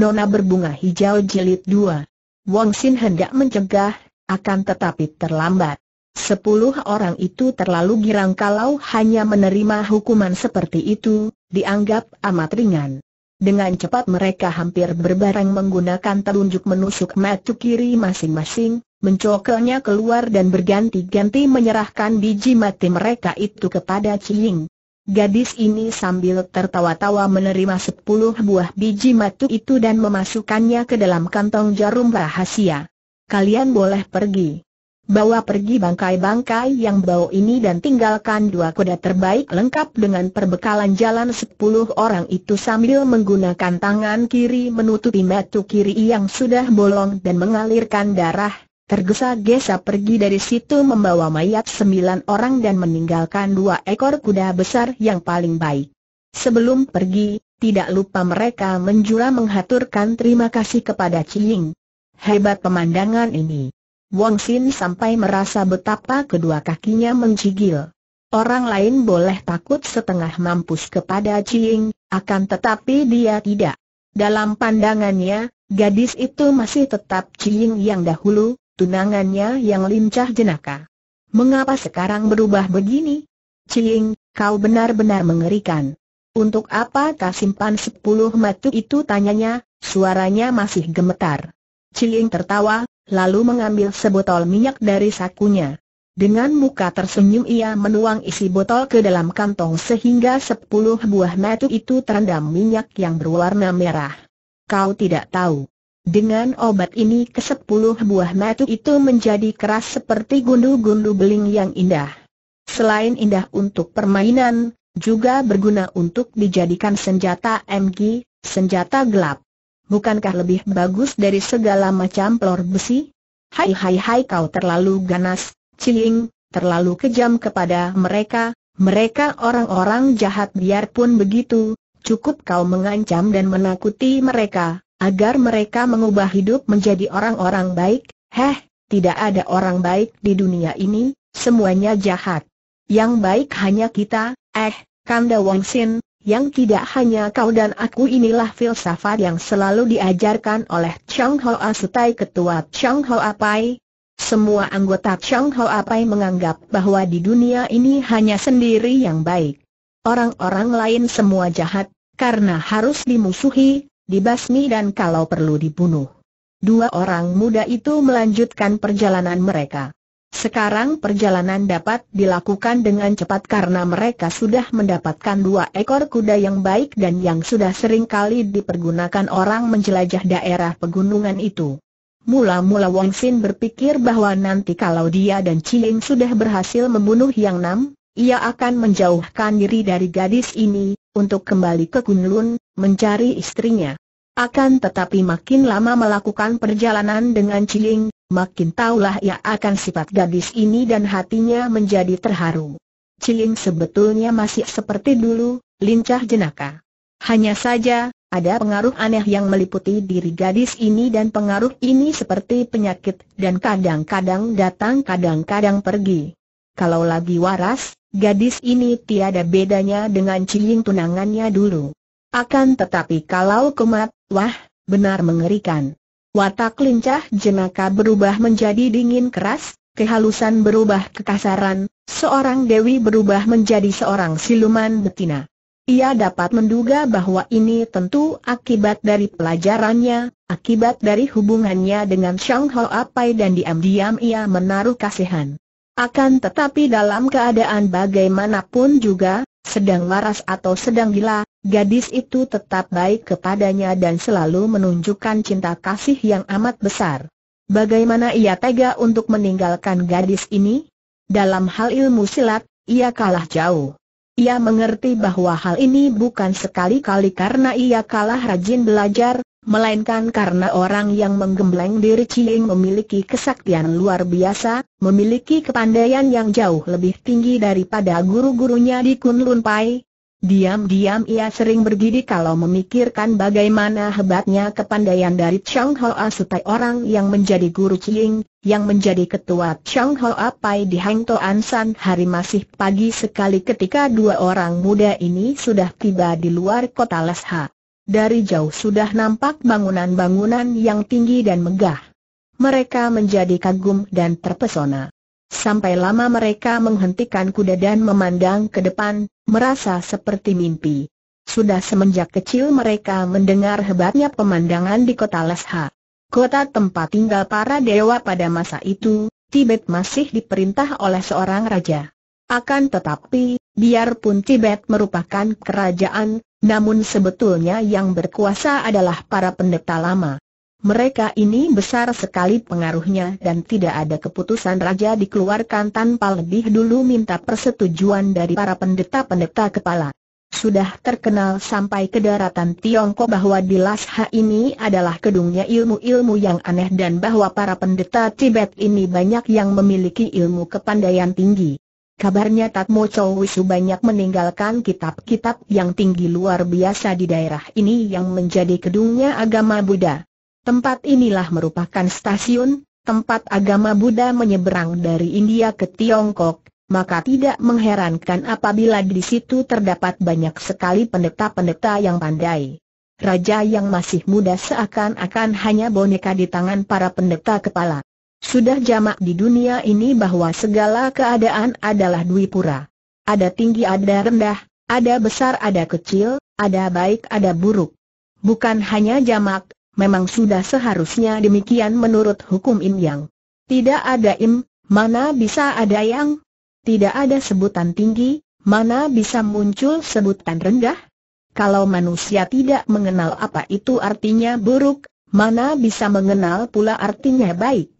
Nona Berbunga Hijau Jilid dua. Wong Sin hendak mencegah, akan tetapi terlambat. Sepuluh orang itu terlalu girang kalau hanya menerima hukuman seperti itu, dianggap amat ringan. Dengan cepat mereka hampir berbareng menggunakan telunjuk menusuk mata kiri masing-masing, mencokelnya keluar dan berganti-ganti menyerahkan biji mati mereka itu kepada Ciying. Gadis ini sambil tertawa-tawa menerima sepuluh buah biji matu itu dan memasukkannya ke dalam kantong jarum rahasia. Kalian boleh pergi. Bawa pergi bangkai-bangkai yang bau ini dan tinggalkan dua kuda terbaik lengkap dengan perbekalan jalan sepuluh orang itu sambil menggunakan tangan kiri menutupi matu kiri yang sudah bolong dan mengalirkan darah, tergesa-gesa pergi dari situ membawa mayat sembilan orang dan meninggalkan dua ekor kuda besar yang paling baik. Sebelum pergi, tidak lupa mereka menjura menghaturkan terima kasih kepada Ciying. Hebat pemandangan ini. Wong Sin sampai merasa betapa kedua kakinya mencigil. Orang lain boleh takut setengah mampus kepada Ciying, akan tetapi dia tidak. Dalam pandangannya, gadis itu masih tetap Ciying yang dahulu, tunangannya yang lincah jenaka. Mengapa sekarang berubah begini? Cing, kau benar-benar mengerikan. Untuk apa kau simpan sepuluh matu itu tanyanya, suaranya masih gemetar. Cing tertawa, lalu mengambil sebotol minyak dari sakunya. Dengan muka tersenyum ia menuang isi botol ke dalam kantong sehingga sepuluh buah matu itu terendam minyak yang berwarna merah. Kau tidak tahu. Dengan obat ini kesepuluh buah matu itu menjadi keras seperti gundu-gundu beling yang indah. Selain indah untuk permainan, juga berguna untuk dijadikan senjata MG, senjata gelap. Bukankah lebih bagus dari segala macam pelor besi? Hai hai hai kau terlalu ganas, Ciling, terlalu kejam kepada mereka, mereka orang-orang jahat biarpun begitu, cukup kau mengancam dan menakuti mereka, agar mereka mengubah hidup menjadi orang-orang baik, heh, tidak ada orang baik di dunia ini, semuanya jahat. Yang baik hanya kita, eh, Kanda Wong Sin, yang tidak hanya kau dan aku inilah filsafat yang selalu diajarkan oleh Chang Hoa Setai Ketua Chang Hoa Pai. Semua anggota Chang Hoa Pai menganggap bahwa di dunia ini hanya sendiri yang baik. Orang-orang lain semua jahat, karena harus dimusuhi, dibasmi dan kalau perlu dibunuh. Dua orang muda itu melanjutkan perjalanan mereka. Sekarang perjalanan dapat dilakukan dengan cepat karena mereka sudah mendapatkan dua ekor kuda yang baik dan yang sudah sering kali dipergunakan orang menjelajah daerah pegunungan itu. Mula-mula Wang Sin berpikir bahwa nanti kalau dia dan Cileng sudah berhasil membunuh Yang Nam, ia akan menjauhkan diri dari gadis ini, untuk kembali ke Kunlun, mencari istrinya. Akan tetapi makin lama melakukan perjalanan dengan Ciling, makin taulah ia akan sifat gadis ini dan hatinya menjadi terharu. Ciling sebetulnya masih seperti dulu, lincah jenaka. Hanya saja, ada pengaruh aneh yang meliputi diri gadis ini dan pengaruh ini seperti penyakit dan kadang-kadang datang kadang-kadang pergi. Kalau lagi waras, gadis ini tiada bedanya dengan Ciling tunangannya dulu. Akan tetapi kalau kumat, wah, benar mengerikan. Watak lincah jenaka berubah menjadi dingin keras, kehalusan berubah kekasaran, seorang dewi berubah menjadi seorang siluman betina. Ia dapat menduga bahwa ini tentu akibat dari pelajarannya, akibat dari hubungannya dengan Shang Ho Apai dan diam-diam ia menaruh kasihan. Akan tetapi dalam keadaan bagaimanapun juga, sedang waras atau sedang gila, Gadis itu tetap baik kepadanya dan selalu menunjukkan cinta kasih yang amat besar. Bagaimana ia tega untuk meninggalkan gadis ini? Dalam hal ilmu silat, ia kalah jauh. Ia mengerti bahwa hal ini bukan sekali-kali karena ia kalah rajin belajar, melainkan karena orang yang menggembleng diri Cing memiliki kesaktian luar biasa, memiliki kepandaian yang jauh lebih tinggi daripada guru-gurunya di Kunlun Pai, Diam-diam ia sering bergidik kalau memikirkan bagaimana hebatnya kepandaian dari Chang Hoa Sutai orang yang menjadi guru Qing, yang menjadi ketua Chang Hoa Pai di Hang Toan San hari masih pagi sekali ketika dua orang muda ini sudah tiba di luar kota Lesha. Dari jauh sudah nampak bangunan-bangunan yang tinggi dan megah. Mereka menjadi kagum dan terpesona. Sampai lama mereka menghentikan kuda dan memandang ke depan, merasa seperti mimpi. Sudah semenjak kecil mereka mendengar hebatnya pemandangan di kota Lesha. Kota tempat tinggal para dewa pada masa itu, Tibet masih diperintah oleh seorang raja. Akan tetapi, biarpun Tibet merupakan kerajaan, namun sebetulnya yang berkuasa adalah para pendeta lama. Mereka ini besar sekali pengaruhnya dan tidak ada keputusan raja dikeluarkan tanpa lebih dulu minta persetujuan dari para pendeta-pendeta kepala. Sudah terkenal sampai ke daratan Tiongkok bahwa di Lasha ini adalah kedungnya ilmu-ilmu yang aneh dan bahwa para pendeta Tibet ini banyak yang memiliki ilmu kepandaian tinggi. Kabarnya Tatmo Chow Wisu banyak meninggalkan kitab-kitab yang tinggi luar biasa di daerah ini yang menjadi kedungnya agama Buddha. Tempat inilah merupakan stasiun, tempat agama Buddha menyeberang dari India ke Tiongkok, maka tidak mengherankan apabila di situ terdapat banyak sekali pendeta-pendeta yang pandai. Raja yang masih muda seakan-akan hanya boneka di tangan para pendeta kepala. Sudah jamak di dunia ini bahwa segala keadaan adalah dwipura. Ada tinggi ada rendah, ada besar ada kecil, ada baik ada buruk. Bukan hanya jamak, memang sudah seharusnya demikian menurut hukum Im Yang. Tidak ada Im, mana bisa ada Yang? Tidak ada sebutan tinggi, mana bisa muncul sebutan rendah? Kalau manusia tidak mengenal apa itu artinya buruk, mana bisa mengenal pula artinya baik?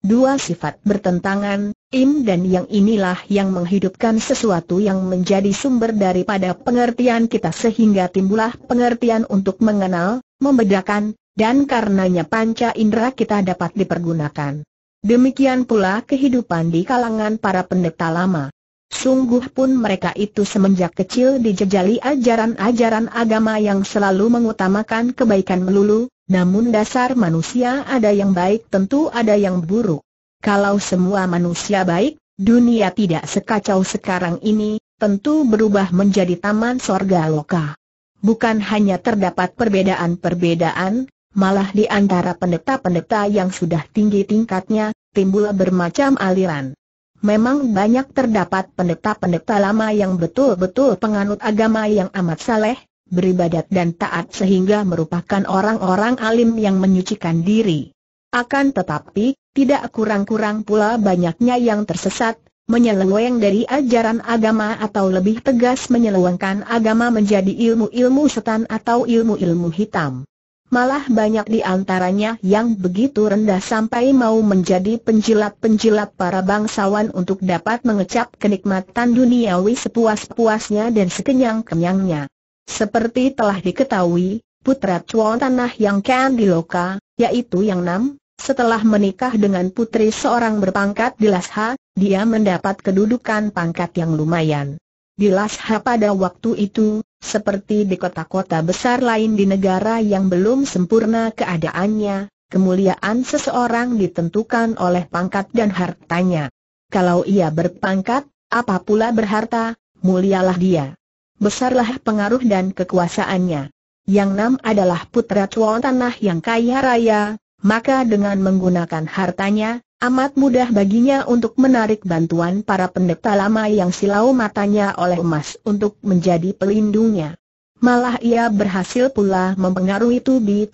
Dua sifat bertentangan, im dan yang inilah yang menghidupkan sesuatu yang menjadi sumber daripada pengertian kita sehingga timbulah pengertian untuk mengenal, membedakan, dan karenanya panca indera kita dapat dipergunakan. Demikian pula kehidupan di kalangan para pendeta lama. Sungguh pun mereka itu semenjak kecil dijejali ajaran-ajaran agama yang selalu mengutamakan kebaikan melulu, namun dasar manusia ada yang baik tentu ada yang buruk. Kalau semua manusia baik, dunia tidak sekacau sekarang ini, tentu berubah menjadi taman sorga loka. Bukan hanya terdapat perbedaan-perbedaan, Malah di antara pendeta-pendeta yang sudah tinggi tingkatnya, timbul bermacam aliran. Memang banyak terdapat pendeta-pendeta lama yang betul-betul penganut agama yang amat saleh, beribadat dan taat sehingga merupakan orang-orang alim yang menyucikan diri. Akan tetapi, tidak kurang-kurang pula banyaknya yang tersesat, menyeleweng dari ajaran agama atau lebih tegas menyelewengkan agama menjadi ilmu-ilmu setan atau ilmu-ilmu hitam malah banyak di antaranya yang begitu rendah sampai mau menjadi penjilat-penjilat para bangsawan untuk dapat mengecap kenikmatan duniawi sepuas-puasnya dan sekenyang-kenyangnya. Seperti telah diketahui, putra cuan Tanah yang di loka, yaitu yang enam, setelah menikah dengan putri seorang berpangkat di Lasha, dia mendapat kedudukan pangkat yang lumayan. Di Lasha pada waktu itu, seperti di kota-kota besar lain di negara yang belum sempurna keadaannya, kemuliaan seseorang ditentukan oleh pangkat dan hartanya. Kalau ia berpangkat, apa pula berharta, mulialah dia. Besarlah pengaruh dan kekuasaannya. Yang enam adalah putra cuan tanah yang kaya raya, maka dengan menggunakan hartanya, Amat mudah baginya untuk menarik bantuan para pendeta lama yang silau matanya oleh emas untuk menjadi pelindungnya. Malah ia berhasil pula mempengaruhi Tubi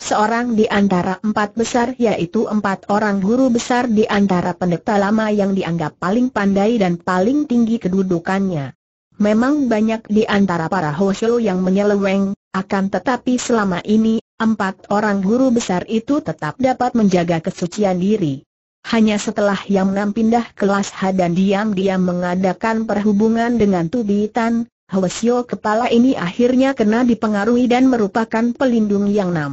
seorang di antara empat besar yaitu empat orang guru besar di antara pendeta lama yang dianggap paling pandai dan paling tinggi kedudukannya. Memang banyak di antara para Hosyo yang menyeleweng, akan tetapi selama ini, empat orang guru besar itu tetap dapat menjaga kesucian diri. Hanya setelah Yang Nam pindah kelas Las dan diam-diam mengadakan perhubungan dengan Tubi Tan, kepala ini akhirnya kena dipengaruhi dan merupakan pelindung Yang Nam.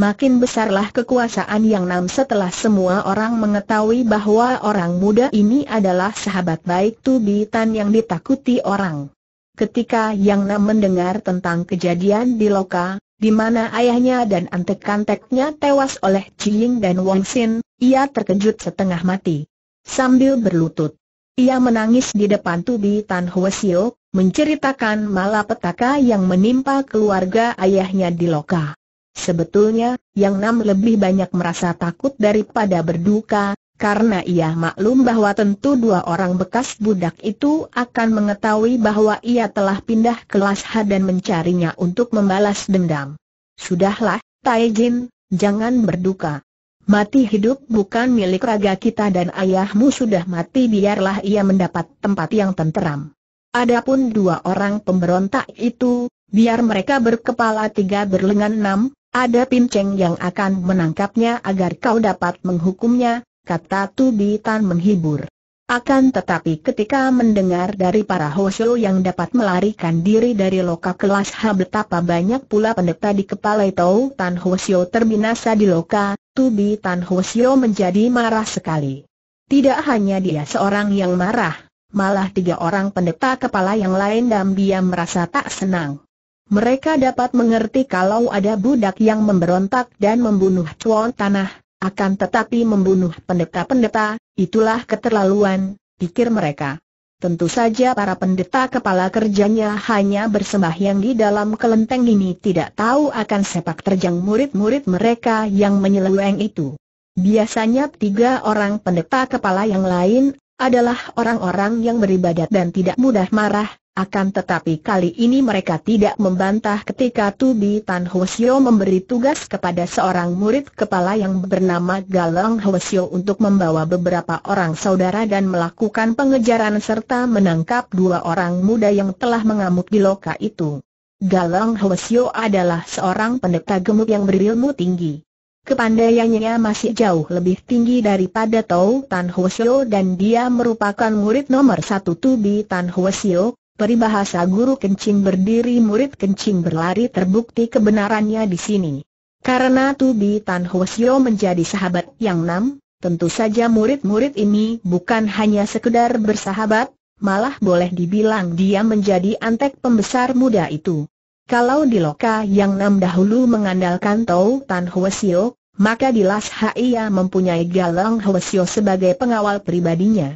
Makin besarlah kekuasaan Yang Nam setelah semua orang mengetahui bahwa orang muda ini adalah sahabat baik Tubi Tan yang ditakuti orang. Ketika Yang Nam mendengar tentang kejadian di Loka, di mana ayahnya dan antek-anteknya tewas oleh cing dan wong Sin, ia terkejut setengah mati. Sambil berlutut, ia menangis di depan tubi Tan Huasio, menceritakan malapetaka yang menimpa keluarga ayahnya di Loka. Sebetulnya, yang enam lebih banyak merasa takut daripada berduka, karena ia maklum bahwa tentu dua orang bekas budak itu akan mengetahui bahwa ia telah pindah kelas Lasha dan mencarinya untuk membalas dendam. Sudahlah, Taijin, jangan berduka. Mati hidup bukan milik raga kita dan ayahmu sudah mati biarlah ia mendapat tempat yang tenteram. Adapun dua orang pemberontak itu, biar mereka berkepala tiga berlengan enam, ada pinceng yang akan menangkapnya agar kau dapat menghukumnya, kata Tubi Tan menghibur. Akan tetapi ketika mendengar dari para Hoshio yang dapat melarikan diri dari loka kelas H betapa banyak pula pendeta di kepala itu. Tan Hoshio terbinasa di loka, Tubi Tan Hoshio menjadi marah sekali. Tidak hanya dia seorang yang marah, malah tiga orang pendeta kepala yang lain dan dia merasa tak senang. Mereka dapat mengerti kalau ada budak yang memberontak dan membunuh cuan tanah, akan tetapi membunuh pendeta-pendeta, itulah keterlaluan, pikir mereka. Tentu saja para pendeta kepala kerjanya hanya bersembahyang di dalam kelenteng ini tidak tahu akan sepak terjang murid-murid mereka yang menyeleweng itu. Biasanya tiga orang pendeta kepala yang lain adalah orang-orang yang beribadat dan tidak mudah marah, akan tetapi kali ini mereka tidak membantah ketika Tubi Tan Hwasyo memberi tugas kepada seorang murid kepala yang bernama Galang Hwasyo untuk membawa beberapa orang saudara dan melakukan pengejaran serta menangkap dua orang muda yang telah mengamuk di loka itu. Galang Hwasyo adalah seorang pendeta gemuk yang berilmu tinggi. Kepandaiannya masih jauh lebih tinggi daripada Tau Tan Hwasyo dan dia merupakan murid nomor satu Tubi Tan Hwasyo, Peribahasa guru kencing berdiri murid kencing berlari terbukti kebenarannya di sini. Karena Tubi Tan Hwasyo menjadi sahabat yang enam, tentu saja murid-murid ini bukan hanya sekedar bersahabat, malah boleh dibilang dia menjadi antek pembesar muda itu. Kalau di loka yang enam dahulu mengandalkan Tau Tan Hwasyo, maka di Las Haia mempunyai Galang Hwasyo sebagai pengawal pribadinya.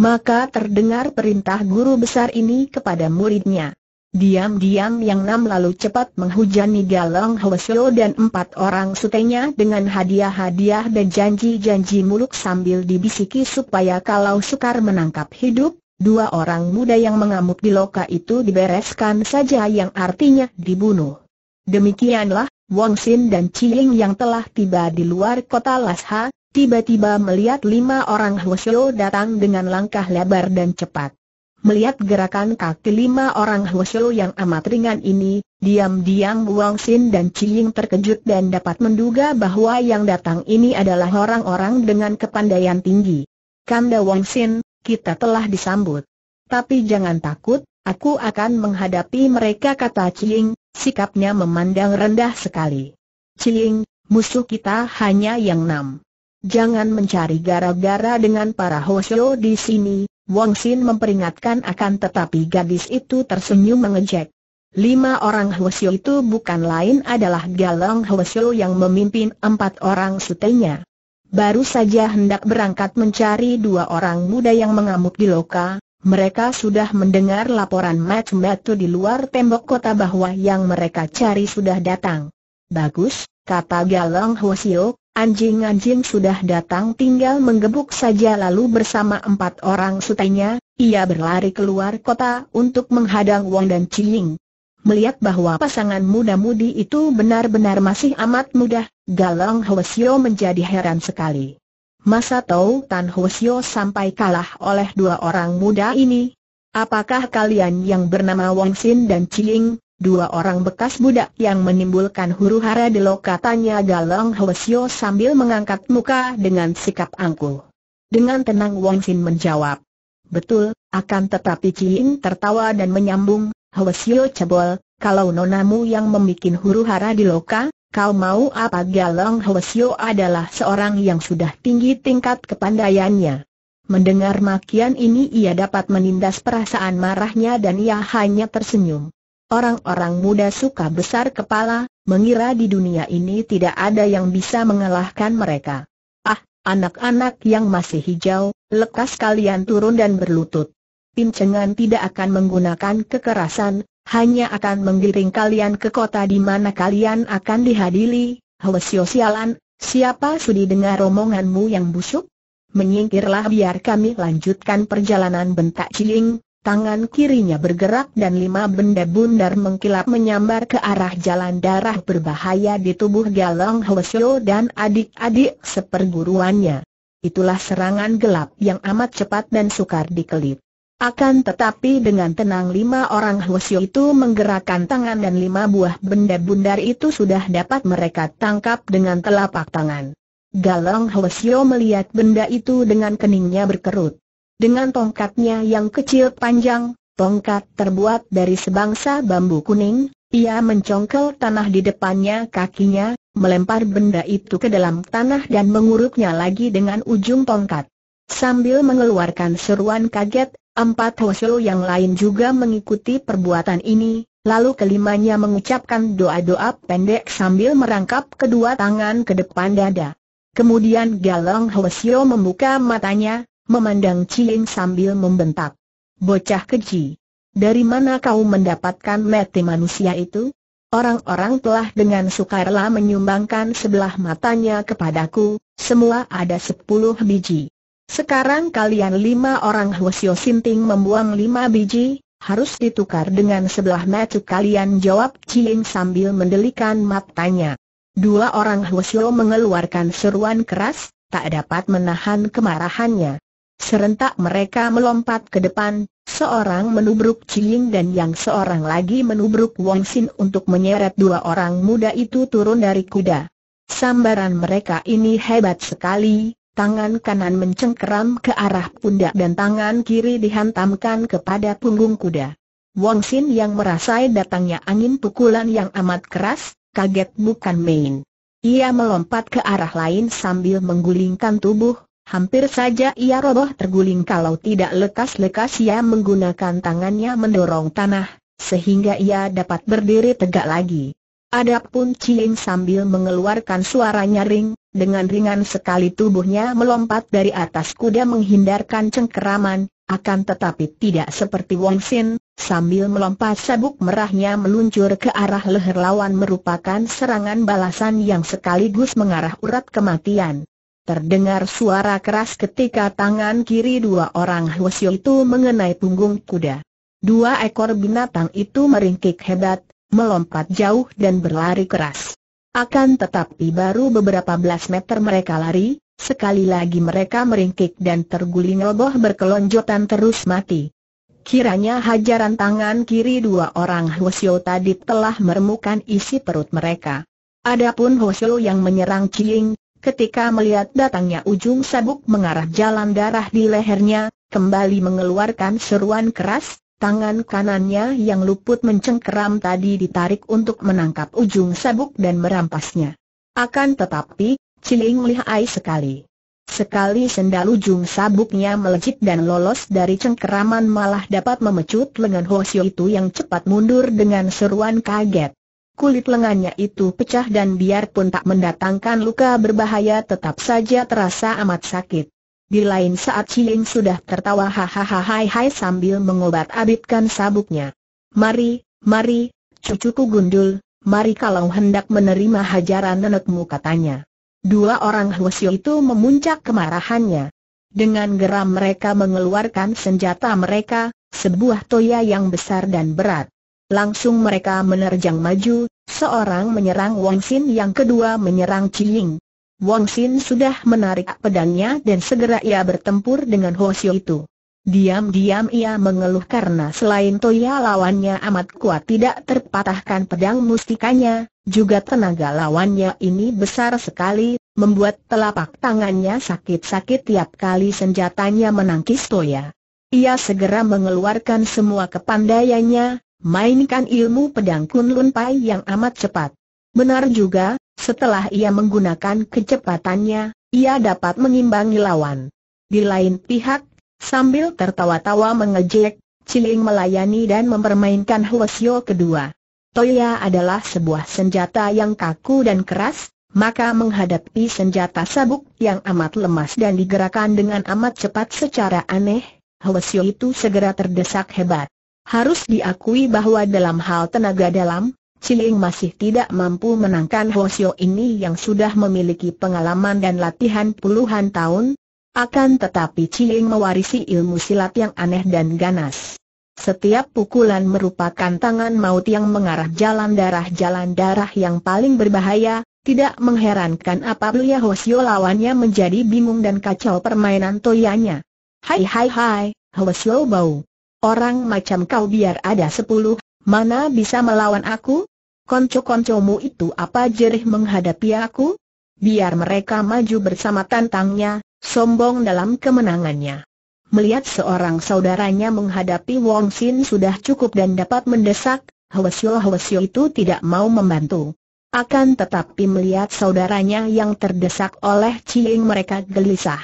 Maka terdengar perintah guru besar ini kepada muridnya. Diam-diam yang enam lalu cepat menghujani Galong Hwasyo dan empat orang sutenya dengan hadiah-hadiah dan janji-janji muluk sambil dibisiki supaya kalau sukar menangkap hidup, dua orang muda yang mengamuk di loka itu dibereskan saja yang artinya dibunuh. Demikianlah, Wong Sin dan Ching yang telah tiba di luar kota Lasha, Tiba-tiba melihat lima orang Hwasyo datang dengan langkah lebar dan cepat. Melihat gerakan kaki lima orang Hwasyo yang amat ringan ini, diam-diam Wang Xin dan Ying terkejut dan dapat menduga bahwa yang datang ini adalah orang-orang dengan kepandaian tinggi. Kanda Wang Xin, kita telah disambut. Tapi jangan takut, aku akan menghadapi mereka kata Ying, sikapnya memandang rendah sekali. Ciying, musuh kita hanya yang enam. Jangan mencari gara-gara dengan para Hosyo di sini, Wong Sin memperingatkan akan tetapi gadis itu tersenyum mengejek. Lima orang Hwasyo itu bukan lain adalah Galang Hwasyo yang memimpin empat orang sutenya. Baru saja hendak berangkat mencari dua orang muda yang mengamuk di loka, mereka sudah mendengar laporan Mat Matu di luar tembok kota bahwa yang mereka cari sudah datang. Bagus, kata Galang Hwasyo, Anjing-anjing sudah datang tinggal menggebuk saja lalu bersama empat orang sutenya, ia berlari keluar kota untuk menghadang Wang dan Ciling. Melihat bahwa pasangan muda-mudi itu benar-benar masih amat mudah, Galang Hwasyo menjadi heran sekali. Masa tahu Tan Hwasyo sampai kalah oleh dua orang muda ini? Apakah kalian yang bernama Wang Sin dan Ciling? dua orang bekas budak yang menimbulkan huru-hara di lokatanya Galang Hoesio sambil mengangkat muka dengan sikap angkuh. Dengan tenang Wong Sin menjawab. Betul, akan tetapi Ciing tertawa dan menyambung, Hoesio cebol, kalau nonamu yang membuat huru-hara di loka, kau mau apa Galang Hoesio adalah seorang yang sudah tinggi tingkat kepandaiannya. Mendengar makian ini ia dapat menindas perasaan marahnya dan ia hanya tersenyum. Orang-orang muda suka besar kepala, mengira di dunia ini tidak ada yang bisa mengalahkan mereka. Ah, anak-anak yang masih hijau, lekas kalian turun dan berlutut. Pincengan tidak akan menggunakan kekerasan, hanya akan menggiring kalian ke kota di mana kalian akan dihadiri. Hwasyo sialan, siapa sudi dengar romonganmu yang busuk? Menyingkirlah biar kami lanjutkan perjalanan bentak Ciing, Tangan kirinya bergerak dan lima benda bundar mengkilap menyambar ke arah jalan darah berbahaya di tubuh Galong Hwesyo dan adik-adik seperguruannya. Itulah serangan gelap yang amat cepat dan sukar dikelip. Akan tetapi dengan tenang lima orang Hwesyo itu menggerakkan tangan dan lima buah benda bundar itu sudah dapat mereka tangkap dengan telapak tangan. Galong Hwesyo melihat benda itu dengan keningnya berkerut. Dengan tongkatnya yang kecil panjang, tongkat terbuat dari sebangsa bambu kuning, ia mencongkel tanah di depannya kakinya, melempar benda itu ke dalam tanah dan menguruknya lagi dengan ujung tongkat. Sambil mengeluarkan seruan kaget, empat Hosyo yang lain juga mengikuti perbuatan ini, lalu kelimanya mengucapkan doa-doa pendek sambil merangkap kedua tangan ke depan dada. Kemudian Galang Hosyo membuka matanya, memandang Cien sambil membentak. Bocah keji. Dari mana kau mendapatkan mati manusia itu? Orang-orang telah dengan sukarela menyumbangkan sebelah matanya kepadaku, semua ada sepuluh biji. Sekarang kalian lima orang Hwasyo Sinting membuang lima biji, harus ditukar dengan sebelah mata kalian jawab Cien sambil mendelikan matanya. Dua orang Hwasyo mengeluarkan seruan keras, tak dapat menahan kemarahannya. Serentak mereka melompat ke depan, seorang menubruk Ciling dan yang seorang lagi menubruk Wang Sin untuk menyeret dua orang muda itu turun dari kuda. Sambaran mereka ini hebat sekali, tangan kanan mencengkeram ke arah pundak dan tangan kiri dihantamkan kepada punggung kuda. Wang Sin yang merasai datangnya angin pukulan yang amat keras, kaget bukan main. Ia melompat ke arah lain sambil menggulingkan tubuh, Hampir saja ia roboh terguling kalau tidak lekas-lekas ia menggunakan tangannya mendorong tanah, sehingga ia dapat berdiri tegak lagi. Adapun Cing sambil mengeluarkan suara nyaring, dengan ringan sekali tubuhnya melompat dari atas kuda menghindarkan cengkeraman, akan tetapi tidak seperti Wong Sin, sambil melompat sabuk merahnya meluncur ke arah leher lawan merupakan serangan balasan yang sekaligus mengarah urat kematian. Terdengar suara keras ketika tangan kiri dua orang Huasio itu mengenai punggung kuda. Dua ekor binatang itu meringkik hebat, melompat jauh dan berlari keras. Akan tetapi baru beberapa belas meter mereka lari, sekali lagi mereka meringkik dan terguling roboh berkelonjotan terus mati. Kiranya hajaran tangan kiri dua orang Huasio tadi telah meremukan isi perut mereka. Adapun Hosyo yang menyerang Cing, Ketika melihat datangnya ujung sabuk mengarah jalan darah di lehernya, kembali mengeluarkan seruan keras, tangan kanannya yang luput mencengkeram tadi ditarik untuk menangkap ujung sabuk dan merampasnya. Akan tetapi, Ciling lihai sekali. Sekali sendal ujung sabuknya melejit dan lolos dari cengkeraman malah dapat memecut lengan Hoshio itu yang cepat mundur dengan seruan kaget kulit lengannya itu pecah dan biarpun tak mendatangkan luka berbahaya tetap saja terasa amat sakit. Di lain saat Ciling sudah tertawa hahaha hai sambil mengobat-abitkan sabuknya. Mari, mari, cucuku gundul, mari kalau hendak menerima hajaran nenekmu katanya. Dua orang Huosio itu memuncak kemarahannya. Dengan geram mereka mengeluarkan senjata mereka, sebuah toya yang besar dan berat. Langsung mereka menerjang maju, seorang menyerang Wang Sin yang kedua menyerang Ciying. Wang Sin sudah menarik pedangnya dan segera ia bertempur dengan Ho Xiu itu. Diam-diam ia mengeluh karena selain toya lawannya amat kuat tidak terpatahkan pedang mustikanya, juga tenaga lawannya ini besar sekali, membuat telapak tangannya sakit-sakit tiap kali senjatanya menangkis toya. Ia segera mengeluarkan semua kepandaiannya, mainkan ilmu pedang Kunlun Pai yang amat cepat. Benar juga, setelah ia menggunakan kecepatannya, ia dapat mengimbangi lawan. Di lain pihak, sambil tertawa-tawa mengejek, Ciling melayani dan mempermainkan Hoesio kedua. Toya adalah sebuah senjata yang kaku dan keras, maka menghadapi senjata sabuk yang amat lemas dan digerakkan dengan amat cepat secara aneh, Hoesio itu segera terdesak hebat. Harus diakui bahwa dalam hal tenaga dalam, Ciling masih tidak mampu menangkan Hosio ini yang sudah memiliki pengalaman dan latihan puluhan tahun. Akan tetapi Ciling mewarisi ilmu silat yang aneh dan ganas. Setiap pukulan merupakan tangan maut yang mengarah jalan darah-jalan darah yang paling berbahaya, tidak mengherankan apabila Hosio lawannya menjadi bingung dan kacau permainan toyanya. Hai hai hai, Hosio bau. Orang macam kau biar ada sepuluh, mana bisa melawan aku? Konco-koncomu itu apa jerih menghadapi aku? Biar mereka maju bersama tantangnya, sombong dalam kemenangannya. Melihat seorang saudaranya menghadapi Wong Sin sudah cukup dan dapat mendesak, Hwasyo-hwasyo itu tidak mau membantu. Akan tetapi melihat saudaranya yang terdesak oleh cing mereka gelisah.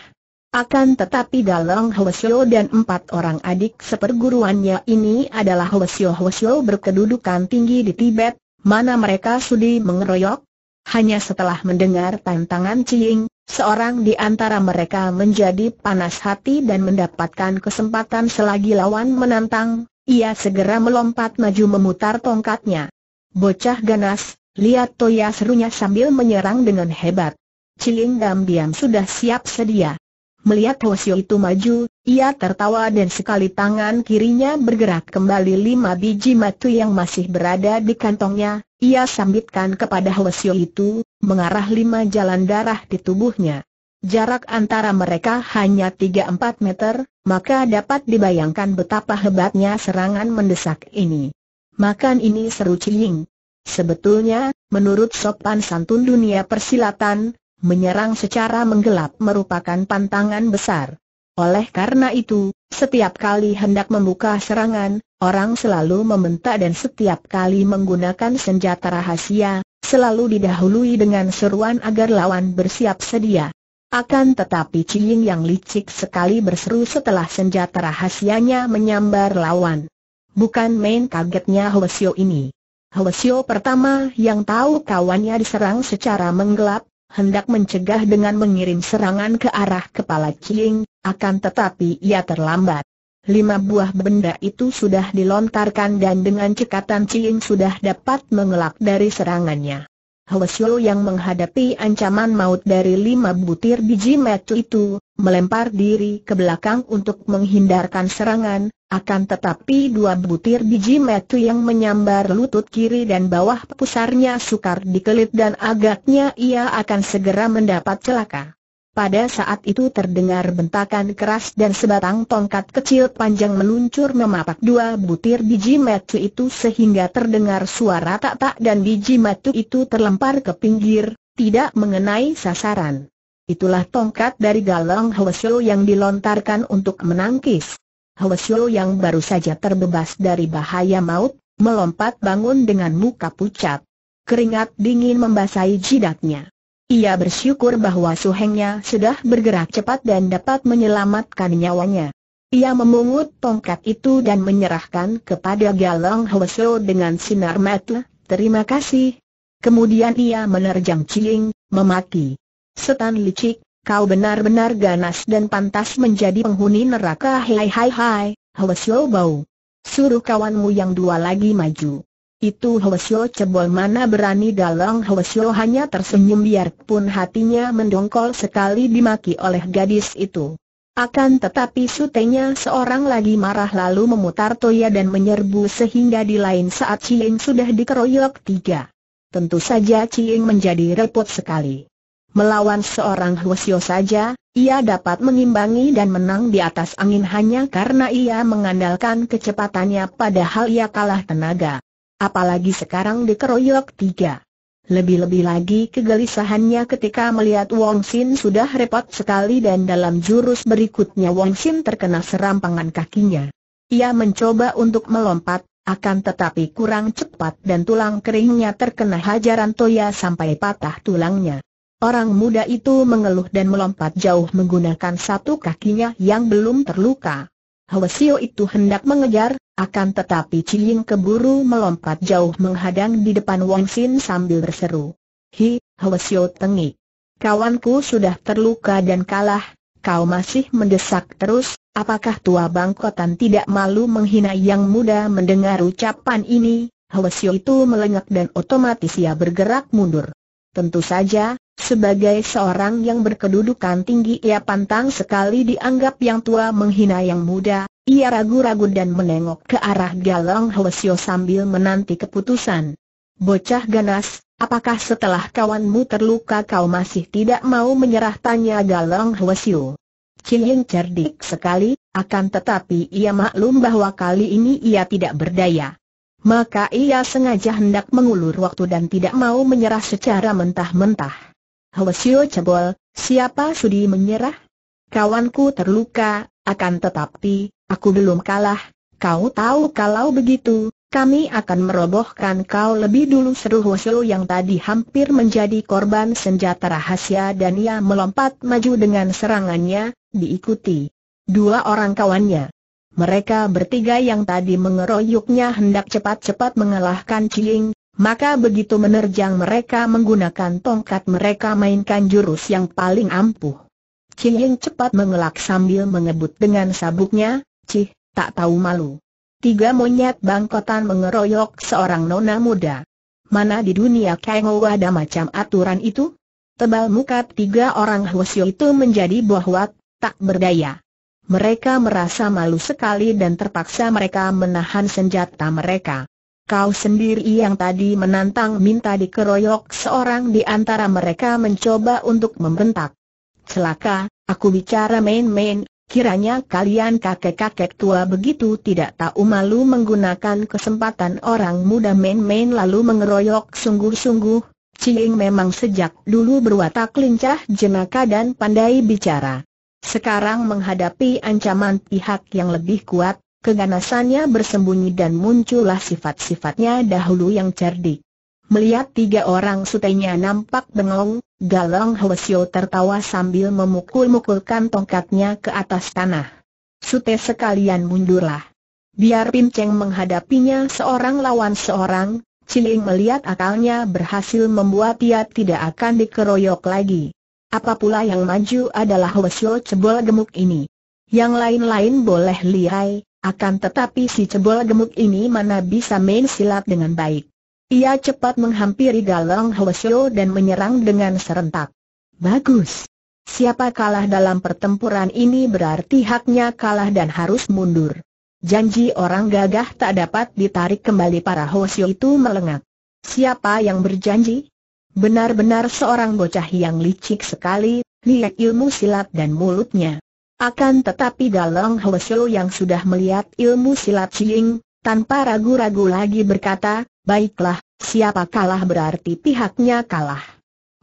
Akan tetapi dalang Hwasyo dan empat orang adik seperguruannya ini adalah Hwasyo Hwasyo berkedudukan tinggi di Tibet, mana mereka sudi mengeroyok? Hanya setelah mendengar tantangan Ciying, seorang di antara mereka menjadi panas hati dan mendapatkan kesempatan selagi lawan menantang, ia segera melompat maju memutar tongkatnya. Bocah ganas, lihat Toya serunya sambil menyerang dengan hebat. Ciying diam-diam sudah siap sedia. Melihat Hosio itu maju, ia tertawa dan sekali tangan kirinya bergerak kembali lima biji matu yang masih berada di kantongnya, ia sambitkan kepada Hosio itu, mengarah lima jalan darah di tubuhnya. Jarak antara mereka hanya 3-4 meter, maka dapat dibayangkan betapa hebatnya serangan mendesak ini. Makan ini seru cing. Sebetulnya, menurut sopan santun dunia persilatan, menyerang secara menggelap merupakan pantangan besar. Oleh karena itu, setiap kali hendak membuka serangan, orang selalu membentak dan setiap kali menggunakan senjata rahasia, selalu didahului dengan seruan agar lawan bersiap sedia. Akan tetapi Ciying yang licik sekali berseru setelah senjata rahasianya menyambar lawan. Bukan main kagetnya Hwasyo ini. Hwasyo pertama yang tahu kawannya diserang secara menggelap, hendak mencegah dengan mengirim serangan ke arah kepala Qing, akan tetapi ia terlambat. Lima buah benda itu sudah dilontarkan dan dengan cekatan Qing sudah dapat mengelak dari serangannya. Hwasyo yang menghadapi ancaman maut dari lima butir biji metu itu, melempar diri ke belakang untuk menghindarkan serangan, akan tetapi dua butir biji metu yang menyambar lutut kiri dan bawah pusarnya sukar dikelit dan agaknya ia akan segera mendapat celaka. Pada saat itu terdengar bentakan keras dan sebatang tongkat kecil panjang meluncur memapak dua butir biji metu itu sehingga terdengar suara tak-tak dan biji metu itu terlempar ke pinggir, tidak mengenai sasaran. Itulah tongkat dari Galang Hwasyo yang dilontarkan untuk menangkis. Hwasyo yang baru saja terbebas dari bahaya maut, melompat bangun dengan muka pucat. Keringat dingin membasahi jidatnya. Ia bersyukur bahwa suhengnya sudah bergerak cepat dan dapat menyelamatkan nyawanya. Ia memungut tongkat itu dan menyerahkan kepada Galang Hwasyo dengan sinar mata, terima kasih. Kemudian ia menerjang Cing, memaki. Setan licik, Kau benar-benar ganas dan pantas menjadi penghuni neraka Hai hai hai, Hwasyo Bau Suruh kawanmu yang dua lagi maju Itu Hwasyo cebol mana berani dalang Hwasyo hanya tersenyum biarpun hatinya mendongkol sekali dimaki oleh gadis itu akan tetapi sutenya seorang lagi marah lalu memutar toya dan menyerbu sehingga di lain saat Cieng sudah dikeroyok tiga. Tentu saja Cieng menjadi repot sekali. Melawan seorang Hwasyo saja, ia dapat mengimbangi dan menang di atas angin hanya karena ia mengandalkan kecepatannya padahal ia kalah tenaga. Apalagi sekarang dikeroyok tiga. Lebih-lebih lagi kegelisahannya ketika melihat Wong Sin sudah repot sekali dan dalam jurus berikutnya Wong Sin terkena serampangan kakinya. Ia mencoba untuk melompat, akan tetapi kurang cepat dan tulang keringnya terkena hajaran Toya sampai patah tulangnya. Orang muda itu mengeluh dan melompat jauh menggunakan satu kakinya yang belum terluka. Hwasio itu hendak mengejar, akan tetapi Ciying keburu melompat jauh menghadang di depan Wong Sin sambil berseru. Hi, Hwasio tengik. Kawanku sudah terluka dan kalah, kau masih mendesak terus, apakah tua bangkotan tidak malu menghina yang muda mendengar ucapan ini? Hwasio itu melengak dan otomatis ia bergerak mundur. Tentu saja, sebagai seorang yang berkedudukan tinggi ia pantang sekali dianggap yang tua menghina yang muda, ia ragu-ragu dan menengok ke arah Galang Hwasyo sambil menanti keputusan. Bocah ganas, apakah setelah kawanmu terluka kau masih tidak mau menyerah tanya Galang Hwasyo? Cilin cerdik sekali, akan tetapi ia maklum bahwa kali ini ia tidak berdaya maka ia sengaja hendak mengulur waktu dan tidak mau menyerah secara mentah-mentah. Hwasyo cebol, siapa sudi menyerah? Kawanku terluka, akan tetapi, aku belum kalah. Kau tahu kalau begitu, kami akan merobohkan kau lebih dulu seru Hwasyo yang tadi hampir menjadi korban senjata rahasia dan ia melompat maju dengan serangannya, diikuti dua orang kawannya. Mereka bertiga yang tadi mengeroyoknya hendak cepat-cepat mengalahkan Cing, maka begitu menerjang mereka menggunakan tongkat mereka mainkan jurus yang paling ampuh. Cing cepat mengelak sambil mengebut dengan sabuknya, Cih, tak tahu malu. Tiga monyet bangkotan mengeroyok seorang nona muda. Mana di dunia Kengo ada macam aturan itu? Tebal muka tiga orang Hwasyo itu menjadi bohwat, tak berdaya. Mereka merasa malu sekali dan terpaksa mereka menahan senjata mereka. Kau sendiri yang tadi menantang minta dikeroyok seorang di antara mereka mencoba untuk membentak. Celaka, aku bicara main-main, kiranya kalian kakek-kakek tua begitu tidak tahu malu menggunakan kesempatan orang muda main-main lalu mengeroyok sungguh-sungguh. Cing memang sejak dulu berwatak lincah jenaka dan pandai bicara. Sekarang menghadapi ancaman pihak yang lebih kuat, keganasannya bersembunyi dan muncullah sifat-sifatnya dahulu yang cerdik. Melihat tiga orang sutenya nampak bengong, Galang Hwasyo tertawa sambil memukul-mukulkan tongkatnya ke atas tanah. Sute sekalian mundurlah. Biar Pim Cheng menghadapinya seorang lawan seorang, Ciling melihat akalnya berhasil membuat ia tidak akan dikeroyok lagi. Apa pula yang maju adalah Wesio cebol gemuk ini. Yang lain-lain boleh lihai, akan tetapi si cebol gemuk ini mana bisa main silat dengan baik. Ia cepat menghampiri Galang Hwesio dan menyerang dengan serentak. Bagus. Siapa kalah dalam pertempuran ini berarti haknya kalah dan harus mundur. Janji orang gagah tak dapat ditarik kembali para Hwesio itu melengak. Siapa yang berjanji? Benar-benar seorang bocah yang licik sekali, lihat ilmu silat dan mulutnya. Akan tetapi Galong Hwesyo yang sudah melihat ilmu silat ciling, tanpa ragu-ragu lagi berkata, baiklah, siapa kalah berarti pihaknya kalah.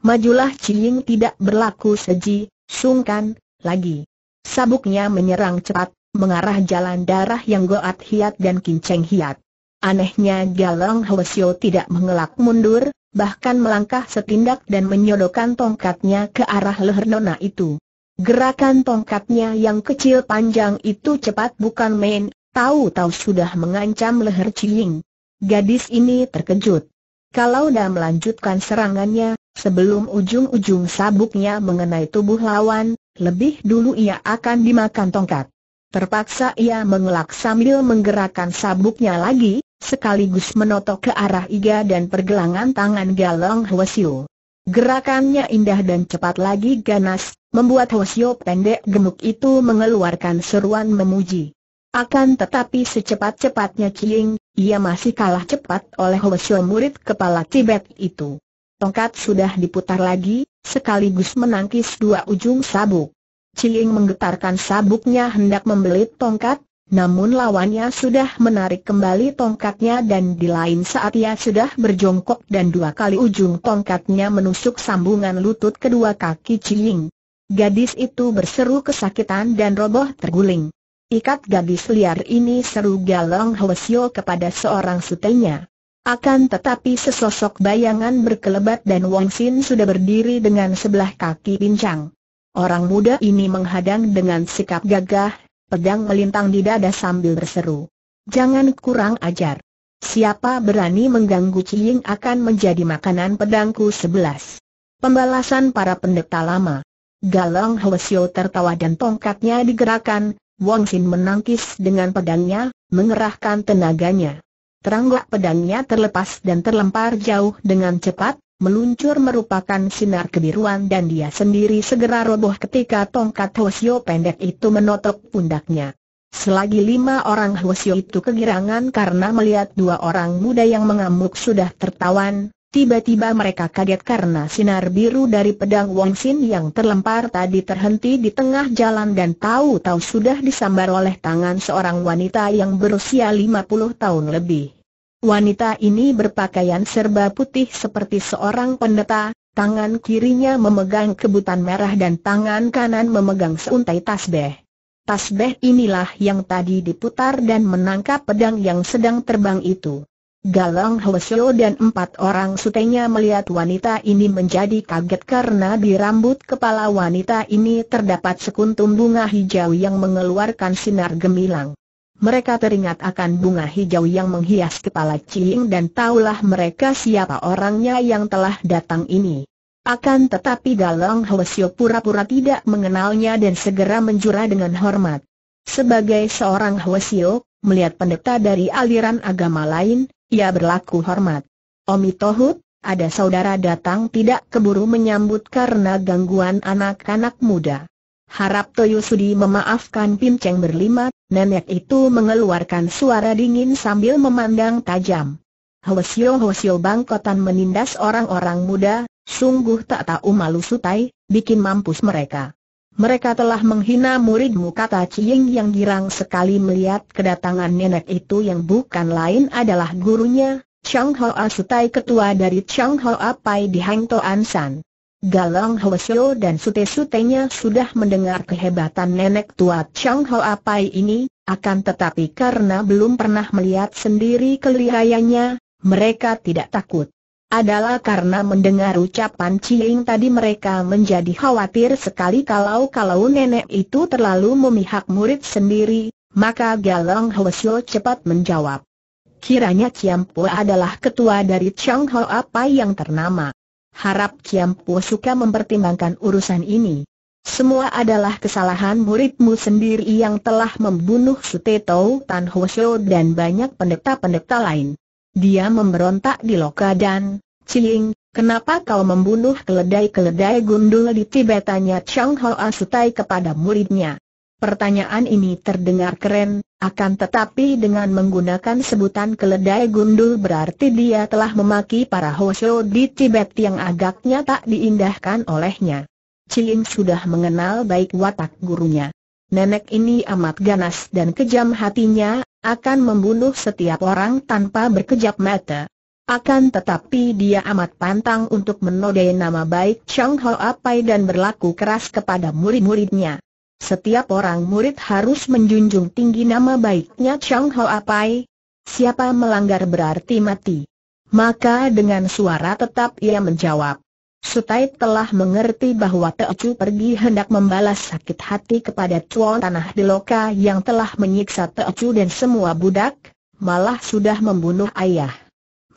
Majulah ciling tidak berlaku seji, sungkan, lagi. Sabuknya menyerang cepat, mengarah jalan darah yang goat hiat dan kinceng hiat. Anehnya Galong Hwesyo tidak mengelak mundur, bahkan melangkah setindak dan menyodokkan tongkatnya ke arah leher nona itu. Gerakan tongkatnya yang kecil panjang itu cepat bukan main, tahu-tahu sudah mengancam leher Ciying. Gadis ini terkejut. Kalau dah melanjutkan serangannya, sebelum ujung-ujung sabuknya mengenai tubuh lawan, lebih dulu ia akan dimakan tongkat. Terpaksa ia mengelak sambil menggerakkan sabuknya lagi, sekaligus menotok ke arah iga dan pergelangan tangan Galong Hwasio. Gerakannya indah dan cepat lagi ganas, membuat Hwasio pendek gemuk itu mengeluarkan seruan memuji. Akan tetapi secepat-cepatnya Qing, ia masih kalah cepat oleh Hwasio murid kepala Tibet itu. Tongkat sudah diputar lagi, sekaligus menangkis dua ujung sabuk. Ciling menggetarkan sabuknya hendak membelit tongkat, namun lawannya sudah menarik kembali tongkatnya dan di lain saat ia sudah berjongkok dan dua kali ujung tongkatnya menusuk sambungan lutut kedua kaki Ciying. Gadis itu berseru kesakitan dan roboh terguling. Ikat gadis liar ini seru Galong Hwasyo kepada seorang sutenya. Akan tetapi sesosok bayangan berkelebat dan Wong Sin sudah berdiri dengan sebelah kaki pincang. Orang muda ini menghadang dengan sikap gagah pedang melintang di dada sambil berseru. Jangan kurang ajar. Siapa berani mengganggu Ciying akan menjadi makanan pedangku sebelas. Pembalasan para pendeta lama. Galang Hwasyo tertawa dan tongkatnya digerakkan, Wong Sin menangkis dengan pedangnya, mengerahkan tenaganya. Teranggak pedangnya terlepas dan terlempar jauh dengan cepat, meluncur merupakan sinar kebiruan dan dia sendiri segera roboh ketika tongkat Hwasyo pendek itu menotok pundaknya. Selagi lima orang Hwasyo itu kegirangan karena melihat dua orang muda yang mengamuk sudah tertawan, tiba-tiba mereka kaget karena sinar biru dari pedang Wong Sin yang terlempar tadi terhenti di tengah jalan dan tahu-tahu sudah disambar oleh tangan seorang wanita yang berusia 50 tahun lebih. Wanita ini berpakaian serba putih seperti seorang pendeta, tangan kirinya memegang kebutan merah dan tangan kanan memegang seuntai tasbeh. Tasbeh inilah yang tadi diputar dan menangkap pedang yang sedang terbang itu. Galang Hwesyo dan empat orang sutenya melihat wanita ini menjadi kaget karena di rambut kepala wanita ini terdapat sekuntum bunga hijau yang mengeluarkan sinar gemilang. Mereka teringat akan bunga hijau yang menghias kepala Ciing dan taulah mereka siapa orangnya yang telah datang ini. Akan tetapi Galang Hwasyo pura-pura tidak mengenalnya dan segera menjura dengan hormat. Sebagai seorang Hwasyo, melihat pendeta dari aliran agama lain, ia berlaku hormat. Omi Tohut, ada saudara datang tidak keburu menyambut karena gangguan anak-anak muda. Harap Toyo Sudi memaafkan Pin Cheng berlima, nenek itu mengeluarkan suara dingin sambil memandang tajam. Hwasyo Hwasyo bangkotan menindas orang-orang muda, sungguh tak tahu malu sutai, bikin mampus mereka. Mereka telah menghina muridmu kata Ciying yang girang sekali melihat kedatangan nenek itu yang bukan lain adalah gurunya, Chang Hoa Sutai ketua dari Chang Hoa Pai di Hang Toan San. Galang Hoesio dan sute-sutenya sudah mendengar kehebatan nenek tua Chang Ho Apai ini, akan tetapi karena belum pernah melihat sendiri kelihayanya, mereka tidak takut. Adalah karena mendengar ucapan Ciing tadi mereka menjadi khawatir sekali kalau-kalau nenek itu terlalu memihak murid sendiri, maka Galang Hoesio cepat menjawab. Kiranya Ciampu adalah ketua dari Chang Ho Apai yang ternama harap Kiam Po suka mempertimbangkan urusan ini. Semua adalah kesalahan muridmu sendiri yang telah membunuh Suteto Tan Hosho dan banyak pendeta-pendeta lain. Dia memberontak di Loka dan, Ciling, kenapa kau membunuh keledai-keledai gundul di Tibetanya Chang Ho Asutai kepada muridnya? Pertanyaan ini terdengar keren, akan tetapi dengan menggunakan sebutan keledai gundul berarti dia telah memaki para Hosho di Tibet yang agaknya tak diindahkan olehnya. Cilin sudah mengenal baik watak gurunya. Nenek ini amat ganas dan kejam hatinya, akan membunuh setiap orang tanpa berkejap mata. Akan tetapi dia amat pantang untuk menodai nama baik Chang Ho Apai dan berlaku keras kepada murid-muridnya. Setiap orang murid harus menjunjung tinggi nama baiknya Chang Ho Apai. Siapa melanggar berarti mati. Maka dengan suara tetap ia menjawab. Sutai telah mengerti bahwa Teocu pergi hendak membalas sakit hati kepada Chuan Tanah di loka yang telah menyiksa Teocu dan semua budak, malah sudah membunuh ayah.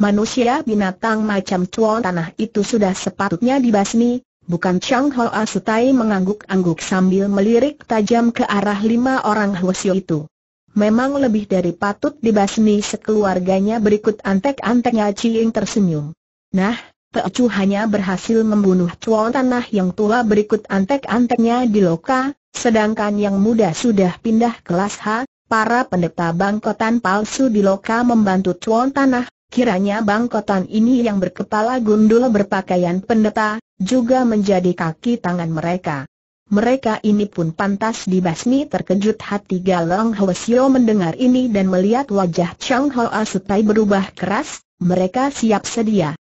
Manusia binatang macam Chuan Tanah itu sudah sepatutnya dibasmi, Bukan Chang Ho Asutai ah mengangguk-angguk sambil melirik tajam ke arah lima orang Huosio itu. Memang lebih dari patut dibasmi sekeluarganya berikut antek-anteknya Ciing tersenyum. Nah, Teocu hanya berhasil membunuh cuan tanah yang tua berikut antek-anteknya di loka, sedangkan yang muda sudah pindah kelas H, para pendeta bangkotan palsu di loka membantu cuan tanah Kiranya bangkotan ini yang berkepala gundul berpakaian pendeta, juga menjadi kaki tangan mereka. Mereka ini pun pantas dibasmi terkejut hati Galang Hwasyo mendengar ini dan melihat wajah Chang Hoa Sutai berubah keras, mereka siap sedia.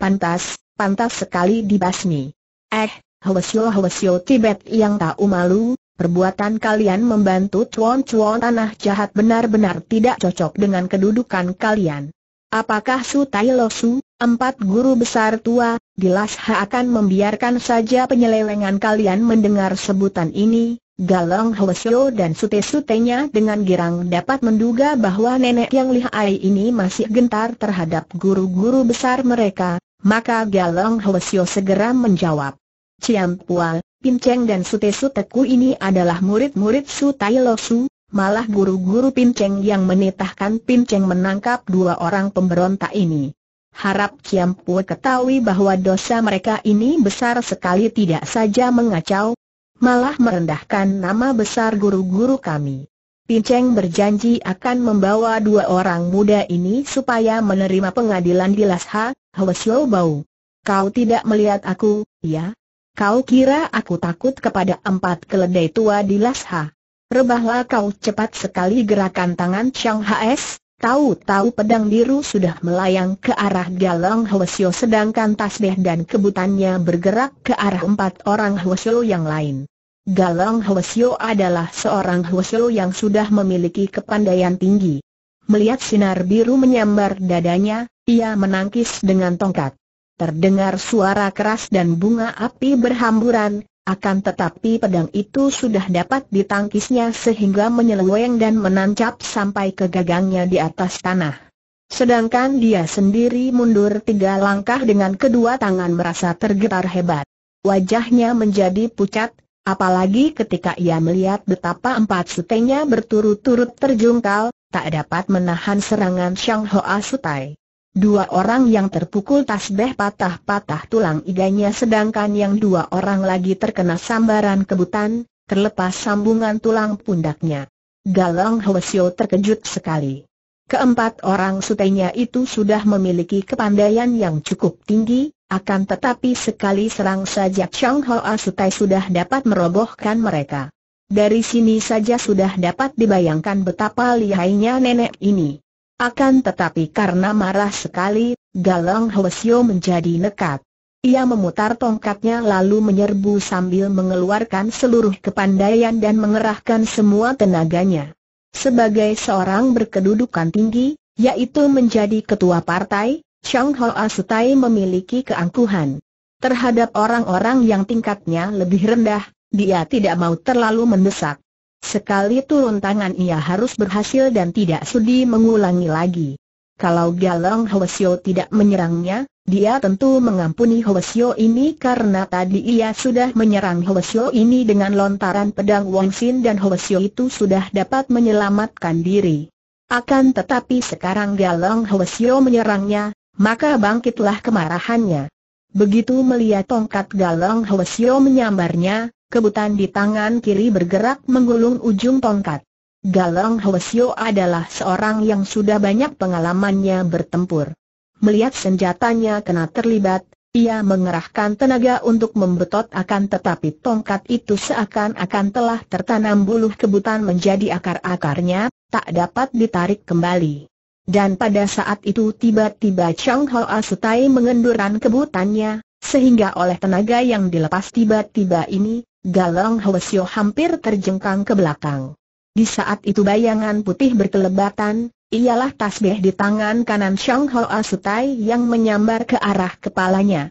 Pantas, pantas sekali dibasmi. Eh, Hwasyo Hwasyo Tibet yang tak malu, perbuatan kalian membantu cuan-cuan tanah jahat benar-benar tidak cocok dengan kedudukan kalian. Apakah Su Tai Lo Su, empat guru besar tua, di Ha akan membiarkan saja penyelewengan kalian mendengar sebutan ini? Galong Hwasyo dan sute-sutenya dengan girang dapat menduga bahwa nenek yang lihai ini masih gentar terhadap guru-guru besar mereka, maka Galong Hwasyo segera menjawab. Ciampua, Pinceng dan sute-suteku ini adalah murid-murid Su Tai Lo Su, malah guru-guru Pinceng yang menitahkan Pinceng menangkap dua orang pemberontak ini. Harap Kiam ketahui bahwa dosa mereka ini besar sekali tidak saja mengacau, malah merendahkan nama besar guru-guru kami. Pinceng berjanji akan membawa dua orang muda ini supaya menerima pengadilan di Lasha, Hwasyo Bau. Kau tidak melihat aku, ya? Kau kira aku takut kepada empat keledai tua di Lasha? Rebahlah kau cepat sekali gerakan tangan Chang H.S., tahu-tahu pedang biru sudah melayang ke arah Galang Hwasyo sedangkan tasbih dan kebutannya bergerak ke arah empat orang Hwasyo yang lain. Galang Hwasyo adalah seorang Hwasyo yang sudah memiliki kepandaian tinggi. Melihat sinar biru menyambar dadanya, ia menangkis dengan tongkat. Terdengar suara keras dan bunga api berhamburan, akan tetapi pedang itu sudah dapat ditangkisnya sehingga menyeleweng dan menancap sampai ke gagangnya di atas tanah. Sedangkan dia sendiri mundur tiga langkah dengan kedua tangan merasa tergetar hebat. Wajahnya menjadi pucat, apalagi ketika ia melihat betapa empat sutenya berturut-turut terjungkal, tak dapat menahan serangan Shang Hoa Sutai. Dua orang yang terpukul tasbeh patah-patah tulang iganya sedangkan yang dua orang lagi terkena sambaran kebutan, terlepas sambungan tulang pundaknya. Galang Hwasyo terkejut sekali. Keempat orang sutenya itu sudah memiliki kepandaian yang cukup tinggi, akan tetapi sekali serang saja Chang Hoa Sutai sudah dapat merobohkan mereka. Dari sini saja sudah dapat dibayangkan betapa lihainya nenek ini. Akan tetapi karena marah sekali, Galang Hwasyo menjadi nekat. Ia memutar tongkatnya lalu menyerbu sambil mengeluarkan seluruh kepandaian dan mengerahkan semua tenaganya. Sebagai seorang berkedudukan tinggi, yaitu menjadi ketua partai, Chang Ho Asutai memiliki keangkuhan. Terhadap orang-orang yang tingkatnya lebih rendah, dia tidak mau terlalu mendesak. Sekali turun tangan ia harus berhasil dan tidak sudi mengulangi lagi. Kalau Galang Hwasyo tidak menyerangnya, dia tentu mengampuni Hwasyo ini karena tadi ia sudah menyerang Hwasyo ini dengan lontaran pedang Wong Sin dan Hwasyo itu sudah dapat menyelamatkan diri. Akan tetapi sekarang Galang Hwasyo menyerangnya, maka bangkitlah kemarahannya. Begitu melihat tongkat Galang Hwasyo menyambarnya, kebutan di tangan kiri bergerak menggulung ujung tongkat. Galang Hwasyo adalah seorang yang sudah banyak pengalamannya bertempur. Melihat senjatanya kena terlibat, ia mengerahkan tenaga untuk membetot akan tetapi tongkat itu seakan-akan telah tertanam buluh kebutan menjadi akar-akarnya, tak dapat ditarik kembali. Dan pada saat itu tiba-tiba Chang Hoa Asutai mengenduran kebutannya, sehingga oleh tenaga yang dilepas tiba-tiba ini, Galang Hwasyo hampir terjengkang ke belakang. Di saat itu bayangan putih berkelebatan, ialah tasbih di tangan kanan Shang Ho Asutai yang menyambar ke arah kepalanya.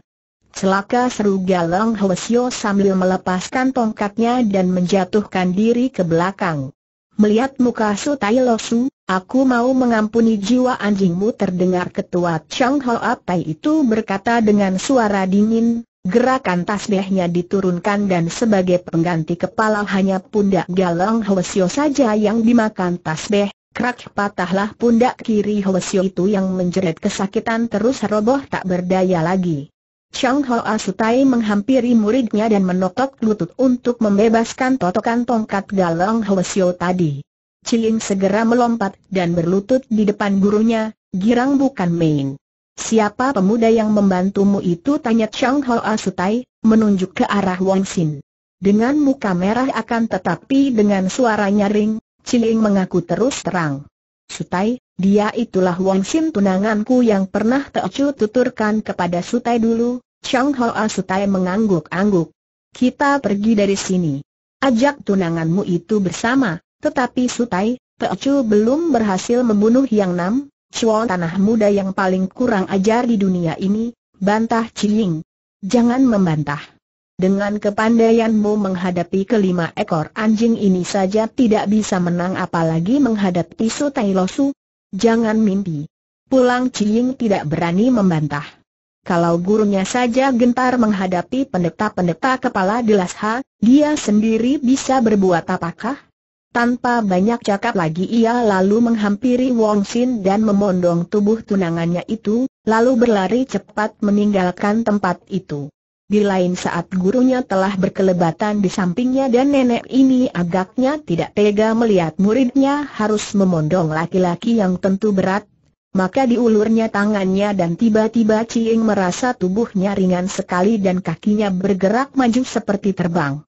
Celaka seru Galang Hwasyo sambil melepaskan tongkatnya dan menjatuhkan diri ke belakang. Melihat muka Sutai Losu, aku mau mengampuni jiwa anjingmu terdengar ketua Chang Ho Tai itu berkata dengan suara dingin, Gerakan tasbihnya diturunkan dan sebagai pengganti kepala hanya pundak galang Hwasyo saja yang dimakan tasbih. Krak patahlah pundak kiri Hwasyo itu yang menjerit kesakitan terus roboh tak berdaya lagi. Chang Ho Asutai menghampiri muridnya dan menotok lutut untuk membebaskan totokan tongkat galang Hwasyo tadi. Ciling segera melompat dan berlutut di depan gurunya, girang bukan main. Siapa pemuda yang membantumu itu? Tanya Chang Hoa Sutai, menunjuk ke arah Wong Sin. Dengan muka merah akan tetapi dengan suara nyaring, Ciling mengaku terus terang. Sutai, dia itulah Wong Sin tunanganku yang pernah Teocu tuturkan kepada Sutai dulu, Chang Hoa Sutai mengangguk-angguk. Kita pergi dari sini. Ajak tunanganmu itu bersama, tetapi Sutai, Teocu belum berhasil membunuh Yang Nam, Cuo tanah muda yang paling kurang ajar di dunia ini, bantah ciling. Jangan membantah. Dengan kepandaianmu menghadapi kelima ekor anjing ini saja tidak bisa menang apalagi menghadapi Tai Losu. Jangan mimpi. Pulang ciling tidak berani membantah. Kalau gurunya saja gentar menghadapi pendeta-pendeta kepala delas ha, dia sendiri bisa berbuat apakah? Tanpa banyak cakap lagi ia lalu menghampiri Wong Sin dan memondong tubuh tunangannya itu, lalu berlari cepat meninggalkan tempat itu. Di lain saat gurunya telah berkelebatan di sampingnya dan nenek ini agaknya tidak tega melihat muridnya harus memondong laki-laki yang tentu berat, maka diulurnya tangannya dan tiba-tiba Cing merasa tubuhnya ringan sekali dan kakinya bergerak maju seperti terbang.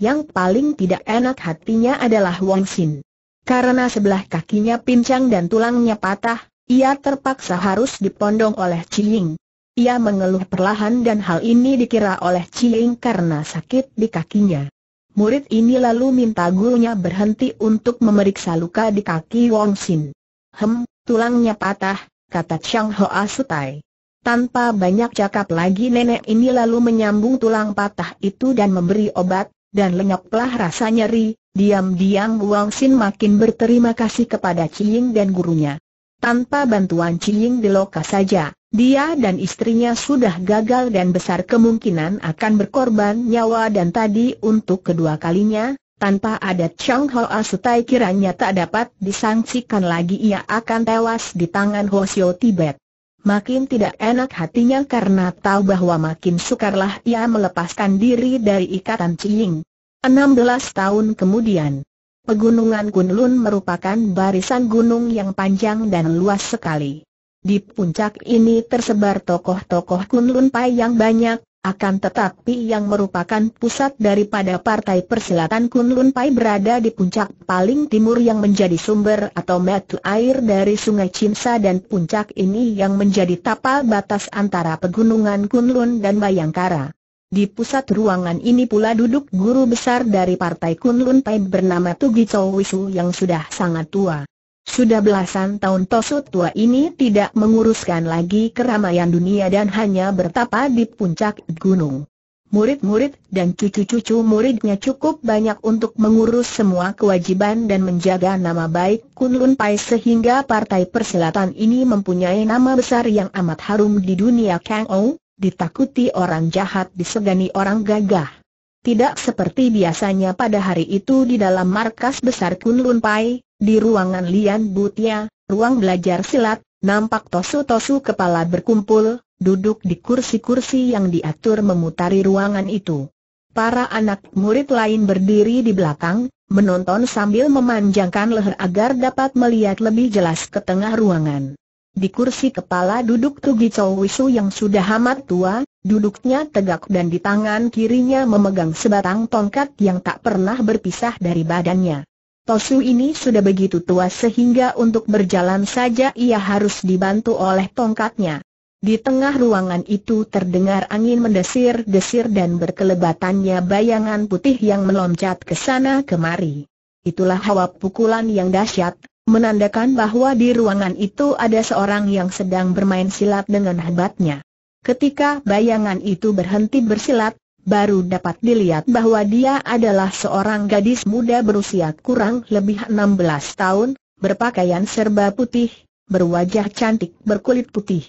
Yang paling tidak enak hatinya adalah Wang Sin. Karena sebelah kakinya pincang dan tulangnya patah, ia terpaksa harus dipondong oleh Ciling. Ia mengeluh perlahan dan hal ini dikira oleh Ciling karena sakit di kakinya. Murid ini lalu minta gurunya berhenti untuk memeriksa luka di kaki Wong Sin. Hem, tulangnya patah, kata Chang Hoa Sutai. Tanpa banyak cakap lagi nenek ini lalu menyambung tulang patah itu dan memberi obat, dan lenyaplah rasa nyeri, diam-diam Wang Sin makin berterima kasih kepada Ciying dan gurunya. Tanpa bantuan Ciying di lokasi saja, dia dan istrinya sudah gagal dan besar kemungkinan akan berkorban nyawa dan tadi untuk kedua kalinya, tanpa adat Chang Ho Sutai kiranya tak dapat disangsikan lagi ia akan tewas di tangan Hosio Tibet. Makin tidak enak hatinya karena tahu bahwa makin sukarlah ia melepaskan diri dari ikatan Ciying. 16 tahun kemudian, Pegunungan Kunlun merupakan barisan gunung yang panjang dan luas sekali. Di puncak ini tersebar tokoh-tokoh Kunlun Pai yang banyak, akan tetapi yang merupakan pusat daripada Partai Persilatan Kunlun Pai berada di puncak paling timur yang menjadi sumber atau metu air dari Sungai Cimsa dan puncak ini yang menjadi tapal batas antara pegunungan Kunlun dan Bayangkara. Di pusat ruangan ini pula duduk guru besar dari Partai Kunlun Pai bernama Tugi Chowisu yang sudah sangat tua. Sudah belasan tahun Tosut tua ini tidak menguruskan lagi keramaian dunia dan hanya bertapa di puncak gunung. Murid-murid dan cucu-cucu muridnya cukup banyak untuk mengurus semua kewajiban dan menjaga nama baik Kunlun Pai sehingga partai persilatan ini mempunyai nama besar yang amat harum di dunia Kang Ou, ditakuti orang jahat disegani orang gagah. Tidak seperti biasanya pada hari itu di dalam markas besar Kunlun Pai, di ruangan Lian Butia, ruang belajar silat, nampak tosu-tosu kepala berkumpul, duduk di kursi-kursi yang diatur memutari ruangan itu. Para anak murid lain berdiri di belakang, menonton sambil memanjangkan leher agar dapat melihat lebih jelas ke tengah ruangan. Di kursi kepala duduk Tugi Chow Wisu yang sudah amat tua, duduknya tegak dan di tangan kirinya memegang sebatang tongkat yang tak pernah berpisah dari badannya. Tosu ini sudah begitu tua sehingga untuk berjalan saja ia harus dibantu oleh tongkatnya. Di tengah ruangan itu terdengar angin mendesir-desir dan berkelebatannya bayangan putih yang meloncat ke sana kemari. Itulah hawa pukulan yang dahsyat, menandakan bahwa di ruangan itu ada seorang yang sedang bermain silat dengan hebatnya. Ketika bayangan itu berhenti bersilat, baru dapat dilihat bahwa dia adalah seorang gadis muda berusia kurang lebih 16 tahun, berpakaian serba putih, berwajah cantik berkulit putih.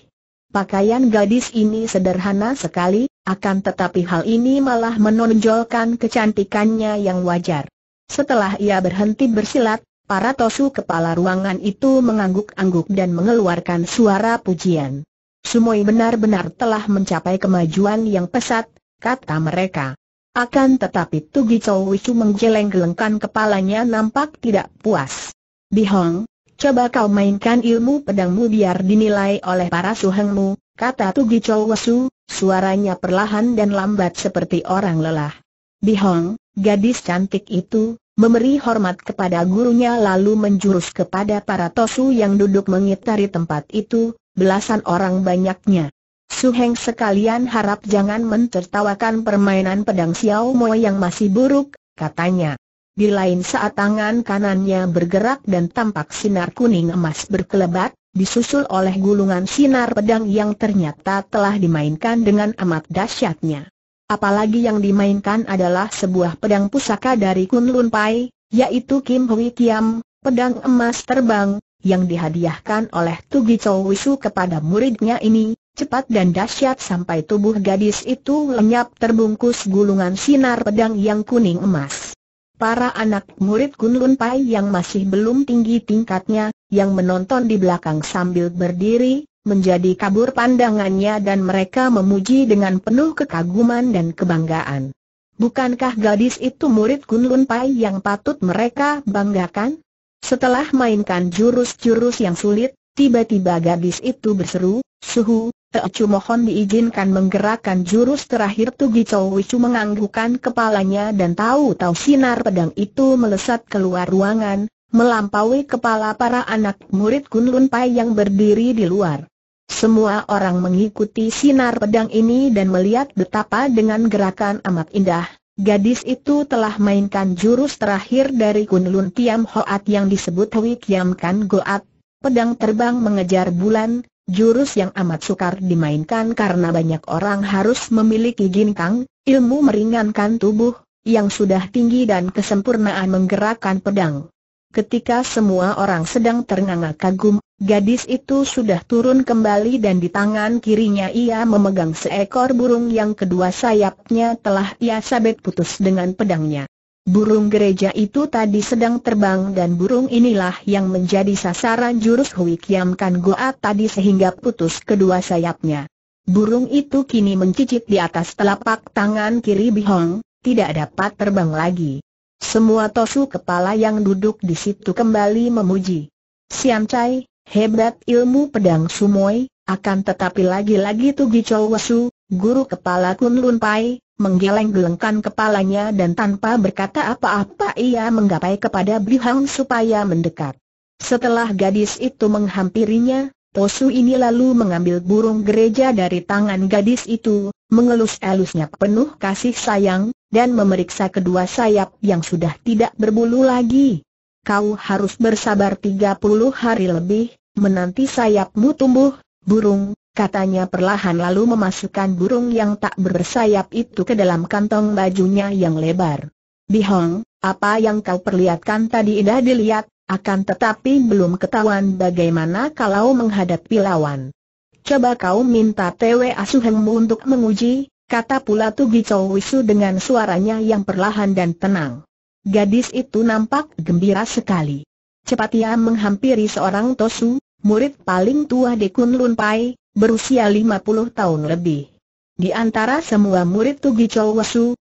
Pakaian gadis ini sederhana sekali, akan tetapi hal ini malah menonjolkan kecantikannya yang wajar. Setelah ia berhenti bersilat, Para tosu kepala ruangan itu mengangguk-angguk dan mengeluarkan suara pujian. Sumoi benar-benar telah mencapai kemajuan yang pesat, kata mereka. Akan tetapi Tugi Chow Wichu menggeleng-gelengkan kepalanya nampak tidak puas. Bihong, coba kau mainkan ilmu pedangmu biar dinilai oleh para suhengmu, kata Tugi Chow Wichu, suaranya perlahan dan lambat seperti orang lelah. Bihong, gadis cantik itu, memberi hormat kepada gurunya lalu menjurus kepada para tosu yang duduk mengitari tempat itu, belasan orang banyaknya. Suheng sekalian harap jangan mentertawakan permainan pedang Xiao Mo yang masih buruk, katanya. Di lain saat tangan kanannya bergerak dan tampak sinar kuning emas berkelebat, disusul oleh gulungan sinar pedang yang ternyata telah dimainkan dengan amat dahsyatnya apalagi yang dimainkan adalah sebuah pedang pusaka dari Kunlun Pai, yaitu Kim Hui Kiam, pedang emas terbang, yang dihadiahkan oleh Tugi Chow Wisu kepada muridnya ini, cepat dan dahsyat sampai tubuh gadis itu lenyap terbungkus gulungan sinar pedang yang kuning emas. Para anak murid Kunlun Pai yang masih belum tinggi tingkatnya, yang menonton di belakang sambil berdiri, menjadi kabur pandangannya dan mereka memuji dengan penuh kekaguman dan kebanggaan. Bukankah gadis itu murid Lun Pai yang patut mereka banggakan? Setelah mainkan jurus-jurus yang sulit, tiba-tiba gadis itu berseru, Suhu, Teocu mohon diizinkan menggerakkan jurus terakhir Tugi Chowicu menganggukkan kepalanya dan tahu-tahu sinar pedang itu melesat keluar ruangan, melampaui kepala para anak murid Lun Pai yang berdiri di luar. Semua orang mengikuti sinar pedang ini dan melihat betapa dengan gerakan amat indah, gadis itu telah mainkan jurus terakhir dari Kunlun Tiam Hoat yang disebut Hwi Kiam Kan Goat, pedang terbang mengejar bulan, jurus yang amat sukar dimainkan karena banyak orang harus memiliki ginkang, ilmu meringankan tubuh, yang sudah tinggi dan kesempurnaan menggerakkan pedang. Ketika semua orang sedang ternganga kagum, gadis itu sudah turun kembali dan di tangan kirinya ia memegang seekor burung yang kedua sayapnya telah ia sabet putus dengan pedangnya. Burung gereja itu tadi sedang terbang dan burung inilah yang menjadi sasaran jurus Hui Kiam Kan Goa tadi sehingga putus kedua sayapnya. Burung itu kini mencicit di atas telapak tangan kiri Bihong, tidak dapat terbang lagi. Semua tosu kepala yang duduk di situ kembali memuji. Sian Chai, hebat ilmu pedang sumoi, akan tetapi lagi-lagi Tugi Chow Wasu, guru kepala Kun Lun Pai, menggeleng-gelengkan kepalanya dan tanpa berkata apa-apa ia menggapai kepada Bli Hang supaya mendekat. Setelah gadis itu menghampirinya, Posu ini lalu mengambil burung gereja dari tangan gadis itu, mengelus-elusnya penuh kasih sayang, dan memeriksa kedua sayap yang sudah tidak berbulu lagi. Kau harus bersabar 30 hari lebih, menanti sayapmu tumbuh, burung, katanya perlahan lalu memasukkan burung yang tak bersayap itu ke dalam kantong bajunya yang lebar. Bihong, apa yang kau perlihatkan tadi indah dilihat, akan tetapi belum ketahuan bagaimana kalau menghadapi lawan. Coba kau minta TW asuhengmu untuk menguji, kata pula Tugi Chow dengan suaranya yang perlahan dan tenang. Gadis itu nampak gembira sekali. Cepat ia menghampiri seorang Tosu, murid paling tua di Lun Pai, berusia 50 tahun lebih. Di antara semua murid Tugi Chow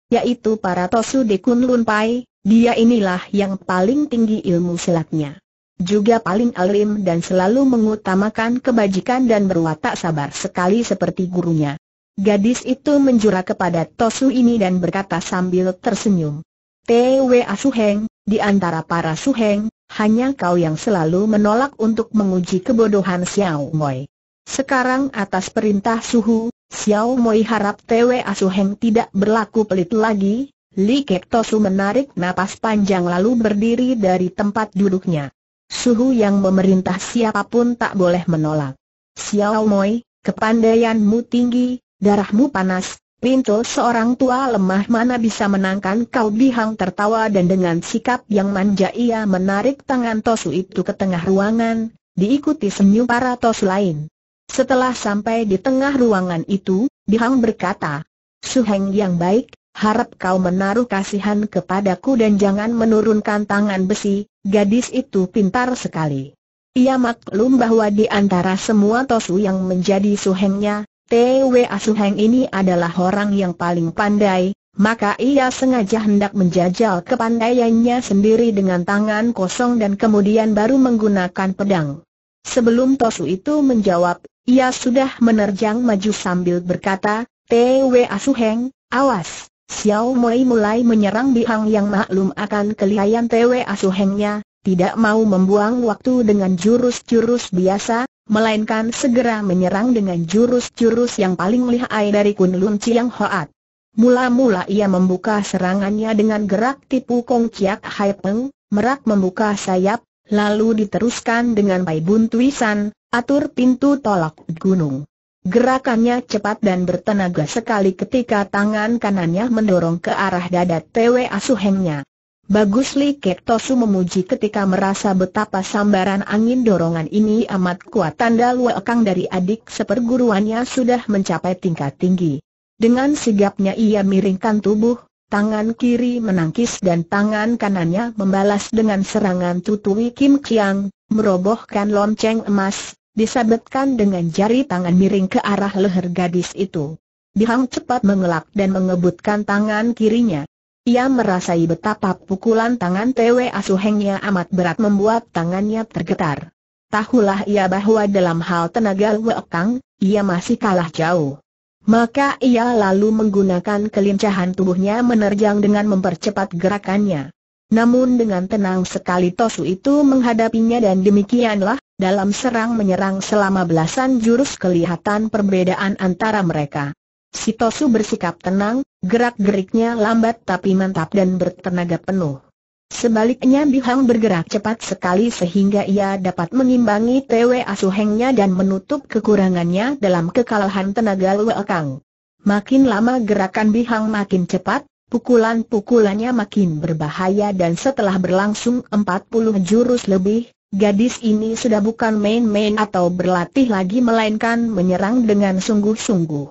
yaitu para Tosu di Lun Pai, dia inilah yang paling tinggi ilmu silatnya. Juga paling alim dan selalu mengutamakan kebajikan dan berwatak sabar sekali seperti gurunya. Gadis itu menjura kepada Tosu ini dan berkata sambil tersenyum. T.W.A. Suheng, di antara para Suheng, hanya kau yang selalu menolak untuk menguji kebodohan Xiao Moi. Sekarang atas perintah Suhu, Xiao Moi harap T.W.A. Suheng tidak berlaku pelit lagi, Li Kek Tosu menarik napas panjang lalu berdiri dari tempat duduknya. Suhu yang memerintah siapapun tak boleh menolak. Xiao Moi, kepandaianmu tinggi, darahmu panas, pintu seorang tua lemah mana bisa menangkan kau bihang tertawa dan dengan sikap yang manja ia menarik tangan Tosu itu ke tengah ruangan, diikuti senyum para Tosu lain. Setelah sampai di tengah ruangan itu, bihang berkata, Suheng yang baik, harap kau menaruh kasihan kepadaku dan jangan menurunkan tangan besi, gadis itu pintar sekali. Ia maklum bahwa di antara semua Tosu yang menjadi suhengnya, TWA Suheng ini adalah orang yang paling pandai, maka ia sengaja hendak menjajal kepandaiannya sendiri dengan tangan kosong dan kemudian baru menggunakan pedang. Sebelum Tosu itu menjawab, ia sudah menerjang maju sambil berkata, T.W.A. suheng, awas! Xiao Mei mulai menyerang Bihang yang maklum akan kelihayan Tewe Asuhengnya, tidak mau membuang waktu dengan jurus-jurus biasa, melainkan segera menyerang dengan jurus-jurus yang paling lihai dari Kunlun Chiang Hoat. Mula-mula ia membuka serangannya dengan gerak tipu Kong Chiak Hai Peng, merak membuka sayap, lalu diteruskan dengan Pai Bun Tuisan, atur pintu tolak gunung. Gerakannya cepat dan bertenaga sekali ketika tangan kanannya mendorong ke arah dada TW Asuhengnya. Bagus Li Kek Tosu memuji ketika merasa betapa sambaran angin dorongan ini amat kuat tanda luakang dari adik seperguruannya sudah mencapai tingkat tinggi. Dengan sigapnya ia miringkan tubuh, tangan kiri menangkis dan tangan kanannya membalas dengan serangan tutui Kim Kiang, merobohkan lonceng emas, disabetkan dengan jari tangan miring ke arah leher gadis itu. Dihang cepat mengelak dan mengebutkan tangan kirinya. Ia merasai betapa pukulan tangan TW Asuhengnya amat berat membuat tangannya tergetar. Tahulah ia bahwa dalam hal tenaga Wekang, ia masih kalah jauh. Maka ia lalu menggunakan kelincahan tubuhnya menerjang dengan mempercepat gerakannya. Namun dengan tenang sekali Tosu itu menghadapinya dan demikianlah, dalam serang menyerang selama belasan jurus kelihatan perbedaan antara mereka. Si Tosu bersikap tenang, gerak-geriknya lambat tapi mantap dan bertenaga penuh. Sebaliknya Bihang bergerak cepat sekali sehingga ia dapat mengimbangi TW Asuhengnya dan menutup kekurangannya dalam kekalahan tenaga kang. Makin lama gerakan Bihang makin cepat, Pukulan-pukulannya makin berbahaya dan setelah berlangsung 40 jurus lebih, gadis ini sudah bukan main-main atau berlatih lagi melainkan menyerang dengan sungguh-sungguh.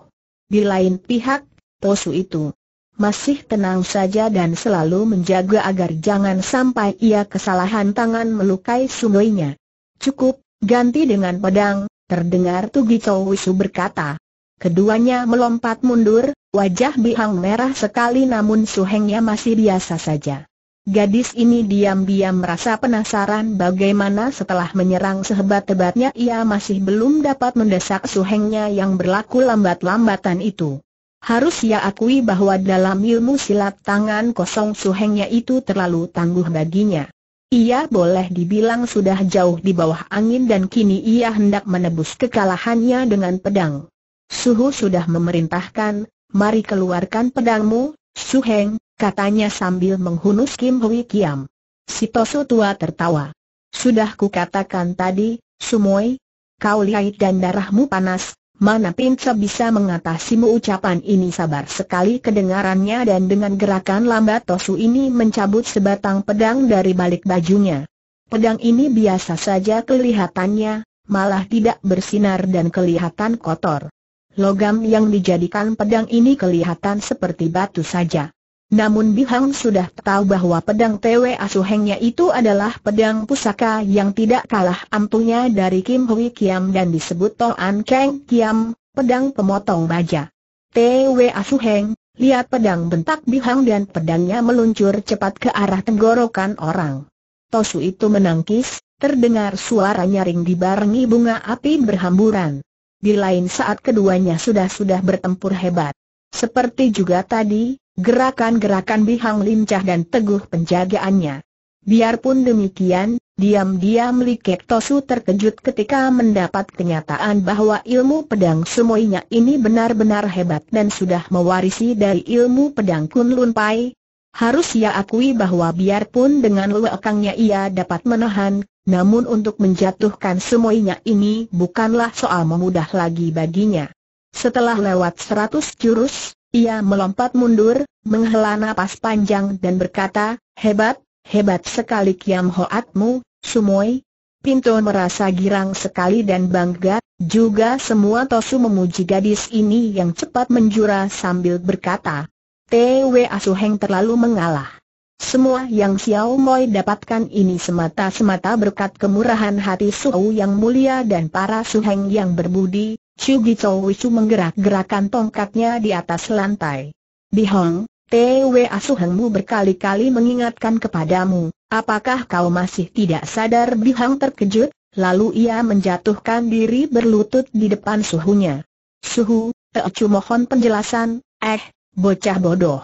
Di lain pihak, Tosu itu masih tenang saja dan selalu menjaga agar jangan sampai ia kesalahan tangan melukai sungguhnya. Cukup, ganti dengan pedang, terdengar Tugi Chowisu berkata. Keduanya melompat mundur, wajah Bihang merah sekali namun suhengnya masih biasa saja. Gadis ini diam-diam merasa penasaran bagaimana setelah menyerang sehebat-hebatnya ia masih belum dapat mendesak suhengnya yang berlaku lambat-lambatan itu. Harus ia akui bahwa dalam ilmu silat tangan kosong suhengnya itu terlalu tangguh baginya. Ia boleh dibilang sudah jauh di bawah angin dan kini ia hendak menebus kekalahannya dengan pedang. Suhu sudah memerintahkan, mari keluarkan pedangmu, Su-heng, katanya sambil menghunus Kim Hui Kiam. Si Tosu tua tertawa. Sudah kukatakan tadi, Sumoi, kau lihat dan darahmu panas, mana pinca bisa mengatasimu ucapan ini sabar sekali kedengarannya dan dengan gerakan lambat Tosu ini mencabut sebatang pedang dari balik bajunya. Pedang ini biasa saja kelihatannya, malah tidak bersinar dan kelihatan kotor logam yang dijadikan pedang ini kelihatan seperti batu saja. Namun Bihang sudah tahu bahwa pedang Tewe Asuhengnya itu adalah pedang pusaka yang tidak kalah ampuhnya dari Kim Hui Kiam dan disebut An Keng Kiam, pedang pemotong baja. Tewe Asuheng, lihat pedang bentak Bihang dan pedangnya meluncur cepat ke arah tenggorokan orang. Tosu itu menangkis, terdengar suara nyaring dibarengi bunga api berhamburan. Di lain saat keduanya sudah-sudah bertempur hebat. Seperti juga tadi, gerakan-gerakan Bihang lincah dan teguh penjagaannya. Biarpun demikian, diam-diam Li Kek Tosu terkejut ketika mendapat kenyataan bahwa ilmu pedang semuanya ini benar-benar hebat dan sudah mewarisi dari ilmu pedang Kunlun Pai. Harus ia akui bahwa biarpun dengan lekangnya ia dapat menahan namun untuk menjatuhkan semuanya ini bukanlah soal memudah lagi baginya. Setelah lewat seratus jurus, ia melompat mundur, menghela napas panjang dan berkata, Hebat, hebat sekali Kiam Hoatmu, Sumoi. Pinto merasa girang sekali dan bangga, juga semua Tosu memuji gadis ini yang cepat menjura sambil berkata, T.W. Asuheng terlalu mengalah. Semua yang Xiao Moi dapatkan ini semata-semata berkat kemurahan hati Suhu yang mulia dan para suheng yang berbudi, Chu Gicau Wicu menggerak-gerakkan tongkatnya di atas lantai. Bihong, T.W.A. Suhengmu berkali-kali mengingatkan kepadamu, apakah kau masih tidak sadar Hong terkejut, lalu ia menjatuhkan diri berlutut di depan suhunya. Suhu, Teocu mohon penjelasan, eh, bocah bodoh.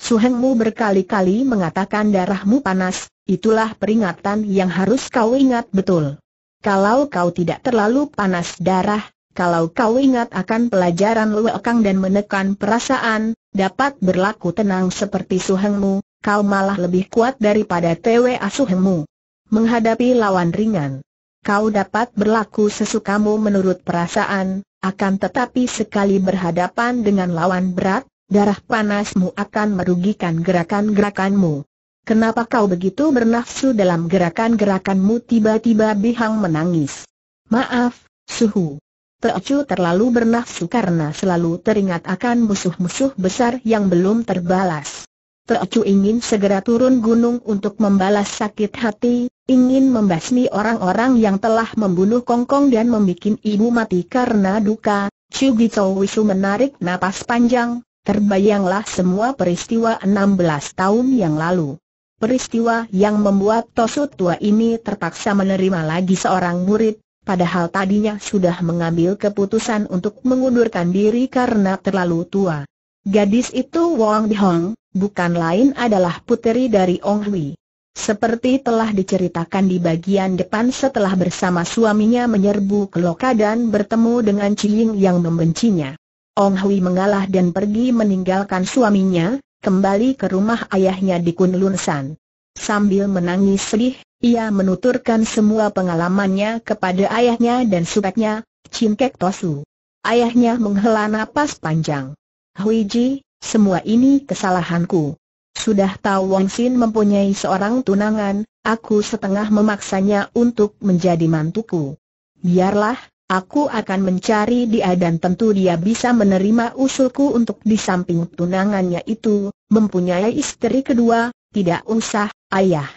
Suhengmu berkali-kali mengatakan darahmu panas, itulah peringatan yang harus kau ingat betul. Kalau kau tidak terlalu panas darah, kalau kau ingat akan pelajaran Luekang dan menekan perasaan, dapat berlaku tenang seperti Suhengmu, kau malah lebih kuat daripada TWA Suhengmu. Menghadapi lawan ringan, kau dapat berlaku sesukamu menurut perasaan, akan tetapi sekali berhadapan dengan lawan berat, Darah panasmu akan merugikan gerakan-gerakanmu. Kenapa kau begitu bernafsu dalam gerakan-gerakanmu tiba-tiba Bihang menangis? Maaf, Suhu. Teocu terlalu bernafsu karena selalu teringat akan musuh-musuh besar yang belum terbalas. Teocu ingin segera turun gunung untuk membalas sakit hati, ingin membasmi orang-orang yang telah membunuh Kongkong dan membuat ibu mati karena duka. Chu Gico Wisu menarik napas panjang, Terbayanglah semua peristiwa 16 tahun yang lalu. Peristiwa yang membuat Tosut tua ini terpaksa menerima lagi seorang murid, padahal tadinya sudah mengambil keputusan untuk mengundurkan diri karena terlalu tua. Gadis itu Wang Dihong, bukan lain adalah puteri dari Ong Hui. Seperti telah diceritakan di bagian depan setelah bersama suaminya menyerbu ke Loka dan bertemu dengan Ciying yang membencinya. Ong Hui mengalah dan pergi meninggalkan suaminya, kembali ke rumah ayahnya di Kunlun San. Sambil menangis sedih, ia menuturkan semua pengalamannya kepada ayahnya dan Chin Kek Tosu. Ayahnya menghela napas panjang. Huiji, semua ini kesalahanku. Sudah tahu Wong Sin mempunyai seorang tunangan, aku setengah memaksanya untuk menjadi mantuku. Biarlah, Aku akan mencari dia dan tentu dia bisa menerima usulku untuk di samping tunangannya itu, mempunyai istri kedua, tidak usah, ayah.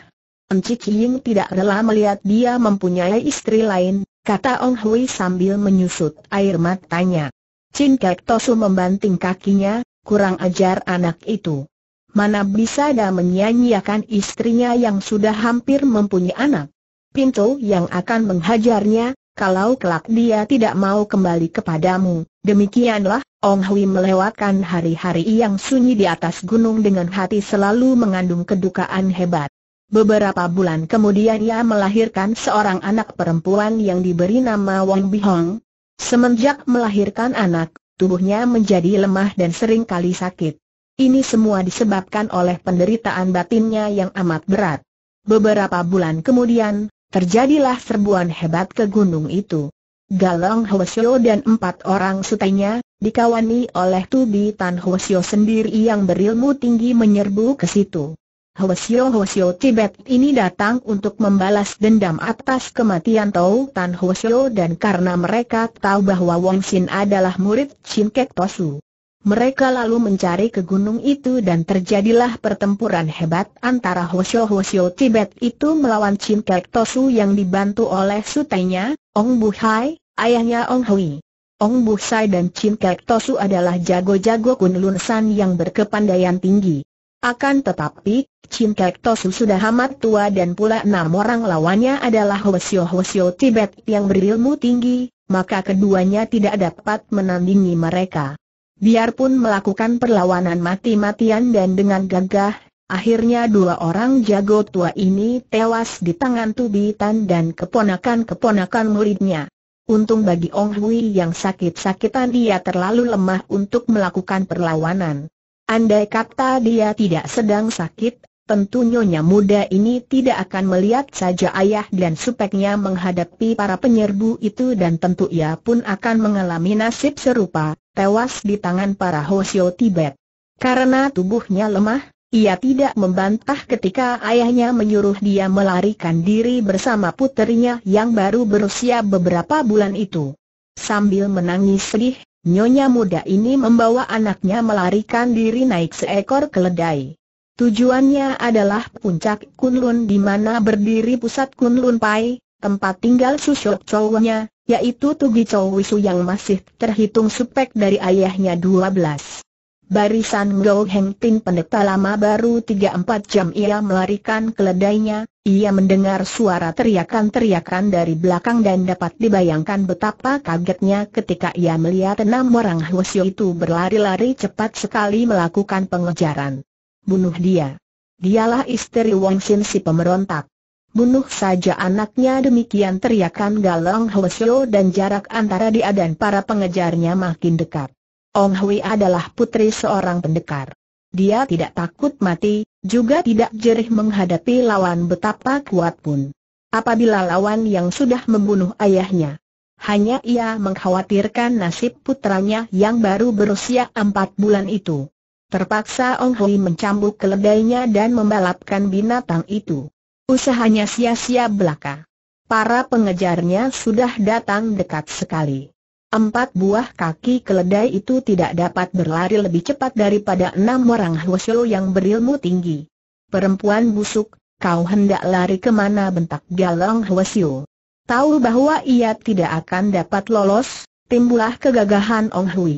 Encik Ying tidak rela melihat dia mempunyai istri lain, kata Ong Hui sambil menyusut air matanya. Chin Kek Tosu membanting kakinya, kurang ajar anak itu. Mana bisa dia menyanyiakan istrinya yang sudah hampir mempunyai anak? Pintu yang akan menghajarnya, kalau kelak dia tidak mau kembali kepadamu. Demikianlah, Ong Hui melewatkan hari-hari yang sunyi di atas gunung dengan hati selalu mengandung kedukaan hebat. Beberapa bulan kemudian ia melahirkan seorang anak perempuan yang diberi nama Wang Bihong. Semenjak melahirkan anak, tubuhnya menjadi lemah dan sering kali sakit. Ini semua disebabkan oleh penderitaan batinnya yang amat berat. Beberapa bulan kemudian, Terjadilah serbuan hebat ke gunung itu. Galong Hwasyo dan empat orang sutenya, dikawani oleh Tubi Tan Hwasyo sendiri yang berilmu tinggi menyerbu ke situ. Hwasyo Hwasyo Tibet ini datang untuk membalas dendam atas kematian Tau Tan Hwasyo dan karena mereka tahu bahwa Wong Sin adalah murid Chin Kek Tosu. Mereka lalu mencari ke gunung itu dan terjadilah pertempuran hebat antara Hoshio-Hoshio Tibet itu melawan Chin Kek Tosu yang dibantu oleh sutenya, Ong Buhai, ayahnya Ong Hui. Ong Buhai dan Chin Kek Tosu adalah jago-jago Kunlunsan yang berkepandaian tinggi. Akan tetapi, Chin Kek Tosu sudah amat tua dan pula enam orang lawannya adalah Hoshio-Hoshio Tibet yang berilmu tinggi, maka keduanya tidak dapat menandingi mereka. Biarpun melakukan perlawanan mati-matian dan dengan gagah, akhirnya dua orang jago tua ini tewas di tangan Tubitan dan keponakan-keponakan muridnya. Untung bagi Ong Hui yang sakit-sakitan dia terlalu lemah untuk melakukan perlawanan. Andai kata dia tidak sedang sakit, tentu nyonya muda ini tidak akan melihat saja ayah dan supeknya menghadapi para penyerbu itu dan tentu ia pun akan mengalami nasib serupa, tewas di tangan para Hosio Tibet. Karena tubuhnya lemah, ia tidak membantah ketika ayahnya menyuruh dia melarikan diri bersama puterinya yang baru berusia beberapa bulan itu. Sambil menangis sedih, nyonya muda ini membawa anaknya melarikan diri naik seekor keledai. Tujuannya adalah puncak Kunlun di mana berdiri pusat Kunlun Pai, tempat tinggal susuk cowoknya, yaitu Tugi Chow Wisu yang masih terhitung supek dari ayahnya 12. Barisan Ngo Heng Tin pendeta lama baru 3-4 jam ia melarikan keledainya, ia mendengar suara teriakan-teriakan dari belakang dan dapat dibayangkan betapa kagetnya ketika ia melihat enam orang Hwasyo itu berlari-lari cepat sekali melakukan pengejaran bunuh dia. Dialah istri Wong Sin si pemberontak. Bunuh saja anaknya demikian teriakan Galang Hwasyo dan jarak antara dia dan para pengejarnya makin dekat. Ong Hui adalah putri seorang pendekar. Dia tidak takut mati, juga tidak jerih menghadapi lawan betapa kuat pun. Apabila lawan yang sudah membunuh ayahnya, hanya ia mengkhawatirkan nasib putranya yang baru berusia empat bulan itu. Terpaksa Ong Hui mencambuk keledainya dan membalapkan binatang itu. Usahanya sia-sia belaka. Para pengejarnya sudah datang dekat sekali. Empat buah kaki keledai itu tidak dapat berlari lebih cepat daripada enam orang Hwasyo yang berilmu tinggi. Perempuan busuk, kau hendak lari kemana bentak Galang Hwasyo. Tahu bahwa ia tidak akan dapat lolos, timbulah kegagahan Ong Hui.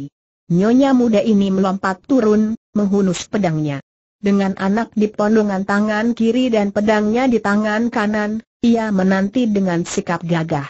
Nyonya muda ini melompat turun, menghunus pedangnya. Dengan anak di pondongan tangan kiri dan pedangnya di tangan kanan, ia menanti dengan sikap gagah.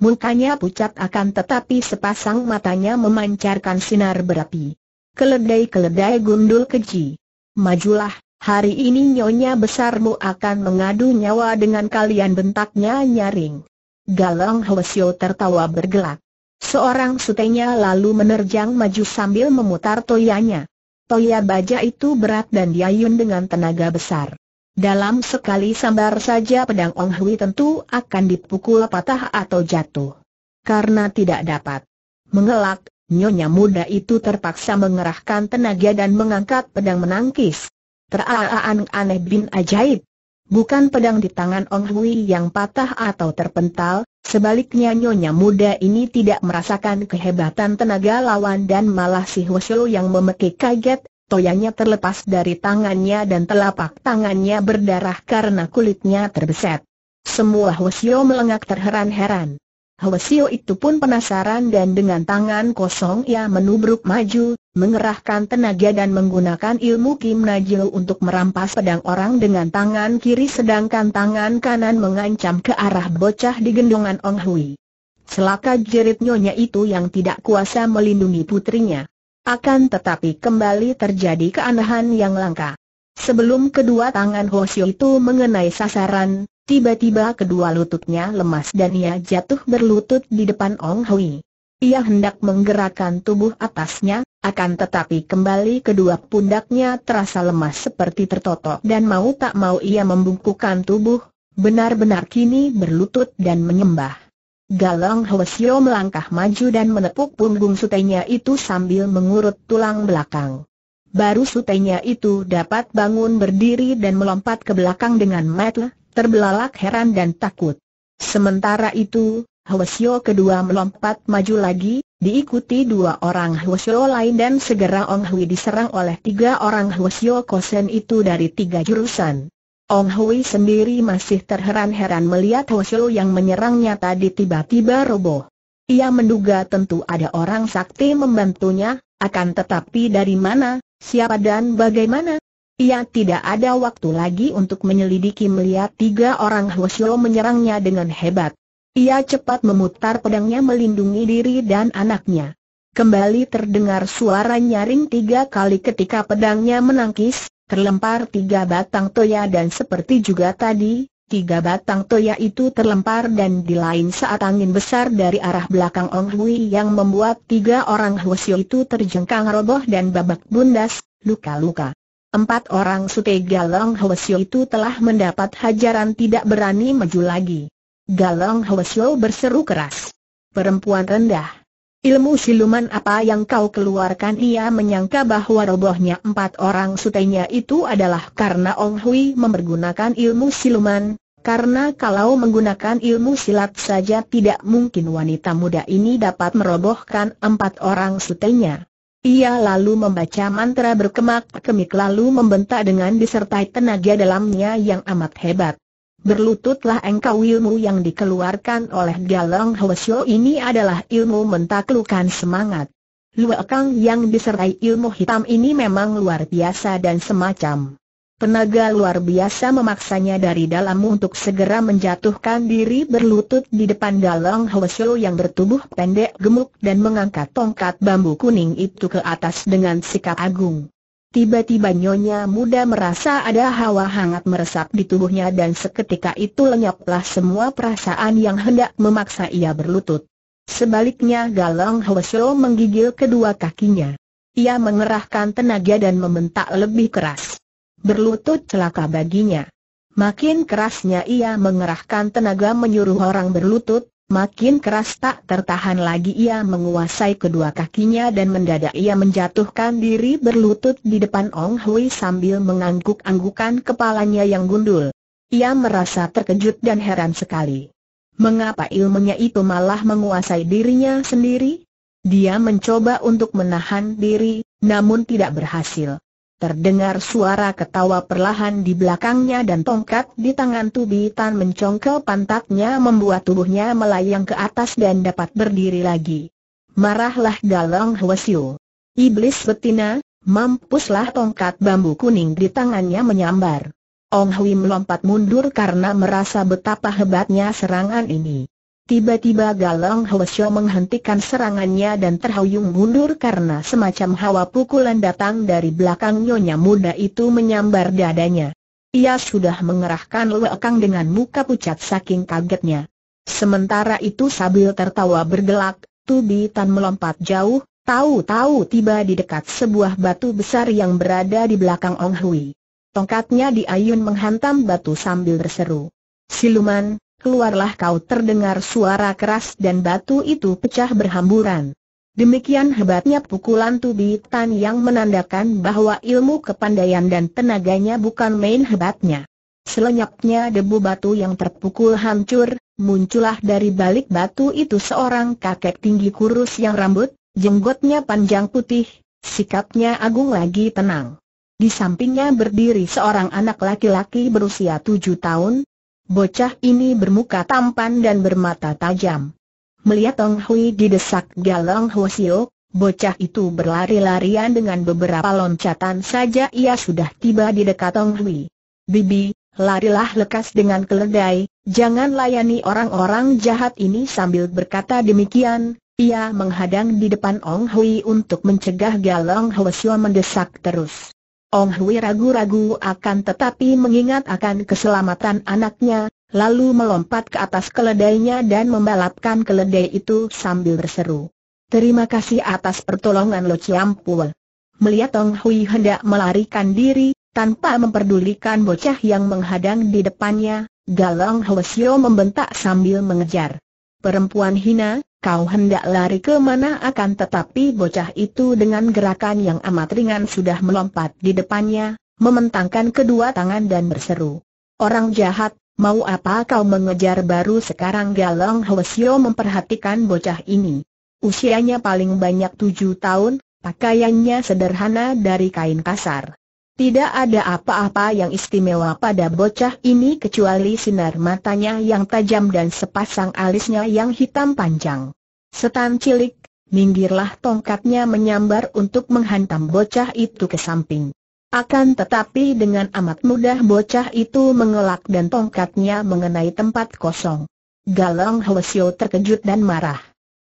Mukanya pucat akan tetapi sepasang matanya memancarkan sinar berapi. Keledai-keledai gundul keji. Majulah, hari ini nyonya besarmu akan mengadu nyawa dengan kalian bentaknya nyaring. Galang Hwasyo tertawa bergelak. Seorang sutenya lalu menerjang maju sambil memutar toyanya. Toya baja itu berat dan diayun dengan tenaga besar. Dalam sekali sambar saja pedang Ong Hui tentu akan dipukul patah atau jatuh. Karena tidak dapat mengelak, nyonya muda itu terpaksa mengerahkan tenaga dan mengangkat pedang menangkis. Teraaan aneh bin ajaib. Bukan pedang di tangan Ong Hui yang patah atau terpental, sebaliknya nyonya muda ini tidak merasakan kehebatan tenaga lawan dan malah si Hwasyo yang memekik kaget, toyanya terlepas dari tangannya dan telapak tangannya berdarah karena kulitnya terbeset. Semua Hwasyo melengak terheran-heran. Hwesio itu pun penasaran dan dengan tangan kosong ia menubruk maju, mengerahkan tenaga dan menggunakan ilmu Kim Najil untuk merampas pedang orang dengan tangan kiri sedangkan tangan kanan mengancam ke arah bocah di gendongan Ong Hui. Selaka jerit nyonya itu yang tidak kuasa melindungi putrinya. Akan tetapi kembali terjadi keanehan yang langka. Sebelum kedua tangan Hosio itu mengenai sasaran, Tiba-tiba kedua lututnya lemas dan ia jatuh berlutut di depan Ong Hui. Ia hendak menggerakkan tubuh atasnya, akan tetapi kembali kedua pundaknya terasa lemas seperti tertotok dan mau tak mau ia membungkukkan tubuh, benar-benar kini berlutut dan menyembah. Galong Hwasyo melangkah maju dan menepuk punggung sutenya itu sambil mengurut tulang belakang. Baru sutenya itu dapat bangun berdiri dan melompat ke belakang dengan matlah terbelalak heran dan takut. Sementara itu, Hwasyo kedua melompat maju lagi, diikuti dua orang Hwasyo lain dan segera Ong Hui diserang oleh tiga orang Hwasyo Kosen itu dari tiga jurusan. Ong Hui sendiri masih terheran-heran melihat Hwasyo yang menyerangnya tadi tiba-tiba roboh. Ia menduga tentu ada orang sakti membantunya, akan tetapi dari mana, siapa dan bagaimana? Ia tidak ada waktu lagi untuk menyelidiki melihat tiga orang Hwasyo menyerangnya dengan hebat. Ia cepat memutar pedangnya melindungi diri dan anaknya. Kembali terdengar suara nyaring tiga kali ketika pedangnya menangkis, terlempar tiga batang toya dan seperti juga tadi, tiga batang toya itu terlempar dan di lain saat angin besar dari arah belakang Ong Hui yang membuat tiga orang Hwasyo itu terjengkang roboh dan babak bundas, luka-luka. Empat orang sute Galong Hwasyo itu telah mendapat hajaran tidak berani maju lagi. Galong Hwasyo berseru keras. Perempuan rendah. Ilmu siluman apa yang kau keluarkan ia menyangka bahwa robohnya empat orang sutenya itu adalah karena Ong Hui mempergunakan ilmu siluman, karena kalau menggunakan ilmu silat saja tidak mungkin wanita muda ini dapat merobohkan empat orang sutenya. Ia lalu membaca mantra berkemak-kemik lalu membentak dengan disertai tenaga dalamnya yang amat hebat. Berlututlah engkau ilmu yang dikeluarkan oleh Galang Hwasyo ini adalah ilmu mentaklukan semangat. Luakang yang disertai ilmu hitam ini memang luar biasa dan semacam Tenaga luar biasa memaksanya dari dalam untuk segera menjatuhkan diri berlutut di depan Galang Hwasyo yang bertubuh pendek gemuk dan mengangkat tongkat bambu kuning itu ke atas dengan sikap agung. Tiba-tiba nyonya muda merasa ada hawa hangat meresap di tubuhnya dan seketika itu lenyaplah semua perasaan yang hendak memaksa ia berlutut. Sebaliknya Galang Hwasyo menggigil kedua kakinya. Ia mengerahkan tenaga dan membentak lebih keras berlutut celaka baginya. Makin kerasnya ia mengerahkan tenaga menyuruh orang berlutut, makin keras tak tertahan lagi ia menguasai kedua kakinya dan mendadak ia menjatuhkan diri berlutut di depan Ong Hui sambil mengangguk-anggukan kepalanya yang gundul. Ia merasa terkejut dan heran sekali. Mengapa ilmunya itu malah menguasai dirinya sendiri? Dia mencoba untuk menahan diri, namun tidak berhasil. Terdengar suara ketawa perlahan di belakangnya dan tongkat di tangan Tubi Tan mencongkel pantatnya membuat tubuhnya melayang ke atas dan dapat berdiri lagi. Marahlah Galang Hwasyu. Iblis betina, mampuslah tongkat bambu kuning di tangannya menyambar. Ong Hui melompat mundur karena merasa betapa hebatnya serangan ini. Tiba-tiba Galang Hwesyo menghentikan serangannya dan terhuyung mundur karena semacam hawa pukulan datang dari belakang nyonya muda itu menyambar dadanya. Ia sudah mengerahkan lekang dengan muka pucat saking kagetnya. Sementara itu Sabil tertawa bergelak, Tubi Tan melompat jauh, tahu-tahu tiba di dekat sebuah batu besar yang berada di belakang Ong Hui. Tongkatnya diayun menghantam batu sambil berseru. Siluman, keluarlah kau terdengar suara keras dan batu itu pecah berhamburan. Demikian hebatnya pukulan tubi Tan yang menandakan bahwa ilmu kepandaian dan tenaganya bukan main hebatnya. Selenyapnya debu batu yang terpukul hancur, muncullah dari balik batu itu seorang kakek tinggi kurus yang rambut, jenggotnya panjang putih, sikapnya agung lagi tenang. Di sampingnya berdiri seorang anak laki-laki berusia tujuh tahun, Bocah ini bermuka tampan dan bermata tajam. Melihat Tong Hui didesak Galong Hwasio, bocah itu berlari-larian dengan beberapa loncatan saja ia sudah tiba di dekat Tong Hui. Bibi, larilah lekas dengan keledai, jangan layani orang-orang jahat ini sambil berkata demikian, ia menghadang di depan Ong Hui untuk mencegah Galong Hwasyo mendesak terus. Ong Hui ragu-ragu akan tetapi mengingat akan keselamatan anaknya, lalu melompat ke atas keledainya dan membalapkan keledai itu sambil berseru. Terima kasih atas pertolongan Lo Chiampul. Melihat Ong Hui hendak melarikan diri, tanpa memperdulikan bocah yang menghadang di depannya, Galong Hwasyo membentak sambil mengejar. Perempuan hina, Kau hendak lari ke mana akan tetapi bocah itu dengan gerakan yang amat ringan sudah melompat di depannya, mementangkan kedua tangan dan berseru. Orang jahat, mau apa kau mengejar baru sekarang Galong Hwasyo memperhatikan bocah ini. Usianya paling banyak tujuh tahun, pakaiannya sederhana dari kain kasar. Tidak ada apa-apa yang istimewa pada bocah ini kecuali sinar matanya yang tajam dan sepasang alisnya yang hitam panjang. Setan cilik, minggirlah tongkatnya menyambar untuk menghantam bocah itu ke samping. Akan tetapi dengan amat mudah bocah itu mengelak dan tongkatnya mengenai tempat kosong. Galang Hwesyo terkejut dan marah.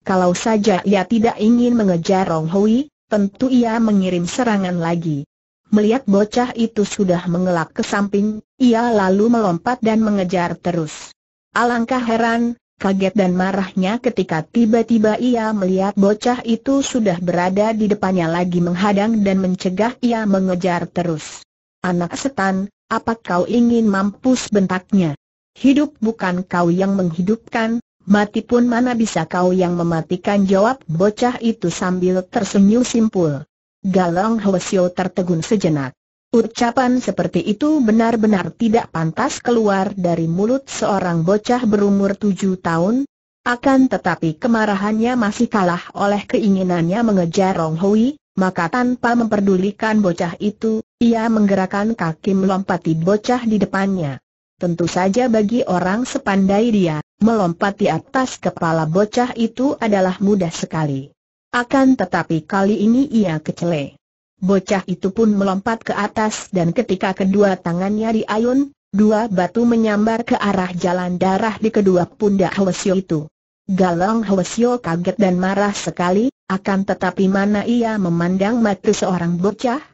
Kalau saja ia tidak ingin mengejar Rong Hui, tentu ia mengirim serangan lagi. Melihat bocah itu sudah mengelak ke samping, ia lalu melompat dan mengejar terus. Alangkah heran, kaget dan marahnya ketika tiba-tiba ia melihat bocah itu sudah berada di depannya lagi menghadang dan mencegah ia mengejar terus. Anak setan, apa kau ingin mampus bentaknya? Hidup bukan kau yang menghidupkan, mati pun mana bisa kau yang mematikan jawab bocah itu sambil tersenyum simpul. Galang Hwasyo tertegun sejenak. Ucapan seperti itu benar-benar tidak pantas keluar dari mulut seorang bocah berumur tujuh tahun. Akan tetapi kemarahannya masih kalah oleh keinginannya mengejar Rong Hui, maka tanpa memperdulikan bocah itu, ia menggerakkan kaki melompati bocah di depannya. Tentu saja bagi orang sepandai dia, melompati atas kepala bocah itu adalah mudah sekali. Akan tetapi kali ini ia kecele. Bocah itu pun melompat ke atas dan ketika kedua tangannya diayun, dua batu menyambar ke arah jalan darah di kedua pundak Hwasyo itu. Galang Hwasyo kaget dan marah sekali, akan tetapi mana ia memandang mati seorang bocah,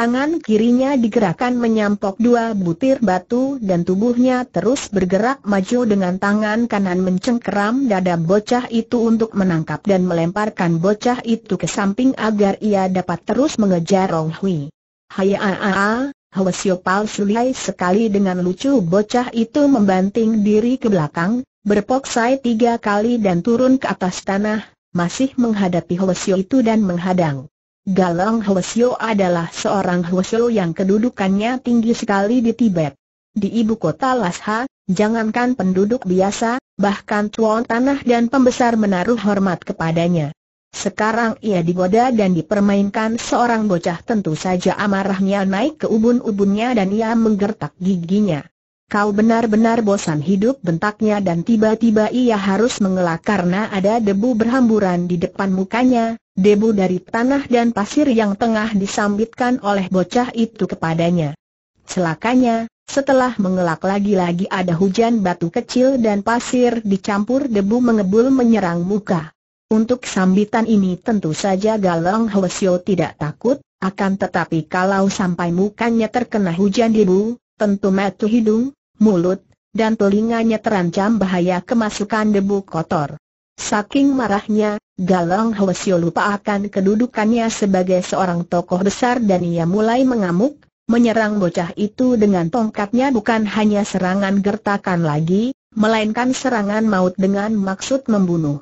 Tangan kirinya digerakkan menyampok dua butir batu dan tubuhnya terus bergerak maju dengan tangan kanan mencengkeram dada bocah itu untuk menangkap dan melemparkan bocah itu ke samping agar ia dapat terus mengejar Rong Hui. Hayaa, Hwasyo Pao Sulai sekali dengan lucu bocah itu membanting diri ke belakang, berpoksai tiga kali dan turun ke atas tanah, masih menghadapi Sio itu dan menghadang. Galang Hwasyo adalah seorang Hwasyo yang kedudukannya tinggi sekali di Tibet. Di ibu kota Lhasa, jangankan penduduk biasa, bahkan tuan tanah dan pembesar menaruh hormat kepadanya. Sekarang ia digoda dan dipermainkan seorang bocah tentu saja amarahnya naik ke ubun-ubunnya dan ia menggertak giginya. Kau benar-benar bosan hidup bentaknya dan tiba-tiba ia harus mengelak karena ada debu berhamburan di depan mukanya, debu dari tanah dan pasir yang tengah disambitkan oleh bocah itu kepadanya. Celakanya, setelah mengelak lagi-lagi ada hujan batu kecil dan pasir dicampur debu mengebul menyerang muka. Untuk sambitan ini tentu saja Galang Hwasyo tidak takut, akan tetapi kalau sampai mukanya terkena hujan debu, tentu metu hidung, mulut, dan telinganya terancam bahaya kemasukan debu kotor. Saking marahnya, Galang Hwasyo lupa akan kedudukannya sebagai seorang tokoh besar dan ia mulai mengamuk, menyerang bocah itu dengan tongkatnya bukan hanya serangan gertakan lagi, melainkan serangan maut dengan maksud membunuh.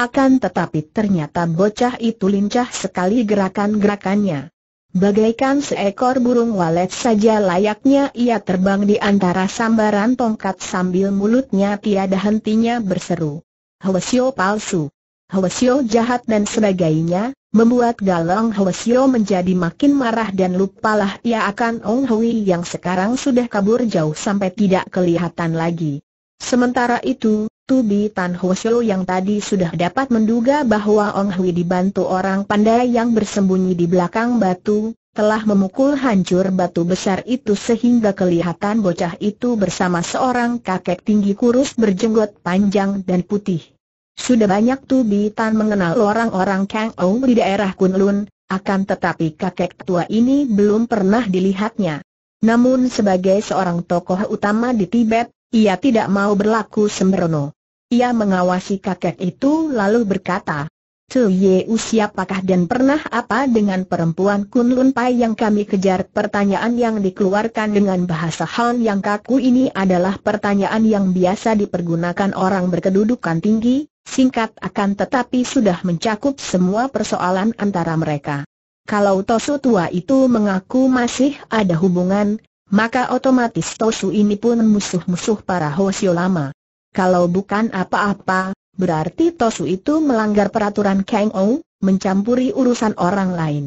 Akan tetapi ternyata bocah itu lincah sekali gerakan-gerakannya. Bagaikan seekor burung walet saja layaknya ia terbang di antara sambaran tongkat sambil mulutnya tiada hentinya berseru. Hwasyo palsu, Hwasyo jahat dan sebagainya, membuat Galang Hwasyo menjadi makin marah dan lupalah ia akan Ong Hui yang sekarang sudah kabur jauh sampai tidak kelihatan lagi. Sementara itu, Tubi Tan Hwasyo yang tadi sudah dapat menduga bahwa Ong Hui dibantu orang pandai yang bersembunyi di belakang batu, telah memukul hancur batu besar itu sehingga kelihatan bocah itu bersama seorang kakek tinggi kurus berjenggot panjang dan putih. Sudah banyak Tubi Tan mengenal orang-orang Kang Ong di daerah Kunlun, akan tetapi kakek tua ini belum pernah dilihatnya. Namun sebagai seorang tokoh utama di Tibet, ia tidak mau berlaku sembrono. Ia mengawasi kakek itu lalu berkata, Tu Yeu siapakah dan pernah apa dengan perempuan Kunlun Pai yang kami kejar? Pertanyaan yang dikeluarkan dengan bahasa Han yang kaku ini adalah pertanyaan yang biasa dipergunakan orang berkedudukan tinggi, singkat akan tetapi sudah mencakup semua persoalan antara mereka. Kalau Tosu tua itu mengaku masih ada hubungan, maka otomatis Tosu ini pun musuh-musuh para Hosio lama. Kalau bukan apa-apa, berarti Tosu itu melanggar peraturan Kang Ou, mencampuri urusan orang lain.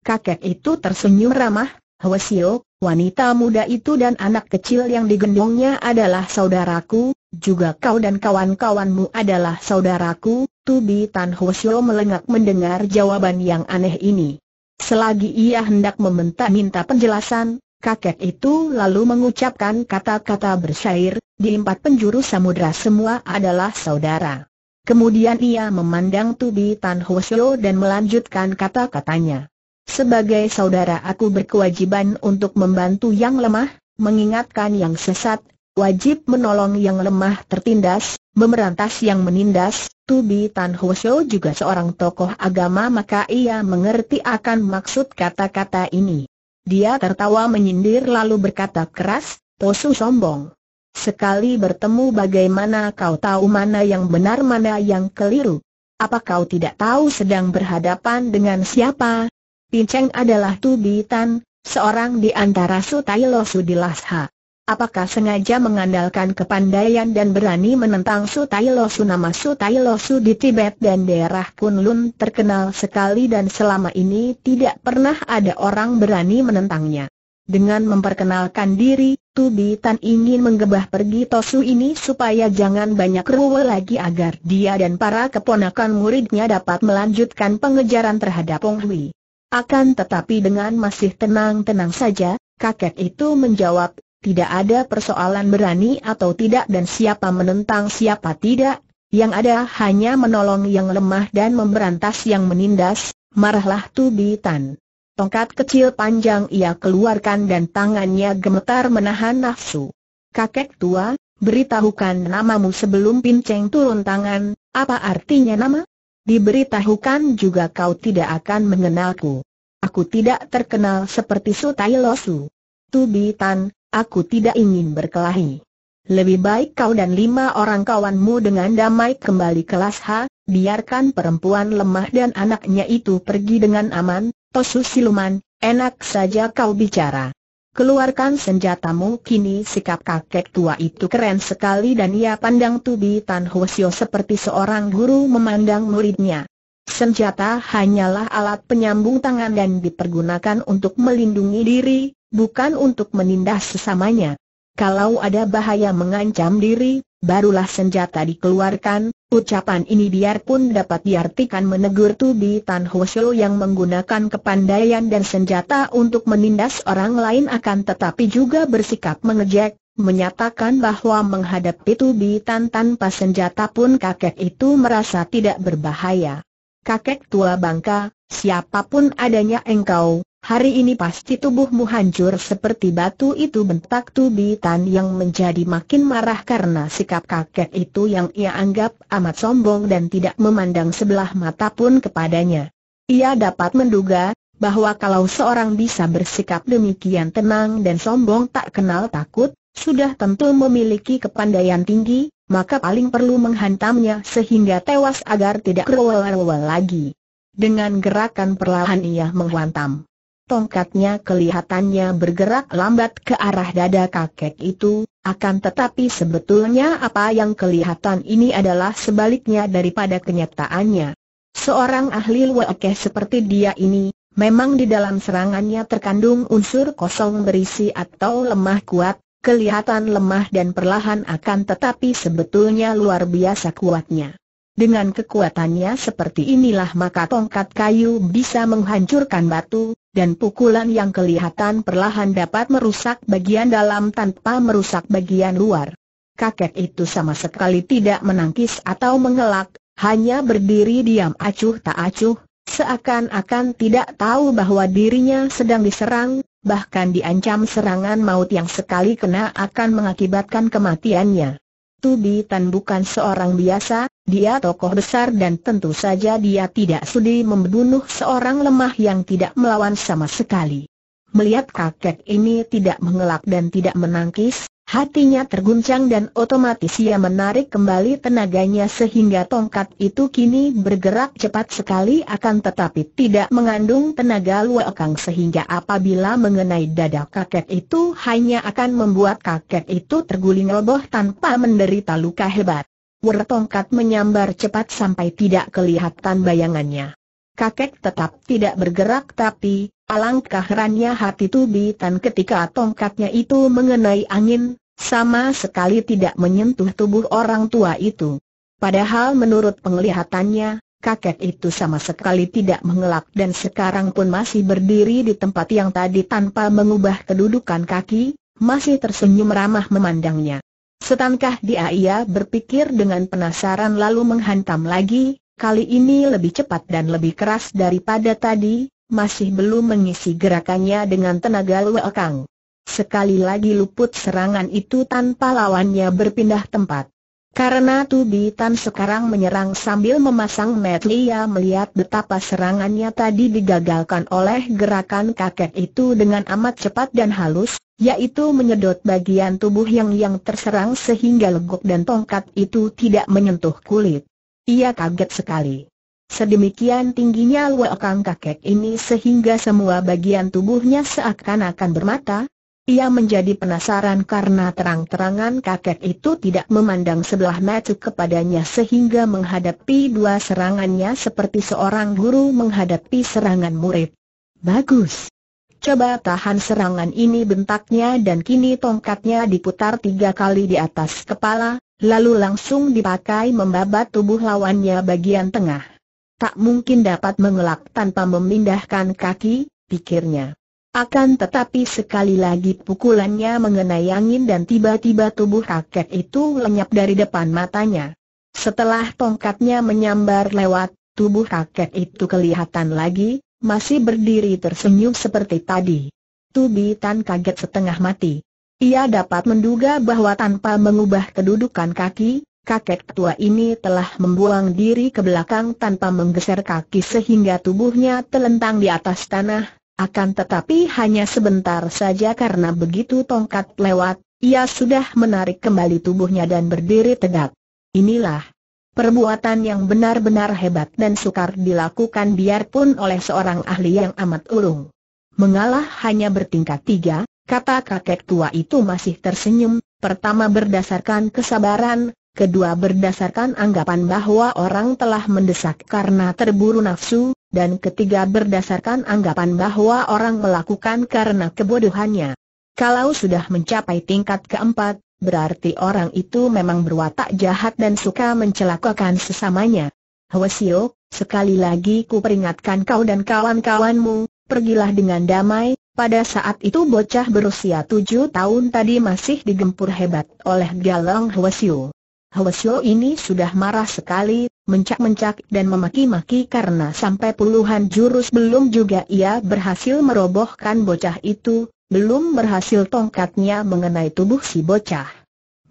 Kakek itu tersenyum ramah, Hoshio, wanita muda itu dan anak kecil yang digendongnya adalah saudaraku, juga kau dan kawan-kawanmu adalah saudaraku, Tubi Tan Hoshio melengak mendengar jawaban yang aneh ini. Selagi ia hendak meminta-minta penjelasan, Kakek itu lalu mengucapkan kata-kata bersair, di empat penjuru samudera semua adalah saudara. Kemudian ia memandang Tubi Tan Hosyo dan melanjutkan kata-katanya. Sebagai saudara aku berkewajiban untuk membantu yang lemah, mengingatkan yang sesat, wajib menolong yang lemah tertindas, memerantas yang menindas. Tubi Tan Hosyo juga seorang tokoh agama maka ia mengerti akan maksud kata-kata ini. Dia tertawa menyindir lalu berkata keras, Tosu sombong. Sekali bertemu bagaimana kau tahu mana yang benar mana yang keliru? Apa kau tidak tahu sedang berhadapan dengan siapa? Pinceng adalah Tubitan, seorang di antara di Lasha. Apakah sengaja mengandalkan kepandaian dan berani menentang Su Tai Su nama Su Tai Su di Tibet dan daerah Kunlun terkenal sekali dan selama ini tidak pernah ada orang berani menentangnya. Dengan memperkenalkan diri, Tubi Tan ingin menggebah pergi Tosu ini supaya jangan banyak ruwe lagi agar dia dan para keponakan muridnya dapat melanjutkan pengejaran terhadap Ong Hui. Akan tetapi dengan masih tenang-tenang saja, kakek itu menjawab tidak ada persoalan berani atau tidak dan siapa menentang siapa tidak, yang ada hanya menolong yang lemah dan memberantas yang menindas, marahlah Tubi Tan. Tongkat kecil panjang ia keluarkan dan tangannya gemetar menahan nafsu. Kakek tua, beritahukan namamu sebelum pinceng turun tangan, apa artinya nama? Diberitahukan juga kau tidak akan mengenalku. Aku tidak terkenal seperti Sutai Losu. Tubi Tan, Aku tidak ingin berkelahi. Lebih baik kau dan lima orang kawanmu dengan damai kembali kelas H, biarkan perempuan lemah dan anaknya itu pergi dengan aman, Tosu Siluman, enak saja kau bicara. Keluarkan senjatamu kini sikap kakek tua itu keren sekali dan ia pandang Tubi Tan Hwasyo seperti seorang guru memandang muridnya. Senjata hanyalah alat penyambung tangan dan dipergunakan untuk melindungi diri, bukan untuk menindas sesamanya. Kalau ada bahaya mengancam diri, barulah senjata dikeluarkan, ucapan ini biarpun dapat diartikan menegur Tubi Tan Hosio yang menggunakan kepandaian dan senjata untuk menindas orang lain akan tetapi juga bersikap mengejek, menyatakan bahwa menghadapi Tubi Tan tanpa senjata pun kakek itu merasa tidak berbahaya kakek tua bangka, siapapun adanya engkau, hari ini pasti tubuhmu hancur seperti batu itu bentak Tubi Tan yang menjadi makin marah karena sikap kakek itu yang ia anggap amat sombong dan tidak memandang sebelah mata pun kepadanya. Ia dapat menduga, bahwa kalau seorang bisa bersikap demikian tenang dan sombong tak kenal takut, sudah tentu memiliki kepandaian tinggi, maka paling perlu menghantamnya sehingga tewas agar tidak kerewel-rewel lagi. Dengan gerakan perlahan ia menghantam. Tongkatnya kelihatannya bergerak lambat ke arah dada kakek itu, akan tetapi sebetulnya apa yang kelihatan ini adalah sebaliknya daripada kenyataannya. Seorang ahli wekeh seperti dia ini, memang di dalam serangannya terkandung unsur kosong berisi atau lemah kuat, kelihatan lemah dan perlahan akan tetapi sebetulnya luar biasa kuatnya. Dengan kekuatannya seperti inilah maka tongkat kayu bisa menghancurkan batu, dan pukulan yang kelihatan perlahan dapat merusak bagian dalam tanpa merusak bagian luar. Kakek itu sama sekali tidak menangkis atau mengelak, hanya berdiri diam acuh tak acuh, seakan-akan tidak tahu bahwa dirinya sedang diserang, bahkan diancam serangan maut yang sekali kena akan mengakibatkan kematiannya. Tubi Tan bukan seorang biasa, dia tokoh besar dan tentu saja dia tidak sudi membunuh seorang lemah yang tidak melawan sama sekali. Melihat kakek ini tidak mengelak dan tidak menangkis, Hatinya terguncang dan otomatis ia menarik kembali tenaganya sehingga tongkat itu kini bergerak cepat sekali akan tetapi tidak mengandung tenaga luakang sehingga apabila mengenai dada kakek itu hanya akan membuat kakek itu terguling roboh tanpa menderita luka hebat. Wer tongkat menyambar cepat sampai tidak kelihatan bayangannya. Kakek tetap tidak bergerak tapi, alangkah herannya hati Tubi Tan ketika tongkatnya itu mengenai angin, sama sekali tidak menyentuh tubuh orang tua itu. Padahal menurut penglihatannya, kakek itu sama sekali tidak mengelak dan sekarang pun masih berdiri di tempat yang tadi tanpa mengubah kedudukan kaki, masih tersenyum ramah memandangnya. Setankah dia ia berpikir dengan penasaran lalu menghantam lagi, kali ini lebih cepat dan lebih keras daripada tadi, masih belum mengisi gerakannya dengan tenaga Luekang. Sekali lagi luput serangan itu tanpa lawannya berpindah tempat. Karena Tubi Tan sekarang menyerang sambil memasang net melihat betapa serangannya tadi digagalkan oleh gerakan kakek itu dengan amat cepat dan halus, yaitu menyedot bagian tubuh yang yang terserang sehingga legok dan tongkat itu tidak menyentuh kulit. Ia kaget sekali. Sedemikian tingginya luakang kakek ini sehingga semua bagian tubuhnya seakan-akan bermata. Ia menjadi penasaran karena terang-terangan kakek itu tidak memandang sebelah mata kepadanya sehingga menghadapi dua serangannya seperti seorang guru menghadapi serangan murid. Bagus. Coba tahan serangan ini bentaknya dan kini tongkatnya diputar tiga kali di atas kepala, lalu langsung dipakai membabat tubuh lawannya bagian tengah. Tak mungkin dapat mengelak tanpa memindahkan kaki, pikirnya. Akan tetapi sekali lagi pukulannya mengenai angin dan tiba-tiba tubuh kakek itu lenyap dari depan matanya. Setelah tongkatnya menyambar lewat, tubuh kakek itu kelihatan lagi, masih berdiri tersenyum seperti tadi. Tubi Tan kaget setengah mati. Ia dapat menduga bahwa tanpa mengubah kedudukan kaki, kakek tua ini telah membuang diri ke belakang tanpa menggeser kaki sehingga tubuhnya telentang di atas tanah, akan tetapi hanya sebentar saja karena begitu tongkat lewat, ia sudah menarik kembali tubuhnya dan berdiri tegak. Inilah perbuatan yang benar-benar hebat dan sukar dilakukan biarpun oleh seorang ahli yang amat ulung. Mengalah hanya bertingkat tiga, Kata kakek tua itu masih tersenyum, pertama berdasarkan kesabaran, kedua berdasarkan anggapan bahwa orang telah mendesak karena terburu nafsu, dan ketiga berdasarkan anggapan bahwa orang melakukan karena kebodohannya. Kalau sudah mencapai tingkat keempat, berarti orang itu memang berwatak jahat dan suka mencelakakan sesamanya. Hwasio, sekali lagi ku peringatkan kau dan kawan-kawanmu, pergilah dengan damai, pada saat itu bocah berusia tujuh tahun tadi masih digempur hebat oleh Galang Hwasyo. Hwasyo ini sudah marah sekali, mencak-mencak dan memaki-maki karena sampai puluhan jurus belum juga ia berhasil merobohkan bocah itu, belum berhasil tongkatnya mengenai tubuh si bocah.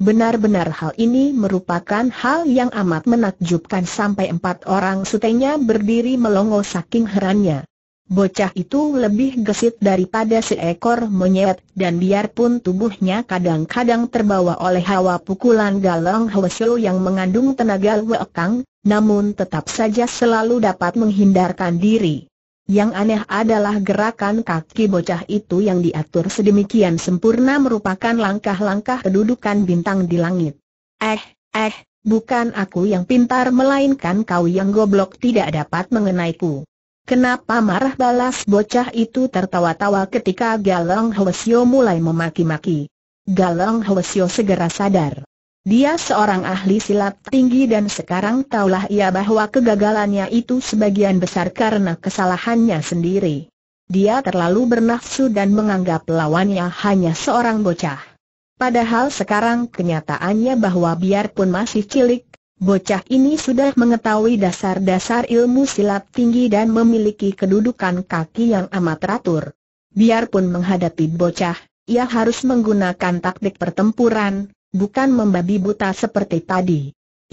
Benar-benar hal ini merupakan hal yang amat menakjubkan sampai empat orang sutenya berdiri melongo saking herannya. Bocah itu lebih gesit daripada seekor monyet, dan biarpun tubuhnya kadang-kadang terbawa oleh hawa pukulan galang Hwasyo yang mengandung tenaga wekang, namun tetap saja selalu dapat menghindarkan diri. Yang aneh adalah gerakan kaki bocah itu yang diatur sedemikian sempurna merupakan langkah-langkah kedudukan bintang di langit. Eh, eh, bukan aku yang pintar melainkan kau yang goblok tidak dapat mengenai ku. Kenapa marah balas bocah itu tertawa-tawa ketika Galang Hwesyo mulai memaki-maki. Galang Hwesyo segera sadar. Dia seorang ahli silat tinggi dan sekarang taulah ia bahwa kegagalannya itu sebagian besar karena kesalahannya sendiri. Dia terlalu bernafsu dan menganggap lawannya hanya seorang bocah. Padahal sekarang kenyataannya bahwa biarpun masih cilik, Bocah ini sudah mengetahui dasar-dasar ilmu silat tinggi dan memiliki kedudukan kaki yang amat teratur. Biarpun menghadapi bocah, ia harus menggunakan taktik pertempuran, bukan membabi buta seperti tadi.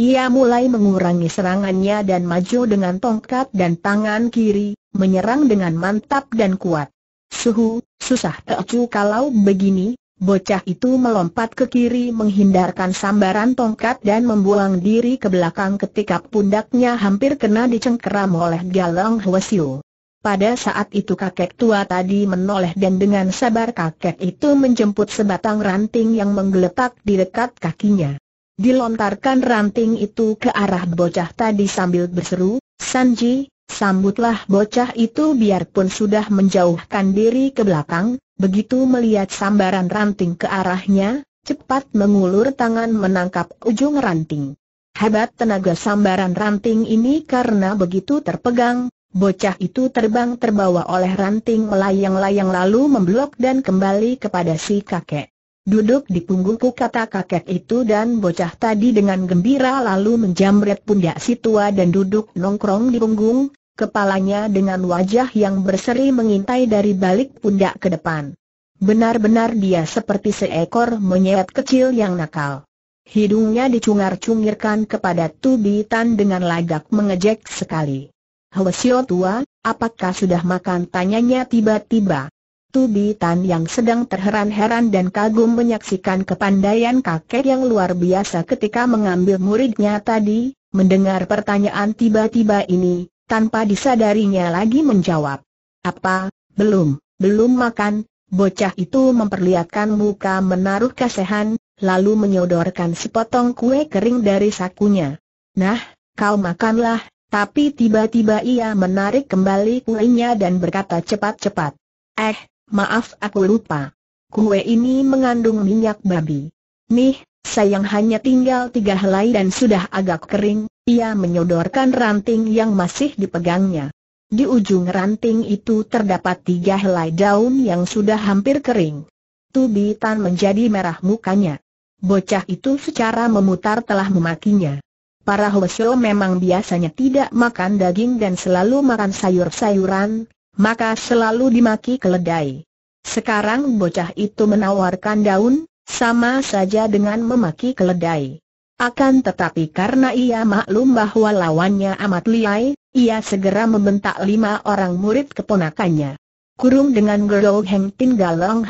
Ia mulai mengurangi serangannya dan maju dengan tongkat dan tangan kiri, menyerang dengan mantap dan kuat. Suhu, susah cu kalau begini, Bocah itu melompat ke kiri menghindarkan sambaran tongkat dan membuang diri ke belakang ketika pundaknya hampir kena dicengkeram oleh Galang Hwesiu. Pada saat itu kakek tua tadi menoleh dan dengan sabar kakek itu menjemput sebatang ranting yang menggeletak di dekat kakinya. Dilontarkan ranting itu ke arah bocah tadi sambil berseru, Sanji, Sambutlah bocah itu biarpun sudah menjauhkan diri ke belakang, Begitu melihat sambaran ranting ke arahnya, cepat mengulur tangan menangkap ujung ranting. Hebat tenaga sambaran ranting ini karena begitu terpegang, bocah itu terbang terbawa oleh ranting melayang-layang lalu memblok dan kembali kepada si kakek. Duduk di punggungku kata kakek itu dan bocah tadi dengan gembira lalu menjamret pundak si tua dan duduk nongkrong di punggung, kepalanya dengan wajah yang berseri mengintai dari balik pundak ke depan. Benar-benar dia seperti seekor monyet kecil yang nakal. Hidungnya dicungar-cungirkan kepada Tubi Tan dengan lagak mengejek sekali. Hwasyo tua, apakah sudah makan? Tanyanya tiba-tiba. Tubi Tan yang sedang terheran-heran dan kagum menyaksikan kepandaian kakek yang luar biasa ketika mengambil muridnya tadi, mendengar pertanyaan tiba-tiba ini, tanpa disadarinya lagi menjawab. Apa, belum, belum makan, bocah itu memperlihatkan muka menaruh kasehan, lalu menyodorkan sepotong kue kering dari sakunya. Nah, kau makanlah, tapi tiba-tiba ia menarik kembali kuenya dan berkata cepat-cepat. Eh, maaf aku lupa. Kue ini mengandung minyak babi. Nih, sayang hanya tinggal tiga helai dan sudah agak kering, ia menyodorkan ranting yang masih dipegangnya. Di ujung ranting itu terdapat tiga helai daun yang sudah hampir kering. Tubi Tan menjadi merah mukanya. Bocah itu secara memutar telah memakinya. Para Hwasyo memang biasanya tidak makan daging dan selalu makan sayur-sayuran, maka selalu dimaki keledai. Sekarang bocah itu menawarkan daun, sama saja dengan memaki keledai. Akan tetapi karena ia maklum bahwa lawannya amat liai, ia segera membentak lima orang murid keponakannya. Kurung dengan Gerou Heng Tin Galong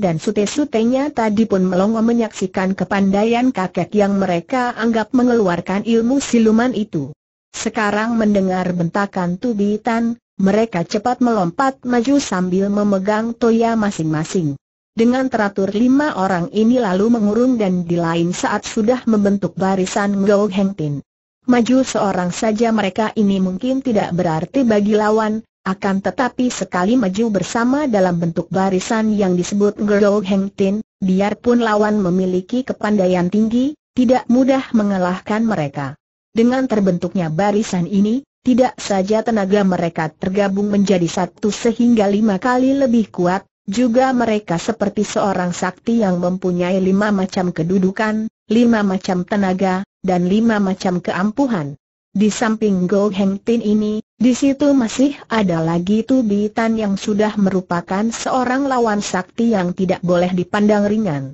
dan sute-sutenya tadi pun melongo menyaksikan kepandaian kakek yang mereka anggap mengeluarkan ilmu siluman itu. Sekarang mendengar bentakan tubitan, mereka cepat melompat maju sambil memegang toya masing-masing. Dengan teratur lima orang ini lalu mengurung dan di lain saat sudah membentuk barisan Ngo Heng Tin. Maju seorang saja mereka ini mungkin tidak berarti bagi lawan, akan tetapi sekali maju bersama dalam bentuk barisan yang disebut Ngo Heng Tin, biarpun lawan memiliki kepandaian tinggi, tidak mudah mengalahkan mereka. Dengan terbentuknya barisan ini, tidak saja tenaga mereka tergabung menjadi satu sehingga lima kali lebih kuat, juga mereka seperti seorang sakti yang mempunyai lima macam kedudukan, lima macam tenaga, dan lima macam keampuhan. Di samping Go Heng Tin ini, di situ masih ada lagi Tubi Tan yang sudah merupakan seorang lawan sakti yang tidak boleh dipandang ringan.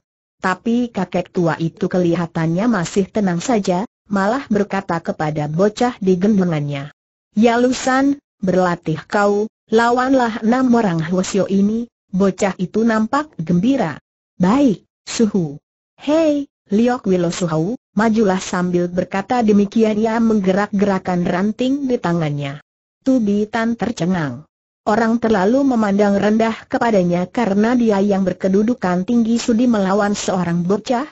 Tapi kakek tua itu kelihatannya masih tenang saja, malah berkata kepada bocah di gendongannya. Ya Lusan, berlatih kau, lawanlah enam orang Hwasyo ini, Bocah itu nampak gembira. Baik, Suhu. Hei, Liok Wilo Suhu, majulah sambil berkata demikian ia menggerak-gerakan ranting di tangannya. Tubi Tan tercengang. Orang terlalu memandang rendah kepadanya karena dia yang berkedudukan tinggi sudi melawan seorang bocah.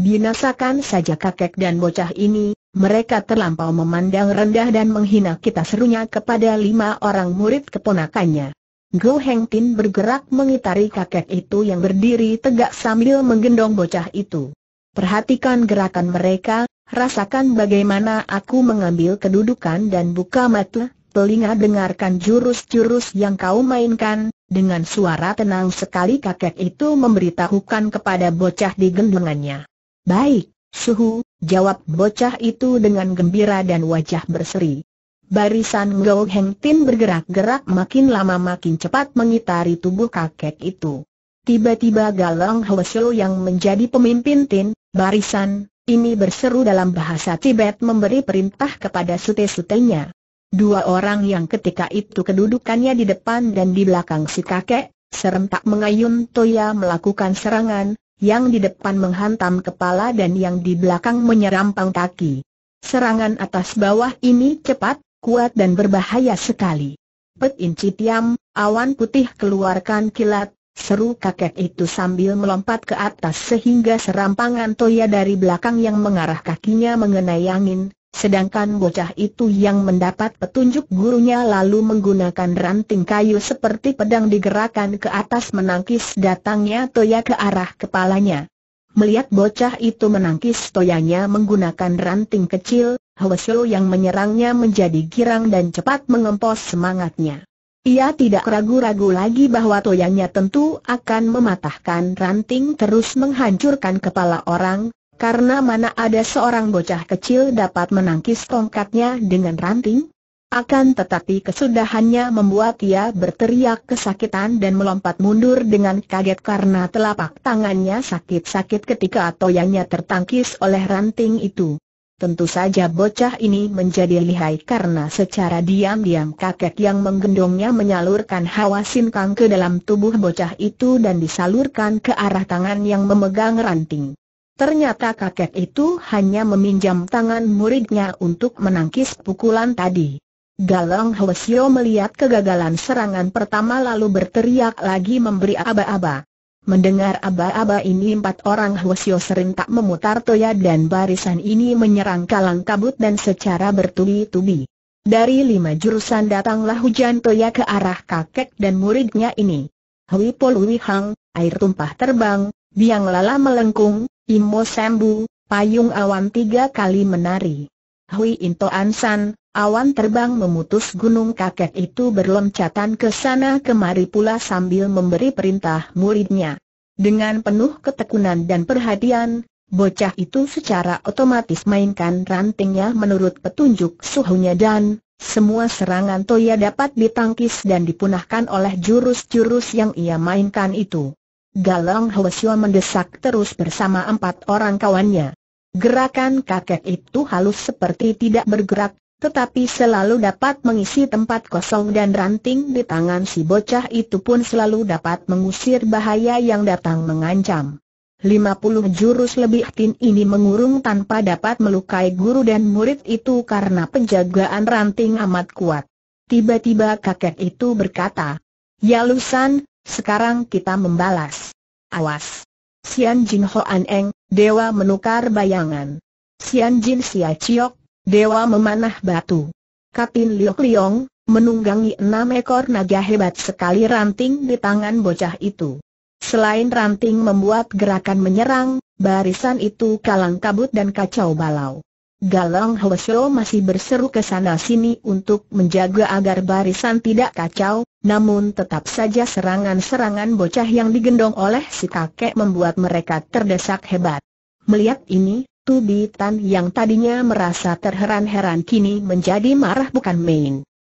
Binasakan saja kakek dan bocah ini, mereka terlampau memandang rendah dan menghina kita serunya kepada lima orang murid keponakannya. Go Heng Tin bergerak mengitari kakek itu yang berdiri tegak sambil menggendong bocah itu. Perhatikan gerakan mereka, rasakan bagaimana aku mengambil kedudukan dan buka mata, telinga dengarkan jurus-jurus yang kau mainkan, dengan suara tenang sekali kakek itu memberitahukan kepada bocah di gendongannya. Baik, suhu, jawab bocah itu dengan gembira dan wajah berseri. Barisan Ngou Heng Tin bergerak-gerak makin lama makin cepat mengitari tubuh kakek itu. Tiba-tiba Galang Hwasyo yang menjadi pemimpin Tin, barisan, ini berseru dalam bahasa Tibet memberi perintah kepada sute-sutenya. Dua orang yang ketika itu kedudukannya di depan dan di belakang si kakek, serentak mengayun Toya melakukan serangan, yang di depan menghantam kepala dan yang di belakang menyerampang kaki. Serangan atas bawah ini cepat, kuat dan berbahaya sekali. Pet Inci Tiam, awan putih keluarkan kilat, seru kakek itu sambil melompat ke atas sehingga serampangan Toya dari belakang yang mengarah kakinya mengenai angin, sedangkan bocah itu yang mendapat petunjuk gurunya lalu menggunakan ranting kayu seperti pedang digerakkan ke atas menangkis datangnya Toya ke arah kepalanya. Melihat bocah itu menangkis toyanya menggunakan ranting kecil, Hwasyo yang menyerangnya menjadi girang dan cepat mengempos semangatnya. Ia tidak ragu-ragu lagi bahwa toyangnya tentu akan mematahkan ranting terus menghancurkan kepala orang, karena mana ada seorang bocah kecil dapat menangkis tongkatnya dengan ranting? Akan tetapi kesudahannya membuat ia berteriak kesakitan dan melompat mundur dengan kaget karena telapak tangannya sakit-sakit ketika toyangnya tertangkis oleh ranting itu. Tentu saja bocah ini menjadi lihai karena secara diam-diam kakek yang menggendongnya menyalurkan hawa sinkang ke dalam tubuh bocah itu dan disalurkan ke arah tangan yang memegang ranting. Ternyata kakek itu hanya meminjam tangan muridnya untuk menangkis pukulan tadi. Galang Hwasyo melihat kegagalan serangan pertama lalu berteriak lagi memberi aba-aba. Mendengar aba-aba ini empat orang Hwasyo serentak memutar toya dan barisan ini menyerang kalang kabut dan secara bertubi-tubi. Dari lima jurusan datanglah hujan toya ke arah kakek dan muridnya ini. Hui Polui Hang, air tumpah terbang, biang lala melengkung, imo sembu, payung awan tiga kali menari. Hui Intoan San, Awan terbang memutus gunung kakek itu berloncatan ke sana kemari pula sambil memberi perintah muridnya. Dengan penuh ketekunan dan perhatian, bocah itu secara otomatis mainkan rantingnya menurut petunjuk suhunya dan semua serangan Toya dapat ditangkis dan dipunahkan oleh jurus-jurus yang ia mainkan itu. Galang Hwasyo mendesak terus bersama empat orang kawannya. Gerakan kakek itu halus seperti tidak bergerak, tetapi selalu dapat mengisi tempat kosong dan ranting di tangan si bocah itu pun selalu dapat mengusir bahaya yang datang mengancam. 50 jurus lebih tin ini mengurung tanpa dapat melukai guru dan murid itu karena penjagaan ranting amat kuat. Tiba-tiba kakek itu berkata, Ya Lusan, sekarang kita membalas. Awas! Sian Jin Hoan Eng, Dewa menukar bayangan. Sian Jin Sia Chiok, Dewa memanah batu. Katin Liok Liong, menunggangi enam ekor naga hebat sekali ranting di tangan bocah itu. Selain ranting membuat gerakan menyerang, barisan itu kalang kabut dan kacau balau. Galang Hwesyo masih berseru ke sana sini untuk menjaga agar barisan tidak kacau, namun tetap saja serangan-serangan bocah yang digendong oleh si kakek membuat mereka terdesak hebat. Melihat ini, Tu Tan yang tadinya merasa terheran-heran kini menjadi marah bukan main.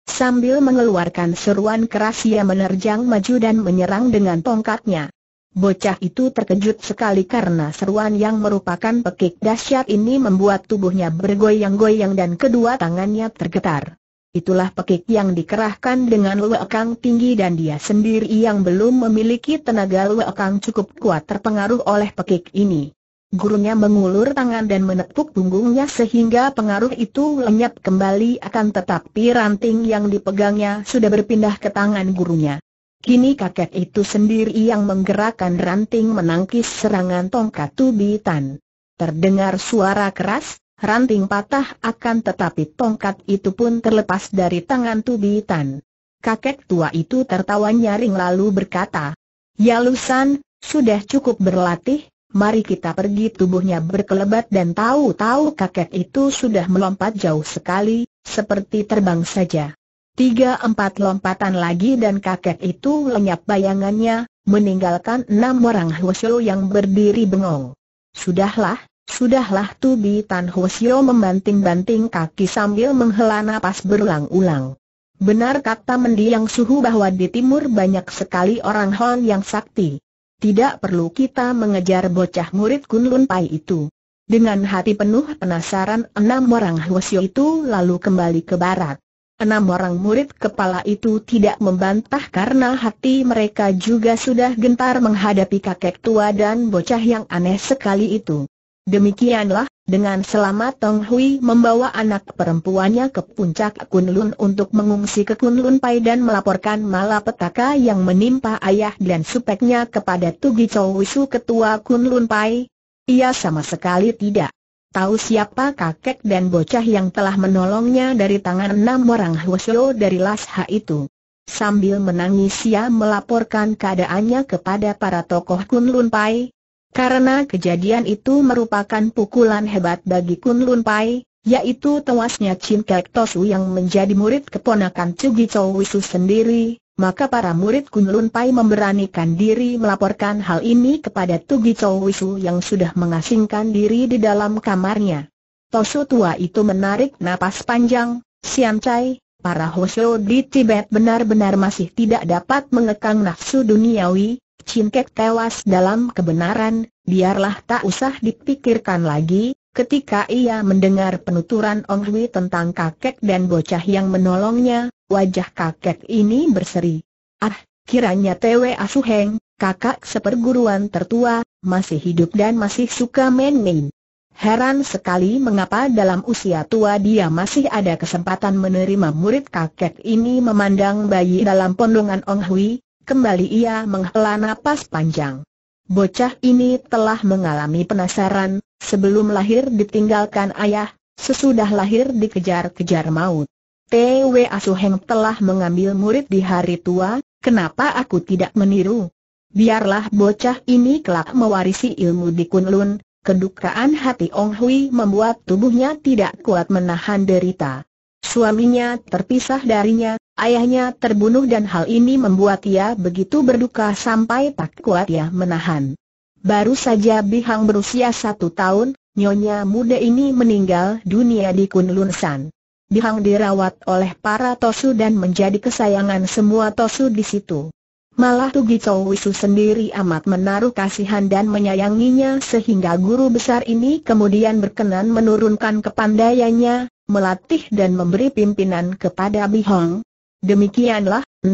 Sambil mengeluarkan seruan keras ia menerjang maju dan menyerang dengan tongkatnya. Bocah itu terkejut sekali karena seruan yang merupakan pekik dahsyat ini membuat tubuhnya bergoyang-goyang dan kedua tangannya tergetar. Itulah pekik yang dikerahkan dengan luekang tinggi dan dia sendiri yang belum memiliki tenaga luekang cukup kuat terpengaruh oleh pekik ini. Gurunya mengulur tangan dan menepuk punggungnya sehingga pengaruh itu lenyap kembali akan tetapi ranting yang dipegangnya sudah berpindah ke tangan gurunya. Kini kakek itu sendiri yang menggerakkan ranting menangkis serangan tongkat tubitan. Terdengar suara keras, ranting patah akan tetapi tongkat itu pun terlepas dari tangan tubitan. Kakek tua itu tertawa nyaring lalu berkata, Yalusan, sudah cukup berlatih, mari kita pergi tubuhnya berkelebat dan tahu-tahu kakek itu sudah melompat jauh sekali, seperti terbang saja. Tiga empat lompatan lagi dan kakek itu lenyap bayangannya, meninggalkan enam orang Hwasyo yang berdiri bengong. Sudahlah, sudahlah Tubi Tan Hwasyo membanting-banting kaki sambil menghela napas berulang-ulang. Benar kata mendiang suhu bahwa di timur banyak sekali orang Hon yang sakti. Tidak perlu kita mengejar bocah murid Kunlun Pai itu. Dengan hati penuh penasaran enam orang Hwasyo itu lalu kembali ke barat. Enam orang murid kepala itu tidak membantah karena hati mereka juga sudah gentar menghadapi kakek tua dan bocah yang aneh sekali itu. Demikianlah, dengan selamat Tong Hui membawa anak perempuannya ke puncak Kunlun untuk mengungsi ke Kunlun Pai dan melaporkan malapetaka yang menimpa ayah dan supeknya kepada Tugi Chow Wisu ketua Kunlun Pai. Ia sama sekali tidak tahu siapa kakek dan bocah yang telah menolongnya dari tangan enam orang Hwasyo dari Las Ha itu. Sambil menangis ia melaporkan keadaannya kepada para tokoh Kunlun Pai, karena kejadian itu merupakan pukulan hebat bagi Kunlun Pai, yaitu tewasnya Chin Kek Tosu yang menjadi murid keponakan Cugi Chow Wisu sendiri, maka para murid Kunlun Pai memberanikan diri melaporkan hal ini kepada Tugi Chow Wisu yang sudah mengasingkan diri di dalam kamarnya. Tosu tua itu menarik napas panjang, Siam Chai, para Hoseo di Tibet benar-benar masih tidak dapat mengekang nafsu duniawi, Cinkek tewas dalam kebenaran, biarlah tak usah dipikirkan lagi, ketika ia mendengar penuturan Ong Hui tentang kakek dan bocah yang menolongnya, wajah kakek ini berseri. Ah, kiranya Tewe Asuheng, kakak seperguruan tertua, masih hidup dan masih suka main-main. Heran sekali mengapa dalam usia tua dia masih ada kesempatan menerima murid kakek ini memandang bayi dalam pondongan Ong Hui, Kembali ia menghela napas panjang. Bocah ini telah mengalami penasaran, sebelum lahir ditinggalkan ayah, sesudah lahir dikejar-kejar maut. T.W. Asuheng telah mengambil murid di hari tua, kenapa aku tidak meniru? Biarlah bocah ini kelak mewarisi ilmu di Kunlun, kedukaan hati Ong Hui membuat tubuhnya tidak kuat menahan derita. Suaminya terpisah darinya, ayahnya terbunuh dan hal ini membuat ia begitu berduka sampai tak kuat ia menahan. Baru saja Bihang berusia satu tahun, nyonya muda ini meninggal dunia di Kunlun San. Bihang dirawat oleh para Tosu dan menjadi kesayangan semua Tosu di situ. Malah Tugi Wisu sendiri amat menaruh kasihan dan menyayanginya sehingga guru besar ini kemudian berkenan menurunkan kepandaiannya, melatih dan memberi pimpinan kepada Bihong, Demikianlah, 16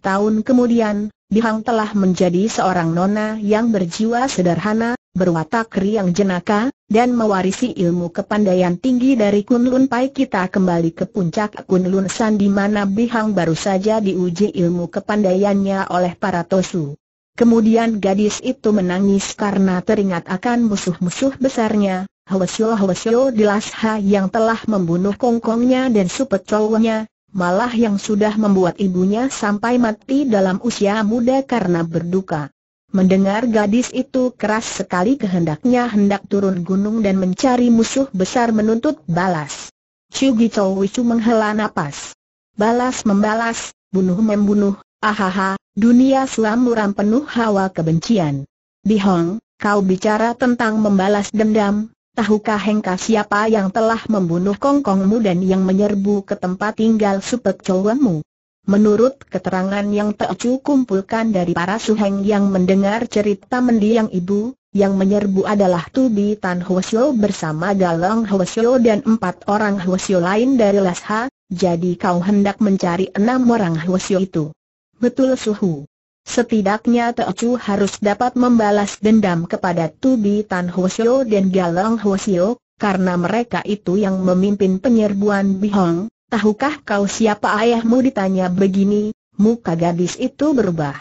tahun kemudian, Bihang telah menjadi seorang nona yang berjiwa sederhana, berwatak riang jenaka, dan mewarisi ilmu kepandaian tinggi dari Kunlun Pai kita kembali ke puncak Kunlun San di mana Bihang baru saja diuji ilmu kepandaiannya oleh para Tosu. Kemudian gadis itu menangis karena teringat akan musuh-musuh besarnya, Hwasyo Hwasyo Dilasha yang telah membunuh kongkongnya dan supet cowoknya, malah yang sudah membuat ibunya sampai mati dalam usia muda karena berduka. Mendengar gadis itu keras sekali kehendaknya hendak turun gunung dan mencari musuh besar menuntut balas. Chu Chugi Wisu menghela napas. Balas membalas, bunuh membunuh, ahaha, dunia muram penuh hawa kebencian. Hong, kau bicara tentang membalas dendam, Tahukah Hengka siapa yang telah membunuh kongkongmu dan yang menyerbu ke tempat tinggal supek cowokmu? Menurut keterangan yang Teocu kumpulkan dari para suheng yang mendengar cerita mendiang ibu, yang menyerbu adalah Tubi Tan Hwasyo bersama Galang Hwasyo dan empat orang Hwasyo lain dari Lasha. jadi kau hendak mencari enam orang Hwasyo itu. Betul Suhu. Setidaknya Teochu harus dapat membalas dendam kepada Tubi Tan Hosio dan Galang Hosio, karena mereka itu yang memimpin penyerbuan Bihong. Tahukah kau siapa ayahmu ditanya begini, muka gadis itu berubah.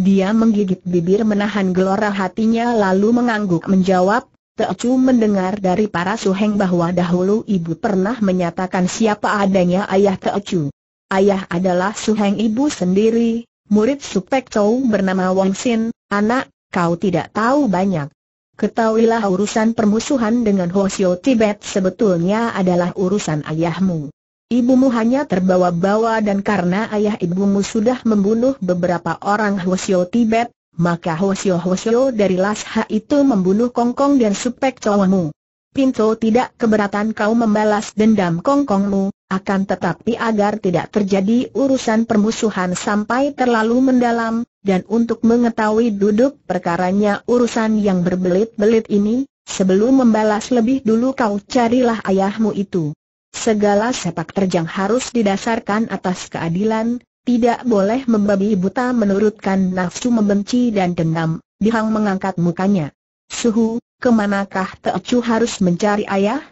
Dia menggigit bibir menahan gelora hatinya lalu mengangguk menjawab, Teochu mendengar dari para suheng bahwa dahulu ibu pernah menyatakan siapa adanya ayah Teochu. Ayah adalah suheng ibu sendiri, murid Supek Chow bernama Wang Sin, anak, kau tidak tahu banyak. Ketahuilah urusan permusuhan dengan Sio Tibet sebetulnya adalah urusan ayahmu. Ibumu hanya terbawa-bawa dan karena ayah ibumu sudah membunuh beberapa orang Sio Tibet, maka Ho Sio dari Lasha itu membunuh Kongkong dan Supek mu. Pinto tidak keberatan kau membalas dendam Kongkongmu, akan tetapi agar tidak terjadi urusan permusuhan sampai terlalu mendalam, dan untuk mengetahui duduk perkaranya urusan yang berbelit-belit ini, sebelum membalas lebih dulu kau carilah ayahmu itu. Segala sepak terjang harus didasarkan atas keadilan, tidak boleh membabi buta menurutkan nafsu membenci dan dendam, Dihang mengangkat mukanya. Suhu, kemanakah Teocu harus mencari ayah?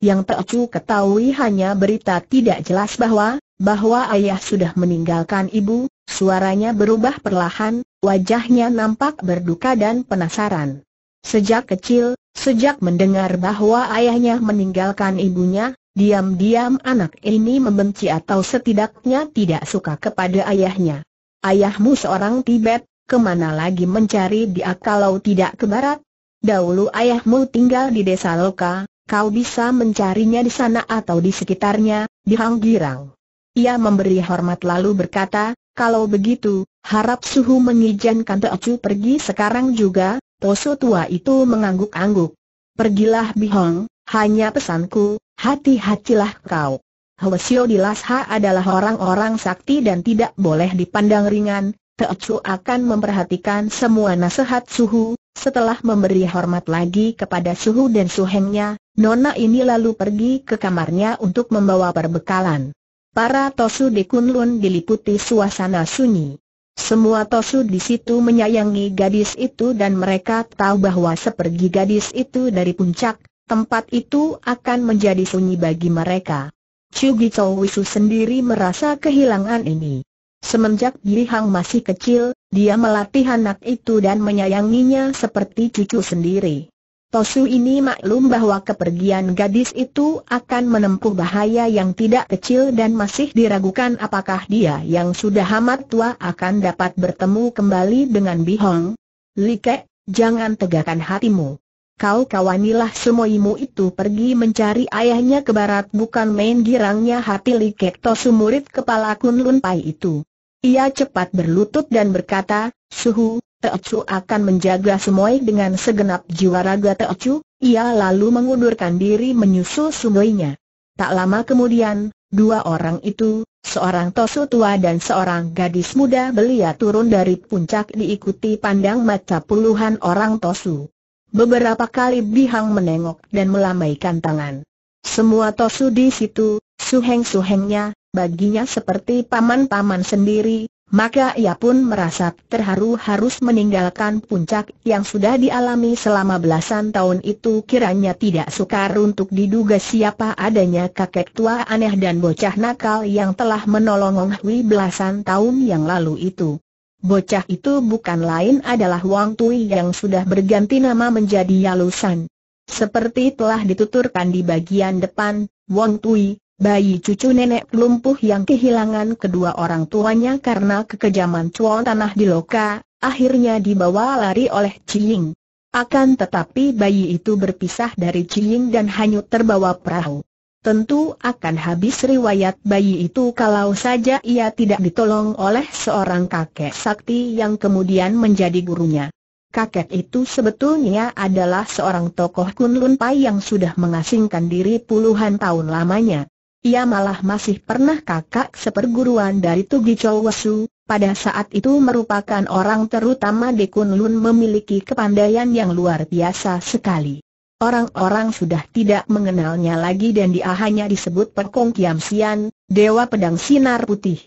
Yang Teocu ketahui hanya berita tidak jelas bahwa, bahwa ayah sudah meninggalkan ibu, suaranya berubah perlahan, wajahnya nampak berduka dan penasaran. Sejak kecil, sejak mendengar bahwa ayahnya meninggalkan ibunya, Diam-diam anak ini membenci atau setidaknya tidak suka kepada ayahnya. Ayahmu seorang Tibet, kemana lagi mencari dia kalau tidak ke barat? Dahulu ayahmu tinggal di desa Loka, Kau bisa mencarinya di sana atau di sekitarnya, di Hang Girang. Ia memberi hormat lalu berkata, kalau begitu, harap suhu mengizinkan Teocu pergi sekarang juga, Toso tua itu mengangguk-angguk. Pergilah Bihong, hanya pesanku, hati-hatilah kau. Hwesio di Lasha adalah orang-orang sakti dan tidak boleh dipandang ringan, Teotsu akan memperhatikan semua nasihat Suhu, setelah memberi hormat lagi kepada Suhu dan Suhengnya, Nona ini lalu pergi ke kamarnya untuk membawa perbekalan. Para Tosu di Kunlun diliputi suasana sunyi. Semua Tosu di situ menyayangi gadis itu dan mereka tahu bahwa sepergi gadis itu dari puncak, tempat itu akan menjadi sunyi bagi mereka. Chugi Wisu sendiri merasa kehilangan ini. Semenjak Bi Hang masih kecil, dia melatih anak itu dan menyayanginya seperti cucu sendiri. Tosu ini maklum bahwa kepergian gadis itu akan menempuh bahaya yang tidak kecil dan masih diragukan apakah dia yang sudah amat tua akan dapat bertemu kembali dengan Bi Hong. Li Like, jangan tegakkan hatimu. Kau kawanilah semuimu itu pergi mencari ayahnya ke barat bukan main girangnya hati Li Like Tosu murid kepala Kun Lun Pai itu. Ia cepat berlutut dan berkata, Suhu, Teocu akan menjaga Sumoik dengan segenap jiwa raga Teocu, ia lalu mengundurkan diri menyusul sungainya. Tak lama kemudian, dua orang itu, seorang tosu tua dan seorang gadis muda belia turun dari puncak diikuti pandang mata puluhan orang tosu. Beberapa kali Bihang menengok dan melambaikan tangan. Semua tosu di situ, suheng-suhengnya, baginya seperti paman-paman sendiri, maka ia pun merasa terharu harus meninggalkan puncak yang sudah dialami selama belasan tahun itu kiranya tidak sukar untuk diduga siapa adanya kakek tua aneh dan bocah nakal yang telah menolong Ong Hui belasan tahun yang lalu itu. Bocah itu bukan lain adalah Wang Tui yang sudah berganti nama menjadi Yalusan. Seperti telah dituturkan di bagian depan, Wang Tui, bayi cucu nenek lumpuh yang kehilangan kedua orang tuanya karena kekejaman cuan tanah di Loka, akhirnya dibawa lari oleh Ciying. Akan tetapi bayi itu berpisah dari Ciying dan hanyut terbawa perahu. Tentu akan habis riwayat bayi itu kalau saja ia tidak ditolong oleh seorang kakek sakti yang kemudian menjadi gurunya. Kakek itu sebetulnya adalah seorang tokoh Kunlun Pai yang sudah mengasingkan diri puluhan tahun lamanya. Ia malah masih pernah kakak seperguruan dari Tugi Chowesu, pada saat itu merupakan orang terutama di Kunlun memiliki kepandaian yang luar biasa sekali. Orang-orang sudah tidak mengenalnya lagi dan dia hanya disebut Perkong Kiam Sian, Dewa Pedang Sinar Putih.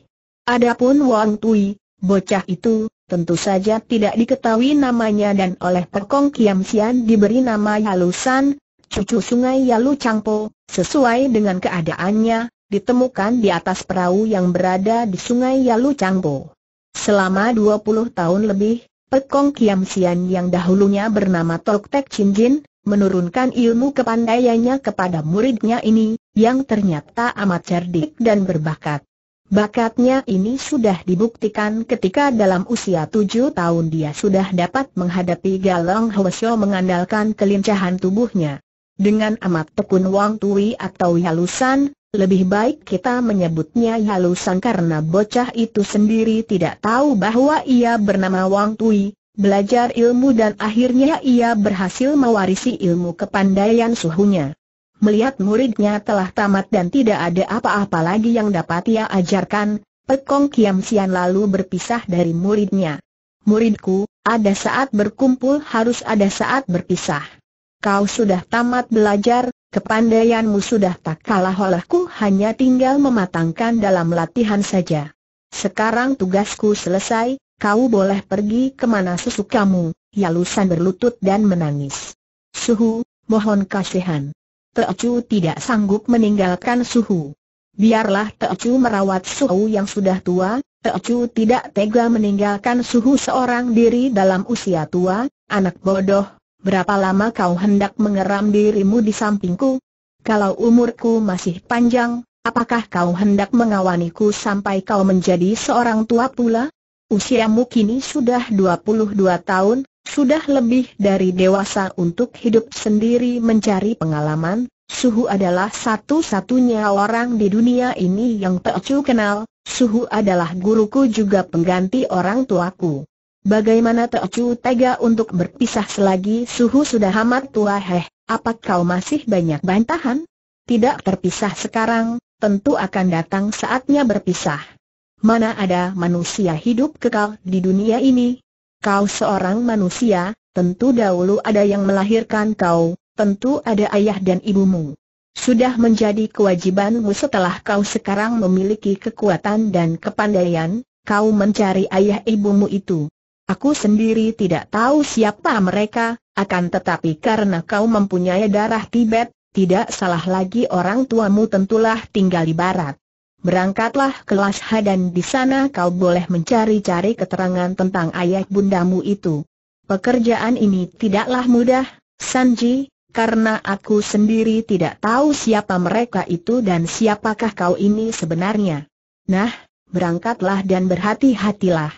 Adapun Wang Tui, bocah itu, tentu saja tidak diketahui namanya dan oleh Perkong Kiam Sian diberi nama halusan, cucu sungai Yalu Changpo, sesuai dengan keadaannya, ditemukan di atas perahu yang berada di sungai Yalu Changpo. Selama 20 tahun lebih, Pekong Kiam Sian yang dahulunya bernama Tok Tek Chin Jin, menurunkan ilmu kepandaiannya kepada muridnya ini, yang ternyata amat cerdik dan berbakat. Bakatnya ini sudah dibuktikan ketika dalam usia tujuh tahun dia sudah dapat menghadapi Galang Hwasyo mengandalkan kelincahan tubuhnya dengan amat tekun Wang Tui atau Halusan, lebih baik kita menyebutnya Halusan karena bocah itu sendiri tidak tahu bahwa ia bernama Wang Tui, belajar ilmu dan akhirnya ia berhasil mewarisi ilmu kepandaian suhunya. Melihat muridnya telah tamat dan tidak ada apa-apa lagi yang dapat ia ajarkan, Pekong Kiam Sian lalu berpisah dari muridnya. Muridku, ada saat berkumpul harus ada saat berpisah kau sudah tamat belajar, kepandaianmu sudah tak kalah olehku hanya tinggal mematangkan dalam latihan saja. Sekarang tugasku selesai, kau boleh pergi kemana sesukamu, Yalusan berlutut dan menangis. Suhu, mohon kasihan. Teocu tidak sanggup meninggalkan Suhu. Biarlah Teocu merawat Suhu yang sudah tua, Teocu tidak tega meninggalkan Suhu seorang diri dalam usia tua, anak bodoh, berapa lama kau hendak mengeram dirimu di sampingku? Kalau umurku masih panjang, apakah kau hendak mengawaniku sampai kau menjadi seorang tua pula? Usiamu kini sudah 22 tahun, sudah lebih dari dewasa untuk hidup sendiri mencari pengalaman, Suhu adalah satu-satunya orang di dunia ini yang tak cukup kenal, Suhu adalah guruku juga pengganti orang tuaku. Bagaimana Teocu tega untuk berpisah selagi suhu sudah amat tua heh, apa kau masih banyak bantahan? Tidak terpisah sekarang, tentu akan datang saatnya berpisah. Mana ada manusia hidup kekal di dunia ini? Kau seorang manusia, tentu dahulu ada yang melahirkan kau, tentu ada ayah dan ibumu. Sudah menjadi kewajibanmu setelah kau sekarang memiliki kekuatan dan kepandaian, kau mencari ayah ibumu itu. Aku sendiri tidak tahu siapa mereka, akan tetapi karena kau mempunyai darah Tibet, tidak salah lagi orang tuamu tentulah tinggal di barat. Berangkatlah ke Lashha dan di sana kau boleh mencari-cari keterangan tentang ayah bundamu itu. Pekerjaan ini tidaklah mudah, Sanji, karena aku sendiri tidak tahu siapa mereka itu dan siapakah kau ini sebenarnya. Nah, berangkatlah dan berhati-hatilah.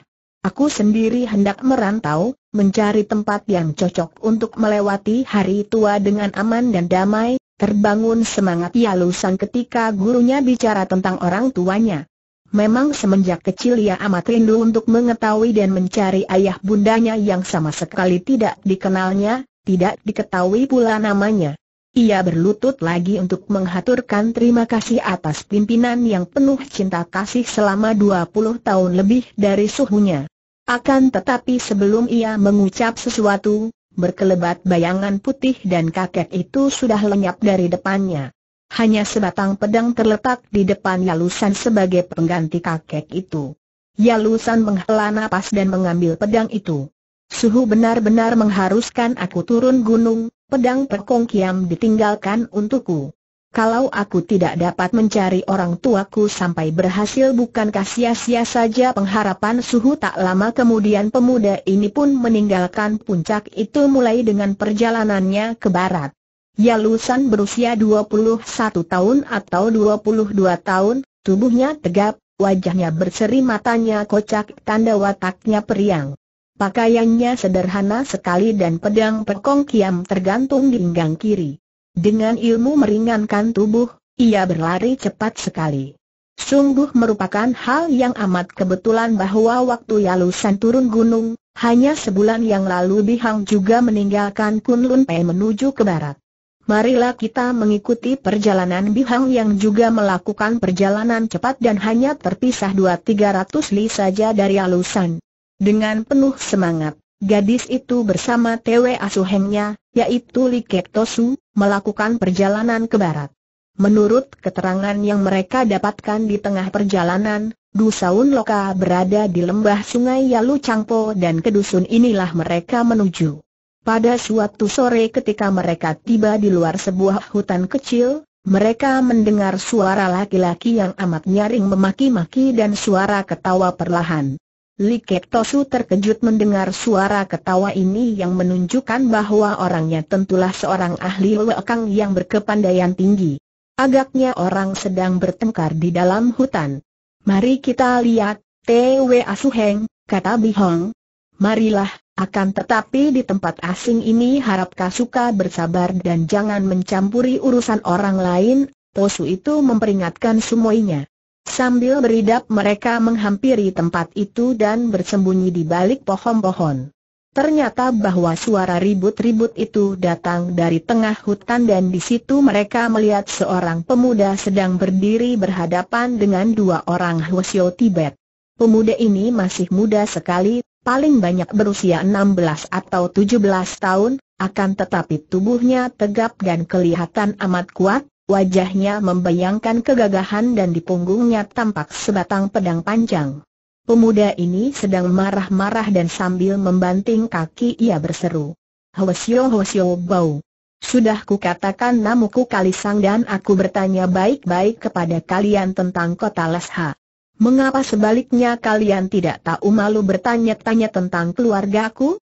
Aku sendiri hendak merantau, mencari tempat yang cocok untuk melewati hari tua dengan aman dan damai, terbangun semangat Yalusan ketika gurunya bicara tentang orang tuanya. Memang semenjak kecil ia amat rindu untuk mengetahui dan mencari ayah bundanya yang sama sekali tidak dikenalnya, tidak diketahui pula namanya. Ia berlutut lagi untuk menghaturkan terima kasih atas pimpinan yang penuh cinta kasih selama 20 tahun lebih dari suhunya. Akan tetapi sebelum ia mengucap sesuatu, berkelebat bayangan putih dan kakek itu sudah lenyap dari depannya. Hanya sebatang pedang terletak di depan Yalusan sebagai pengganti kakek itu. Yalusan menghela nafas dan mengambil pedang itu. Suhu benar-benar mengharuskan aku turun gunung, pedang perkong ditinggalkan untukku. Kalau aku tidak dapat mencari orang tuaku sampai berhasil bukankah sia-sia saja pengharapan suhu tak lama kemudian pemuda ini pun meninggalkan puncak itu mulai dengan perjalanannya ke barat. Yalusan berusia 21 tahun atau 22 tahun, tubuhnya tegap, wajahnya berseri matanya kocak tanda wataknya periang. Pakaiannya sederhana sekali dan pedang pekong kiam tergantung di pinggang kiri. Dengan ilmu meringankan tubuh, ia berlari cepat sekali. Sungguh merupakan hal yang amat kebetulan bahwa waktu Yalusan turun gunung, hanya sebulan yang lalu Bihang juga meninggalkan Kunlun Pei menuju ke barat. Marilah kita mengikuti perjalanan Bihang yang juga melakukan perjalanan cepat dan hanya terpisah 2-300 li saja dari Yalusan. Dengan penuh semangat, Gadis itu bersama Tewe asuhengnya, yaitu Liket Tosu, melakukan perjalanan ke barat. Menurut keterangan yang mereka dapatkan di tengah perjalanan, Dusaun Loka berada di lembah sungai Yalu Changpo dan ke dusun inilah mereka menuju. Pada suatu sore ketika mereka tiba di luar sebuah hutan kecil, mereka mendengar suara laki-laki yang amat nyaring memaki-maki dan suara ketawa perlahan. Liket Tosu terkejut mendengar suara ketawa ini yang menunjukkan bahwa orangnya tentulah seorang ahli wekang yang berkepandaian tinggi. Agaknya orang sedang bertengkar di dalam hutan. Mari kita lihat, T.W. Asuheng, kata Bihong. Marilah, akan tetapi di tempat asing ini harap suka bersabar dan jangan mencampuri urusan orang lain, Tosu itu memperingatkan semuanya. Sambil beridap mereka menghampiri tempat itu dan bersembunyi di balik pohon-pohon. Ternyata bahwa suara ribut-ribut itu datang dari tengah hutan dan di situ mereka melihat seorang pemuda sedang berdiri berhadapan dengan dua orang Hwasyo Tibet. Pemuda ini masih muda sekali, paling banyak berusia 16 atau 17 tahun, akan tetapi tubuhnya tegap dan kelihatan amat kuat, Wajahnya membayangkan kegagahan dan di punggungnya tampak sebatang pedang panjang. Pemuda ini sedang marah-marah dan sambil membanting kaki ia berseru. Hwasyo hwasyo bau. Sudah kukatakan namaku Kalisang dan aku bertanya baik-baik kepada kalian tentang kota Lesha. Mengapa sebaliknya kalian tidak tahu malu bertanya-tanya tentang keluargaku?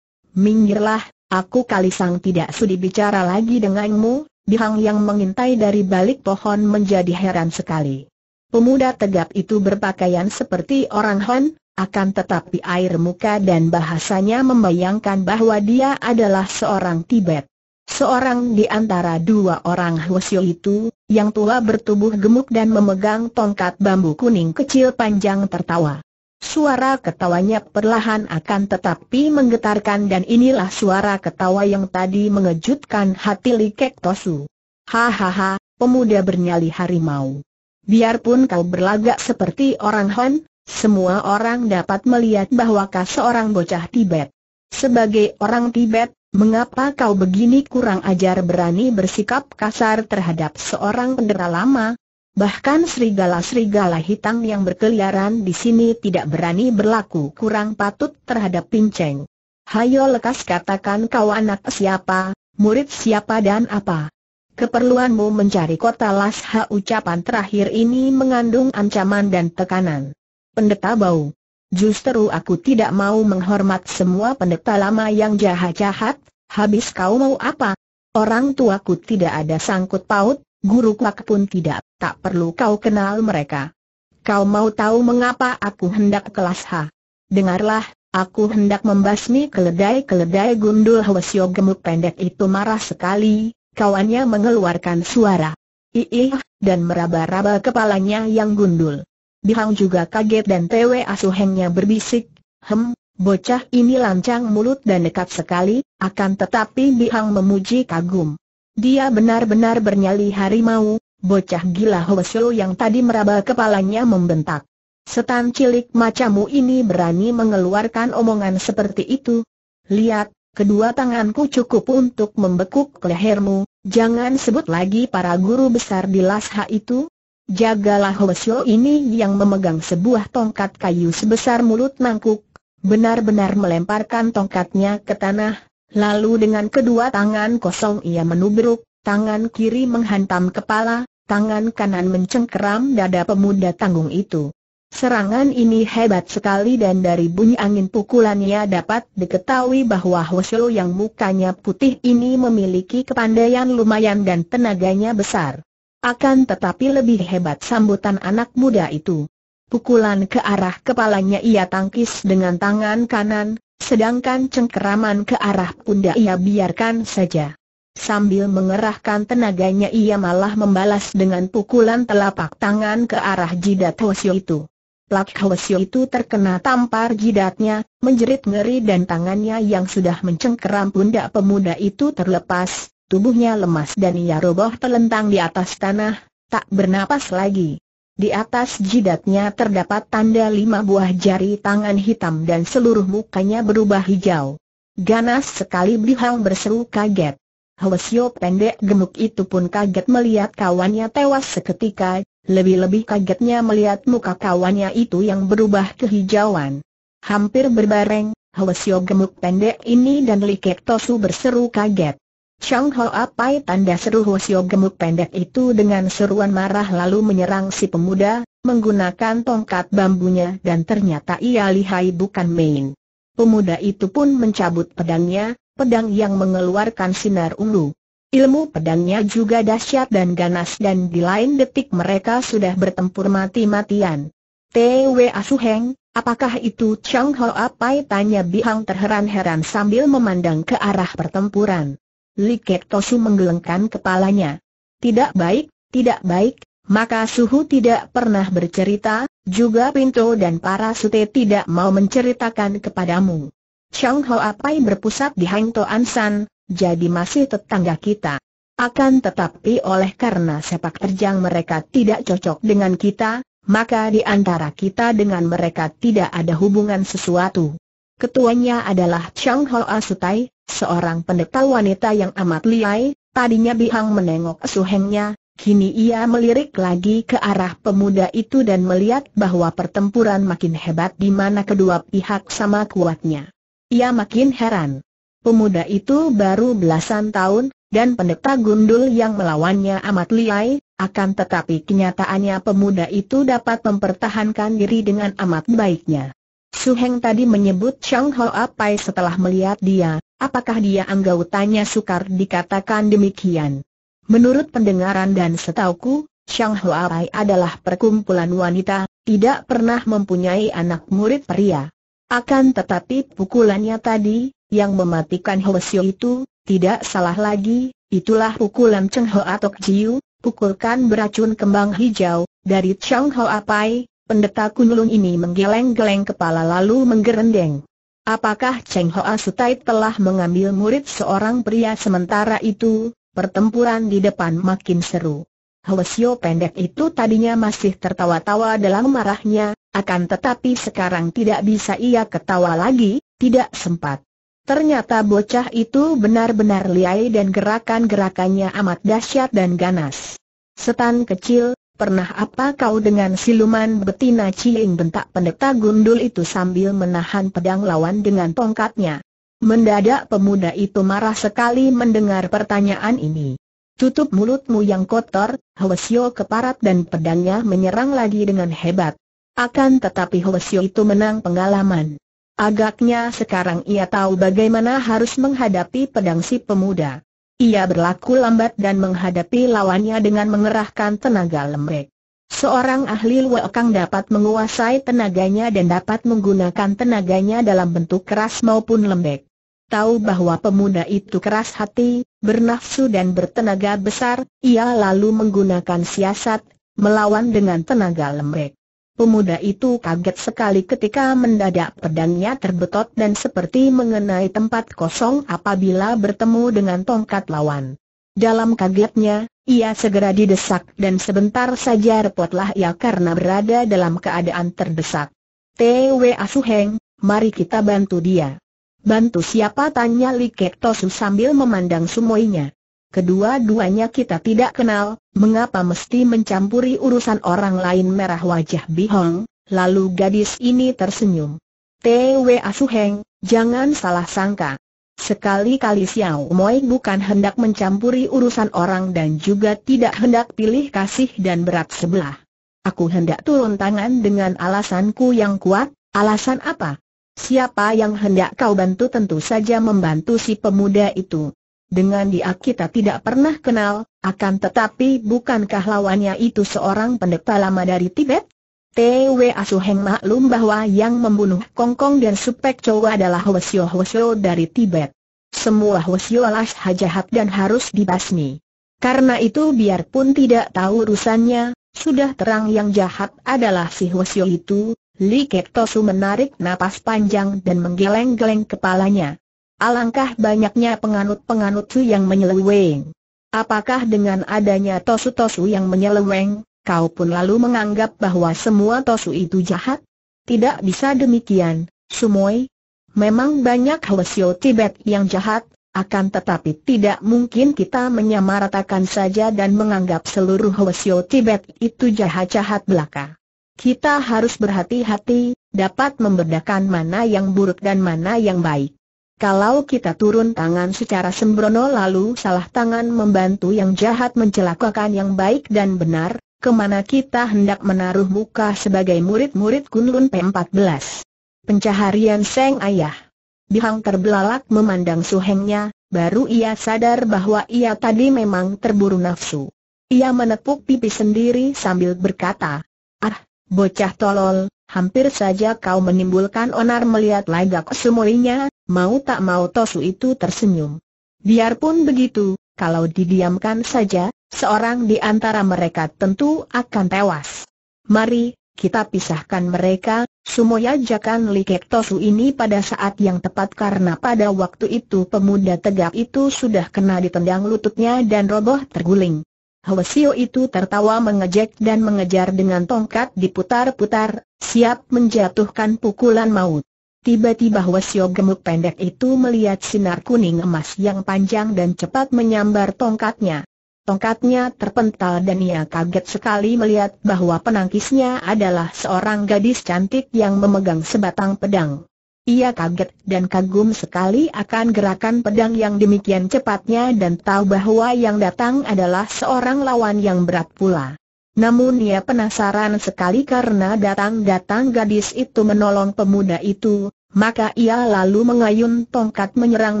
Minggirlah, aku Kalisang tidak sudi bicara lagi denganmu, Bihang yang mengintai dari balik pohon menjadi heran sekali. Pemuda tegap itu berpakaian seperti orang Han, akan tetapi air muka dan bahasanya membayangkan bahwa dia adalah seorang Tibet. Seorang di antara dua orang Hwasyo itu, yang tua bertubuh gemuk dan memegang tongkat bambu kuning kecil panjang tertawa. Suara ketawanya perlahan akan tetapi menggetarkan dan inilah suara ketawa yang tadi mengejutkan hati Li Kek Tosu. Hahaha, pemuda bernyali harimau. Biarpun kau berlagak seperti orang Han, semua orang dapat melihat bahwa kau seorang bocah Tibet. Sebagai orang Tibet, mengapa kau begini kurang ajar berani bersikap kasar terhadap seorang pendera lama, Bahkan serigala-serigala hitam yang berkeliaran di sini tidak berani berlaku kurang patut terhadap pinceng. Hayo lekas katakan kau anak siapa, murid siapa dan apa. Keperluanmu mencari kota Lasha ucapan terakhir ini mengandung ancaman dan tekanan. Pendeta bau. Justru aku tidak mau menghormat semua pendeta lama yang jahat-jahat, habis kau mau apa? Orang tuaku tidak ada sangkut paut, guru Kwak pun tidak, tak perlu kau kenal mereka. Kau mau tahu mengapa aku hendak kelas H? Dengarlah, aku hendak membasmi keledai-keledai gundul Hwasyo gemuk pendek itu marah sekali, kawannya mengeluarkan suara. Iih, dan meraba-raba kepalanya yang gundul. Bihang juga kaget dan tewe asuhengnya berbisik, hem, bocah ini lancang mulut dan dekat sekali, akan tetapi Bihang memuji kagum. Dia benar-benar bernyali harimau, bocah gila Hoesio yang tadi meraba kepalanya membentak. Setan cilik macamu ini berani mengeluarkan omongan seperti itu. Lihat, kedua tanganku cukup untuk membekuk lehermu, jangan sebut lagi para guru besar di Lasha itu. Jagalah Hoesio ini yang memegang sebuah tongkat kayu sebesar mulut mangkuk, benar-benar melemparkan tongkatnya ke tanah, Lalu dengan kedua tangan kosong ia menubruk, tangan kiri menghantam kepala, tangan kanan mencengkeram dada pemuda tanggung itu. Serangan ini hebat sekali dan dari bunyi angin pukulannya dapat diketahui bahwa Hoshio yang mukanya putih ini memiliki kepandaian lumayan dan tenaganya besar. Akan tetapi lebih hebat sambutan anak muda itu. Pukulan ke arah kepalanya ia tangkis dengan tangan kanan, Sedangkan cengkeraman ke arah pundak ia biarkan saja. Sambil mengerahkan tenaganya ia malah membalas dengan pukulan telapak tangan ke arah jidat Hosio itu. Plak Hosio itu terkena tampar jidatnya, menjerit ngeri dan tangannya yang sudah mencengkeram pundak pemuda itu terlepas, tubuhnya lemas dan ia roboh telentang di atas tanah, tak bernapas lagi. Di atas jidatnya terdapat tanda lima buah jari tangan hitam dan seluruh mukanya berubah hijau. Ganas sekali Blihang berseru kaget. Hwasyo pendek gemuk itu pun kaget melihat kawannya tewas seketika, lebih-lebih kagetnya melihat muka kawannya itu yang berubah kehijauan. Hampir berbareng, Hwasyo gemuk pendek ini dan Liketosu Tosu berseru kaget. Chang Ho Apai tanda seru Hosio gemuk pendek itu dengan seruan marah lalu menyerang si pemuda, menggunakan tongkat bambunya dan ternyata ia lihai bukan main. Pemuda itu pun mencabut pedangnya, pedang yang mengeluarkan sinar ungu. Ilmu pedangnya juga dahsyat dan ganas dan di lain detik mereka sudah bertempur mati-matian. T.W. Asuheng, apakah itu Chang Ho Apai? Tanya Bihang terheran-heran sambil memandang ke arah pertempuran. Likek Tosu menggelengkan kepalanya. Tidak baik, tidak baik, maka Suhu tidak pernah bercerita, juga Pinto dan para sute tidak mau menceritakan kepadamu. Chang Ho Apai berpusat di Hang Ansan, San, jadi masih tetangga kita. Akan tetapi oleh karena sepak terjang mereka tidak cocok dengan kita, maka di antara kita dengan mereka tidak ada hubungan sesuatu. Ketuanya adalah Chang Ho Asutai, seorang pendeta wanita yang amat liai, tadinya Bihang menengok suhengnya, kini ia melirik lagi ke arah pemuda itu dan melihat bahwa pertempuran makin hebat di mana kedua pihak sama kuatnya. Ia makin heran. Pemuda itu baru belasan tahun, dan pendeta gundul yang melawannya amat liai, akan tetapi kenyataannya pemuda itu dapat mempertahankan diri dengan amat baiknya. Suheng tadi menyebut Chang Hoa Pai setelah melihat dia, Apakah dia anggautanya sukar dikatakan demikian? Menurut pendengaran dan setauku, Shang Huapai adalah perkumpulan wanita, tidak pernah mempunyai anak murid pria. Akan tetapi pukulannya tadi, yang mematikan Hoesio itu, tidak salah lagi, itulah pukulan Cheng Ho Ji Jiu, pukulkan beracun kembang hijau, dari Chang Ho Pai, pendeta kunlun ini menggeleng-geleng kepala lalu menggerendeng. Apakah Cheng Hoa Sutai telah mengambil murid seorang pria sementara itu, pertempuran di depan makin seru. Hwasyo pendek itu tadinya masih tertawa-tawa dalam marahnya, akan tetapi sekarang tidak bisa ia ketawa lagi, tidak sempat. Ternyata bocah itu benar-benar liai dan gerakan-gerakannya amat dahsyat dan ganas. Setan kecil, Pernah apa kau dengan siluman betina Cing bentak pendeta gundul itu sambil menahan pedang lawan dengan tongkatnya. Mendadak pemuda itu marah sekali mendengar pertanyaan ini. Tutup mulutmu yang kotor, Hwasyo keparat dan pedangnya menyerang lagi dengan hebat. Akan tetapi Hwasyo itu menang pengalaman. Agaknya sekarang ia tahu bagaimana harus menghadapi pedang si pemuda. Ia berlaku lambat dan menghadapi lawannya dengan mengerahkan tenaga lembek. Seorang ahli Wakang dapat menguasai tenaganya dan dapat menggunakan tenaganya dalam bentuk keras maupun lembek. Tahu bahwa pemuda itu keras hati, bernafsu dan bertenaga besar, ia lalu menggunakan siasat, melawan dengan tenaga lembek. Pemuda itu kaget sekali ketika mendadak pedangnya terbetot dan seperti mengenai tempat kosong apabila bertemu dengan tongkat lawan. Dalam kagetnya, ia segera didesak dan sebentar saja repotlah ia karena berada dalam keadaan terdesak. T.W. Asuheng, mari kita bantu dia. Bantu siapa tanya Likek sambil memandang sumoinya. Kedua-duanya kita tidak kenal, mengapa mesti mencampuri urusan orang lain merah wajah Bihong, lalu gadis ini tersenyum. T.W. Asuheng, jangan salah sangka. Sekali-kali Xiao Moi bukan hendak mencampuri urusan orang dan juga tidak hendak pilih kasih dan berat sebelah. Aku hendak turun tangan dengan alasanku yang kuat, alasan apa? Siapa yang hendak kau bantu tentu saja membantu si pemuda itu. Dengan dia kita tidak pernah kenal, akan tetapi bukankah lawannya itu seorang pendeta lama dari Tibet? T.W. Asuheng maklum bahwa yang membunuh Kongkong dan Supek Chow adalah Hwasyo-Hwasyo dari Tibet. Semua Hwasyo alas jahat dan harus dibasmi. Karena itu biarpun tidak tahu urusannya, sudah terang yang jahat adalah si Hwasyo itu, Li Kek Tosu menarik napas panjang dan menggeleng-geleng kepalanya. Alangkah banyaknya penganut-penganut Chu yang menyeleweng. Apakah dengan adanya tosu-tosu yang menyeleweng, kau pun lalu menganggap bahwa semua tosu itu jahat? Tidak bisa demikian, Sumoy. Memang banyak Hwasyo Tibet yang jahat, akan tetapi tidak mungkin kita menyamaratakan saja dan menganggap seluruh Hwasyo Tibet itu jahat-jahat belaka. Kita harus berhati-hati, dapat membedakan mana yang buruk dan mana yang baik. Kalau kita turun tangan secara sembrono lalu salah tangan membantu yang jahat mencelakakan yang baik dan benar, kemana kita hendak menaruh muka sebagai murid-murid Kunlun P14. Pencaharian Seng Ayah. Bihang terbelalak memandang suhengnya, baru ia sadar bahwa ia tadi memang terburu nafsu. Ia menepuk pipi sendiri sambil berkata, Ah, bocah tolol, hampir saja kau menimbulkan onar melihat lagak semuanya, Mau tak mau Tosu itu tersenyum. Biarpun begitu, kalau didiamkan saja, seorang di antara mereka tentu akan tewas. Mari, kita pisahkan mereka, Sumoya Jakan Likek Tosu ini pada saat yang tepat karena pada waktu itu pemuda tegak itu sudah kena ditendang lututnya dan roboh terguling. Hwasio itu tertawa mengejek dan mengejar dengan tongkat diputar-putar, siap menjatuhkan pukulan maut. Tiba-tiba Wasio gemuk pendek itu melihat sinar kuning emas yang panjang dan cepat menyambar tongkatnya. Tongkatnya terpental dan ia kaget sekali melihat bahwa penangkisnya adalah seorang gadis cantik yang memegang sebatang pedang. Ia kaget dan kagum sekali akan gerakan pedang yang demikian cepatnya dan tahu bahwa yang datang adalah seorang lawan yang berat pula. Namun ia penasaran sekali karena datang-datang gadis itu menolong pemuda itu, maka ia lalu mengayun tongkat menyerang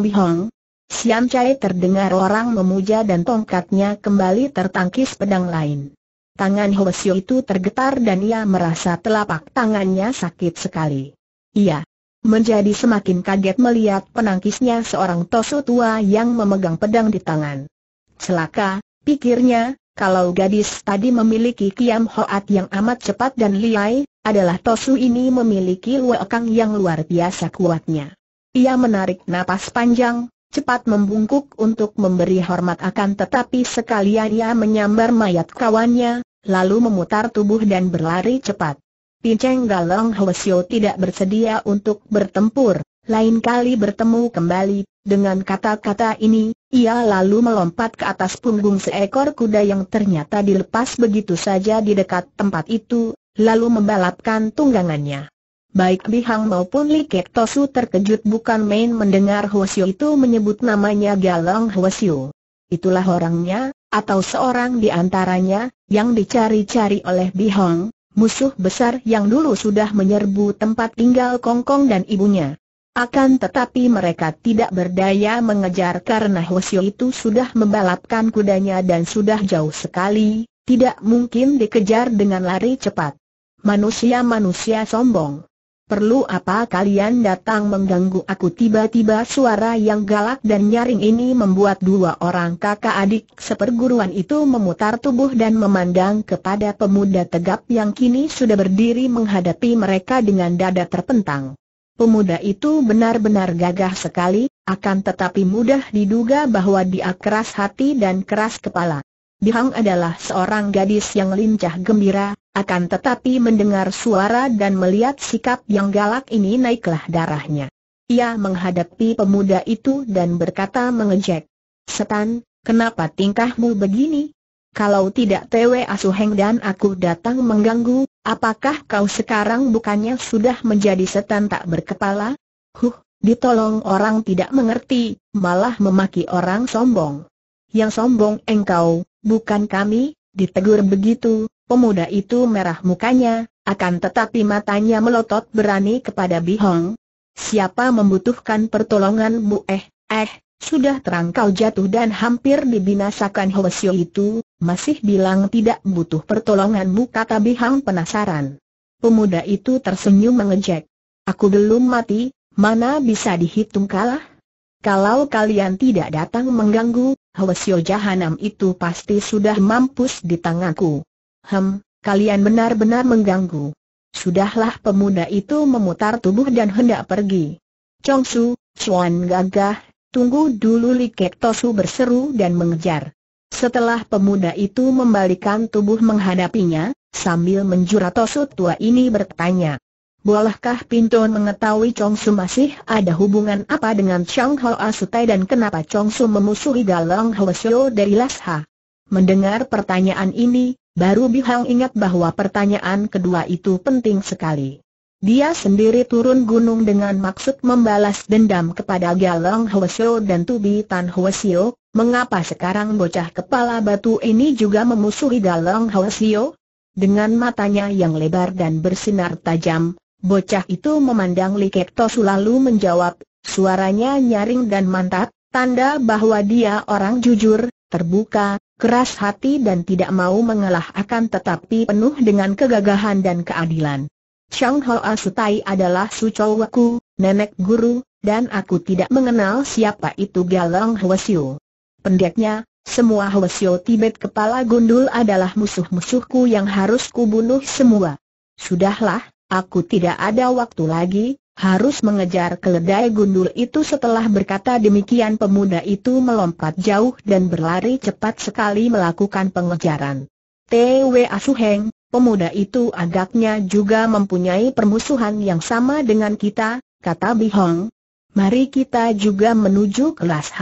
Bihong. Sian Chai terdengar orang memuja dan tongkatnya kembali tertangkis pedang lain. Tangan Hwasyo itu tergetar dan ia merasa telapak tangannya sakit sekali. Ia menjadi semakin kaget melihat penangkisnya seorang tosu tua yang memegang pedang di tangan. Celaka, pikirnya, kalau gadis tadi memiliki kiam hoat yang amat cepat dan liai, adalah Tosu ini memiliki luakang yang luar biasa kuatnya. Ia menarik napas panjang, cepat membungkuk untuk memberi hormat akan tetapi sekalian ia menyambar mayat kawannya, lalu memutar tubuh dan berlari cepat. Pinceng Galong Hwasyo tidak bersedia untuk bertempur, lain kali bertemu kembali, dengan kata-kata ini, ia lalu melompat ke atas punggung seekor kuda yang ternyata dilepas begitu saja di dekat tempat itu, lalu membalapkan tunggangannya. Baik Bihang maupun Li Kek Tosu terkejut bukan main mendengar Hwasyu itu menyebut namanya Galong Hwasyu. Itulah orangnya, atau seorang di antaranya, yang dicari-cari oleh Bihang, musuh besar yang dulu sudah menyerbu tempat tinggal Kongkong dan ibunya. Akan tetapi mereka tidak berdaya mengejar karena Hosio itu sudah membalapkan kudanya dan sudah jauh sekali, tidak mungkin dikejar dengan lari cepat. Manusia-manusia sombong. Perlu apa kalian datang mengganggu aku tiba-tiba suara yang galak dan nyaring ini membuat dua orang kakak adik seperguruan itu memutar tubuh dan memandang kepada pemuda tegap yang kini sudah berdiri menghadapi mereka dengan dada terpentang. Pemuda itu benar-benar gagah sekali, akan tetapi mudah diduga bahwa dia keras hati dan keras kepala. Dihang adalah seorang gadis yang lincah gembira, akan tetapi mendengar suara dan melihat sikap yang galak ini naiklah darahnya. Ia menghadapi pemuda itu dan berkata mengejek, Setan, kenapa tingkahmu begini? Kalau tidak Tewe Asuheng dan aku datang mengganggu, apakah kau sekarang bukannya sudah menjadi setan tak berkepala? Huh, ditolong orang tidak mengerti, malah memaki orang sombong. Yang sombong engkau, bukan kami, ditegur begitu, pemuda itu merah mukanya, akan tetapi matanya melotot berani kepada Bihong. Siapa membutuhkan pertolonganmu eh, eh, sudah terang kau jatuh dan hampir dibinasakan Hoesio itu, masih bilang tidak butuh pertolonganmu kata Bihang penasaran. Pemuda itu tersenyum mengejek. Aku belum mati, mana bisa dihitung kalah? Kalau kalian tidak datang mengganggu, Hoesio Jahanam itu pasti sudah mampus di tanganku. Hem, kalian benar-benar mengganggu. Sudahlah pemuda itu memutar tubuh dan hendak pergi. Chong Su, Chuan gagah, Tunggu dulu Kek Tosu berseru dan mengejar. Setelah pemuda itu membalikan tubuh menghadapinya, sambil menjura Tosu tua ini bertanya. Bolehkah Pinton mengetahui Chong Su masih ada hubungan apa dengan Chong Ho Asutai dan kenapa Chong Su memusuhi Galang Ho Seo dari Ha? Mendengar pertanyaan ini, baru Bihang ingat bahwa pertanyaan kedua itu penting sekali. Dia sendiri turun gunung dengan maksud membalas dendam kepada Galong Hwasyo dan Tubi Tan Hwasyo, mengapa sekarang bocah kepala batu ini juga memusuhi Galong Hwasyo? Dengan matanya yang lebar dan bersinar tajam, bocah itu memandang Li Kek lalu menjawab, suaranya nyaring dan mantap, tanda bahwa dia orang jujur, terbuka, keras hati dan tidak mau mengalah akan tetapi penuh dengan kegagahan dan keadilan. Chang Ho Asutai adalah sucowaku, nenek guru, dan aku tidak mengenal siapa itu Galang Siu. Pendeknya, semua Siu Tibet kepala gundul adalah musuh-musuhku yang harus kubunuh semua. Sudahlah, aku tidak ada waktu lagi, harus mengejar keledai gundul itu setelah berkata demikian pemuda itu melompat jauh dan berlari cepat sekali melakukan pengejaran. T.W. Asuheng, pemuda itu agaknya juga mempunyai permusuhan yang sama dengan kita, kata Bi Hong. Mari kita juga menuju kelas H.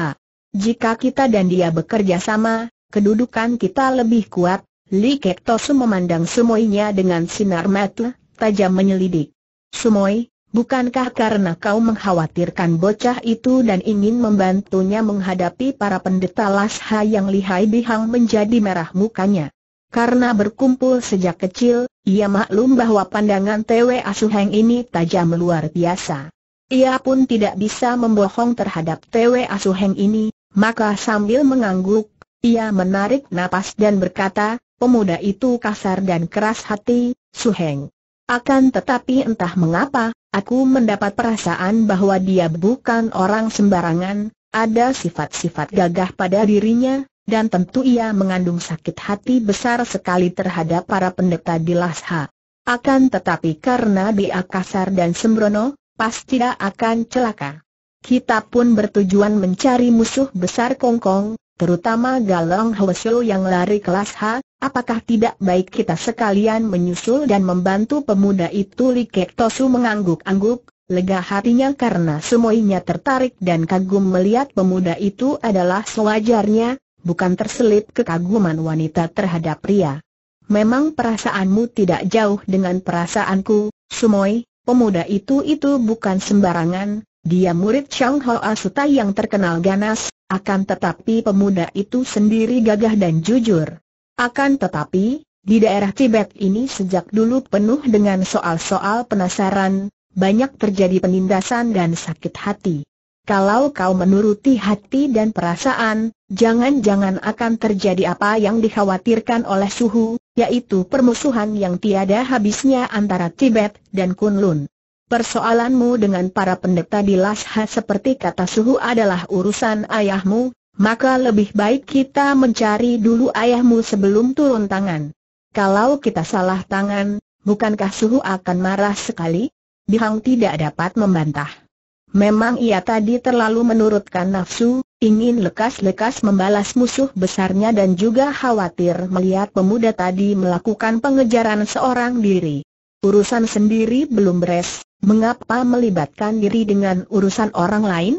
Jika kita dan dia bekerja sama, kedudukan kita lebih kuat. Li Kek Tosu memandang Sumoinya dengan sinar mata tajam menyelidik. Sumoi, bukankah karena kau mengkhawatirkan bocah itu dan ingin membantunya menghadapi para pendeta Lasha yang lihai bihang menjadi merah mukanya? Karena berkumpul sejak kecil, ia maklum bahwa pandangan Tewe Asuheng ini tajam luar biasa. Ia pun tidak bisa membohong terhadap Tewe Asuheng ini, maka sambil mengangguk, ia menarik napas dan berkata, pemuda itu kasar dan keras hati, Suheng. Akan tetapi entah mengapa, aku mendapat perasaan bahwa dia bukan orang sembarangan, ada sifat-sifat gagah pada dirinya, dan tentu ia mengandung sakit hati besar sekali terhadap para pendeta di Lasha. Akan tetapi karena dia kasar dan sembrono, pasti tidak akan celaka. Kita pun bertujuan mencari musuh besar Kongkong, terutama Galong Hwesul yang lari kelas H, apakah tidak baik kita sekalian menyusul dan membantu pemuda itu Li Kek Tosu mengangguk-angguk, lega hatinya karena semuanya tertarik dan kagum melihat pemuda itu adalah sewajarnya, bukan terselip kekaguman wanita terhadap pria. Memang perasaanmu tidak jauh dengan perasaanku, Sumoy, pemuda itu itu bukan sembarangan, dia murid Chang Ho Asuta yang terkenal ganas, akan tetapi pemuda itu sendiri gagah dan jujur. Akan tetapi, di daerah Tibet ini sejak dulu penuh dengan soal-soal penasaran, banyak terjadi penindasan dan sakit hati. Kalau kau menuruti hati dan perasaan, jangan-jangan akan terjadi apa yang dikhawatirkan oleh suhu, yaitu permusuhan yang tiada habisnya antara Tibet dan Kunlun. Persoalanmu dengan para pendeta di Lasha seperti kata suhu adalah urusan ayahmu, maka lebih baik kita mencari dulu ayahmu sebelum turun tangan. Kalau kita salah tangan, bukankah suhu akan marah sekali? Bihang tidak dapat membantah. Memang ia tadi terlalu menurutkan nafsu, ingin lekas-lekas membalas musuh besarnya dan juga khawatir melihat pemuda tadi melakukan pengejaran seorang diri. Urusan sendiri belum beres, mengapa melibatkan diri dengan urusan orang lain?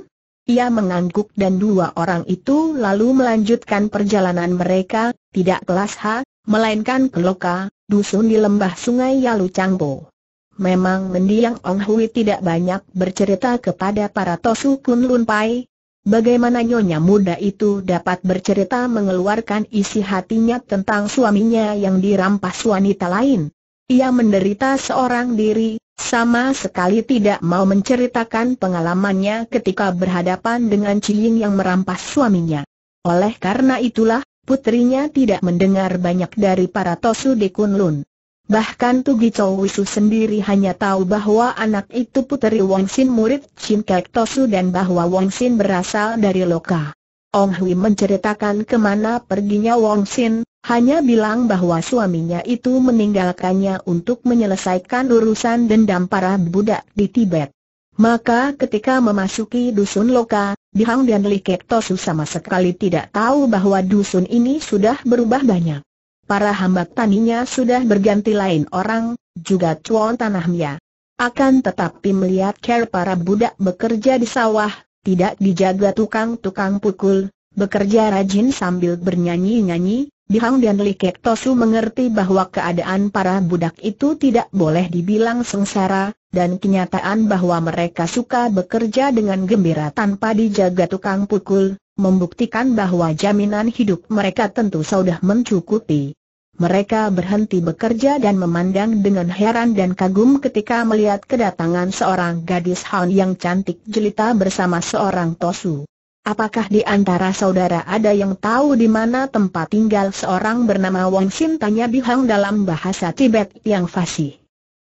Ia mengangguk dan dua orang itu lalu melanjutkan perjalanan mereka, tidak kelas H, melainkan ke Loka, dusun di lembah sungai Yalu Changbo. Memang mendiang Ong Hui tidak banyak bercerita kepada para Tosu Kun Lun Pai. Bagaimana nyonya muda itu dapat bercerita mengeluarkan isi hatinya tentang suaminya yang dirampas wanita lain? Ia menderita seorang diri, sama sekali tidak mau menceritakan pengalamannya ketika berhadapan dengan Ciying yang merampas suaminya. Oleh karena itulah, putrinya tidak mendengar banyak dari para Tosu di Kunlun. Bahkan Tugi Chow Wisu sendiri hanya tahu bahwa anak itu puteri Wong Sin murid Chin Kek Tosu dan bahwa Wong Sin berasal dari Loka. Ong Hui menceritakan kemana perginya Wong Sin, hanya bilang bahwa suaminya itu meninggalkannya untuk menyelesaikan urusan dendam para budak di Tibet. Maka ketika memasuki dusun Loka, Dihang dan Kek Tosu sama sekali tidak tahu bahwa dusun ini sudah berubah banyak para hamba taninya sudah berganti lain orang, juga cuan tanahnya. Akan tetapi melihat care para budak bekerja di sawah, tidak dijaga tukang-tukang pukul, bekerja rajin sambil bernyanyi-nyanyi, Dihang dan Likek Tosu mengerti bahwa keadaan para budak itu tidak boleh dibilang sengsara, dan kenyataan bahwa mereka suka bekerja dengan gembira tanpa dijaga tukang pukul, membuktikan bahwa jaminan hidup mereka tentu sudah mencukupi. Mereka berhenti bekerja dan memandang dengan heran dan kagum ketika melihat kedatangan seorang gadis Han yang cantik jelita bersama seorang Tosu. Apakah di antara saudara ada yang tahu di mana tempat tinggal seorang bernama Wang Sin? Tanya Hang dalam bahasa Tibet yang fasih.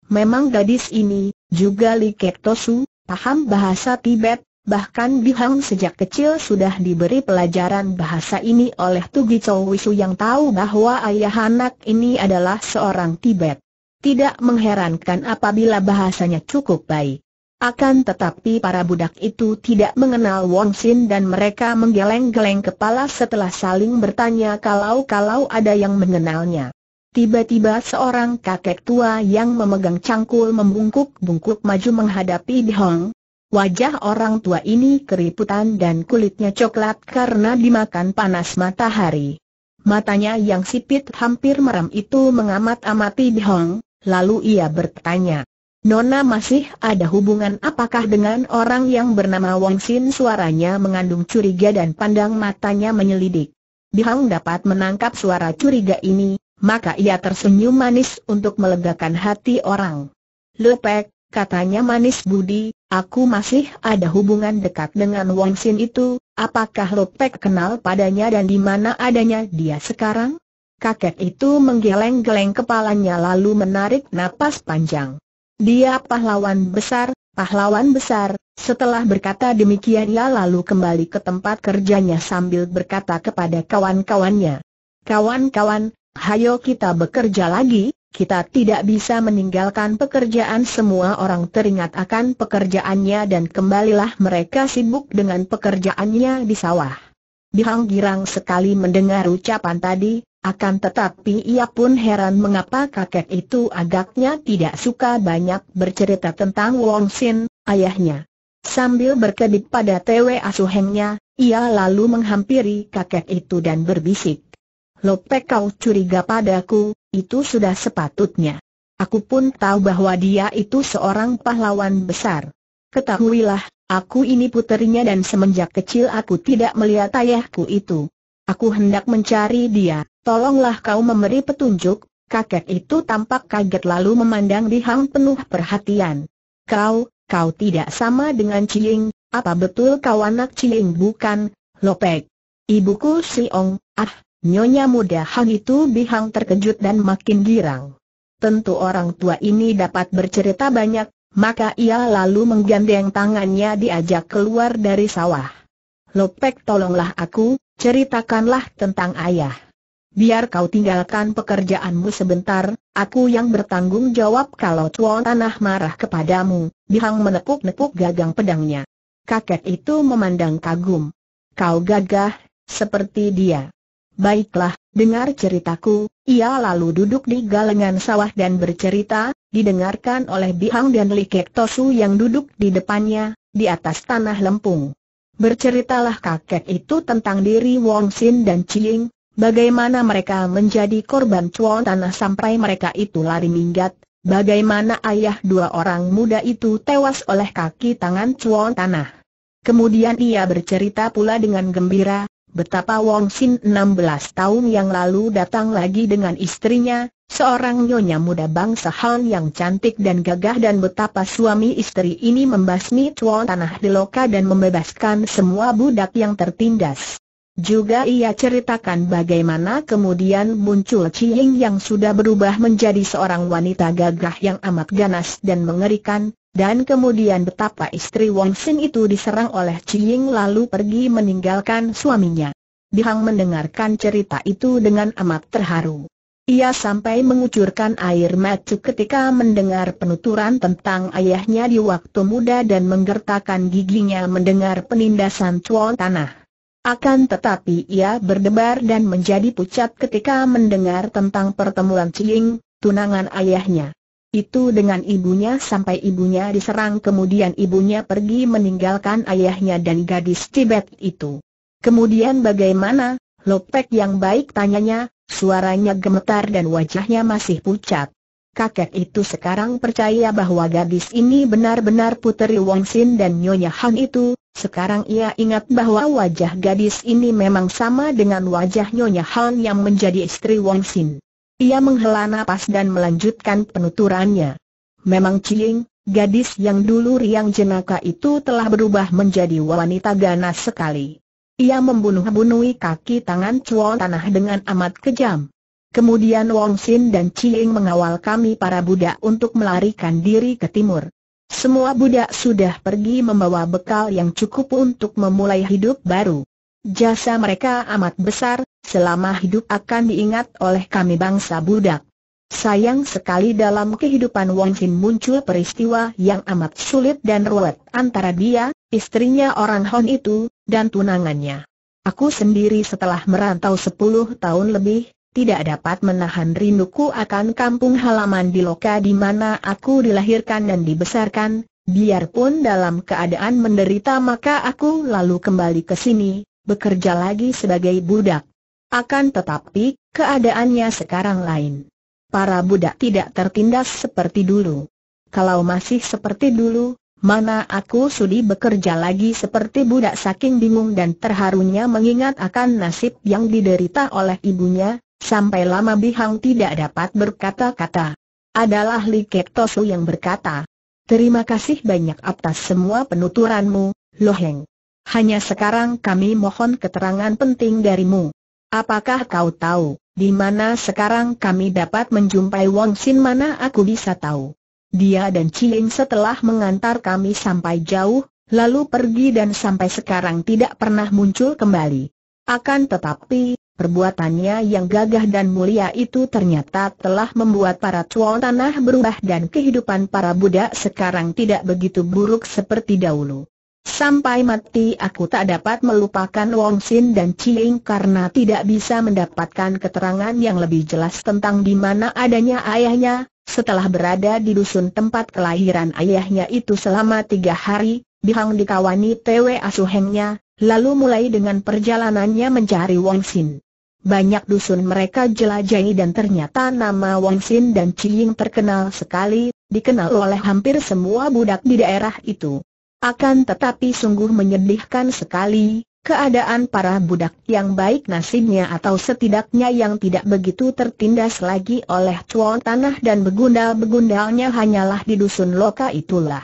Memang gadis ini, juga Li Kek Tosu, paham bahasa Tibet, Bahkan Bihang sejak kecil sudah diberi pelajaran bahasa ini oleh Tugi Chow Wisu yang tahu bahwa ayah anak ini adalah seorang Tibet. Tidak mengherankan apabila bahasanya cukup baik. Akan tetapi para budak itu tidak mengenal Wong Sin dan mereka menggeleng-geleng kepala setelah saling bertanya kalau-kalau ada yang mengenalnya. Tiba-tiba seorang kakek tua yang memegang cangkul membungkuk-bungkuk maju menghadapi Bihong, Wajah orang tua ini keriputan dan kulitnya coklat karena dimakan panas matahari. Matanya yang sipit hampir merem itu mengamat-amati Hong, lalu ia bertanya. Nona masih ada hubungan apakah dengan orang yang bernama Wang Sin suaranya mengandung curiga dan pandang matanya menyelidik. Hong dapat menangkap suara curiga ini, maka ia tersenyum manis untuk melegakan hati orang. Lepek, katanya manis budi, aku masih ada hubungan dekat dengan Wang Sin itu, apakah Lopek kenal padanya dan di mana adanya dia sekarang? Kakek itu menggeleng-geleng kepalanya lalu menarik napas panjang. Dia pahlawan besar, pahlawan besar, setelah berkata demikian ia lalu kembali ke tempat kerjanya sambil berkata kepada kawan-kawannya. Kawan-kawan, hayo kita bekerja lagi, kita tidak bisa meninggalkan pekerjaan semua orang teringat akan pekerjaannya dan kembalilah mereka sibuk dengan pekerjaannya di sawah. Bihang girang sekali mendengar ucapan tadi, akan tetapi ia pun heran mengapa kakek itu agaknya tidak suka banyak bercerita tentang Wong Sin, ayahnya. Sambil berkedip pada Tewe asuhengnya, ia lalu menghampiri kakek itu dan berbisik. Lopek, kau curiga padaku, itu sudah sepatutnya. Aku pun tahu bahwa dia itu seorang pahlawan besar. Ketahuilah, aku ini puterinya dan semenjak kecil aku tidak melihat ayahku itu. Aku hendak mencari dia, tolonglah kau memberi petunjuk, kakek itu tampak kaget lalu memandang Di Hang penuh perhatian. Kau, kau tidak sama dengan Cing, apa betul kau anak Cing bukan, Lopek? Ibuku Si Ong, ah, Nyonya muda hang itu bihang terkejut dan makin girang. Tentu orang tua ini dapat bercerita banyak, maka ia lalu menggandeng tangannya diajak keluar dari sawah. Lopek tolonglah aku, ceritakanlah tentang ayah. Biar kau tinggalkan pekerjaanmu sebentar, aku yang bertanggung jawab kalau tuan tanah marah kepadamu, bihang menepuk-nepuk gagang pedangnya. Kakek itu memandang kagum. Kau gagah, seperti dia. Baiklah, dengar ceritaku, ia lalu duduk di galengan sawah dan bercerita, didengarkan oleh Bihang dan Likek Tosu yang duduk di depannya, di atas tanah lempung. Berceritalah kakek itu tentang diri Wong Sin dan Ciling, bagaimana mereka menjadi korban cuan tanah sampai mereka itu lari minggat, bagaimana ayah dua orang muda itu tewas oleh kaki tangan cuan tanah. Kemudian ia bercerita pula dengan gembira, betapa Wong Sin 16 tahun yang lalu datang lagi dengan istrinya, seorang nyonya muda bangsa Han yang cantik dan gagah dan betapa suami istri ini membasmi tuan tanah di loka dan membebaskan semua budak yang tertindas. Juga ia ceritakan bagaimana kemudian muncul Ciying yang sudah berubah menjadi seorang wanita gagah yang amat ganas dan mengerikan, dan kemudian betapa istri Wong Sin itu diserang oleh Ying lalu pergi meninggalkan suaminya. Dihang mendengarkan cerita itu dengan amat terharu. Ia sampai mengucurkan air mata ketika mendengar penuturan tentang ayahnya di waktu muda dan menggertakkan giginya mendengar penindasan cuan tanah. Akan tetapi ia berdebar dan menjadi pucat ketika mendengar tentang pertemuan Ciying, tunangan ayahnya itu dengan ibunya sampai ibunya diserang kemudian ibunya pergi meninggalkan ayahnya dan gadis Tibet itu. Kemudian bagaimana, Lopek yang baik tanyanya, suaranya gemetar dan wajahnya masih pucat. Kakek itu sekarang percaya bahwa gadis ini benar-benar puteri Sin dan Nyonya Han itu, sekarang ia ingat bahwa wajah gadis ini memang sama dengan wajah Nyonya Han yang menjadi istri Sin. Ia menghela nafas dan melanjutkan penuturannya. Memang Ciling, gadis yang dulu riang jenaka itu telah berubah menjadi wanita ganas sekali. Ia membunuh-bunuhi kaki tangan cuan Tanah dengan amat kejam. Kemudian Wong Sin dan Ciling mengawal kami para budak untuk melarikan diri ke timur. Semua budak sudah pergi membawa bekal yang cukup untuk memulai hidup baru. Jasa mereka amat besar, selama hidup akan diingat oleh kami bangsa budak. Sayang sekali dalam kehidupan Wang Xin muncul peristiwa yang amat sulit dan ruwet antara dia, istrinya orang Hon itu, dan tunangannya. Aku sendiri setelah merantau 10 tahun lebih, tidak dapat menahan rinduku akan kampung halaman di Loka di mana aku dilahirkan dan dibesarkan, biarpun dalam keadaan menderita maka aku lalu kembali ke sini, bekerja lagi sebagai budak. Akan tetapi, keadaannya sekarang lain. Para budak tidak tertindas seperti dulu. Kalau masih seperti dulu, mana aku sudi bekerja lagi seperti budak saking bingung dan terharunya mengingat akan nasib yang diderita oleh ibunya, sampai lama Bihang tidak dapat berkata-kata. Adalah Li Kek Tosu yang berkata, Terima kasih banyak atas semua penuturanmu, Loheng. Hanya sekarang kami mohon keterangan penting darimu. Apakah kau tahu, di mana sekarang kami dapat menjumpai Wang Sin mana aku bisa tahu? Dia dan Ciling setelah mengantar kami sampai jauh, lalu pergi dan sampai sekarang tidak pernah muncul kembali. Akan tetapi, Perbuatannya yang gagah dan mulia itu ternyata telah membuat para cuan tanah berubah dan kehidupan para budak sekarang tidak begitu buruk seperti dahulu. Sampai mati aku tak dapat melupakan Wong Sin dan Chiing karena tidak bisa mendapatkan keterangan yang lebih jelas tentang di mana adanya ayahnya. Setelah berada di dusun tempat kelahiran ayahnya itu selama tiga hari, Bihang dikawani TW asuhengnya, lalu mulai dengan perjalanannya mencari Wong Sin. Banyak dusun mereka jelajahi dan ternyata nama Wong Sin dan Chiing terkenal sekali, dikenal oleh hampir semua budak di daerah itu. Akan tetapi sungguh menyedihkan sekali, keadaan para budak yang baik nasibnya atau setidaknya yang tidak begitu tertindas lagi oleh cuan tanah dan begundal-begundalnya hanyalah di dusun loka itulah.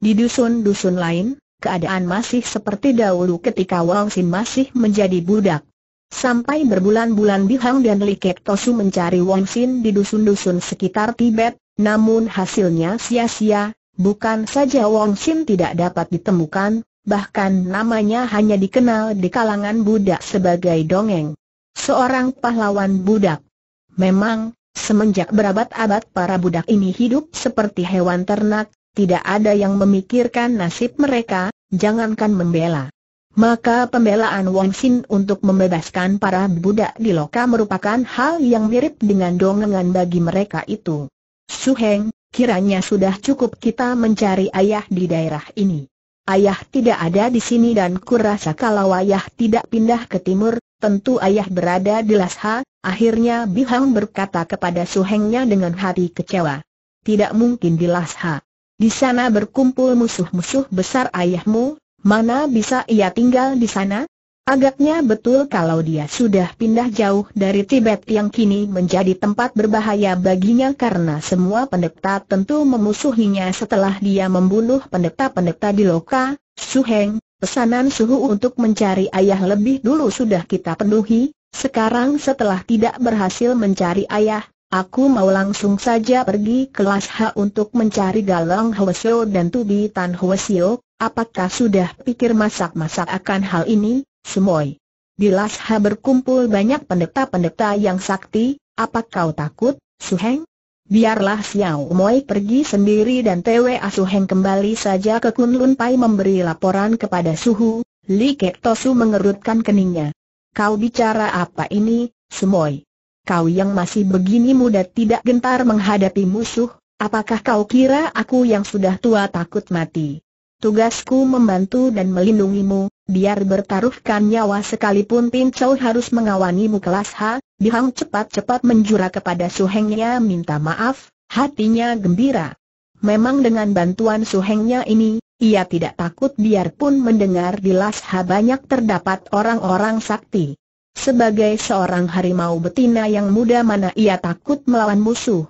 Di dusun-dusun lain, keadaan masih seperti dahulu ketika Wang Sin masih menjadi budak. Sampai berbulan-bulan Bihang dan Kek Tosu mencari Wang Sin di dusun-dusun sekitar Tibet, namun hasilnya sia-sia, Bukan saja Wong Sin tidak dapat ditemukan, bahkan namanya hanya dikenal di kalangan budak sebagai dongeng. Seorang pahlawan budak. Memang, semenjak berabad-abad para budak ini hidup seperti hewan ternak, tidak ada yang memikirkan nasib mereka, jangankan membela. Maka pembelaan Wong Sin untuk membebaskan para budak di loka merupakan hal yang mirip dengan dongengan bagi mereka itu. Su Heng, Kiranya sudah cukup kita mencari ayah di daerah ini. Ayah tidak ada di sini dan kurasa kalau ayah tidak pindah ke timur, tentu ayah berada di Lasha, akhirnya Bihang berkata kepada suhengnya dengan hati kecewa. Tidak mungkin di Lasha. Di sana berkumpul musuh-musuh besar ayahmu, mana bisa ia tinggal di sana? Agaknya betul kalau dia sudah pindah jauh dari Tibet yang kini menjadi tempat berbahaya baginya karena semua pendeta tentu memusuhinya setelah dia membunuh pendeta-pendeta di Loka, Suheng, pesanan suhu untuk mencari ayah lebih dulu sudah kita penuhi, sekarang setelah tidak berhasil mencari ayah, Aku mau langsung saja pergi ke Las Ha untuk mencari Galang Hwasyo dan Tubi Tan Hwasyo. Apakah sudah pikir masak-masak akan hal ini? Semoy, Bila sah berkumpul banyak pendeta-pendeta yang sakti, apa kau takut, Suheng? Biarlah Xiao Moi pergi sendiri dan Tewe Asuheng kembali saja ke Kunlun Pai memberi laporan kepada Suhu, Li Kek Tosu mengerutkan keningnya. Kau bicara apa ini, Semoy? Kau yang masih begini muda tidak gentar menghadapi musuh, apakah kau kira aku yang sudah tua takut mati? Tugasku membantu dan melindungimu, biar bertaruhkan nyawa sekalipun Pin Chow harus mengawanimu kelas H, Bihang cepat-cepat menjura kepada suhengnya minta maaf, hatinya gembira. Memang dengan bantuan suhengnya ini, ia tidak takut biarpun mendengar di Las H banyak terdapat orang-orang sakti. Sebagai seorang harimau betina yang muda mana ia takut melawan musuh.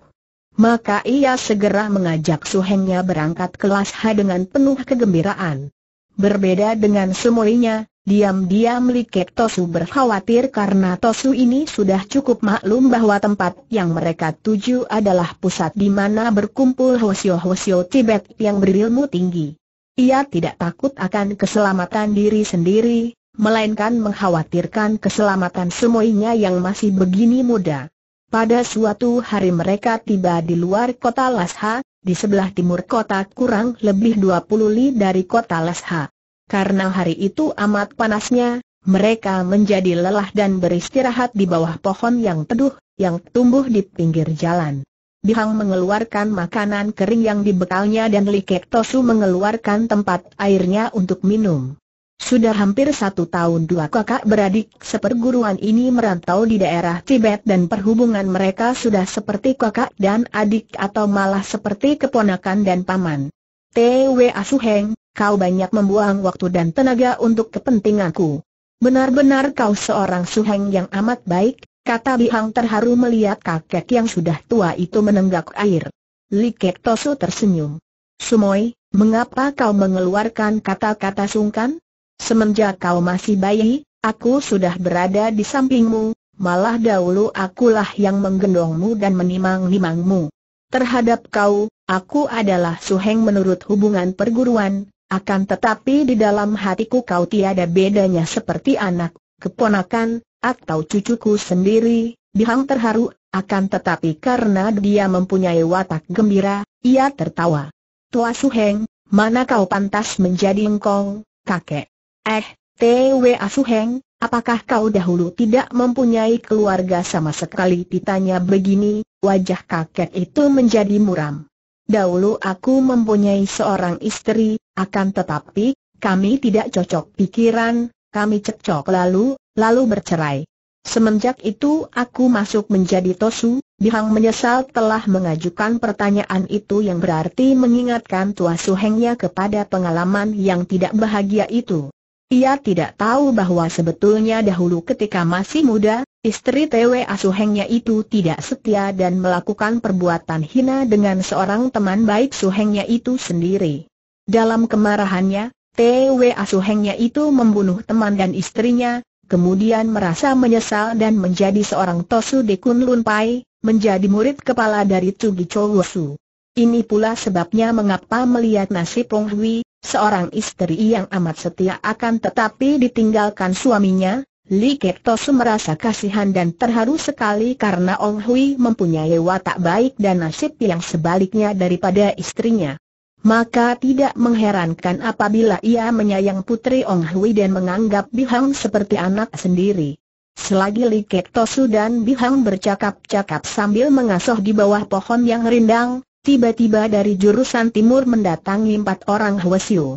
Maka ia segera mengajak suhengnya berangkat kelas H dengan penuh kegembiraan. Berbeda dengan semuanya, diam-diam Liket Tosu berkhawatir karena Tosu ini sudah cukup maklum bahwa tempat yang mereka tuju adalah pusat di mana berkumpul hosio-hosio Tibet yang berilmu tinggi. Ia tidak takut akan keselamatan diri sendiri, melainkan mengkhawatirkan keselamatan semuanya yang masih begini muda. Pada suatu hari mereka tiba di luar kota Lasha, di sebelah timur kota kurang lebih 20 li dari kota Lasha. Karena hari itu amat panasnya, mereka menjadi lelah dan beristirahat di bawah pohon yang teduh, yang tumbuh di pinggir jalan. Bihang mengeluarkan makanan kering yang dibekalnya dan Likek mengeluarkan tempat airnya untuk minum. Sudah hampir satu tahun dua kakak beradik seperguruan ini merantau di daerah Tibet dan perhubungan mereka sudah seperti kakak dan adik atau malah seperti keponakan dan paman. T.W. Asuheng, kau banyak membuang waktu dan tenaga untuk kepentinganku. Benar-benar kau seorang suheng yang amat baik, kata Bihang terharu melihat kakek yang sudah tua itu menenggak air. Li Kek Tosu tersenyum. Sumoy, mengapa kau mengeluarkan kata-kata sungkan? Semenjak kau masih bayi, aku sudah berada di sampingmu, malah dahulu akulah yang menggendongmu dan menimang-nimangmu. Terhadap kau, aku adalah suheng menurut hubungan perguruan, akan tetapi di dalam hatiku kau tiada bedanya seperti anak, keponakan, atau cucuku sendiri, Bihang terharu, akan tetapi karena dia mempunyai watak gembira, ia tertawa. Tua Suheng, mana kau pantas menjadi engkong, kakek? Eh, T.W. Asuheng, apakah kau dahulu tidak mempunyai keluarga sama sekali? Ditanya begini, wajah kakek itu menjadi muram. Dahulu aku mempunyai seorang istri, akan tetapi, kami tidak cocok pikiran, kami cekcok lalu, lalu bercerai. Semenjak itu aku masuk menjadi Tosu, Bihang menyesal telah mengajukan pertanyaan itu yang berarti mengingatkan tua suhengnya kepada pengalaman yang tidak bahagia itu. Ia tidak tahu bahwa sebetulnya dahulu ketika masih muda, istri TW Asuhengnya itu tidak setia dan melakukan perbuatan hina dengan seorang teman baik Suhengnya itu sendiri. Dalam kemarahannya, TW Asuhengnya itu membunuh teman dan istrinya, kemudian merasa menyesal dan menjadi seorang Tosu Dekun Pai, menjadi murid kepala dari Tugi Chowosu. Ini pula sebabnya mengapa melihat nasib Pong Hui, Seorang istri yang amat setia akan tetapi ditinggalkan suaminya, Li Ketos merasa kasihan dan terharu sekali karena Ong Hui mempunyai watak baik dan nasib yang sebaliknya daripada istrinya. Maka tidak mengherankan apabila ia menyayang putri Ong Hui dan menganggap Bihang seperti anak sendiri. Selagi Li Kek dan Bihang bercakap-cakap sambil mengasuh di bawah pohon yang rindang, Tiba-tiba dari jurusan timur mendatangi empat orang Hwasio.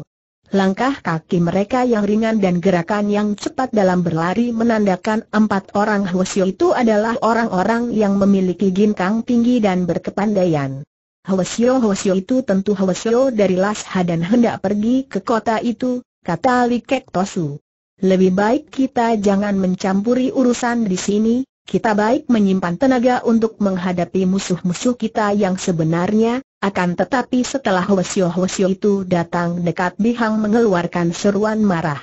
Langkah kaki mereka yang ringan dan gerakan yang cepat dalam berlari menandakan empat orang Hwasyu itu adalah orang-orang yang memiliki ginkang tinggi dan berkepandaian. Hwasyu Hwasyu itu tentu Hwasyu dari Lasha dan hendak pergi ke kota itu, kata Likek Tosu. Lebih baik kita jangan mencampuri urusan di sini, kita baik menyimpan tenaga untuk menghadapi musuh-musuh kita yang sebenarnya, akan tetapi setelah Wesio-Wesio itu datang dekat Bihang mengeluarkan seruan marah.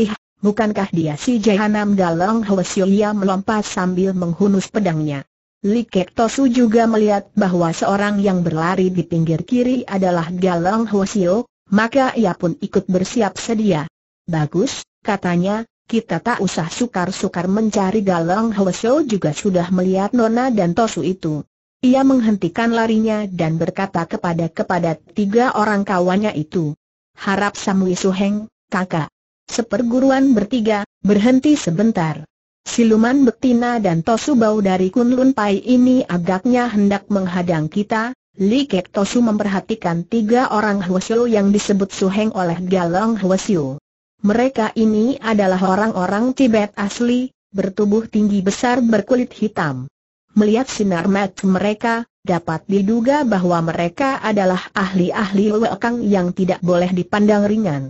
Ih, bukankah dia si Jahanam Galong Wesio ia melompat sambil menghunus pedangnya. Li Kek Tosu juga melihat bahwa seorang yang berlari di pinggir kiri adalah Galong Wesio, maka ia pun ikut bersiap sedia. Bagus, katanya, kita tak usah sukar-sukar mencari Galang Hwesyo juga sudah melihat Nona dan Tosu itu. Ia menghentikan larinya dan berkata kepada kepada tiga orang kawannya itu. Harap Samui Suheng, kakak. Seperguruan bertiga, berhenti sebentar. Siluman betina dan Tosu bau dari Kunlun Pai ini agaknya hendak menghadang kita, Li Kek Tosu memperhatikan tiga orang Hwasyo yang disebut Suheng oleh Galang Hwasyo. Mereka ini adalah orang-orang Tibet asli, bertubuh tinggi besar berkulit hitam. Melihat sinar mat mereka, dapat diduga bahwa mereka adalah ahli-ahli wakang yang tidak boleh dipandang ringan.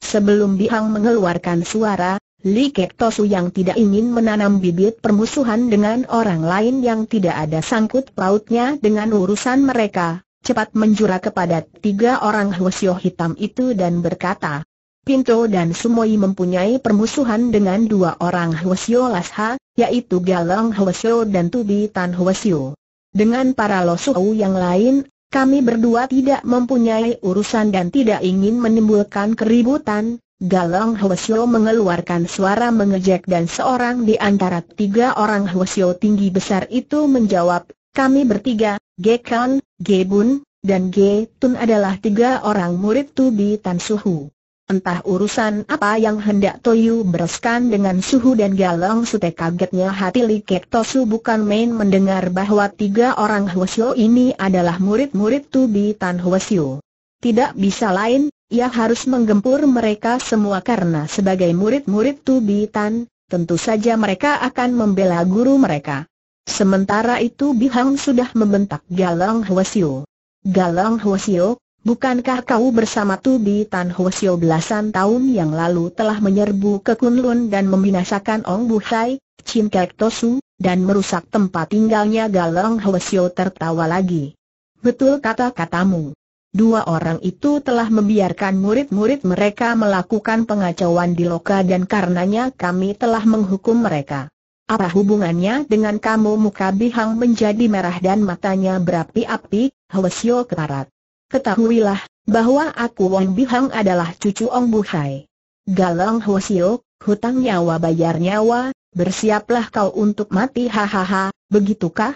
Sebelum Bihang mengeluarkan suara, Li Kektosu yang tidak ingin menanam bibit permusuhan dengan orang lain yang tidak ada sangkut pautnya dengan urusan mereka, cepat menjura kepada tiga orang Hwasyo hitam itu dan berkata, Pinto dan Sumoi mempunyai permusuhan dengan dua orang Hwasyo Lasha, yaitu Galang Hwasyo dan Tubi Tan Hwasyo. Dengan para Losuau yang lain, kami berdua tidak mempunyai urusan dan tidak ingin menimbulkan keributan. Galang Hwasyo mengeluarkan suara mengejek dan seorang di antara tiga orang Hwasyo tinggi besar itu menjawab, kami bertiga, Gekan, Gebun, dan Getun adalah tiga orang murid Tubi Tan Suhu. Entah urusan apa yang hendak Toyu bereskan dengan suhu dan galong sute kagetnya hati Li Kek Tosu bukan main mendengar bahwa tiga orang Hwasyo ini adalah murid-murid Tubi Tan Hwasyo. Tidak bisa lain, ia harus menggempur mereka semua karena sebagai murid-murid Tubi Tan, tentu saja mereka akan membela guru mereka. Sementara itu Bihang sudah membentak Galong Hwasyo. Galang Hwasyo, Bukankah kau bersama Tubi Tan Hwasyo belasan tahun yang lalu telah menyerbu ke Kunlun dan membinasakan Ong Buhai, Chin Kek Tosu, dan merusak tempat tinggalnya Galong Hwasyo tertawa lagi. Betul kata-katamu. Dua orang itu telah membiarkan murid-murid mereka melakukan pengacauan di Loka dan karenanya kami telah menghukum mereka. Apa hubungannya dengan kamu muka Bihang menjadi merah dan matanya berapi-api, Hwasyo keparat. Ketahuilah, bahwa aku Wong Bihang adalah cucu Ong Buhai. Galang Sio, hutang nyawa bayar nyawa, bersiaplah kau untuk mati hahaha, begitukah?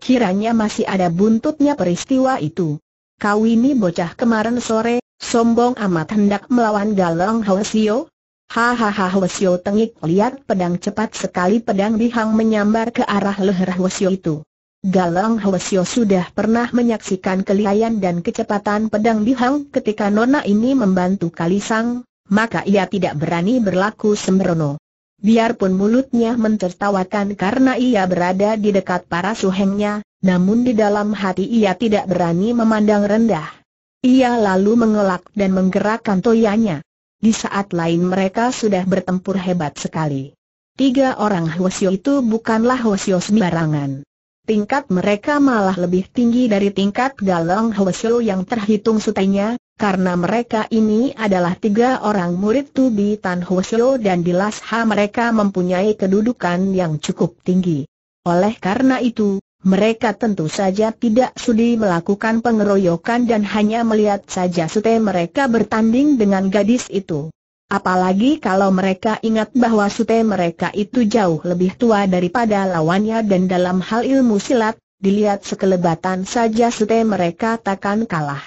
Kiranya masih ada buntutnya peristiwa itu. Kau ini bocah kemarin sore, sombong amat hendak melawan Galang Hwasio? Hahaha Hwasio tengik lihat pedang cepat sekali pedang bihang menyambar ke arah leher Hwasio itu. Galang Hwasyo sudah pernah menyaksikan kelihayan dan kecepatan pedang Bihang ketika Nona ini membantu Kalisang, maka ia tidak berani berlaku sembrono. Biarpun mulutnya mentertawakan karena ia berada di dekat para suhengnya, namun di dalam hati ia tidak berani memandang rendah. Ia lalu mengelak dan menggerakkan toyanya. Di saat lain mereka sudah bertempur hebat sekali. Tiga orang Hwasyo itu bukanlah Hwasyo sembarangan tingkat mereka malah lebih tinggi dari tingkat Galong Hwesyo yang terhitung sutainya, karena mereka ini adalah tiga orang murid Tubi Tan Hwesyo dan di Lasha mereka mempunyai kedudukan yang cukup tinggi. Oleh karena itu, mereka tentu saja tidak sudi melakukan pengeroyokan dan hanya melihat saja sute mereka bertanding dengan gadis itu. Apalagi kalau mereka ingat bahwa sute mereka itu jauh lebih tua daripada lawannya dan dalam hal ilmu silat, dilihat sekelebatan saja sute mereka takkan kalah.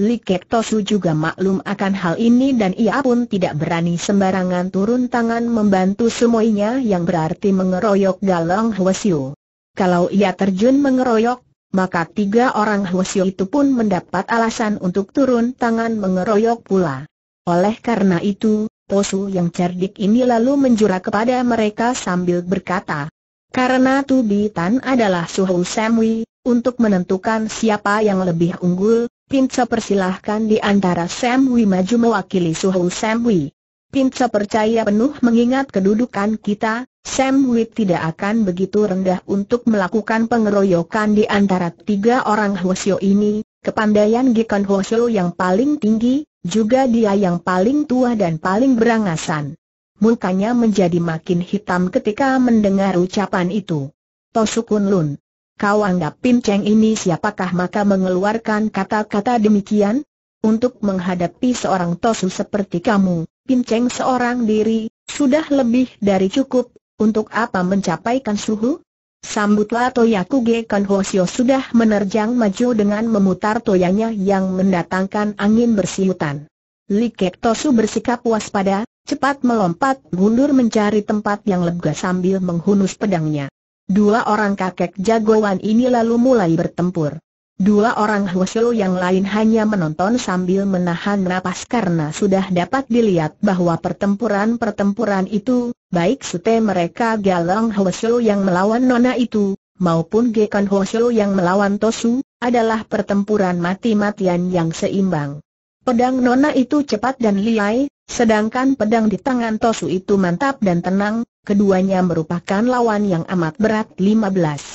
Li Kek Tosu juga maklum akan hal ini dan ia pun tidak berani sembarangan turun tangan membantu semuanya yang berarti mengeroyok Galong Hwasyu. Kalau ia terjun mengeroyok, maka tiga orang Hwasyu itu pun mendapat alasan untuk turun tangan mengeroyok pula. Oleh karena itu, Tosu yang cerdik ini lalu menjura kepada mereka sambil berkata, karena Tubi Tan adalah Suhu Semwi, untuk menentukan siapa yang lebih unggul, Pinca persilahkan di antara Semwi maju mewakili Suhu Semwi. Pinca percaya penuh mengingat kedudukan kita, Semwi tidak akan begitu rendah untuk melakukan pengeroyokan di antara tiga orang Hwasyo ini, kepandaian Gikon Hwasyo yang paling tinggi, juga dia yang paling tua dan paling berangasan. Mukanya menjadi makin hitam ketika mendengar ucapan itu. Tosukun Lun. Kau anggap Pin Cheng ini siapakah maka mengeluarkan kata-kata demikian? Untuk menghadapi seorang Tosu seperti kamu, Pin Cheng seorang diri, sudah lebih dari cukup, untuk apa mencapaikan suhu? Sambutlah Toyaku Kan Hosio sudah menerjang maju dengan memutar toyanya yang mendatangkan angin bersiutan. Kek Tosu bersikap waspada, cepat melompat mundur mencari tempat yang lega sambil menghunus pedangnya. Dua orang kakek jagoan ini lalu mulai bertempur. Dua orang Huoshu yang lain hanya menonton sambil menahan napas karena sudah dapat dilihat bahwa pertempuran-pertempuran itu, baik sute mereka galang Huoshu yang melawan Nona itu, maupun Gekon Huoshu yang melawan Tosu, adalah pertempuran mati-matian yang seimbang. Pedang Nona itu cepat dan liai, sedangkan pedang di tangan Tosu itu mantap dan tenang, keduanya merupakan lawan yang amat berat 15.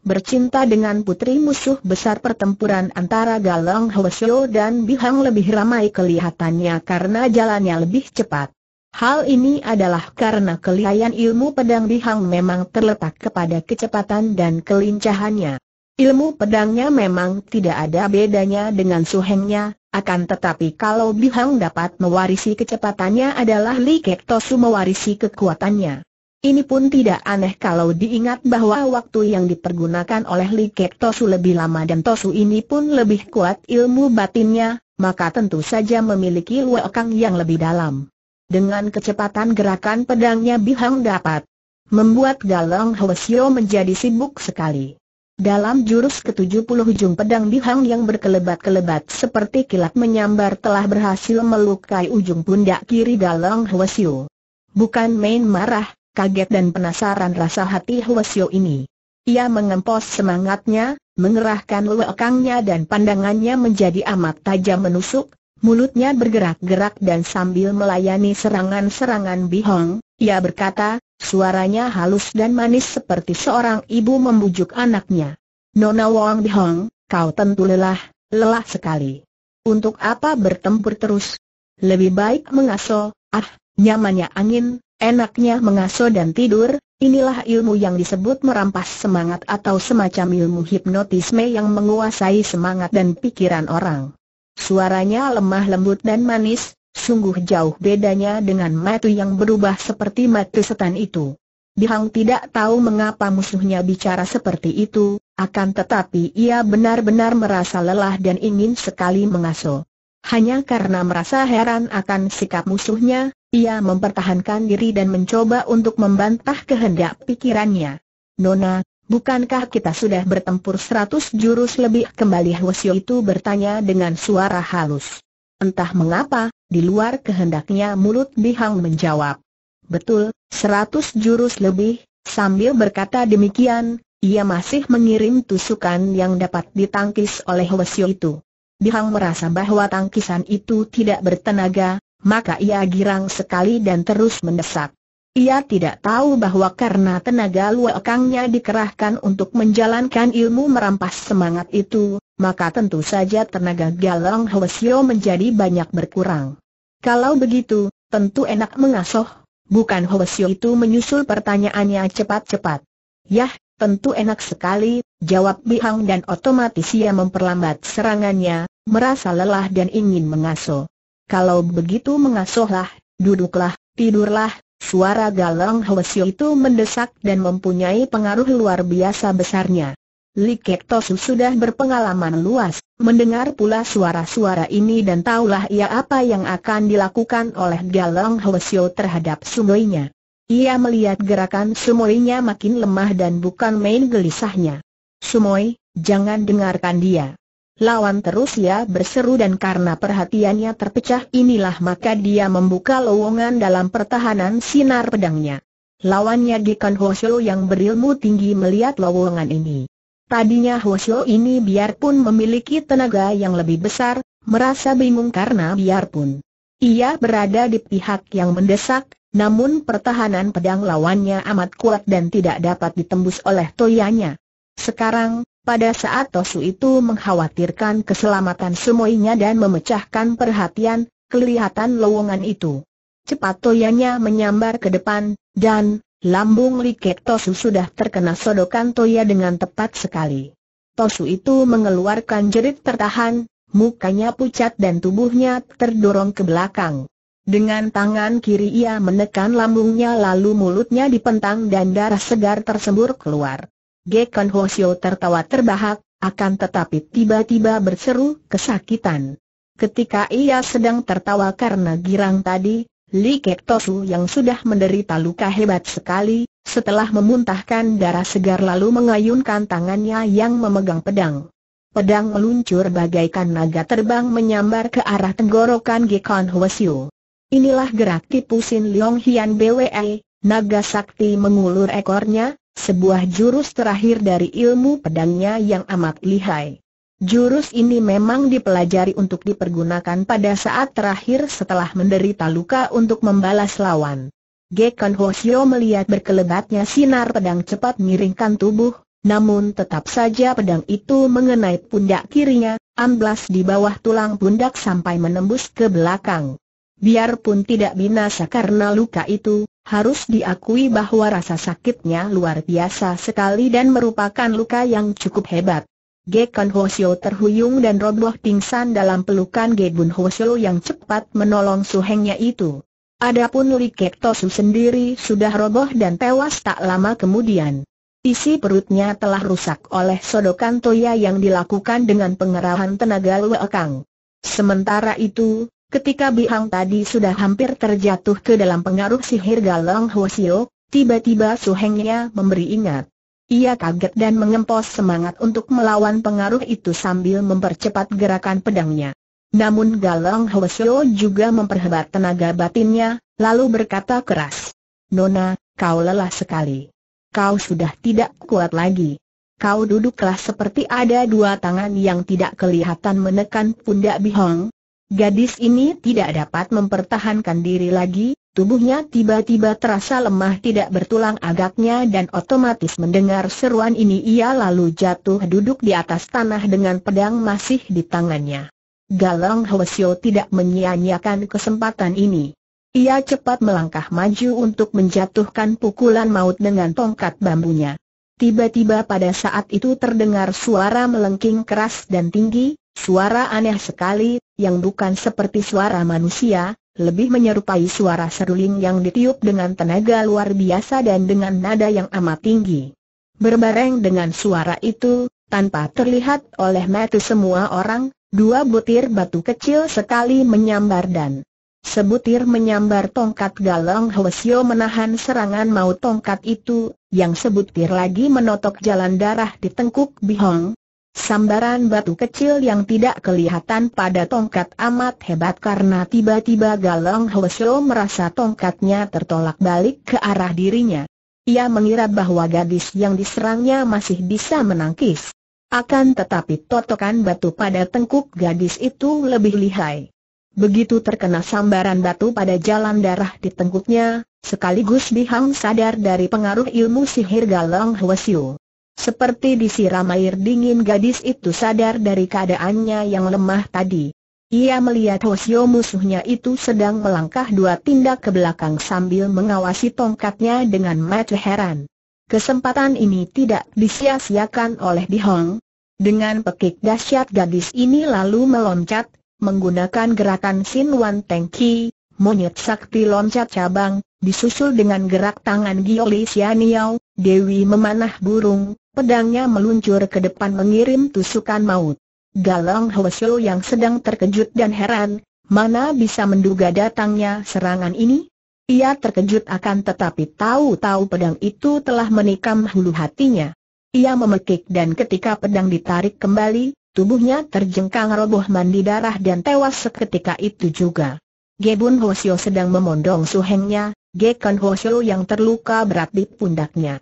Bercinta dengan putri musuh besar pertempuran antara Galang Hwasyo dan Bihang lebih ramai kelihatannya karena jalannya lebih cepat. Hal ini adalah karena kelihayan ilmu pedang Bihang memang terletak kepada kecepatan dan kelincahannya. Ilmu pedangnya memang tidak ada bedanya dengan suhengnya, akan tetapi kalau Bihang dapat mewarisi kecepatannya adalah Li Kek Tosu mewarisi kekuatannya. Ini pun tidak aneh kalau diingat bahwa waktu yang dipergunakan oleh Li Kek Tosu lebih lama dan Tosu ini pun lebih kuat ilmu batinnya, maka tentu saja memiliki wekang yang lebih dalam. Dengan kecepatan gerakan pedangnya Bihang dapat membuat Galang Hwasyo menjadi sibuk sekali. Dalam jurus ke-70 ujung pedang bihang yang berkelebat-kelebat seperti kilat menyambar telah berhasil melukai ujung pundak kiri Galang Hwasyo. Bukan main marah, kaget dan penasaran rasa hati Hwasyo ini. Ia mengempos semangatnya, mengerahkan lelekangnya dan pandangannya menjadi amat tajam menusuk, mulutnya bergerak-gerak dan sambil melayani serangan-serangan Bihong, ia berkata, suaranya halus dan manis seperti seorang ibu membujuk anaknya. Nona Wong Bihong, kau tentu lelah, lelah sekali. Untuk apa bertempur terus? Lebih baik mengaso, ah, nyamannya angin, Enaknya mengaso dan tidur, inilah ilmu yang disebut merampas semangat atau semacam ilmu hipnotisme yang menguasai semangat dan pikiran orang. Suaranya lemah lembut dan manis, sungguh jauh bedanya dengan matu yang berubah seperti matu setan itu. Dihang tidak tahu mengapa musuhnya bicara seperti itu, akan tetapi ia benar-benar merasa lelah dan ingin sekali mengasuh. Hanya karena merasa heran akan sikap musuhnya, ia mempertahankan diri dan mencoba untuk membantah kehendak pikirannya. Nona, bukankah kita sudah bertempur seratus jurus lebih? Kembali Hwasyo itu bertanya dengan suara halus. Entah mengapa, di luar kehendaknya mulut Bihang menjawab. Betul, seratus jurus lebih, sambil berkata demikian, ia masih mengirim tusukan yang dapat ditangkis oleh Hwasyo itu. Bihang merasa bahwa tangkisan itu tidak bertenaga, maka ia girang sekali dan terus mendesak. Ia tidak tahu bahwa karena tenaga luakangnya dikerahkan untuk menjalankan ilmu merampas semangat itu, maka tentu saja tenaga Galang Hwasyo menjadi banyak berkurang. Kalau begitu, tentu enak mengasuh, bukan Hwasyo itu menyusul pertanyaannya cepat-cepat. Yah, tentu enak sekali, Jawab Bihang dan otomatis ia memperlambat serangannya, merasa lelah dan ingin mengaso. Kalau begitu mengasuhlah, duduklah, tidurlah, suara galang Hwasyo itu mendesak dan mempunyai pengaruh luar biasa besarnya. Kek Tosu sudah berpengalaman luas, mendengar pula suara-suara ini dan tahulah ia apa yang akan dilakukan oleh galang Hwasyo terhadap sumoinya. Ia melihat gerakan sumoinya makin lemah dan bukan main gelisahnya. Sumoi, jangan dengarkan dia. Lawan terus ia ya, berseru dan karena perhatiannya terpecah inilah maka dia membuka lowongan dalam pertahanan sinar pedangnya. Lawannya Gikan Hoshio yang berilmu tinggi melihat lowongan ini. Tadinya Hoshio ini biarpun memiliki tenaga yang lebih besar, merasa bingung karena biarpun ia berada di pihak yang mendesak, namun pertahanan pedang lawannya amat kuat dan tidak dapat ditembus oleh toyanya. Sekarang, pada saat Tosu itu mengkhawatirkan keselamatan semuanya dan memecahkan perhatian, kelihatan lowongan itu. Cepat toyanya menyambar ke depan, dan, lambung Liket Tosu sudah terkena sodokan toya dengan tepat sekali. Tosu itu mengeluarkan jerit tertahan, mukanya pucat dan tubuhnya terdorong ke belakang. Dengan tangan kiri ia menekan lambungnya lalu mulutnya dipentang dan darah segar tersembur keluar. Gekon Hoshio tertawa terbahak, akan tetapi tiba-tiba berseru kesakitan. Ketika ia sedang tertawa karena girang tadi, Li Kek Tosu yang sudah menderita luka hebat sekali, setelah memuntahkan darah segar lalu mengayunkan tangannya yang memegang pedang. Pedang meluncur bagaikan naga terbang menyambar ke arah tenggorokan Gekon Hwasyu. Inilah gerak tipu Sin Leong Hian BWE, naga sakti mengulur ekornya, sebuah jurus terakhir dari ilmu pedangnya yang amat lihai. Jurus ini memang dipelajari untuk dipergunakan pada saat terakhir setelah menderita luka untuk membalas lawan. Gekon Hosio melihat berkelebatnya sinar pedang cepat miringkan tubuh, namun tetap saja pedang itu mengenai pundak kirinya, amblas di bawah tulang pundak sampai menembus ke belakang. Biarpun tidak binasa karena luka itu, harus diakui bahwa rasa sakitnya luar biasa sekali dan merupakan luka yang cukup hebat. Gekon Hosio terhuyung dan roboh pingsan dalam pelukan Ho Hosio yang cepat menolong suhengnya itu. Adapun Li Kek Tosu sendiri sudah roboh dan tewas tak lama kemudian. Isi perutnya telah rusak oleh sodokan toya yang dilakukan dengan pengerahan tenaga luekang. Sementara itu, Ketika Bihang tadi sudah hampir terjatuh ke dalam pengaruh sihir Galang Hwasio, tiba-tiba suhengnya memberi ingat. Ia kaget dan mengempos semangat untuk melawan pengaruh itu sambil mempercepat gerakan pedangnya. Namun Galang Hwasio juga memperhebat tenaga batinnya, lalu berkata keras. Nona, kau lelah sekali. Kau sudah tidak kuat lagi. Kau duduklah seperti ada dua tangan yang tidak kelihatan menekan pundak Bihong, Gadis ini tidak dapat mempertahankan diri lagi, tubuhnya tiba-tiba terasa lemah tidak bertulang agaknya dan otomatis mendengar seruan ini ia lalu jatuh duduk di atas tanah dengan pedang masih di tangannya. Galang Hwasyo tidak menyia-nyiakan kesempatan ini. Ia cepat melangkah maju untuk menjatuhkan pukulan maut dengan tongkat bambunya. Tiba-tiba pada saat itu terdengar suara melengking keras dan tinggi, suara aneh sekali, yang bukan seperti suara manusia, lebih menyerupai suara seruling yang ditiup dengan tenaga luar biasa dan dengan nada yang amat tinggi. Berbareng dengan suara itu, tanpa terlihat oleh mata semua orang, dua butir batu kecil sekali menyambar dan sebutir menyambar tongkat galong Hwasyo menahan serangan maut tongkat itu, yang sebutir lagi menotok jalan darah di tengkuk Bihong, Sambaran batu kecil yang tidak kelihatan pada tongkat amat hebat karena tiba-tiba Galang Hwesyo merasa tongkatnya tertolak balik ke arah dirinya. Ia mengira bahwa gadis yang diserangnya masih bisa menangkis. Akan tetapi totokan batu pada tengkuk gadis itu lebih lihai. Begitu terkena sambaran batu pada jalan darah di tengkuknya, sekaligus dihang sadar dari pengaruh ilmu sihir Galang Hwesiu. Seperti disiram air dingin gadis itu sadar dari keadaannya yang lemah tadi. Ia melihat Hosio musuhnya itu sedang melangkah dua tindak ke belakang sambil mengawasi tongkatnya dengan mata heran. Kesempatan ini tidak disia-siakan oleh Hong. Dengan pekik dahsyat gadis ini lalu meloncat, menggunakan gerakan Sin Wan Teng Ki, monyet sakti loncat cabang, disusul dengan gerak tangan Li Sianiao, Dewi memanah burung, pedangnya meluncur ke depan mengirim tusukan maut. Galang Hwasyo yang sedang terkejut dan heran, mana bisa menduga datangnya serangan ini? Ia terkejut akan tetapi tahu-tahu pedang itu telah menikam hulu hatinya. Ia memekik dan ketika pedang ditarik kembali, tubuhnya terjengkang roboh mandi darah dan tewas seketika itu juga. Gebun Hwasyo sedang memondong suhengnya, Gekon Hwasyo yang terluka berat di pundaknya.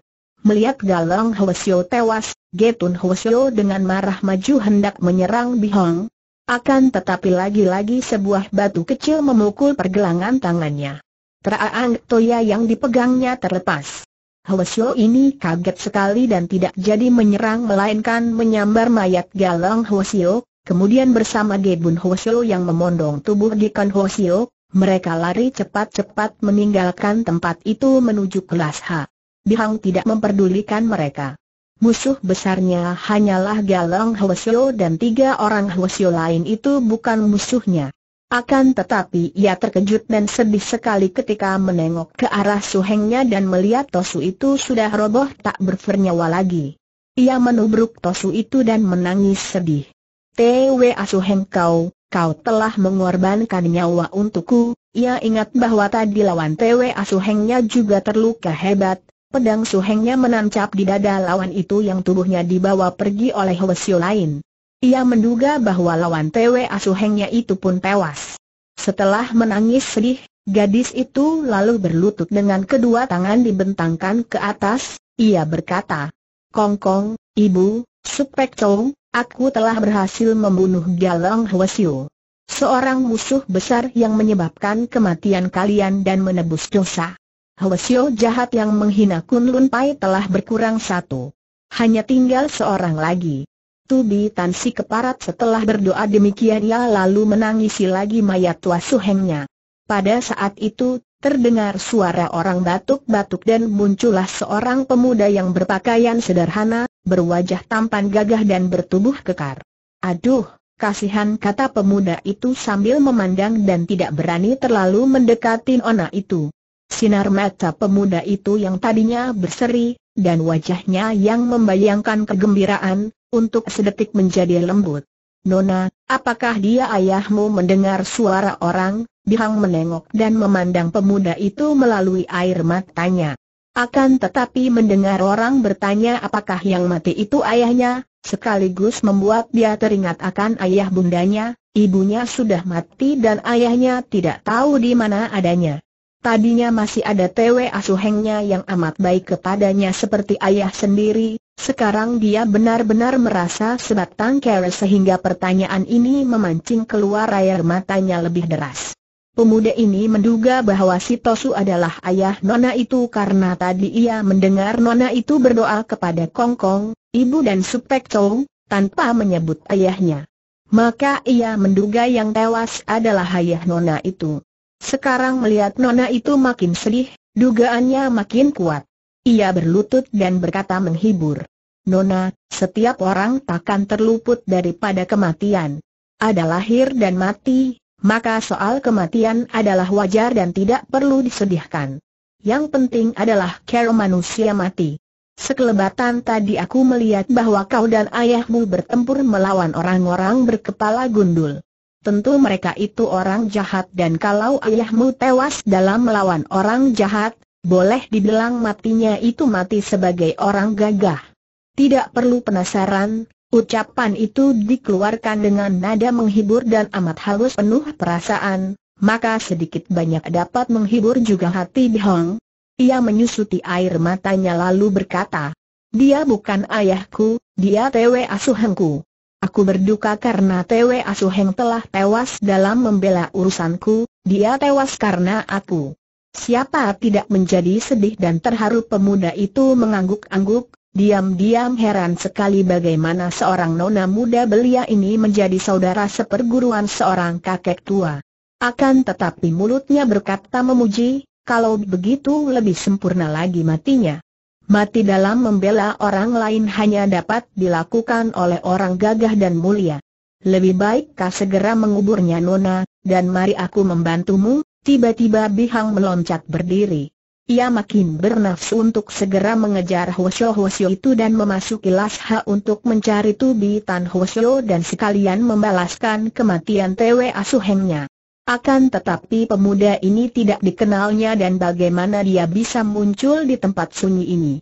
Melihat Galang Hwasyo tewas, Getun Hwasyo dengan marah maju hendak menyerang Bihong. Akan tetapi lagi-lagi sebuah batu kecil memukul pergelangan tangannya. Teraang Toya yang dipegangnya terlepas. Hwasyo ini kaget sekali dan tidak jadi menyerang melainkan menyambar mayat Galang Hwasyo, kemudian bersama Gebun Hwasyo yang memondong tubuh Gikan Hwasyo, mereka lari cepat-cepat meninggalkan tempat itu menuju kelas H. Bihang tidak memperdulikan mereka. Musuh besarnya hanyalah Galang Hwasyo dan tiga orang Hwasyo lain itu bukan musuhnya. Akan tetapi ia terkejut dan sedih sekali ketika menengok ke arah suhengnya dan melihat Tosu itu sudah roboh tak bernyawa lagi. Ia menubruk Tosu itu dan menangis sedih. Tewe Asuheng kau, kau telah mengorbankan nyawa untukku, ia ingat bahwa tadi lawan Tewe Asuhengnya juga terluka hebat, Pedang suhengnya menancap di dada lawan itu yang tubuhnya dibawa pergi oleh Hwasyo lain. Ia menduga bahwa lawan TWA suhengnya itu pun tewas. Setelah menangis sedih, gadis itu lalu berlutut dengan kedua tangan dibentangkan ke atas, ia berkata, Kongkong, Kong, Ibu, Supek Chong, aku telah berhasil membunuh Galang Hwasio, seorang musuh besar yang menyebabkan kematian kalian dan menebus dosa. Helesio jahat yang menghina Kunlun Pai telah berkurang satu. Hanya tinggal seorang lagi. Tubi Tansi keparat setelah berdoa demikian ia lalu menangisi lagi mayat tua suhengnya. Pada saat itu, terdengar suara orang batuk-batuk dan muncullah seorang pemuda yang berpakaian sederhana, berwajah tampan gagah dan bertubuh kekar. Aduh, kasihan kata pemuda itu sambil memandang dan tidak berani terlalu mendekati Ona itu. Sinar mata pemuda itu yang tadinya berseri, dan wajahnya yang membayangkan kegembiraan, untuk sedetik menjadi lembut. Nona, apakah dia ayahmu mendengar suara orang? Bihang menengok dan memandang pemuda itu melalui air matanya. Akan tetapi mendengar orang bertanya apakah yang mati itu ayahnya, sekaligus membuat dia teringat akan ayah bundanya, ibunya sudah mati dan ayahnya tidak tahu di mana adanya. Tadinya masih ada TW asuhengnya yang amat baik kepadanya seperti ayah sendiri, sekarang dia benar-benar merasa sebatang kara sehingga pertanyaan ini memancing keluar air matanya lebih deras. Pemuda ini menduga bahwa si Tosu adalah ayah Nona itu karena tadi ia mendengar Nona itu berdoa kepada Kong Kong, ibu dan Supek Chow, tanpa menyebut ayahnya. Maka ia menduga yang tewas adalah ayah Nona itu. Sekarang melihat Nona itu makin sedih, dugaannya makin kuat. Ia berlutut dan berkata menghibur. Nona, setiap orang takkan terluput daripada kematian. Ada lahir dan mati, maka soal kematian adalah wajar dan tidak perlu disedihkan. Yang penting adalah care manusia mati. Sekelebatan tadi aku melihat bahwa kau dan ayahmu bertempur melawan orang-orang berkepala gundul. Tentu mereka itu orang jahat dan kalau ayahmu tewas dalam melawan orang jahat, boleh dibilang matinya itu mati sebagai orang gagah. Tidak perlu penasaran, ucapan itu dikeluarkan dengan nada menghibur dan amat halus penuh perasaan, maka sedikit banyak dapat menghibur juga hati Bihong. Ia menyusuti air matanya lalu berkata, dia bukan ayahku, dia tewe asuhanku. Aku berduka karena Tewe Asuheng telah tewas dalam membela urusanku, dia tewas karena aku. Siapa tidak menjadi sedih dan terharu pemuda itu mengangguk-angguk, diam-diam heran sekali bagaimana seorang nona muda belia ini menjadi saudara seperguruan seorang kakek tua. Akan tetapi mulutnya berkata memuji, kalau begitu lebih sempurna lagi matinya. Mati dalam membela orang lain hanya dapat dilakukan oleh orang gagah dan mulia. Lebih baik kau segera menguburnya Nona, dan mari aku membantumu, tiba-tiba Bihang meloncat berdiri. Ia makin bernafsu untuk segera mengejar Hwasyo-Hwasyo itu dan memasuki Lasha untuk mencari tubi Tan Hwasyo dan sekalian membalaskan kematian Tewe Asuhengnya. Akan tetapi pemuda ini tidak dikenalnya dan bagaimana dia bisa muncul di tempat sunyi ini.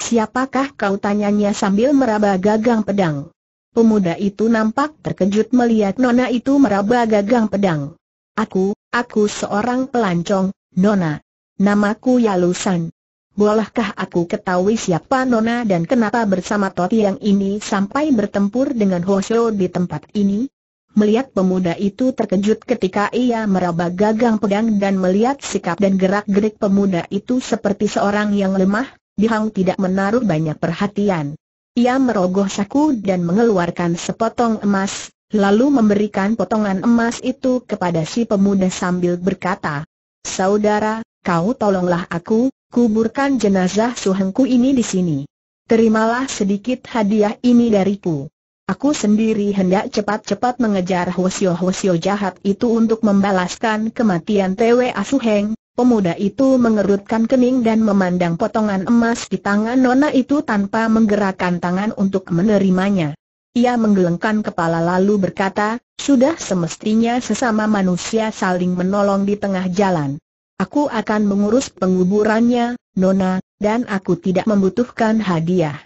Siapakah kau tanyanya sambil meraba gagang pedang? Pemuda itu nampak terkejut melihat Nona itu meraba gagang pedang. Aku, aku seorang pelancong, Nona. Namaku Yalusan. Bolehkah aku ketahui siapa Nona dan kenapa bersama Toti yang ini sampai bertempur dengan Hosho di tempat ini? Melihat pemuda itu terkejut ketika ia meraba gagang pedang dan melihat sikap dan gerak-gerik pemuda itu seperti seorang yang lemah, Dihang tidak menaruh banyak perhatian. Ia merogoh saku dan mengeluarkan sepotong emas, lalu memberikan potongan emas itu kepada si pemuda sambil berkata, Saudara, kau tolonglah aku, kuburkan jenazah suhengku ini di sini. Terimalah sedikit hadiah ini dariku. Aku sendiri hendak cepat-cepat mengejar Hwasyo-Hwasyo jahat itu untuk membalaskan kematian Tewe Asuheng. Pemuda itu mengerutkan kening dan memandang potongan emas di tangan Nona itu tanpa menggerakkan tangan untuk menerimanya. Ia menggelengkan kepala lalu berkata, sudah semestinya sesama manusia saling menolong di tengah jalan. Aku akan mengurus penguburannya, Nona, dan aku tidak membutuhkan hadiah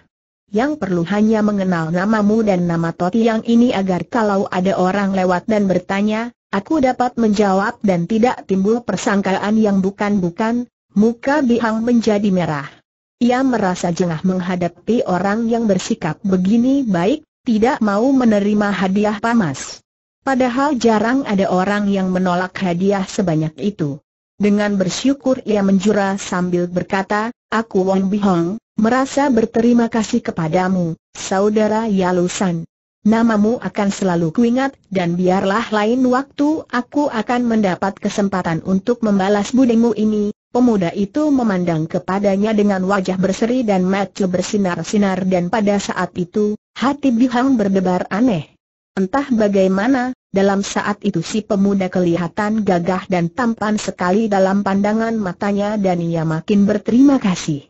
yang perlu hanya mengenal namamu dan nama Toti yang ini agar kalau ada orang lewat dan bertanya, aku dapat menjawab dan tidak timbul persangkaan yang bukan-bukan, muka Bihang menjadi merah. Ia merasa jengah menghadapi orang yang bersikap begini baik, tidak mau menerima hadiah pamas. Padahal jarang ada orang yang menolak hadiah sebanyak itu. Dengan bersyukur ia menjura sambil berkata, Aku Wong Bihong, Merasa berterima kasih kepadamu, saudara Yalusan. Namamu akan selalu kuingat dan biarlah lain waktu aku akan mendapat kesempatan untuk membalas budimu ini. Pemuda itu memandang kepadanya dengan wajah berseri dan mata bersinar-sinar dan pada saat itu, hati Bihang berdebar aneh. Entah bagaimana, dalam saat itu si pemuda kelihatan gagah dan tampan sekali dalam pandangan matanya dan ia makin berterima kasih.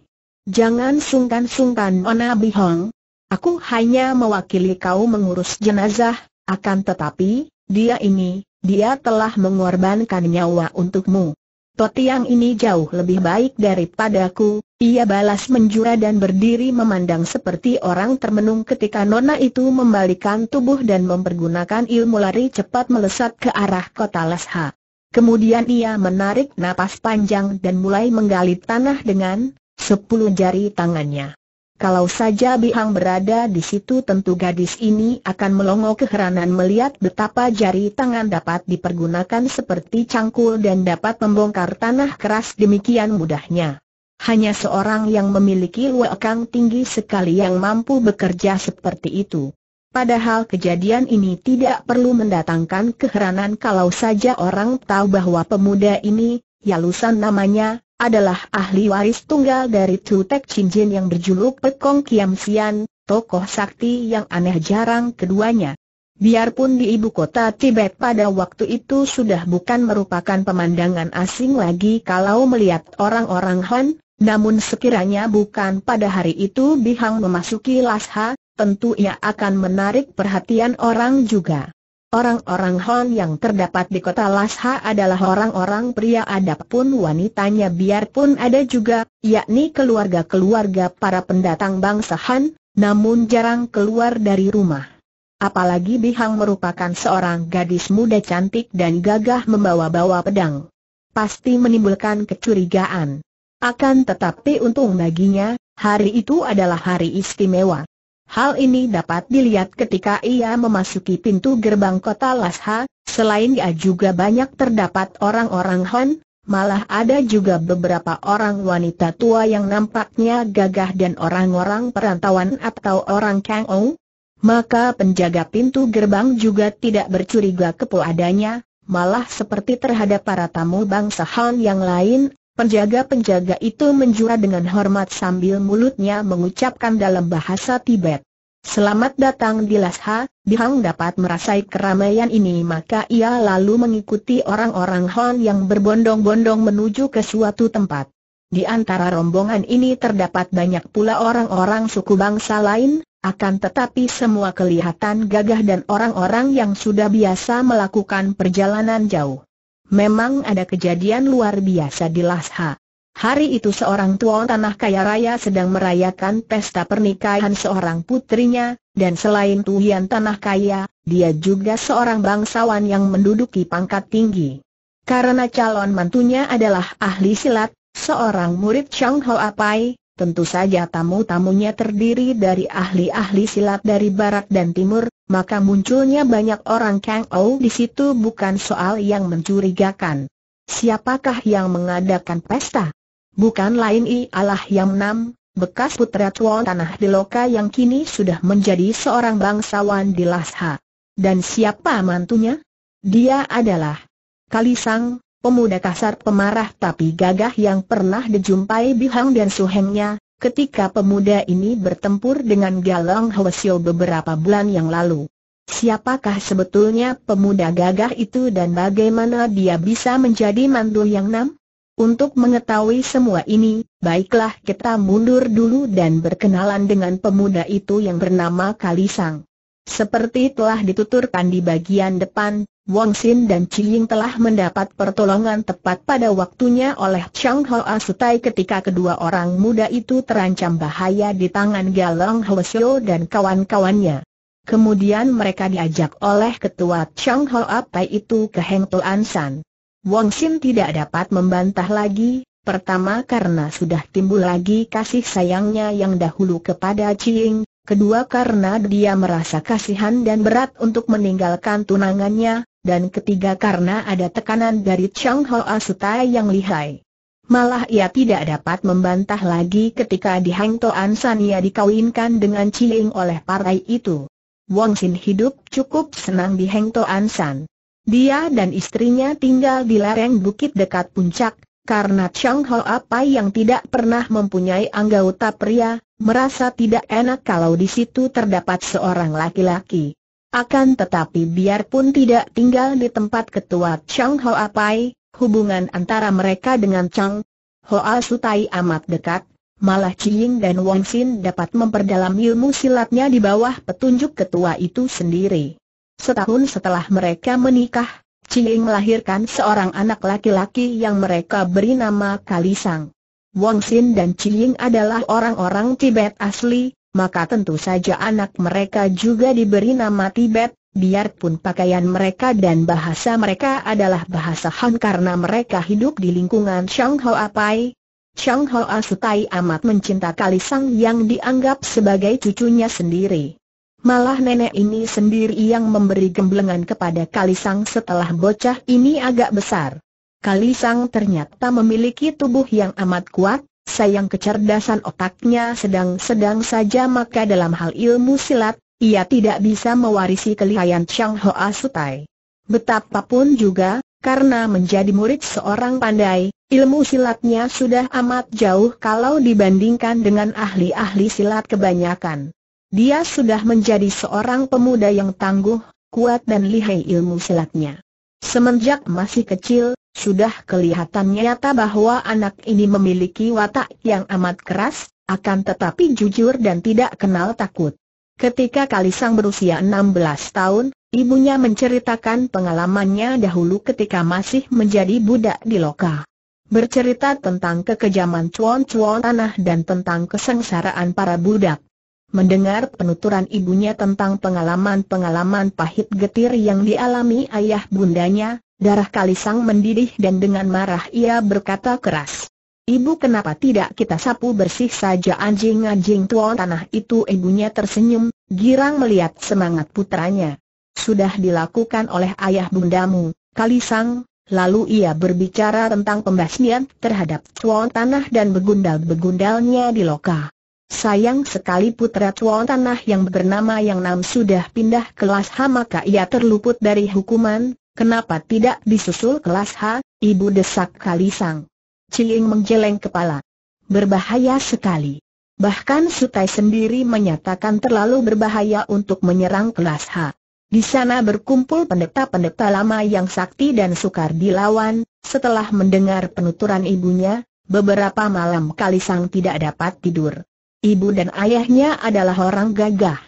Jangan sungkan-sungkan Ona Bihong. Aku hanya mewakili kau mengurus jenazah, akan tetapi, dia ini, dia telah mengorbankan nyawa untukmu. Totiang ini jauh lebih baik daripadaku, ia balas menjura dan berdiri memandang seperti orang termenung ketika Nona itu membalikan tubuh dan mempergunakan ilmu lari cepat melesat ke arah kota Lesha. Kemudian ia menarik napas panjang dan mulai menggali tanah dengan sepuluh jari tangannya. Kalau saja Bihang berada di situ tentu gadis ini akan melongo keheranan melihat betapa jari tangan dapat dipergunakan seperti cangkul dan dapat membongkar tanah keras demikian mudahnya. Hanya seorang yang memiliki luakang tinggi sekali yang mampu bekerja seperti itu. Padahal kejadian ini tidak perlu mendatangkan keheranan kalau saja orang tahu bahwa pemuda ini, Yalusan namanya, adalah ahli waris tunggal dari Tutek Jin yang berjuluk Pekong Kiam Sian, tokoh sakti yang aneh jarang keduanya. Biarpun di ibu kota Tibet pada waktu itu sudah bukan merupakan pemandangan asing lagi kalau melihat orang-orang Han, namun sekiranya bukan pada hari itu Bihang memasuki Lhasa, tentu ia akan menarik perhatian orang juga. Orang-orang Han yang terdapat di kota Lasha adalah orang-orang pria adapun wanitanya biarpun ada juga, yakni keluarga-keluarga para pendatang bangsa Han, namun jarang keluar dari rumah. Apalagi Bihang merupakan seorang gadis muda cantik dan gagah membawa-bawa pedang. Pasti menimbulkan kecurigaan. Akan tetapi untung baginya, hari itu adalah hari istimewa. Hal ini dapat dilihat ketika ia memasuki pintu gerbang kota Lasha, selain ia juga banyak terdapat orang-orang Han, malah ada juga beberapa orang wanita tua yang nampaknya gagah dan orang-orang perantauan atau orang Kang Ou. Maka penjaga pintu gerbang juga tidak bercuriga kepuadanya, malah seperti terhadap para tamu bangsa Han yang lain, Penjaga-penjaga itu menjura dengan hormat sambil mulutnya mengucapkan dalam bahasa Tibet. Selamat datang di Lasha, Bihang dapat merasai keramaian ini maka ia lalu mengikuti orang-orang Hon yang berbondong-bondong menuju ke suatu tempat. Di antara rombongan ini terdapat banyak pula orang-orang suku bangsa lain, akan tetapi semua kelihatan gagah dan orang-orang yang sudah biasa melakukan perjalanan jauh memang ada kejadian luar biasa di Lasha. Hari itu seorang tuan tanah kaya raya sedang merayakan pesta pernikahan seorang putrinya, dan selain tuan tanah kaya, dia juga seorang bangsawan yang menduduki pangkat tinggi. Karena calon mantunya adalah ahli silat, seorang murid Chang Ho Apai, Tentu saja tamu-tamunya terdiri dari ahli-ahli silat dari barat dan timur, maka munculnya banyak orang Kang Ou di situ bukan soal yang mencurigakan. Siapakah yang mengadakan pesta? Bukan lain ialah yang enam, bekas putra tuan tanah di Loka yang kini sudah menjadi seorang bangsawan di Lasha. Dan siapa mantunya? Dia adalah Kalisang, pemuda kasar pemarah tapi gagah yang pernah dijumpai Bihang dan Suhengnya, ketika pemuda ini bertempur dengan Galang Hwasyo beberapa bulan yang lalu. Siapakah sebetulnya pemuda gagah itu dan bagaimana dia bisa menjadi mandu yang enam? Untuk mengetahui semua ini, baiklah kita mundur dulu dan berkenalan dengan pemuda itu yang bernama Kalisang. Seperti telah dituturkan di bagian depan, Wong Sin dan Ying telah mendapat pertolongan tepat pada waktunya oleh Chang Ho Asutai ketika kedua orang muda itu terancam bahaya di tangan Galang Hwasyo dan kawan-kawannya. Kemudian mereka diajak oleh ketua Chang Ho Apai itu ke Heng Tuan San. Wong Sin tidak dapat membantah lagi, pertama karena sudah timbul lagi kasih sayangnya yang dahulu kepada Ying, kedua karena dia merasa kasihan dan berat untuk meninggalkan tunangannya, dan ketiga karena ada tekanan dari Chang Ho Asuta yang lihai. Malah ia tidak dapat membantah lagi ketika di Hang Toan San ia dikawinkan dengan Ciling oleh parai itu. Wong Sin hidup cukup senang di Hang Toan San. Dia dan istrinya tinggal di lereng bukit dekat puncak, karena Chang Ho apa yang tidak pernah mempunyai anggota pria, merasa tidak enak kalau di situ terdapat seorang laki-laki. Akan tetapi biarpun tidak tinggal di tempat ketua Chang Ho Apai, hubungan antara mereka dengan Chang Hoa Sutai amat dekat, malah Ciying dan Wang Sin dapat memperdalam ilmu silatnya di bawah petunjuk ketua itu sendiri. Setahun setelah mereka menikah, Chiing melahirkan seorang anak laki-laki yang mereka beri nama Kalisang. Wong Sin dan Chiing adalah orang-orang Tibet asli, maka tentu saja anak mereka juga diberi nama Tibet, biarpun pakaian mereka dan bahasa mereka adalah bahasa Han karena mereka hidup di lingkungan Apai. Shang Ho Asutai amat mencinta Kalisang yang dianggap sebagai cucunya sendiri. Malah nenek ini sendiri yang memberi gemblengan kepada Kalisang setelah bocah ini agak besar. Kalisang ternyata memiliki tubuh yang amat kuat, sayang kecerdasan otaknya sedang-sedang saja maka dalam hal ilmu silat, ia tidak bisa mewarisi kelihayan Chang Hoa Sutai. Betapapun juga, karena menjadi murid seorang pandai, ilmu silatnya sudah amat jauh kalau dibandingkan dengan ahli-ahli silat kebanyakan. Dia sudah menjadi seorang pemuda yang tangguh, kuat dan lihai ilmu silatnya. Semenjak masih kecil, sudah kelihatan nyata bahwa anak ini memiliki watak yang amat keras, akan tetapi jujur dan tidak kenal takut. Ketika Kalisang berusia 16 tahun, ibunya menceritakan pengalamannya dahulu ketika masih menjadi budak di Loka. Bercerita tentang kekejaman cuan-cuan tanah dan tentang kesengsaraan para budak. Mendengar penuturan ibunya tentang pengalaman-pengalaman pahit getir yang dialami ayah bundanya, darah kalisang mendidih dan dengan marah ia berkata keras. Ibu kenapa tidak kita sapu bersih saja anjing-anjing tua tanah itu ibunya tersenyum, girang melihat semangat putranya. Sudah dilakukan oleh ayah bundamu, kalisang, lalu ia berbicara tentang pembasmian terhadap tuan tanah dan begundal-begundalnya di lokah. Sayang sekali putra tuan tanah yang bernama Yang Nam sudah pindah kelas H maka ia terluput dari hukuman, kenapa tidak disusul kelas H, ibu desak Kalisang. Ciling menggeleng kepala. Berbahaya sekali. Bahkan Sutai sendiri menyatakan terlalu berbahaya untuk menyerang kelas H. Di sana berkumpul pendeta-pendeta lama yang sakti dan sukar dilawan, setelah mendengar penuturan ibunya, beberapa malam Kalisang tidak dapat tidur. Ibu dan ayahnya adalah orang gagah.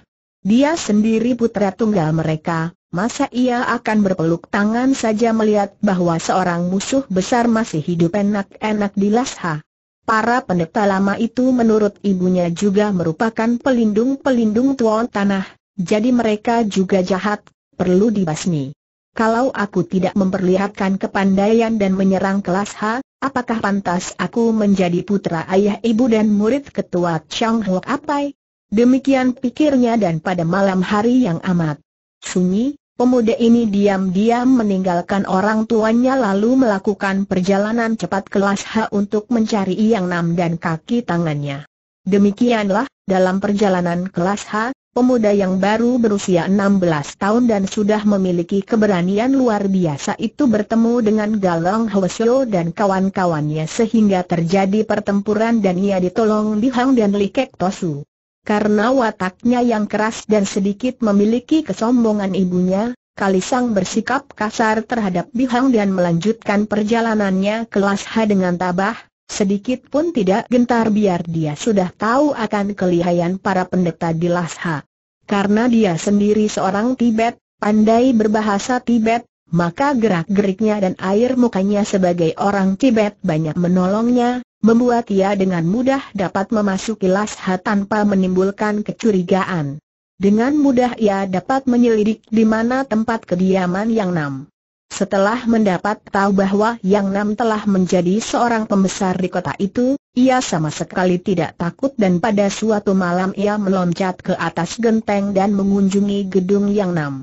Dia sendiri putra tunggal mereka, masa ia akan berpeluk tangan saja melihat bahwa seorang musuh besar masih hidup enak-enak di Lasha. Para pendeta lama itu menurut ibunya juga merupakan pelindung-pelindung tuan tanah, jadi mereka juga jahat, perlu dibasmi. Kalau aku tidak memperlihatkan kepandaian dan menyerang kelas H, Apakah pantas aku menjadi putra ayah ibu dan murid ketua Chang Hok Apai? Demikian pikirnya dan pada malam hari yang amat sunyi, pemuda ini diam-diam meninggalkan orang tuanya lalu melakukan perjalanan cepat ke Las Ha untuk mencari Yang Nam dan kaki tangannya. Demikianlah, dalam perjalanan ke Las Ha, Pemuda yang baru berusia 16 tahun dan sudah memiliki keberanian luar biasa itu bertemu dengan Galang Hwasyo dan kawan-kawannya sehingga terjadi pertempuran dan ia ditolong di Hang dan Likek Tosu. Karena wataknya yang keras dan sedikit memiliki kesombongan ibunya, Kalisang bersikap kasar terhadap Bihang dan melanjutkan perjalanannya ke Lasha dengan tabah, Sedikit pun tidak gentar biar dia sudah tahu akan kelihayan para pendeta di Lhasa. Karena dia sendiri seorang Tibet, pandai berbahasa Tibet, maka gerak-geriknya dan air mukanya sebagai orang Tibet banyak menolongnya, membuat ia dengan mudah dapat memasuki Lhasa tanpa menimbulkan kecurigaan. Dengan mudah ia dapat menyelidik di mana tempat kediaman yang Nam setelah mendapat tahu bahwa Yang Nam telah menjadi seorang pembesar di kota itu, ia sama sekali tidak takut dan pada suatu malam ia meloncat ke atas genteng dan mengunjungi gedung Yang Nam.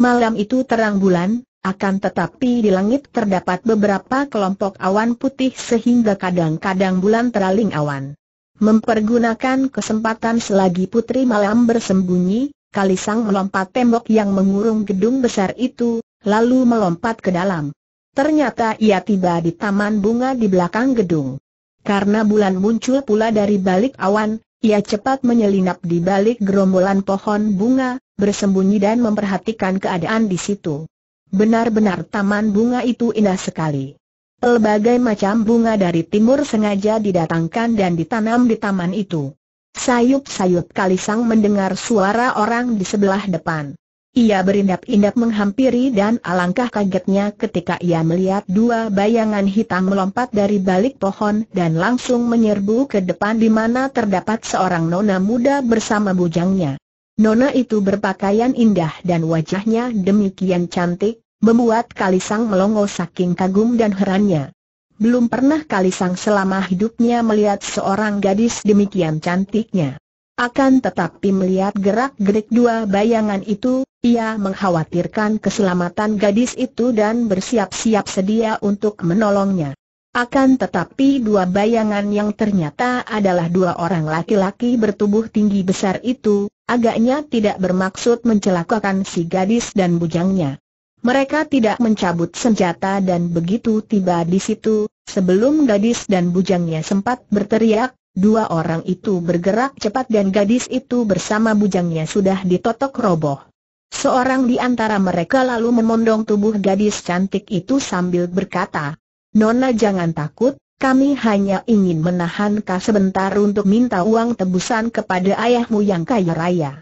Malam itu terang bulan, akan tetapi di langit terdapat beberapa kelompok awan putih sehingga kadang-kadang bulan teraling awan. Mempergunakan kesempatan selagi putri malam bersembunyi, Kalisang melompat tembok yang mengurung gedung besar itu, lalu melompat ke dalam. Ternyata ia tiba di taman bunga di belakang gedung. Karena bulan muncul pula dari balik awan, ia cepat menyelinap di balik gerombolan pohon bunga, bersembunyi dan memperhatikan keadaan di situ. Benar-benar taman bunga itu indah sekali. Pelbagai macam bunga dari timur sengaja didatangkan dan ditanam di taman itu. Sayup-sayup Kalisang mendengar suara orang di sebelah depan. Ia berindap-indap menghampiri dan alangkah kagetnya ketika ia melihat dua bayangan hitam melompat dari balik pohon dan langsung menyerbu ke depan di mana terdapat seorang nona muda bersama bujangnya. Nona itu berpakaian indah dan wajahnya demikian cantik, membuat Kalisang melongo saking kagum dan herannya. Belum pernah Kalisang selama hidupnya melihat seorang gadis demikian cantiknya. Akan tetapi melihat gerak-gerik dua bayangan itu, ia mengkhawatirkan keselamatan gadis itu dan bersiap-siap sedia untuk menolongnya. Akan tetapi dua bayangan yang ternyata adalah dua orang laki-laki bertubuh tinggi besar itu, agaknya tidak bermaksud mencelakakan si gadis dan bujangnya. Mereka tidak mencabut senjata dan begitu tiba di situ, sebelum gadis dan bujangnya sempat berteriak, Dua orang itu bergerak cepat dan gadis itu bersama bujangnya sudah ditotok roboh. Seorang di antara mereka lalu memondong tubuh gadis cantik itu sambil berkata, Nona jangan takut, kami hanya ingin menahan kau sebentar untuk minta uang tebusan kepada ayahmu yang kaya raya.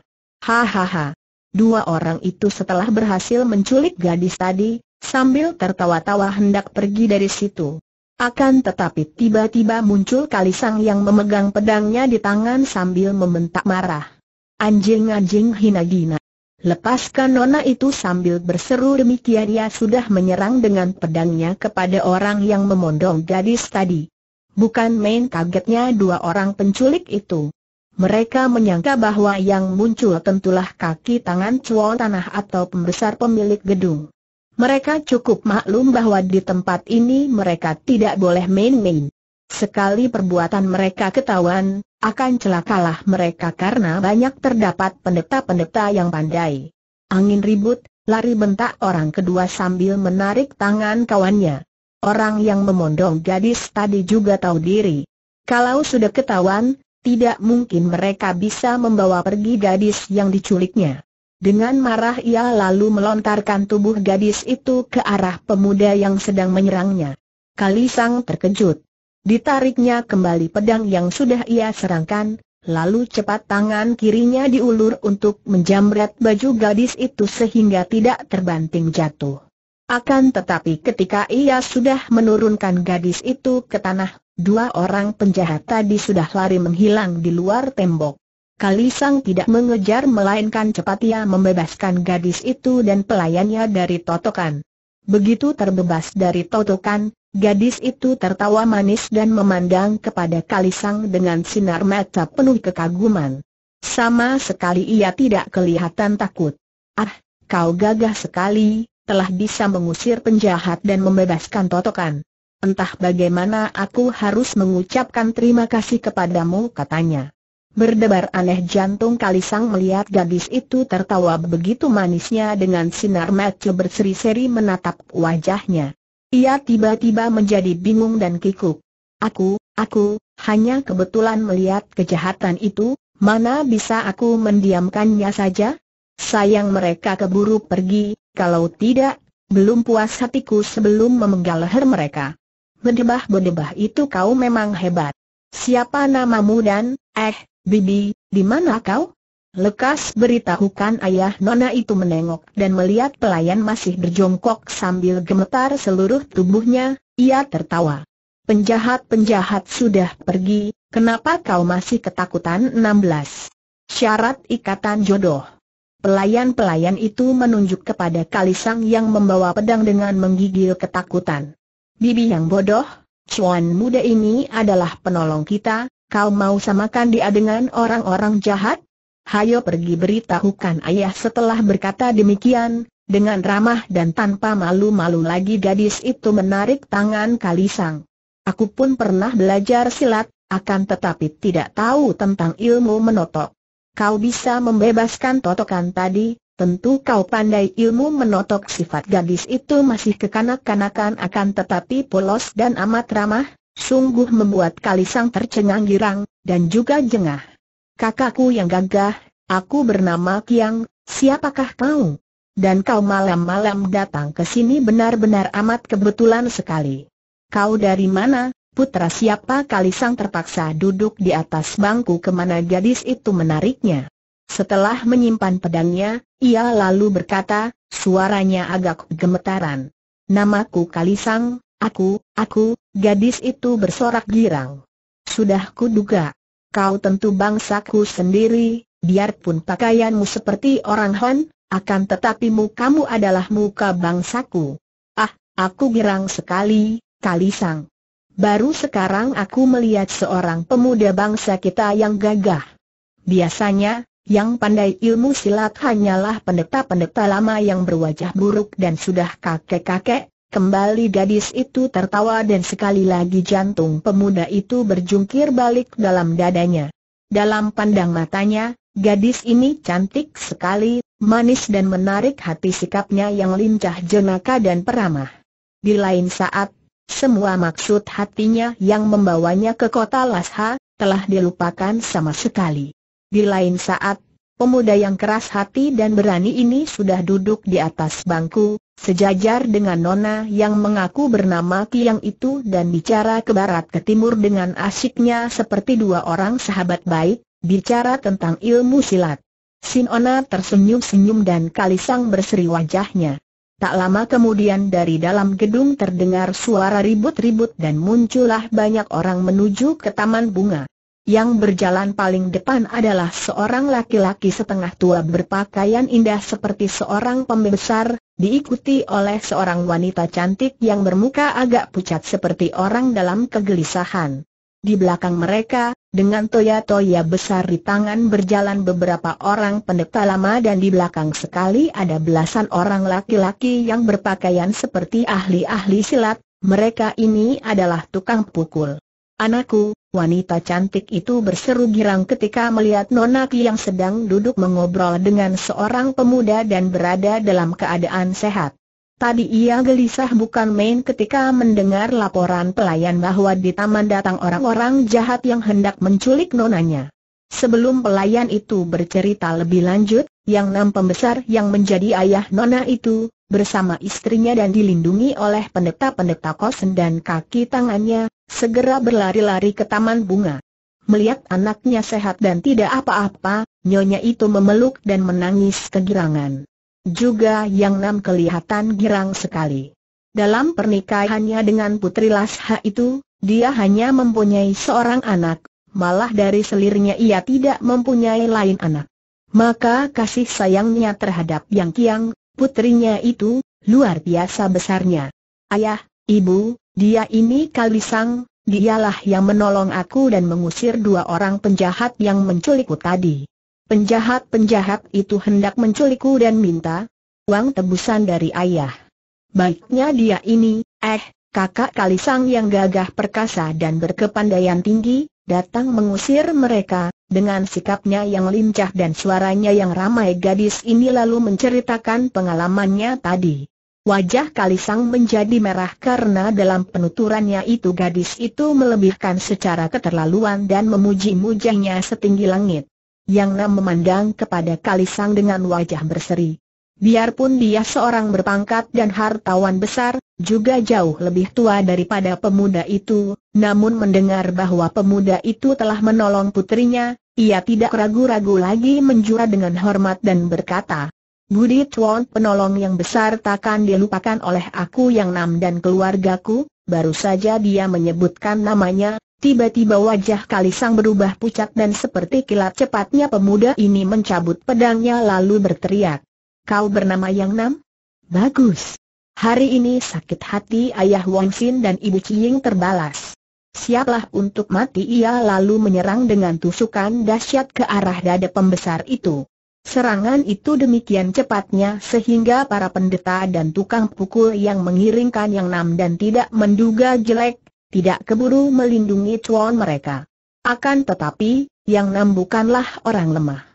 Hahaha. Dua orang itu setelah berhasil menculik gadis tadi, sambil tertawa-tawa hendak pergi dari situ. Akan tetapi tiba-tiba muncul Kalisang yang memegang pedangnya di tangan sambil membentak marah. Anjing-anjing hina gina. Lepaskan nona itu sambil berseru demikian ia sudah menyerang dengan pedangnya kepada orang yang memondong gadis tadi. Bukan main kagetnya dua orang penculik itu. Mereka menyangka bahwa yang muncul tentulah kaki tangan cuan tanah atau pembesar pemilik gedung. Mereka cukup maklum bahwa di tempat ini mereka tidak boleh main-main. Sekali perbuatan mereka ketahuan, akan celakalah mereka karena banyak terdapat pendeta-pendeta yang pandai. Angin ribut, lari bentak orang kedua sambil menarik tangan kawannya. Orang yang memondong gadis tadi juga tahu diri. Kalau sudah ketahuan, tidak mungkin mereka bisa membawa pergi gadis yang diculiknya. Dengan marah ia lalu melontarkan tubuh gadis itu ke arah pemuda yang sedang menyerangnya. Kalisang terkejut. Ditariknya kembali pedang yang sudah ia serangkan, lalu cepat tangan kirinya diulur untuk menjamret baju gadis itu sehingga tidak terbanting jatuh. Akan tetapi ketika ia sudah menurunkan gadis itu ke tanah, dua orang penjahat tadi sudah lari menghilang di luar tembok. Kalisang tidak mengejar melainkan cepat ia membebaskan gadis itu dan pelayannya dari totokan. Begitu terbebas dari totokan, gadis itu tertawa manis dan memandang kepada Kalisang dengan sinar mata penuh kekaguman. Sama sekali ia tidak kelihatan takut. Ah, kau gagah sekali, telah bisa mengusir penjahat dan membebaskan totokan. Entah bagaimana aku harus mengucapkan terima kasih kepadamu katanya. Berdebar aneh jantung Kalisang melihat gadis itu tertawa begitu manisnya dengan sinar mata berseri-seri menatap wajahnya. Ia tiba-tiba menjadi bingung dan kikuk. Aku, aku, hanya kebetulan melihat kejahatan itu, mana bisa aku mendiamkannya saja? Sayang mereka keburu pergi, kalau tidak, belum puas hatiku sebelum memenggal leher mereka. Bedebah-bedebah itu kau memang hebat. Siapa namamu dan, eh, Bibi, di mana kau? Lekas beritahukan ayah Nona itu menengok dan melihat pelayan masih berjongkok sambil gemetar seluruh tubuhnya, ia tertawa. Penjahat-penjahat sudah pergi, kenapa kau masih ketakutan 16? Syarat ikatan jodoh Pelayan-pelayan itu menunjuk kepada Kalisang yang membawa pedang dengan menggigil ketakutan. Bibi yang bodoh, cuan muda ini adalah penolong kita, Kau mau samakan dia dengan orang-orang jahat? Hayo pergi beritahukan ayah setelah berkata demikian, dengan ramah dan tanpa malu-malu lagi gadis itu menarik tangan Kalisang. Aku pun pernah belajar silat, akan tetapi tidak tahu tentang ilmu menotok. Kau bisa membebaskan totokan tadi, tentu kau pandai ilmu menotok sifat gadis itu masih kekanak-kanakan akan tetapi polos dan amat ramah, sungguh membuat Kalisang tercengang-girang, dan juga jengah. Kakakku yang gagah, aku bernama Kiang, siapakah kau? Dan kau malam-malam datang ke sini benar-benar amat kebetulan sekali. Kau dari mana, putra siapa Kalisang terpaksa duduk di atas bangku kemana gadis itu menariknya. Setelah menyimpan pedangnya, ia lalu berkata, suaranya agak gemetaran. Namaku Kalisang, Aku, aku, gadis itu bersorak girang. Sudah kuduga. Kau tentu bangsaku sendiri, biarpun pakaianmu seperti orang Hon, akan tetapi mukamu adalah muka bangsaku. Ah, aku girang sekali, Kalisang. Baru sekarang aku melihat seorang pemuda bangsa kita yang gagah. Biasanya, yang pandai ilmu silat hanyalah pendeta-pendeta lama yang berwajah buruk dan sudah kakek-kakek, Kembali gadis itu tertawa dan sekali lagi jantung pemuda itu berjungkir balik dalam dadanya. Dalam pandang matanya, gadis ini cantik sekali, manis dan menarik hati sikapnya yang lincah jenaka dan peramah. Di lain saat, semua maksud hatinya yang membawanya ke kota Lasha, telah dilupakan sama sekali. Di lain saat, pemuda yang keras hati dan berani ini sudah duduk di atas bangku, Sejajar dengan Nona yang mengaku bernama Kiang itu dan bicara ke barat ke timur dengan asyiknya seperti dua orang sahabat baik, bicara tentang ilmu silat. Sinona tersenyum-senyum dan Kalisang berseri wajahnya. Tak lama kemudian dari dalam gedung terdengar suara ribut-ribut dan muncullah banyak orang menuju ke taman bunga. Yang berjalan paling depan adalah seorang laki-laki setengah tua berpakaian indah seperti seorang pembesar, diikuti oleh seorang wanita cantik yang bermuka agak pucat seperti orang dalam kegelisahan. Di belakang mereka, dengan toya-toya besar di tangan berjalan beberapa orang pendeta lama dan di belakang sekali ada belasan orang laki-laki yang berpakaian seperti ahli-ahli silat, mereka ini adalah tukang pukul. Anakku, wanita cantik itu berseru girang ketika melihat Nona yang sedang duduk mengobrol dengan seorang pemuda dan berada dalam keadaan sehat. Tadi ia gelisah bukan main ketika mendengar laporan pelayan bahwa di taman datang orang-orang jahat yang hendak menculik nonanya. Sebelum pelayan itu bercerita lebih lanjut, yang enam pembesar yang menjadi ayah Nona itu, bersama istrinya dan dilindungi oleh pendeta-pendeta kosen dan kaki tangannya, segera berlari-lari ke taman bunga. Melihat anaknya sehat dan tidak apa-apa, nyonya itu memeluk dan menangis kegirangan. Juga yang enam kelihatan girang sekali. Dalam pernikahannya dengan Putri Lasha itu, dia hanya mempunyai seorang anak, malah dari selirnya ia tidak mempunyai lain anak. Maka kasih sayangnya terhadap Yang Kiang, putrinya itu, luar biasa besarnya. Ayah, ibu, dia ini Kalisang, dialah yang menolong aku dan mengusir dua orang penjahat yang menculikku tadi. Penjahat-penjahat itu hendak menculikku dan minta uang tebusan dari ayah. Baiknya dia ini, eh, kakak Kalisang yang gagah perkasa dan berkepandaian tinggi, datang mengusir mereka, dengan sikapnya yang lincah dan suaranya yang ramai gadis ini lalu menceritakan pengalamannya tadi. Wajah Kalisang menjadi merah karena dalam penuturannya itu gadis itu melebihkan secara keterlaluan dan memuji-mujinya setinggi langit. Yang Nam memandang kepada Kalisang dengan wajah berseri. Biarpun dia seorang berpangkat dan hartawan besar, juga jauh lebih tua daripada pemuda itu, namun mendengar bahwa pemuda itu telah menolong putrinya, ia tidak ragu-ragu lagi menjura dengan hormat dan berkata, Budi Tuan penolong yang besar takkan dilupakan oleh aku yang nam dan keluargaku, baru saja dia menyebutkan namanya, tiba-tiba wajah Kalisang berubah pucat dan seperti kilat cepatnya pemuda ini mencabut pedangnya lalu berteriak. Kau bernama Yang Nam? Bagus. Hari ini sakit hati ayah Wang Sin dan ibu Cying terbalas. Siaplah untuk mati ia lalu menyerang dengan tusukan dahsyat ke arah dada pembesar itu. Serangan itu demikian cepatnya sehingga para pendeta dan tukang pukul yang mengiringkan Yang Nam dan tidak menduga jelek, tidak keburu melindungi cuan mereka. Akan tetapi, Yang Nam bukanlah orang lemah.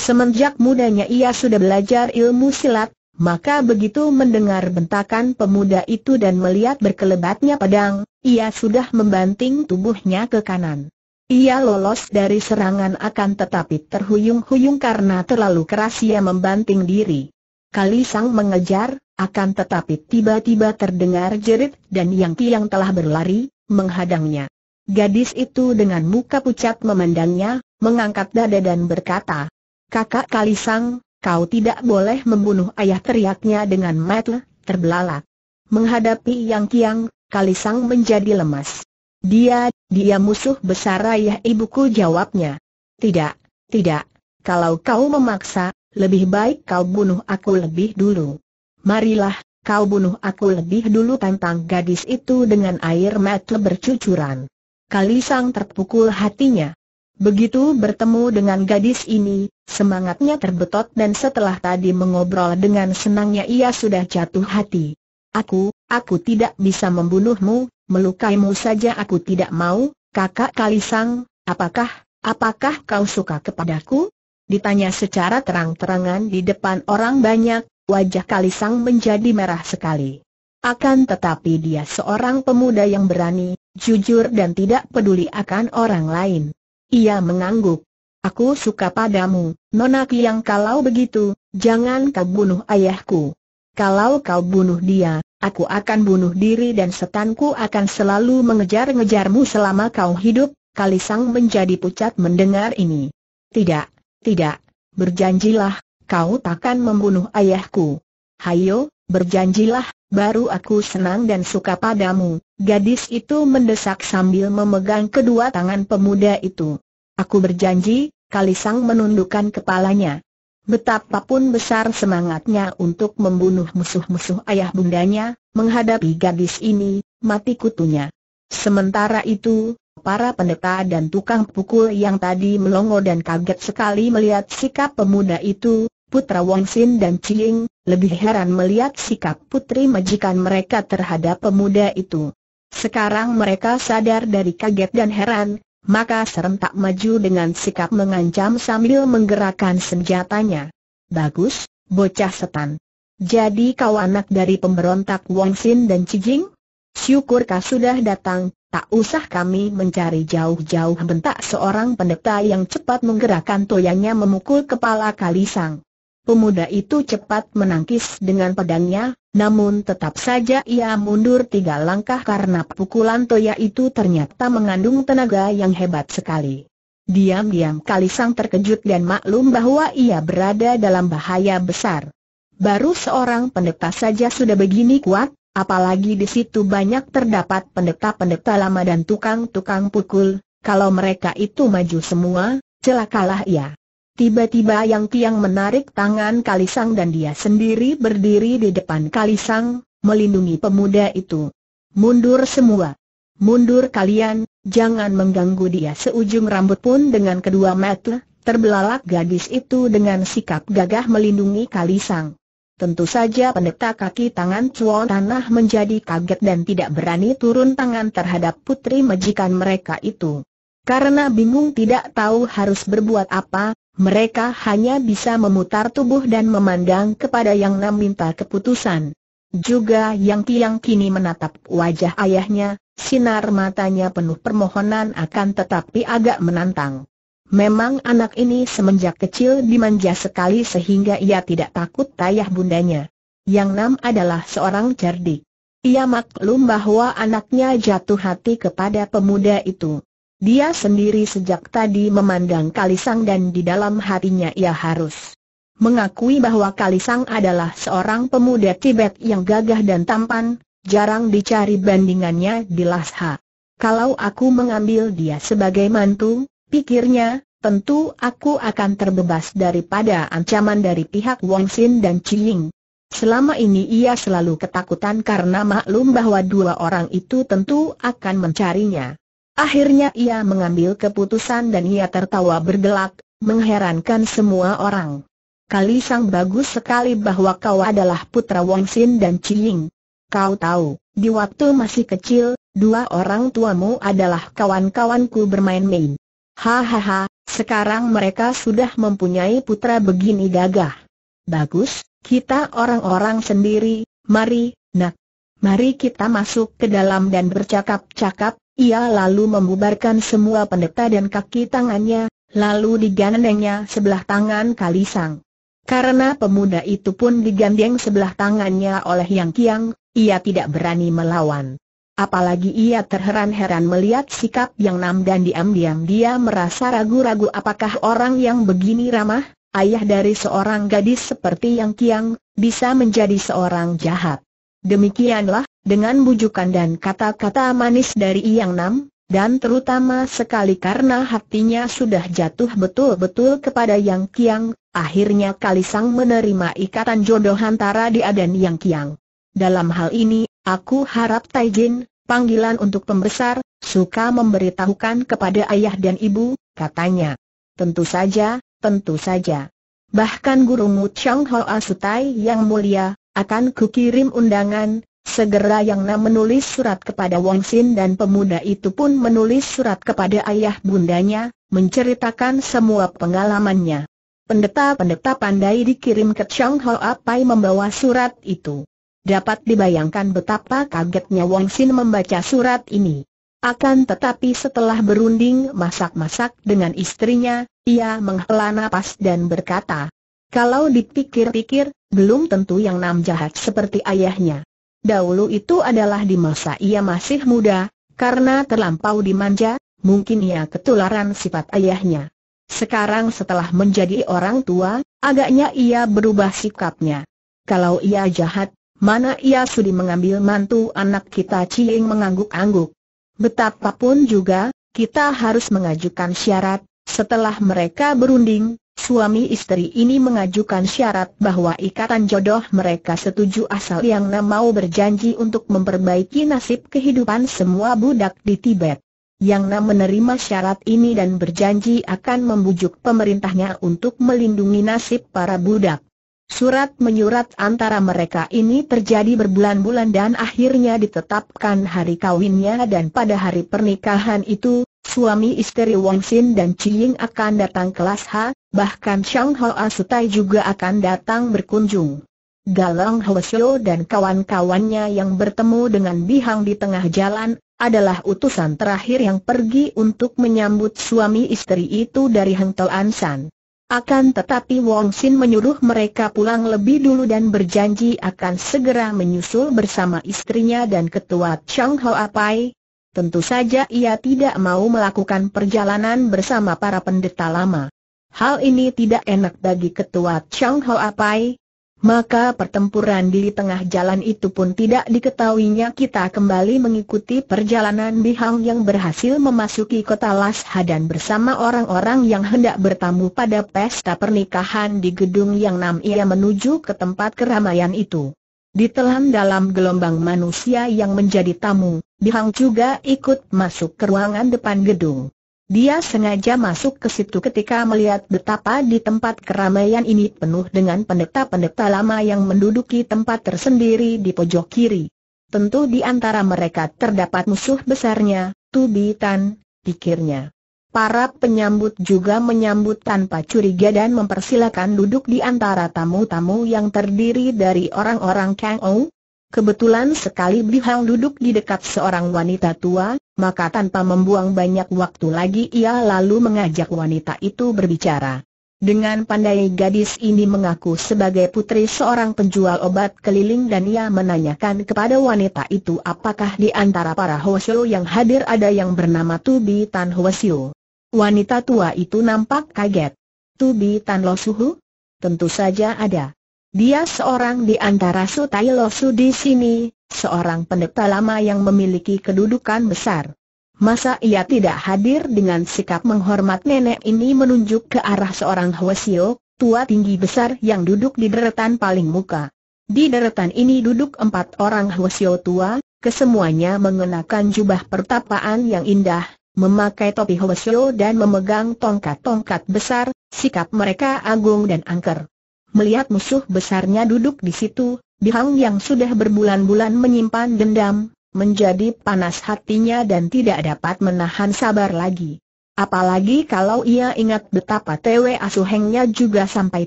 Semenjak mudanya ia sudah belajar ilmu silat, maka begitu mendengar bentakan pemuda itu dan melihat berkelebatnya pedang, ia sudah membanting tubuhnya ke kanan. Ia lolos dari serangan akan tetapi terhuyung-huyung karena terlalu keras ia membanting diri. Kalisang mengejar, akan tetapi tiba-tiba terdengar jerit dan Yang Tiang telah berlari, menghadangnya. Gadis itu dengan muka pucat memandangnya, mengangkat dada dan berkata, Kakak Kalisang, kau tidak boleh membunuh ayah teriaknya dengan mata terbelalak. Menghadapi Yang Kiang, Kalisang menjadi lemas. Dia, dia musuh besar ayah ibuku jawabnya. Tidak, tidak, kalau kau memaksa, lebih baik kau bunuh aku lebih dulu. Marilah, kau bunuh aku lebih dulu tentang gadis itu dengan air mata bercucuran. Kalisang terpukul hatinya. Begitu bertemu dengan gadis ini, semangatnya terbetot dan setelah tadi mengobrol dengan senangnya ia sudah jatuh hati. Aku, aku tidak bisa membunuhmu, melukaimu saja aku tidak mau, kakak Kalisang, apakah, apakah kau suka kepadaku? Ditanya secara terang-terangan di depan orang banyak, wajah Kalisang menjadi merah sekali. Akan tetapi dia seorang pemuda yang berani, jujur dan tidak peduli akan orang lain. Ia mengangguk. Aku suka padamu, Nona Kiang kalau begitu, jangan kau bunuh ayahku. Kalau kau bunuh dia, aku akan bunuh diri dan setanku akan selalu mengejar-ngejarmu selama kau hidup, Kalisang menjadi pucat mendengar ini. Tidak, tidak, berjanjilah, kau takkan membunuh ayahku. Hayo, berjanjilah, baru aku senang dan suka padamu. Gadis itu mendesak sambil memegang kedua tangan pemuda itu. Aku berjanji, Kalisang menundukkan kepalanya. Betapapun besar semangatnya untuk membunuh musuh-musuh ayah bundanya, menghadapi gadis ini, mati kutunya. Sementara itu, para pendeta dan tukang pukul yang tadi melongo dan kaget sekali melihat sikap pemuda itu, Putra Sin dan Ciling lebih heran melihat sikap putri majikan mereka terhadap pemuda itu. Sekarang mereka sadar dari kaget dan heran, maka serentak maju dengan sikap mengancam sambil menggerakkan senjatanya. Bagus, bocah setan. Jadi kau anak dari pemberontak Sin dan Cijing? Syukur kau sudah datang, Tak usah kami mencari jauh-jauh bentak seorang pendeta yang cepat menggerakkan toyangnya memukul kepala Kalisang. Pemuda itu cepat menangkis dengan pedangnya, namun tetap saja ia mundur tiga langkah karena pukulan Toya itu ternyata mengandung tenaga yang hebat sekali. Diam-diam Kalisang terkejut dan maklum bahwa ia berada dalam bahaya besar. Baru seorang pendeta saja sudah begini kuat, apalagi di situ banyak terdapat pendeta-pendeta lama dan tukang-tukang pukul, kalau mereka itu maju semua, celakalah ia. Tiba-tiba Yang Tiang menarik tangan Kalisang dan dia sendiri berdiri di depan Kalisang, melindungi pemuda itu. Mundur semua. Mundur kalian, jangan mengganggu dia seujung rambut pun dengan kedua mata, terbelalak gadis itu dengan sikap gagah melindungi Kalisang. Tentu saja pendeta kaki tangan Cuan Tanah menjadi kaget dan tidak berani turun tangan terhadap putri majikan mereka itu. Karena bingung tidak tahu harus berbuat apa, mereka hanya bisa memutar tubuh dan memandang kepada yang Nam minta keputusan. Juga Yang Tiang kini menatap wajah ayahnya, sinar matanya penuh permohonan akan tetapi agak menantang. Memang anak ini semenjak kecil dimanja sekali sehingga ia tidak takut tayah bundanya. Yang Nam adalah seorang cerdik. Ia maklum bahwa anaknya jatuh hati kepada pemuda itu. Dia sendiri sejak tadi memandang Kalisang dan di dalam hatinya ia harus mengakui bahwa Kalisang adalah seorang pemuda Tibet yang gagah dan tampan, jarang dicari bandingannya di Lhasa. Kalau aku mengambil dia sebagai mantu, pikirnya, tentu aku akan terbebas daripada ancaman dari pihak Wong Sin dan Ciling. Selama ini ia selalu ketakutan karena maklum bahwa dua orang itu tentu akan mencarinya. Akhirnya ia mengambil keputusan dan ia tertawa bergelak, mengherankan semua orang. Kali Sang bagus sekali bahwa kau adalah putra Wong Sin dan Ciying. Kau tahu, di waktu masih kecil, dua orang tuamu adalah kawan-kawanku bermain-main. Hahaha, sekarang mereka sudah mempunyai putra begini gagah. Bagus, kita orang-orang sendiri, mari, nak. Mari kita masuk ke dalam dan bercakap-cakap, ia lalu membubarkan semua pendeta dan kaki tangannya, lalu digandengnya sebelah tangan Kalisang. Karena pemuda itu pun digandeng sebelah tangannya oleh Yang Kiang, ia tidak berani melawan. Apalagi ia terheran-heran melihat sikap Yang Nam dan diam-diam dia merasa ragu-ragu apakah orang yang begini ramah, ayah dari seorang gadis seperti Yang Kiang, bisa menjadi seorang jahat. Demikianlah, dengan bujukan dan kata-kata manis dari Yang Nam, dan terutama sekali karena hatinya sudah jatuh betul-betul kepada Yang Kiang, akhirnya Kalisang menerima ikatan jodoh antara dia dan Yang Kiang. Dalam hal ini, aku harap Taijin, panggilan untuk pembesar, suka memberitahukan kepada ayah dan ibu, katanya. Tentu saja, tentu saja. Bahkan gurumu Chang Hoa Sutai yang mulia, akan kukirim undangan, Segera Yang Na menulis surat kepada Wang Sin dan pemuda itu pun menulis surat kepada ayah bundanya, menceritakan semua pengalamannya. Pendeta-pendeta pandai dikirim ke Chong Ho Apai membawa surat itu. Dapat dibayangkan betapa kagetnya Wang Sin membaca surat ini. Akan tetapi setelah berunding masak-masak dengan istrinya, ia menghela napas dan berkata, kalau dipikir-pikir, belum tentu yang nam jahat seperti ayahnya. Dahulu itu adalah di masa ia masih muda, karena terlampau dimanja, mungkin ia ketularan sifat ayahnya. Sekarang setelah menjadi orang tua, agaknya ia berubah sikapnya. Kalau ia jahat, mana ia sudi mengambil mantu anak kita Ciing mengangguk-angguk. Betapapun juga, kita harus mengajukan syarat, setelah mereka berunding, Suami istri ini mengajukan syarat bahwa ikatan jodoh mereka setuju asal yang mau berjanji untuk memperbaiki nasib kehidupan semua budak di Tibet. Yang Nam menerima syarat ini dan berjanji akan membujuk pemerintahnya untuk melindungi nasib para budak. Surat menyurat antara mereka ini terjadi berbulan-bulan dan akhirnya ditetapkan hari kawinnya dan pada hari pernikahan itu, suami istri Wang Sin dan Chiying akan datang kelas H, Bahkan Chang Hoa Asutai juga akan datang berkunjung. Galang Hwasyo dan kawan-kawannya yang bertemu dengan Bihang di tengah jalan, adalah utusan terakhir yang pergi untuk menyambut suami istri itu dari Heng Tol Ansan. Akan tetapi Wong Sin menyuruh mereka pulang lebih dulu dan berjanji akan segera menyusul bersama istrinya dan ketua Chang Hoa Pai. Tentu saja ia tidak mau melakukan perjalanan bersama para pendeta lama. Hal ini tidak enak bagi ketua Chang Ho Apai. Maka pertempuran di tengah jalan itu pun tidak diketahuinya kita kembali mengikuti perjalanan Bihang yang berhasil memasuki kota Lasha dan bersama orang-orang yang hendak bertamu pada pesta pernikahan di gedung yang enam ia menuju ke tempat keramaian itu. Ditelan dalam gelombang manusia yang menjadi tamu, Bihang juga ikut masuk ke ruangan depan gedung. Dia sengaja masuk ke situ ketika melihat betapa di tempat keramaian ini penuh dengan pendeta-pendeta lama yang menduduki tempat tersendiri di pojok kiri. Tentu di antara mereka terdapat musuh besarnya, Tubitan, pikirnya. Para penyambut juga menyambut tanpa curiga dan mempersilakan duduk di antara tamu-tamu yang terdiri dari orang-orang Kang Ou, Kebetulan sekali Bihal duduk di dekat seorang wanita tua, maka tanpa membuang banyak waktu lagi ia lalu mengajak wanita itu berbicara. Dengan pandai gadis ini mengaku sebagai putri seorang penjual obat keliling dan ia menanyakan kepada wanita itu apakah di antara para Hwasyo yang hadir ada yang bernama Tubi Tan Hwasyo. Wanita tua itu nampak kaget. Tubi Tan Losuhu? Tentu saja ada. Dia seorang di antara Losu di sini, seorang pendeta lama yang memiliki kedudukan besar. Masa ia tidak hadir dengan sikap menghormat nenek ini menunjuk ke arah seorang Hwasio, tua tinggi besar yang duduk di deretan paling muka. Di deretan ini duduk empat orang Hwasio tua, kesemuanya mengenakan jubah pertapaan yang indah, memakai topi Hwasio dan memegang tongkat-tongkat besar, sikap mereka agung dan angker. Melihat musuh besarnya duduk di situ, Bihang yang sudah berbulan-bulan menyimpan dendam, menjadi panas hatinya dan tidak dapat menahan sabar lagi. Apalagi kalau ia ingat betapa Tewe Asuhengnya juga sampai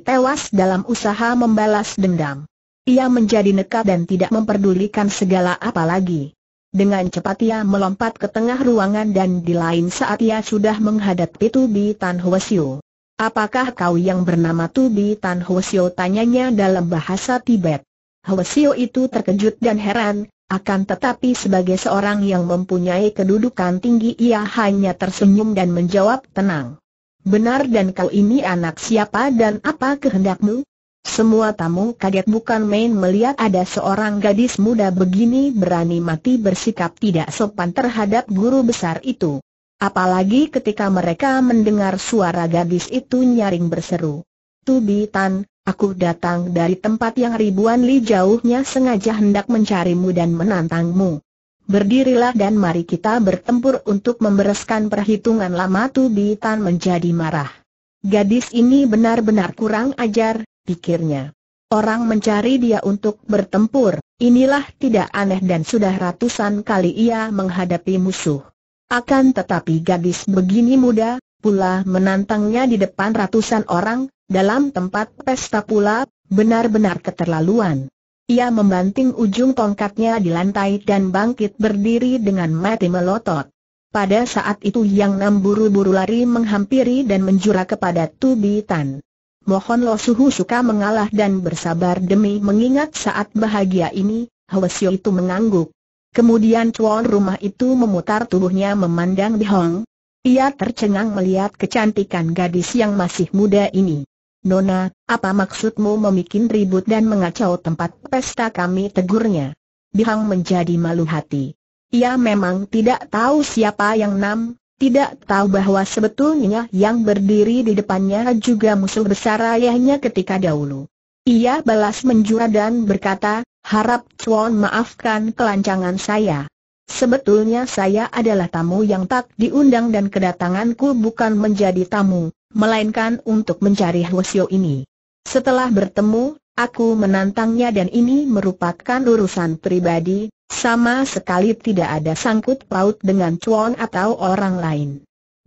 tewas dalam usaha membalas dendam. Ia menjadi nekat dan tidak memperdulikan segala apalagi. Dengan cepat ia melompat ke tengah ruangan dan di lain saat ia sudah menghadap Pitu Bi Tan Hwasyu. Apakah kau yang bernama Tubi Tan Hwasyo tanyanya dalam bahasa Tibet. Hwasyo itu terkejut dan heran, akan tetapi sebagai seorang yang mempunyai kedudukan tinggi ia hanya tersenyum dan menjawab tenang. Benar dan kau ini anak siapa dan apa kehendakmu? Semua tamu kaget bukan main melihat ada seorang gadis muda begini berani mati bersikap tidak sopan terhadap guru besar itu. Apalagi ketika mereka mendengar suara gadis itu nyaring berseru. Tubi Tan, aku datang dari tempat yang ribuan li jauhnya sengaja hendak mencarimu dan menantangmu. Berdirilah dan mari kita bertempur untuk membereskan perhitungan lama Tubi Tan menjadi marah. Gadis ini benar-benar kurang ajar, pikirnya. Orang mencari dia untuk bertempur, inilah tidak aneh dan sudah ratusan kali ia menghadapi musuh. Akan tetapi gadis begini muda, pula menantangnya di depan ratusan orang, dalam tempat pesta pula, benar-benar keterlaluan. Ia membanting ujung tongkatnya di lantai dan bangkit berdiri dengan mati melotot. Pada saat itu yang enam buru-buru lari menghampiri dan menjura kepada Tubi Tan. Mohon Lo Suhu suka mengalah dan bersabar demi mengingat saat bahagia ini, Hwasyo itu mengangguk. Kemudian tuan rumah itu memutar tubuhnya memandang Bihong. Hong. Ia tercengang melihat kecantikan gadis yang masih muda ini. Nona, apa maksudmu memikin ribut dan mengacau tempat pesta kami tegurnya? Bihang menjadi malu hati. Ia memang tidak tahu siapa yang nam, tidak tahu bahwa sebetulnya yang berdiri di depannya juga musuh besar ayahnya ketika dahulu. Ia balas menjura dan berkata, Harap Chuan maafkan kelancangan saya. Sebetulnya saya adalah tamu yang tak diundang dan kedatanganku bukan menjadi tamu, melainkan untuk mencari Hwasyo ini. Setelah bertemu, aku menantangnya dan ini merupakan urusan pribadi, sama sekali tidak ada sangkut paut dengan Chuan atau orang lain.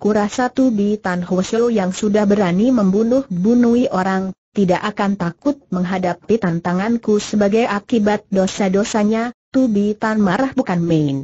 Kurasa Tubi Tan Hwasyo yang sudah berani membunuh bunuhi orang, tidak akan takut menghadapi tantanganku sebagai akibat dosa-dosanya, Tubi Tan marah bukan main.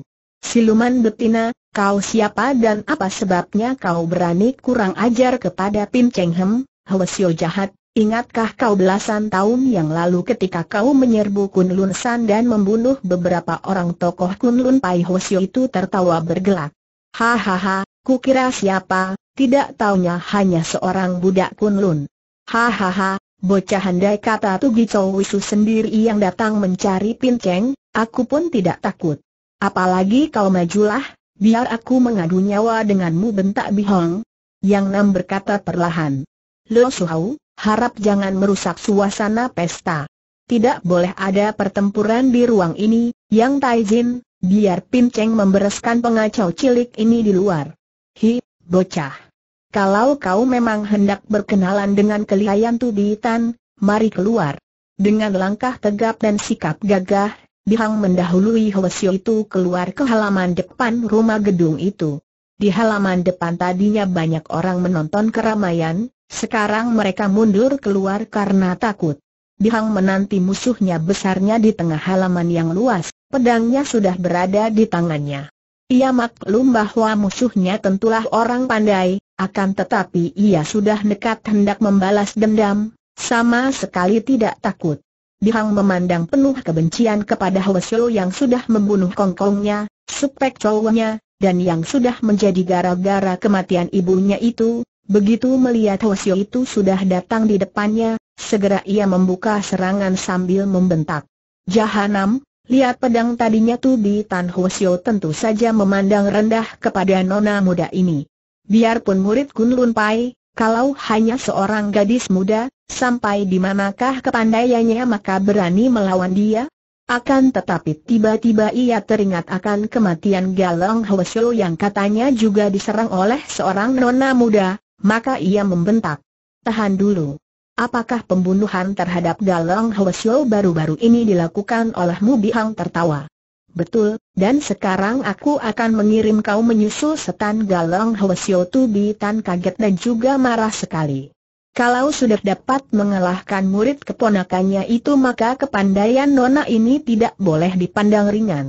Siluman betina, kau siapa dan apa sebabnya kau berani kurang ajar kepada Pin Cheng Hem, Hwasyo jahat, ingatkah kau belasan tahun yang lalu ketika kau menyerbu Kunlun San dan membunuh beberapa orang tokoh Kunlun Pai Hwasyo itu tertawa bergelak. Hahaha, kukira siapa, tidak taunya hanya seorang budak Kunlun. Hahaha, bocah handai kata Tugi Chow Wisu sendiri yang datang mencari Pin Cheng, aku pun tidak takut. Apalagi kau majulah, biar aku mengadu nyawa denganmu bentak Bihong. Yang Nam berkata perlahan. Lo Suhau, harap jangan merusak suasana pesta. Tidak boleh ada pertempuran di ruang ini, yang Taijin, biar Pin Cheng membereskan pengacau cilik ini di luar. Hi, bocah. Kalau kau memang hendak berkenalan dengan kelihayan Tubitan, mari keluar. Dengan langkah tegap dan sikap gagah, Dihang mendahului Hwasyo itu keluar ke halaman depan rumah gedung itu. Di halaman depan tadinya banyak orang menonton keramaian, sekarang mereka mundur keluar karena takut. Dihang menanti musuhnya besarnya di tengah halaman yang luas, pedangnya sudah berada di tangannya. Ia maklum bahwa musuhnya tentulah orang pandai, akan tetapi ia sudah nekat hendak membalas dendam, sama sekali tidak takut. Dihang memandang penuh kebencian kepada Hwasyo yang sudah membunuh kongkongnya, supek cowoknya, dan yang sudah menjadi gara-gara kematian ibunya itu. Begitu melihat Hwasyo itu sudah datang di depannya, segera ia membuka serangan sambil membentak. Jahanam, lihat pedang tadinya tuh di Tan Hwasyo tentu saja memandang rendah kepada nona muda ini. Biarpun murid Kunlun Pai, kalau hanya seorang gadis muda, sampai di manakah kepandaiannya maka berani melawan dia? Akan tetapi tiba-tiba ia teringat akan kematian Galong Hwasyo yang katanya juga diserang oleh seorang nona muda, maka ia membentak. Tahan dulu. Apakah pembunuhan terhadap Galong Hwasyo baru-baru ini dilakukan oleh Mubihang tertawa? Betul, dan sekarang aku akan mengirim kau menyusul setan Galang Hwasyo Tubi Tan kaget dan juga marah sekali. Kalau sudah dapat mengalahkan murid keponakannya itu maka kepandaian nona ini tidak boleh dipandang ringan.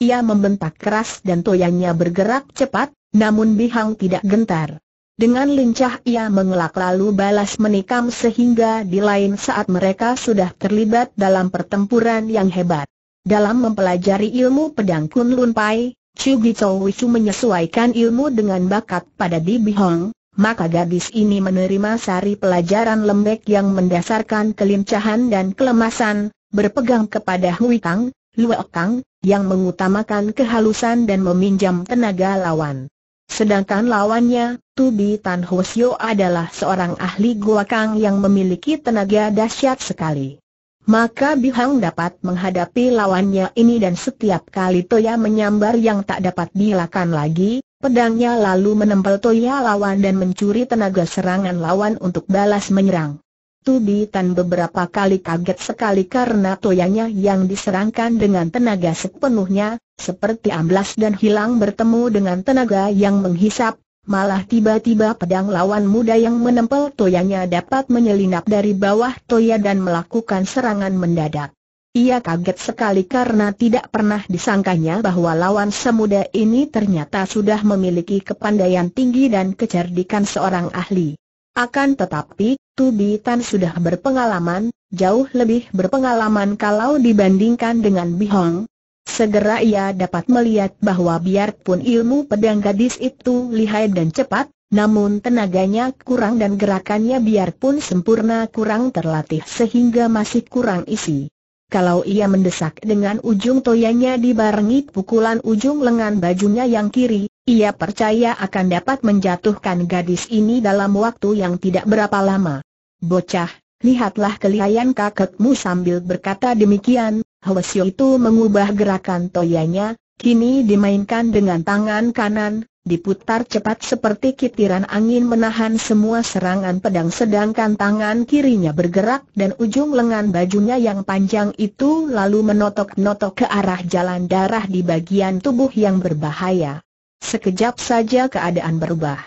Ia membentak keras dan toyanya bergerak cepat, namun Bihang tidak gentar. Dengan lincah ia mengelak lalu balas menikam sehingga di lain saat mereka sudah terlibat dalam pertempuran yang hebat. Dalam mempelajari ilmu pedang Lun Pai, Chu Gichou Wichu menyesuaikan ilmu dengan bakat pada Di Hong. maka gadis ini menerima sari pelajaran lembek yang mendasarkan kelincahan dan kelemasan, berpegang kepada Hui Kang, Luo Kang, yang mengutamakan kehalusan dan meminjam tenaga lawan. Sedangkan lawannya, Tubi Tan Hosyo adalah seorang ahli Goa Kang yang memiliki tenaga dahsyat sekali maka Bihang dapat menghadapi lawannya ini dan setiap kali Toya menyambar yang tak dapat dilakukan lagi, pedangnya lalu menempel Toya lawan dan mencuri tenaga serangan lawan untuk balas menyerang. Tubi Tan beberapa kali kaget sekali karena Toyanya yang diserangkan dengan tenaga sepenuhnya, seperti amblas dan hilang bertemu dengan tenaga yang menghisap, Malah tiba-tiba pedang lawan muda yang menempel toyanya dapat menyelinap dari bawah toya dan melakukan serangan mendadak. Ia kaget sekali karena tidak pernah disangkanya bahwa lawan semuda ini ternyata sudah memiliki kepandaian tinggi dan kecerdikan seorang ahli. Akan tetapi, tubi tan sudah berpengalaman, jauh lebih berpengalaman kalau dibandingkan dengan Bihong, Segera ia dapat melihat bahwa biarpun ilmu pedang gadis itu lihai dan cepat, namun tenaganya kurang dan gerakannya biarpun sempurna kurang terlatih sehingga masih kurang isi. Kalau ia mendesak dengan ujung toyanya dibarengi pukulan ujung lengan bajunya yang kiri, ia percaya akan dapat menjatuhkan gadis ini dalam waktu yang tidak berapa lama. Bocah, lihatlah kelihayan kakekmu sambil berkata demikian, Hwasyo itu mengubah gerakan toyanya, kini dimainkan dengan tangan kanan, diputar cepat seperti kitiran angin menahan semua serangan pedang sedangkan tangan kirinya bergerak dan ujung lengan bajunya yang panjang itu lalu menotok-notok ke arah jalan darah di bagian tubuh yang berbahaya. Sekejap saja keadaan berubah.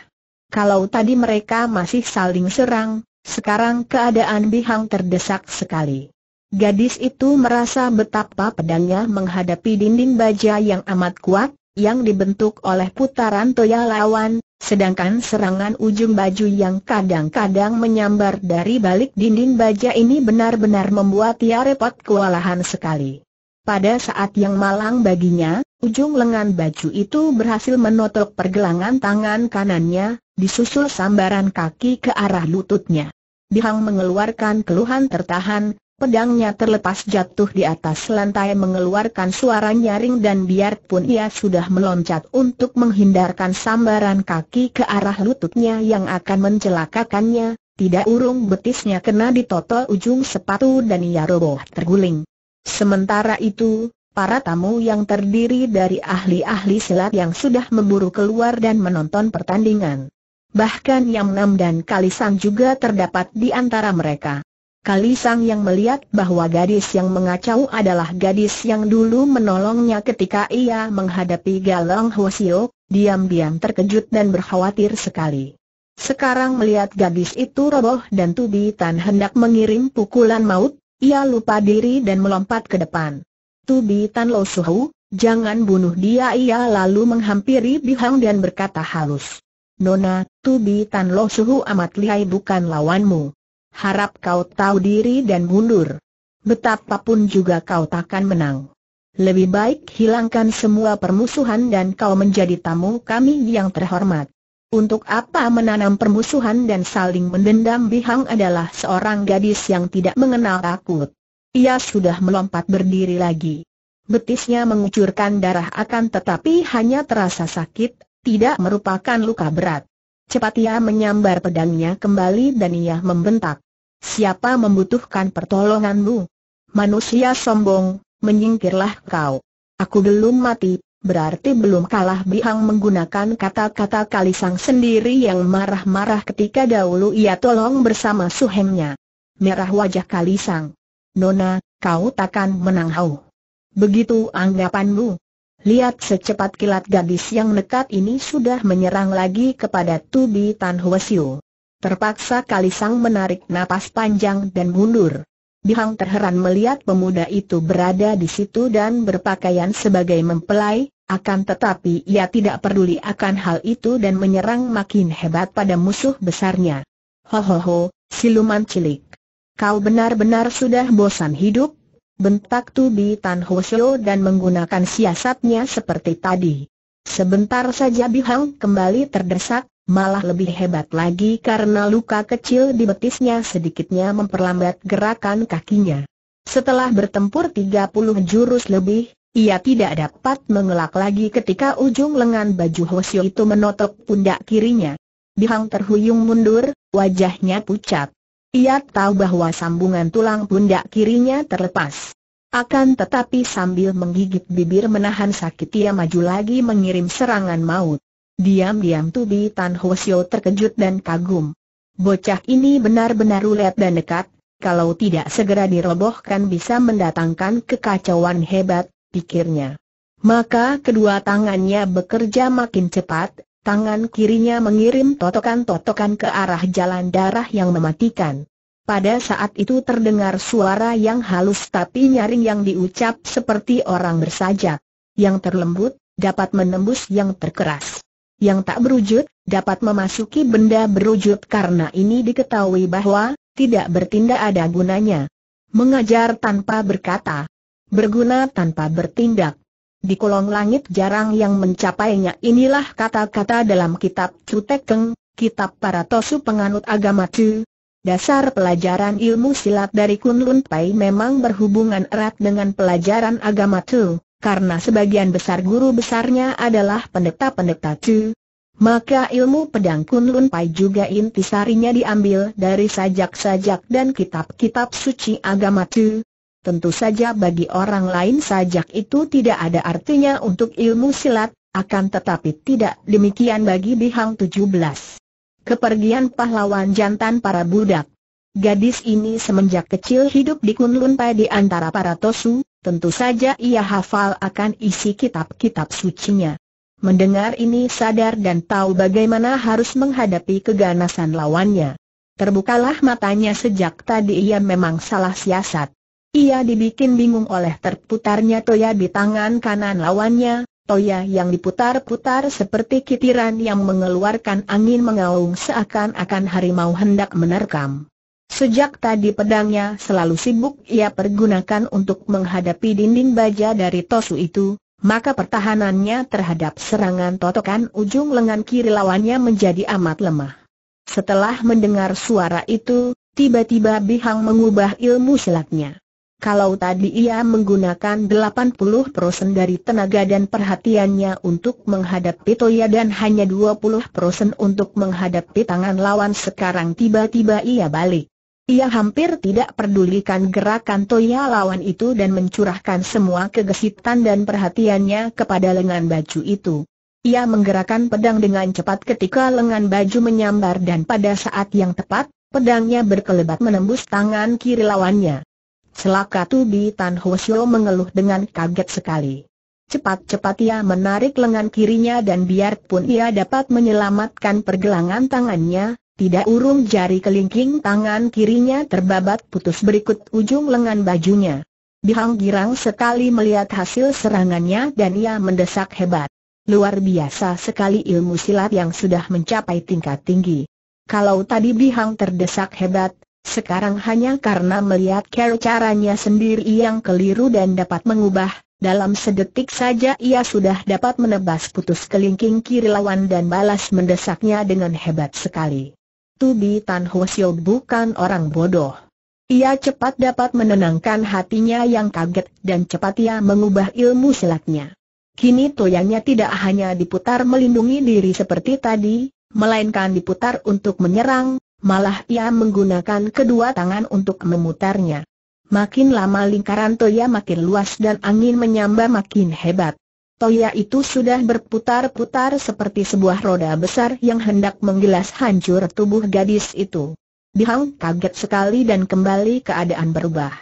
Kalau tadi mereka masih saling serang, sekarang keadaan Bihang terdesak sekali. Gadis itu merasa betapa pedangnya menghadapi dinding baja yang amat kuat, yang dibentuk oleh putaran toya lawan, sedangkan serangan ujung baju yang kadang-kadang menyambar dari balik dinding baja ini benar-benar membuat ia repot kewalahan sekali. Pada saat yang malang baginya, ujung lengan baju itu berhasil menotok pergelangan tangan kanannya, disusul sambaran kaki ke arah lututnya. Dihang mengeluarkan keluhan tertahan, Pedangnya terlepas jatuh di atas lantai mengeluarkan suara nyaring dan biarpun ia sudah meloncat untuk menghindarkan sambaran kaki ke arah lututnya yang akan mencelakakannya, tidak urung betisnya kena di ditotol ujung sepatu dan ia roboh terguling. Sementara itu, para tamu yang terdiri dari ahli-ahli silat yang sudah memburu keluar dan menonton pertandingan. Bahkan Yam Nam dan Kalisang juga terdapat di antara mereka. Kalisang yang melihat bahwa gadis yang mengacau adalah gadis yang dulu menolongnya ketika ia menghadapi Galang Hwasio, diam-diam terkejut dan berkhawatir sekali. Sekarang melihat gadis itu roboh dan Tubi Tan hendak mengirim pukulan maut, ia lupa diri dan melompat ke depan. Tubi Tan Lo Suhu, jangan bunuh dia ia lalu menghampiri Bihang dan berkata halus. Nona, Tubi Tan Lo Suhu amat lihai bukan lawanmu harap kau tahu diri dan mundur. Betapapun juga kau takkan menang. Lebih baik hilangkan semua permusuhan dan kau menjadi tamu kami yang terhormat. Untuk apa menanam permusuhan dan saling mendendam Bihang adalah seorang gadis yang tidak mengenal takut. Ia sudah melompat berdiri lagi. Betisnya mengucurkan darah akan tetapi hanya terasa sakit, tidak merupakan luka berat. Cepat ia menyambar pedangnya kembali dan ia membentak. Siapa membutuhkan pertolonganmu? Manusia sombong, menyingkirlah kau. Aku belum mati, berarti belum kalah Bihang menggunakan kata-kata Kalisang sendiri yang marah-marah ketika dahulu ia tolong bersama suhengnya. Merah wajah Kalisang. Nona, kau takkan menang hau. Begitu anggapanmu. Lihat secepat kilat gadis yang nekat ini sudah menyerang lagi kepada Tubi Tan Hwesiu. Terpaksa kali sang menarik napas panjang dan mundur. Dihang terheran melihat pemuda itu berada di situ dan berpakaian sebagai mempelai, akan tetapi ia tidak peduli akan hal itu dan menyerang makin hebat pada musuh besarnya. Ho ho ho, siluman cilik. Kau benar-benar sudah bosan hidup? bentak Tubi Tan Hosyo dan menggunakan siasatnya seperti tadi. Sebentar saja Bihang kembali terdesak, malah lebih hebat lagi karena luka kecil di betisnya sedikitnya memperlambat gerakan kakinya. Setelah bertempur 30 jurus lebih, ia tidak dapat mengelak lagi ketika ujung lengan baju Hosyo itu menotok pundak kirinya. Bihang terhuyung mundur, wajahnya pucat. Ia tahu bahwa sambungan tulang pundak kirinya terlepas. Akan tetapi sambil menggigit bibir menahan sakit ia maju lagi mengirim serangan maut. Diam-diam Tubi Tan Hosio terkejut dan kagum. Bocah ini benar-benar ulet dan dekat, kalau tidak segera dirobohkan bisa mendatangkan kekacauan hebat, pikirnya. Maka kedua tangannya bekerja makin cepat, tangan kirinya mengirim totokan-totokan ke arah jalan darah yang mematikan. Pada saat itu terdengar suara yang halus tapi nyaring yang diucap seperti orang bersajak. Yang terlembut, dapat menembus yang terkeras. Yang tak berwujud, dapat memasuki benda berwujud karena ini diketahui bahwa, tidak bertindak ada gunanya. Mengajar tanpa berkata. Berguna tanpa bertindak. Di kolong langit jarang yang mencapainya inilah kata-kata dalam kitab Cutekeng, kitab para tosu penganut agama Cu. Dasar pelajaran ilmu silat dari Kunlun Pai memang berhubungan erat dengan pelajaran agama Cu, karena sebagian besar guru besarnya adalah pendeta-pendeta Cu. Maka ilmu pedang Kunlun Pai juga intisarinya diambil dari sajak-sajak dan kitab-kitab suci agama Cu. Tentu saja bagi orang lain sajak itu tidak ada artinya untuk ilmu silat, akan tetapi tidak demikian bagi Bihang 17. Kepergian pahlawan jantan para budak. Gadis ini semenjak kecil hidup di Kunlun Pai di antara para tosu, tentu saja ia hafal akan isi kitab-kitab sucinya. Mendengar ini sadar dan tahu bagaimana harus menghadapi keganasan lawannya. Terbukalah matanya sejak tadi ia memang salah siasat. Ia dibikin bingung oleh terputarnya Toya di tangan kanan lawannya, Toya yang diputar-putar seperti kitiran yang mengeluarkan angin mengaung seakan-akan harimau hendak menerkam. Sejak tadi pedangnya selalu sibuk ia pergunakan untuk menghadapi dinding baja dari Tosu itu, maka pertahanannya terhadap serangan totokan ujung lengan kiri lawannya menjadi amat lemah. Setelah mendengar suara itu, tiba-tiba Bihang mengubah ilmu silatnya. Kalau tadi ia menggunakan 80% dari tenaga dan perhatiannya untuk menghadapi Toya dan hanya 20% untuk menghadapi tangan lawan sekarang tiba-tiba ia balik. Ia hampir tidak pedulikan gerakan Toya lawan itu dan mencurahkan semua kegesitan dan perhatiannya kepada lengan baju itu. Ia menggerakkan pedang dengan cepat ketika lengan baju menyambar dan pada saat yang tepat, pedangnya berkelebat menembus tangan kiri lawannya. Celaka Tubi Tan Hosyo mengeluh dengan kaget sekali. Cepat-cepat ia menarik lengan kirinya dan biarpun ia dapat menyelamatkan pergelangan tangannya, tidak urung jari kelingking tangan kirinya terbabat putus berikut ujung lengan bajunya. Bihang girang sekali melihat hasil serangannya dan ia mendesak hebat. Luar biasa sekali ilmu silat yang sudah mencapai tingkat tinggi. Kalau tadi Bihang terdesak hebat, sekarang hanya karena melihat cara caranya sendiri yang keliru dan dapat mengubah, dalam sedetik saja ia sudah dapat menebas putus kelingking kiri lawan dan balas mendesaknya dengan hebat sekali. Tubi Tan Hosio bukan orang bodoh. Ia cepat dapat menenangkan hatinya yang kaget dan cepat ia mengubah ilmu silatnya. Kini toyangnya tidak hanya diputar melindungi diri seperti tadi, melainkan diputar untuk menyerang, malah ia menggunakan kedua tangan untuk memutarnya. Makin lama lingkaran Toya makin luas dan angin menyamba makin hebat. Toya itu sudah berputar-putar seperti sebuah roda besar yang hendak menggilas hancur tubuh gadis itu. Dihang kaget sekali dan kembali keadaan berubah.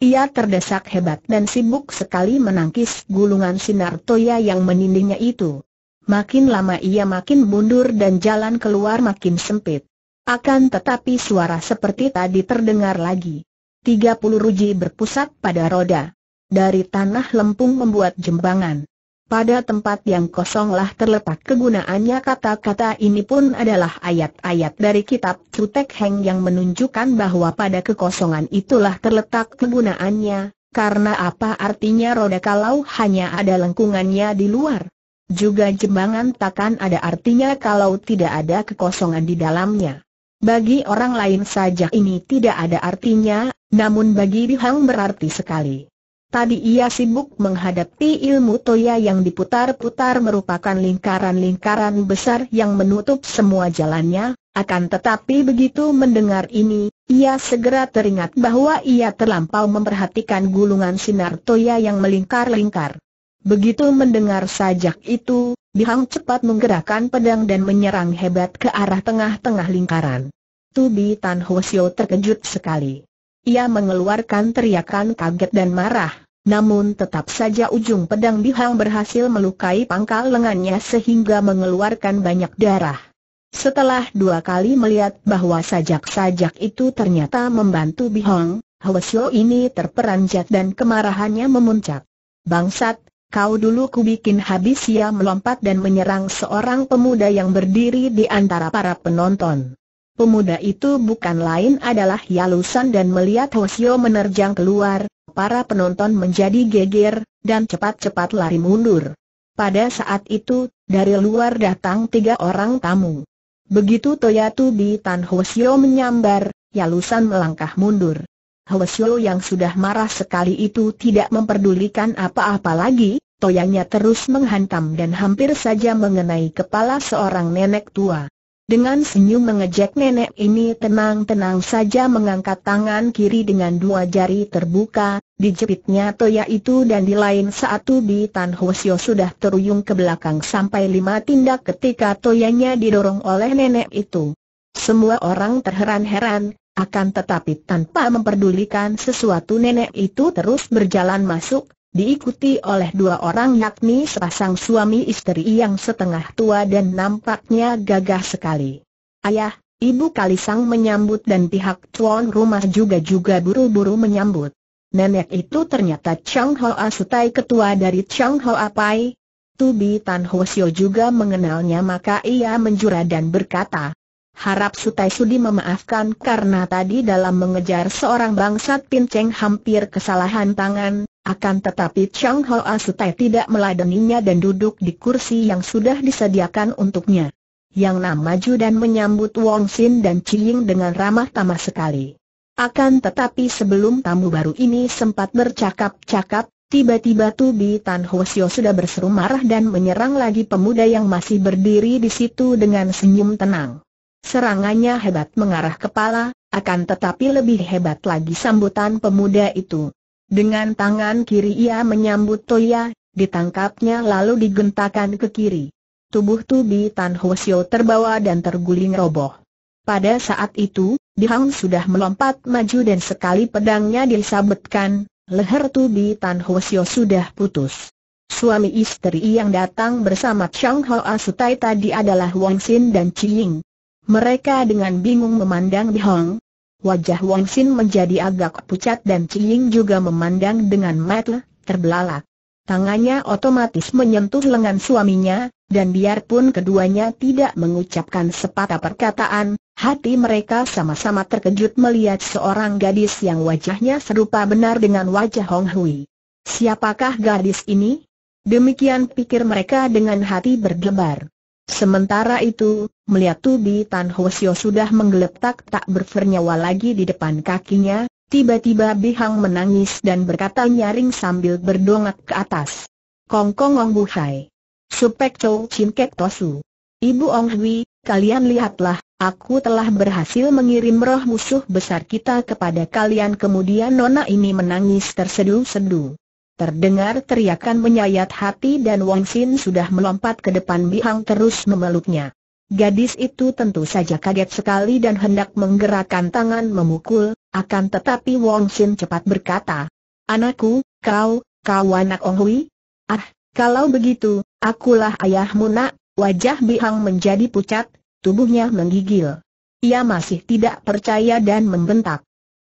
Ia terdesak hebat dan sibuk sekali menangkis gulungan sinar Toya yang menindihnya itu makin lama ia makin mundur dan jalan keluar makin sempit. Akan tetapi suara seperti tadi terdengar lagi. 30 ruji berpusat pada roda. Dari tanah lempung membuat jembangan. Pada tempat yang kosonglah terletak kegunaannya kata-kata ini pun adalah ayat-ayat dari kitab Cutek Heng yang menunjukkan bahwa pada kekosongan itulah terletak kegunaannya, karena apa artinya roda kalau hanya ada lengkungannya di luar? Juga jembangan takkan ada artinya kalau tidak ada kekosongan di dalamnya. Bagi orang lain saja ini tidak ada artinya, namun bagi Bihang berarti sekali. Tadi ia sibuk menghadapi ilmu toya yang diputar-putar merupakan lingkaran-lingkaran besar yang menutup semua jalannya, akan tetapi begitu mendengar ini, ia segera teringat bahwa ia terlampau memperhatikan gulungan sinar toya yang melingkar-lingkar. Begitu mendengar sajak itu, Bihang cepat menggerakkan pedang dan menyerang hebat ke arah tengah-tengah lingkaran. Tubi Tan Hosio terkejut sekali. Ia mengeluarkan teriakan kaget dan marah, namun tetap saja ujung pedang Bihang berhasil melukai pangkal lengannya sehingga mengeluarkan banyak darah. Setelah dua kali melihat bahwa sajak-sajak itu ternyata membantu Bihang, Hosio ini terperanjat dan kemarahannya memuncak. Bangsat, Kau dulu kubikin habis ia ya, melompat dan menyerang seorang pemuda yang berdiri di antara para penonton. Pemuda itu bukan lain adalah Yalusan dan melihat Hosio menerjang keluar, para penonton menjadi geger, dan cepat-cepat lari mundur. Pada saat itu, dari luar datang tiga orang tamu. Begitu Toyatu Tan Hosio menyambar, Yalusan melangkah mundur. Helesio yang sudah marah sekali itu tidak memperdulikan apa-apa lagi, toyangnya terus menghantam dan hampir saja mengenai kepala seorang nenek tua. Dengan senyum mengejek nenek ini tenang-tenang saja mengangkat tangan kiri dengan dua jari terbuka, dijepitnya toya itu dan di lain saat Tubi Tan Hwasyo sudah teruyung ke belakang sampai lima tindak ketika toyanya didorong oleh nenek itu. Semua orang terheran-heran, akan tetapi tanpa memperdulikan sesuatu nenek itu terus berjalan masuk, diikuti oleh dua orang yakni sepasang suami istri yang setengah tua dan nampaknya gagah sekali. Ayah, Ibu Kalisang menyambut dan pihak tuan rumah juga-juga buru-buru menyambut. Nenek itu ternyata Chang Hoa Sutai ketua dari Chang Hoa Pai. Tubi Tan Sio juga mengenalnya maka ia menjura dan berkata, Harap Sutai Sudi memaafkan karena tadi dalam mengejar seorang bangsat pinceng hampir kesalahan tangan, akan tetapi Chang Hoa Sutai tidak meladeninya dan duduk di kursi yang sudah disediakan untuknya. Yang Nam maju dan menyambut Wong Sin dan Ciying dengan ramah tamah sekali. Akan tetapi sebelum tamu baru ini sempat bercakap-cakap, tiba-tiba Tubi Tan Hoesio sudah berseru marah dan menyerang lagi pemuda yang masih berdiri di situ dengan senyum tenang. Serangannya hebat mengarah kepala, akan tetapi lebih hebat lagi sambutan pemuda itu. Dengan tangan kiri ia menyambut Toya, ditangkapnya lalu digentakan ke kiri. Tubuh Tubi Tan Hosio terbawa dan terguling roboh. Pada saat itu, Dihang sudah melompat maju dan sekali pedangnya disabetkan, leher Tubi Tan Hosio sudah putus. Suami istri yang datang bersama Chang Hoa Sutai tadi adalah Wang Sin dan Chiying. Mereka dengan bingung memandang Bihong. Hong. Wajah Wang Sin menjadi agak pucat dan Ciling juga memandang dengan mata terbelalak. Tangannya otomatis menyentuh lengan suaminya, dan biarpun keduanya tidak mengucapkan sepatah perkataan, hati mereka sama-sama terkejut melihat seorang gadis yang wajahnya serupa benar dengan wajah Hong Hui. Siapakah gadis ini? Demikian pikir mereka dengan hati berdebar. Sementara itu, melihat Tubi Tan Hwasyo sudah menggeletak tak bernyawa lagi di depan kakinya, tiba-tiba Bihang menangis dan berkata nyaring sambil berdongak ke atas. Kong Kong Ong Buhai. Supek Chow Chin Kek Tosu. Ibu Ong Hui, kalian lihatlah, aku telah berhasil mengirim roh musuh besar kita kepada kalian kemudian Nona ini menangis terseduh-seduh. Terdengar teriakan menyayat hati dan Wang Xin sudah melompat ke depan Bihang terus memeluknya. Gadis itu tentu saja kaget sekali dan hendak menggerakkan tangan memukul, akan tetapi Wang Xin cepat berkata, Anakku, kau, kau anak Ong Hui? Ah, kalau begitu, akulah ayahmu nak, wajah Bihang menjadi pucat, tubuhnya menggigil. Ia masih tidak percaya dan membentak.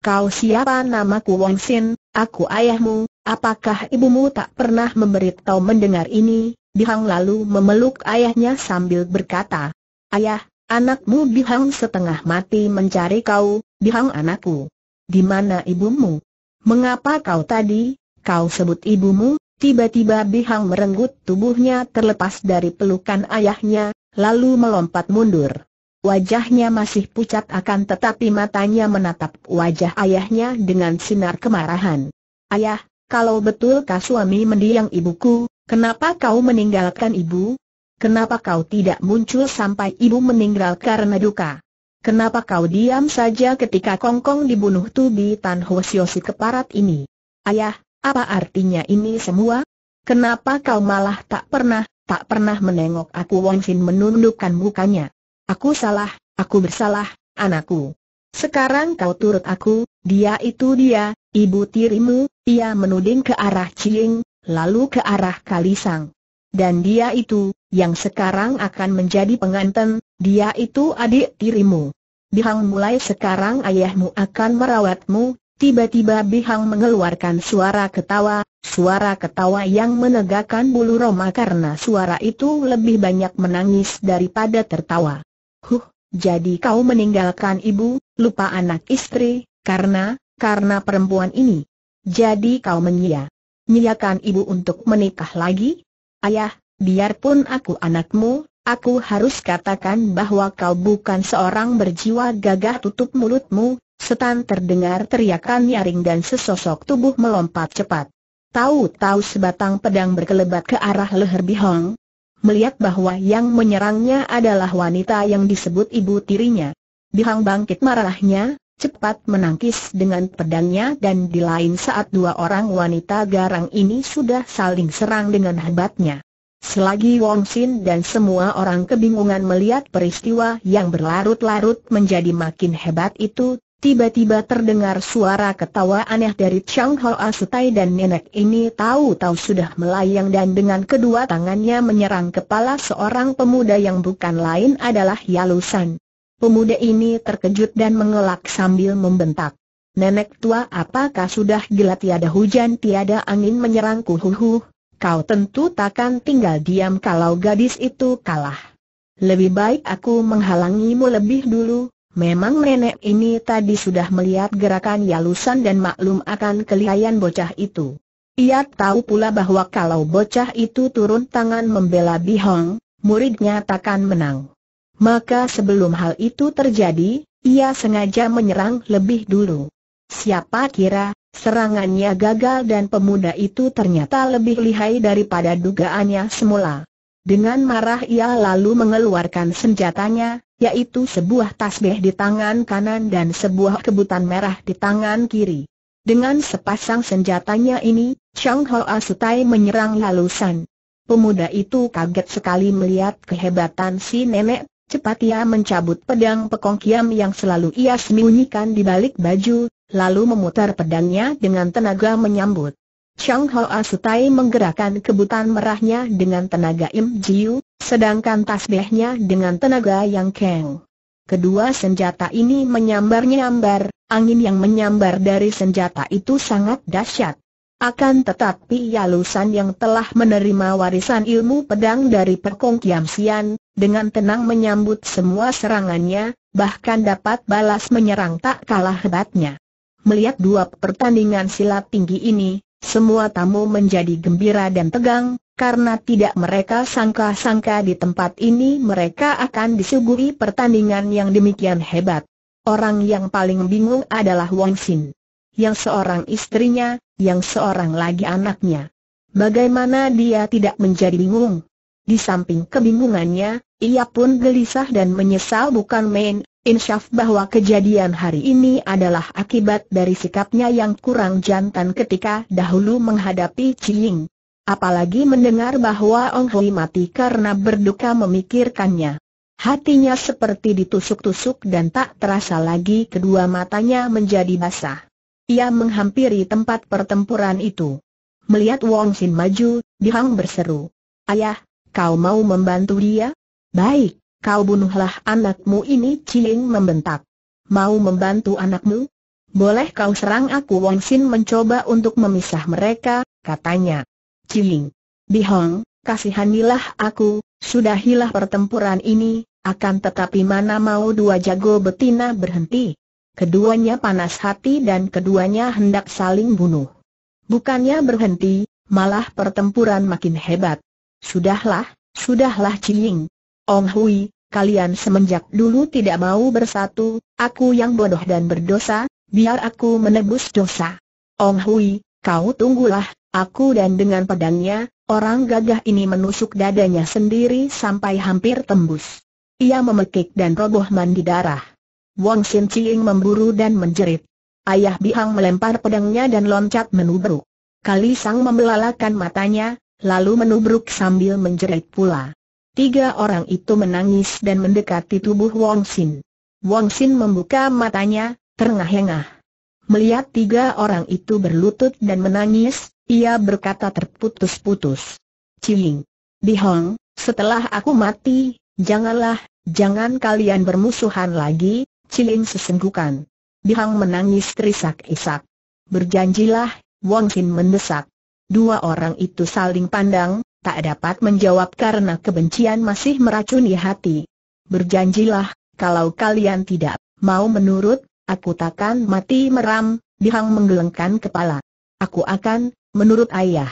Kau siapa namaku Wong Sin, aku ayahmu, apakah ibumu tak pernah memberitahu mendengar ini? Bihang lalu memeluk ayahnya sambil berkata, Ayah, anakmu Bihang setengah mati mencari kau, Bihang anakku. Di mana ibumu? Mengapa kau tadi, kau sebut ibumu? Tiba-tiba Bihang merenggut tubuhnya terlepas dari pelukan ayahnya, lalu melompat mundur. Wajahnya masih pucat akan tetapi matanya menatap wajah ayahnya dengan sinar kemarahan. Ayah, kalau betulkah suami mendiang ibuku, kenapa kau meninggalkan ibu? Kenapa kau tidak muncul sampai ibu meninggal karena duka? Kenapa kau diam saja ketika Kongkong dibunuh Tubi Tan Hosiosi keparat ini? Ayah, apa artinya ini semua? Kenapa kau malah tak pernah, tak pernah menengok aku Wong Fin menundukkan mukanya? Aku salah, aku bersalah, anakku. Sekarang kau turut aku, dia itu dia, ibu tirimu, ia menuding ke arah Ciling, lalu ke arah Kalisang. Dan dia itu, yang sekarang akan menjadi penganten, dia itu adik tirimu. Bihang mulai sekarang ayahmu akan merawatmu, Tiba-tiba Bihang mengeluarkan suara ketawa, suara ketawa yang menegakkan bulu Roma karena suara itu lebih banyak menangis daripada tertawa. Huh, jadi kau meninggalkan ibu, lupa anak istri, karena, karena perempuan ini. Jadi kau menyia. Nyiakan ibu untuk menikah lagi? Ayah, biarpun aku anakmu, aku harus katakan bahwa kau bukan seorang berjiwa gagah tutup mulutmu, setan terdengar teriakan nyaring dan sesosok tubuh melompat cepat. Tahu-tahu sebatang pedang berkelebat ke arah leher Bihong, melihat bahwa yang menyerangnya adalah wanita yang disebut ibu tirinya. Bihang bangkit marahnya, cepat menangkis dengan pedangnya dan di lain saat dua orang wanita garang ini sudah saling serang dengan hebatnya. Selagi Wong Sin dan semua orang kebingungan melihat peristiwa yang berlarut-larut menjadi makin hebat itu, Tiba-tiba terdengar suara ketawa aneh dari Chang Ho Asutai dan nenek ini tahu-tahu sudah melayang dan dengan kedua tangannya menyerang kepala seorang pemuda yang bukan lain adalah Yalusan. Pemuda ini terkejut dan mengelak sambil membentak. Nenek tua apakah sudah gila tiada hujan tiada angin menyerangku huhu? Kau tentu takkan tinggal diam kalau gadis itu kalah. Lebih baik aku menghalangimu lebih dulu, Memang nenek ini tadi sudah melihat gerakan Yalusan dan maklum akan kelihayan bocah itu. Ia tahu pula bahwa kalau bocah itu turun tangan membela Bihong, muridnya takkan menang. Maka sebelum hal itu terjadi, ia sengaja menyerang lebih dulu. Siapa kira, serangannya gagal dan pemuda itu ternyata lebih lihai daripada dugaannya semula. Dengan marah ia lalu mengeluarkan senjatanya, yaitu sebuah tasbih di tangan kanan dan sebuah kebutan merah di tangan kiri. Dengan sepasang senjatanya ini, Chang Ho Sutai menyerang lalu San. Pemuda itu kaget sekali melihat kehebatan si nenek, cepat ia mencabut pedang pekong kiam yang selalu ia sembunyikan di balik baju, lalu memutar pedangnya dengan tenaga menyambut. Chang Hoa Sutai menggerakkan kebutan merahnya dengan tenaga Im Jiu, sedangkan tasbihnya dengan tenaga Yang Kang. Kedua senjata ini menyambar-nyambar, angin yang menyambar dari senjata itu sangat dahsyat. Akan tetapi Yalusan yang telah menerima warisan ilmu pedang dari Perkong Kiam Sian, dengan tenang menyambut semua serangannya, bahkan dapat balas menyerang tak kalah hebatnya. Melihat dua pertandingan silat tinggi ini, semua tamu menjadi gembira dan tegang, karena tidak mereka sangka-sangka di tempat ini mereka akan disuguhi pertandingan yang demikian hebat. Orang yang paling bingung adalah Wong Sin. Yang seorang istrinya, yang seorang lagi anaknya. Bagaimana dia tidak menjadi bingung? Di samping kebingungannya, ia pun gelisah dan menyesal bukan main, insyaf bahwa kejadian hari ini adalah akibat dari sikapnya yang kurang jantan ketika dahulu menghadapi Ciying. Apalagi mendengar bahwa Ong Hui mati karena berduka memikirkannya. Hatinya seperti ditusuk-tusuk dan tak terasa lagi kedua matanya menjadi basah. Ia menghampiri tempat pertempuran itu. Melihat Wong Sin maju, Dihang berseru. Ayah, kau mau membantu dia? Baik. Kau bunuhlah anakmu ini Ciling membentak. Mau membantu anakmu? Boleh kau serang aku Wong Sin mencoba untuk memisah mereka, katanya. Ciling. Bihong, kasihanilah aku, sudahilah pertempuran ini, akan tetapi mana mau dua jago betina berhenti. Keduanya panas hati dan keduanya hendak saling bunuh. Bukannya berhenti, malah pertempuran makin hebat. Sudahlah, sudahlah Ciling. Ong Hui, kalian semenjak dulu tidak mau bersatu, aku yang bodoh dan berdosa, biar aku menebus dosa. Ong Hui, kau tunggulah, aku dan dengan pedangnya, orang gagah ini menusuk dadanya sendiri sampai hampir tembus. Ia memekik dan roboh mandi darah. Wang Sin Ching memburu dan menjerit. Ayah Bihang melempar pedangnya dan loncat menubruk. Kali Sang membelalakan matanya, lalu menubruk sambil menjerit pula. Tiga orang itu menangis dan mendekati tubuh Wong Sin. Wong Sin membuka matanya, terengah-engah. Melihat tiga orang itu berlutut dan menangis, ia berkata terputus-putus. Ciling, Di Hong, setelah aku mati, janganlah, jangan kalian bermusuhan lagi, Ciling sesenggukan. Di Hong menangis terisak-isak. Berjanjilah, Wong Sin mendesak. Dua orang itu saling pandang, tak dapat menjawab karena kebencian masih meracuni hati. Berjanjilah, kalau kalian tidak mau menurut, aku takkan mati meram, dihang menggelengkan kepala. Aku akan, menurut ayah.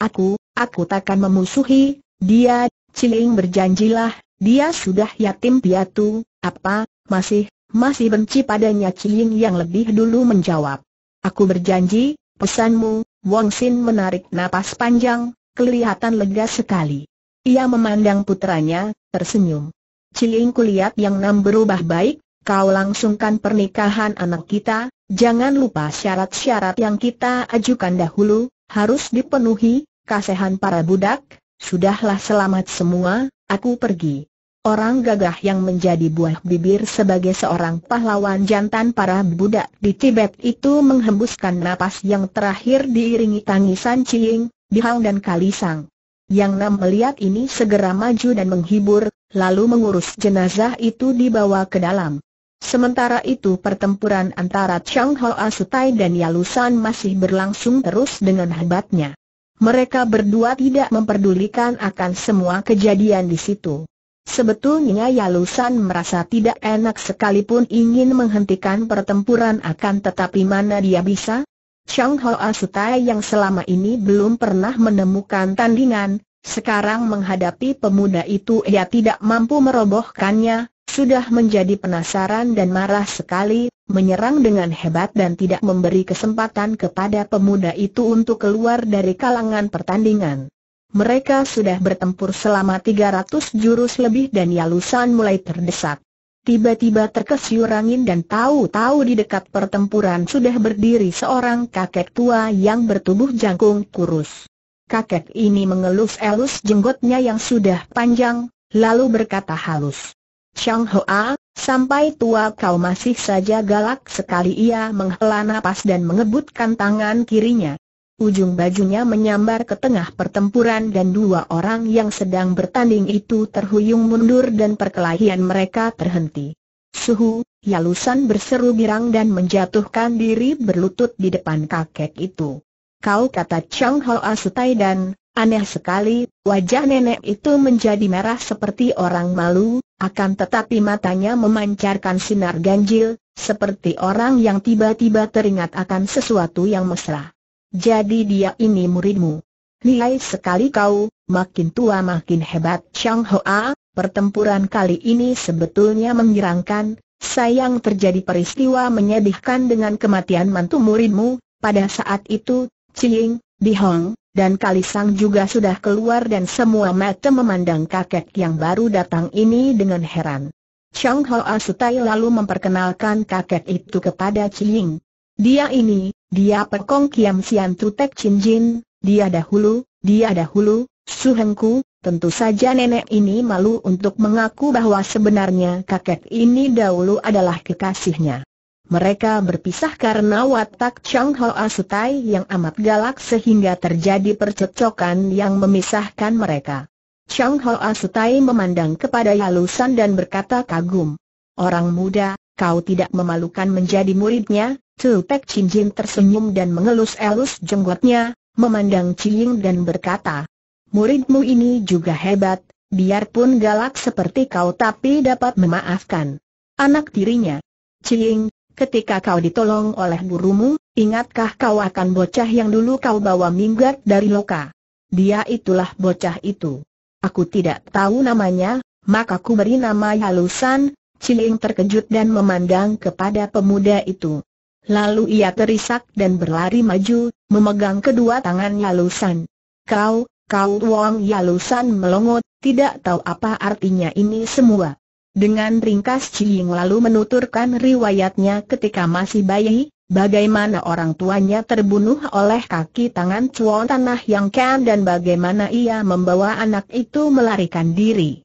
Aku, aku takkan memusuhi, dia, Ciling berjanjilah, dia sudah yatim piatu, apa, masih, masih benci padanya Ciling yang lebih dulu menjawab. Aku berjanji, pesanmu, Wong Sin menarik napas panjang, kelihatan lega sekali. Ia memandang putranya, tersenyum. Ciling kulihat yang nam berubah baik, kau langsungkan pernikahan anak kita, jangan lupa syarat-syarat yang kita ajukan dahulu, harus dipenuhi, kasehan para budak, sudahlah selamat semua, aku pergi. Orang gagah yang menjadi buah bibir sebagai seorang pahlawan jantan para budak di Tibet itu menghembuskan napas yang terakhir diiringi tangisan Ciing, Bihang dan Kalisang. Yang Nam melihat ini segera maju dan menghibur, lalu mengurus jenazah itu dibawa ke dalam. Sementara itu pertempuran antara Chang Hoa Asutai dan Yalusan masih berlangsung terus dengan hebatnya. Mereka berdua tidak memperdulikan akan semua kejadian di situ. Sebetulnya Yalusan merasa tidak enak sekalipun ingin menghentikan pertempuran akan tetapi mana dia bisa, Chang Ho Asutai yang selama ini belum pernah menemukan tandingan, sekarang menghadapi pemuda itu ia tidak mampu merobohkannya, sudah menjadi penasaran dan marah sekali, menyerang dengan hebat dan tidak memberi kesempatan kepada pemuda itu untuk keluar dari kalangan pertandingan. Mereka sudah bertempur selama 300 jurus lebih dan Yalusan mulai terdesak tiba-tiba terkesiur angin dan tahu-tahu di dekat pertempuran sudah berdiri seorang kakek tua yang bertubuh jangkung kurus. Kakek ini mengelus-elus jenggotnya yang sudah panjang, lalu berkata halus. Chang Hoa, sampai tua kau masih saja galak sekali ia menghela napas dan mengebutkan tangan kirinya ujung bajunya menyambar ke tengah pertempuran dan dua orang yang sedang bertanding itu terhuyung mundur dan perkelahian mereka terhenti. Suhu, Yalusan berseru girang dan menjatuhkan diri berlutut di depan kakek itu. Kau kata Chang Ho Asutai dan, aneh sekali, wajah nenek itu menjadi merah seperti orang malu, akan tetapi matanya memancarkan sinar ganjil, seperti orang yang tiba-tiba teringat akan sesuatu yang mesra. Jadi dia ini muridmu. Lihai sekali kau, makin tua makin hebat Chang Hoa, pertempuran kali ini sebetulnya menyerangkan. sayang terjadi peristiwa menyedihkan dengan kematian mantu muridmu, pada saat itu, Cing, Hong, dan Kalisang juga sudah keluar dan semua mata memandang kakek yang baru datang ini dengan heran. Chang Hoa Sutai lalu memperkenalkan kakek itu kepada Cing. Dia ini, dia pekong kiam sian tutek Jin, dia dahulu, dia dahulu, suhengku, tentu saja nenek ini malu untuk mengaku bahwa sebenarnya kakek ini dahulu adalah kekasihnya. Mereka berpisah karena watak Chang Ho Asutai yang amat galak sehingga terjadi percecokan yang memisahkan mereka. Chang Ho Asutai memandang kepada Yalusan dan berkata kagum. Orang muda, kau tidak memalukan menjadi muridnya, Chin Cincin tersenyum dan mengelus-elus jenggotnya, memandang Ciying dan berkata, Muridmu ini juga hebat, biarpun galak seperti kau tapi dapat memaafkan anak tirinya. Ciying, ketika kau ditolong oleh gurumu, ingatkah kau akan bocah yang dulu kau bawa minggat dari loka? Dia itulah bocah itu. Aku tidak tahu namanya, maka ku beri nama halusan, Ciying terkejut dan memandang kepada pemuda itu. Lalu ia terisak dan berlari maju, memegang kedua tangan Yalusan. Kau, kau Wong Yalusan melongot, tidak tahu apa artinya ini semua. Dengan ringkas Ciying lalu menuturkan riwayatnya ketika masih bayi, bagaimana orang tuanya terbunuh oleh kaki tangan cuan tanah yang kem dan bagaimana ia membawa anak itu melarikan diri.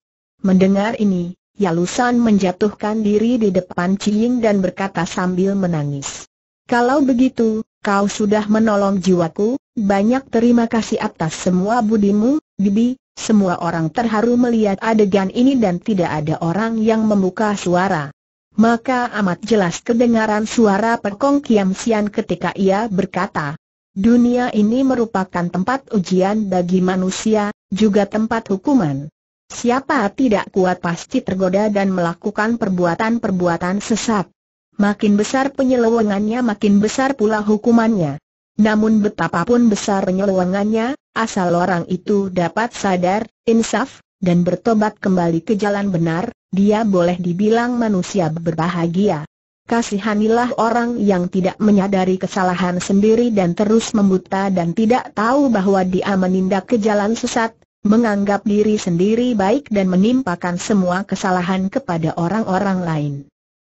Mendengar ini, Yalusan menjatuhkan diri di depan Ciying dan berkata sambil menangis. Kalau begitu, kau sudah menolong jiwaku, banyak terima kasih atas semua budimu, Bibi. Semua orang terharu melihat adegan ini dan tidak ada orang yang membuka suara. Maka amat jelas kedengaran suara Pekong Kiam Sian ketika ia berkata, Dunia ini merupakan tempat ujian bagi manusia, juga tempat hukuman. Siapa tidak kuat pasti tergoda dan melakukan perbuatan-perbuatan sesat. Makin besar penyelewengannya makin besar pula hukumannya. Namun betapapun besar penyelewengannya, asal orang itu dapat sadar, insaf, dan bertobat kembali ke jalan benar, dia boleh dibilang manusia berbahagia. Kasihanilah orang yang tidak menyadari kesalahan sendiri dan terus membuta dan tidak tahu bahwa dia menindak ke jalan sesat, menganggap diri sendiri baik dan menimpakan semua kesalahan kepada orang-orang lain.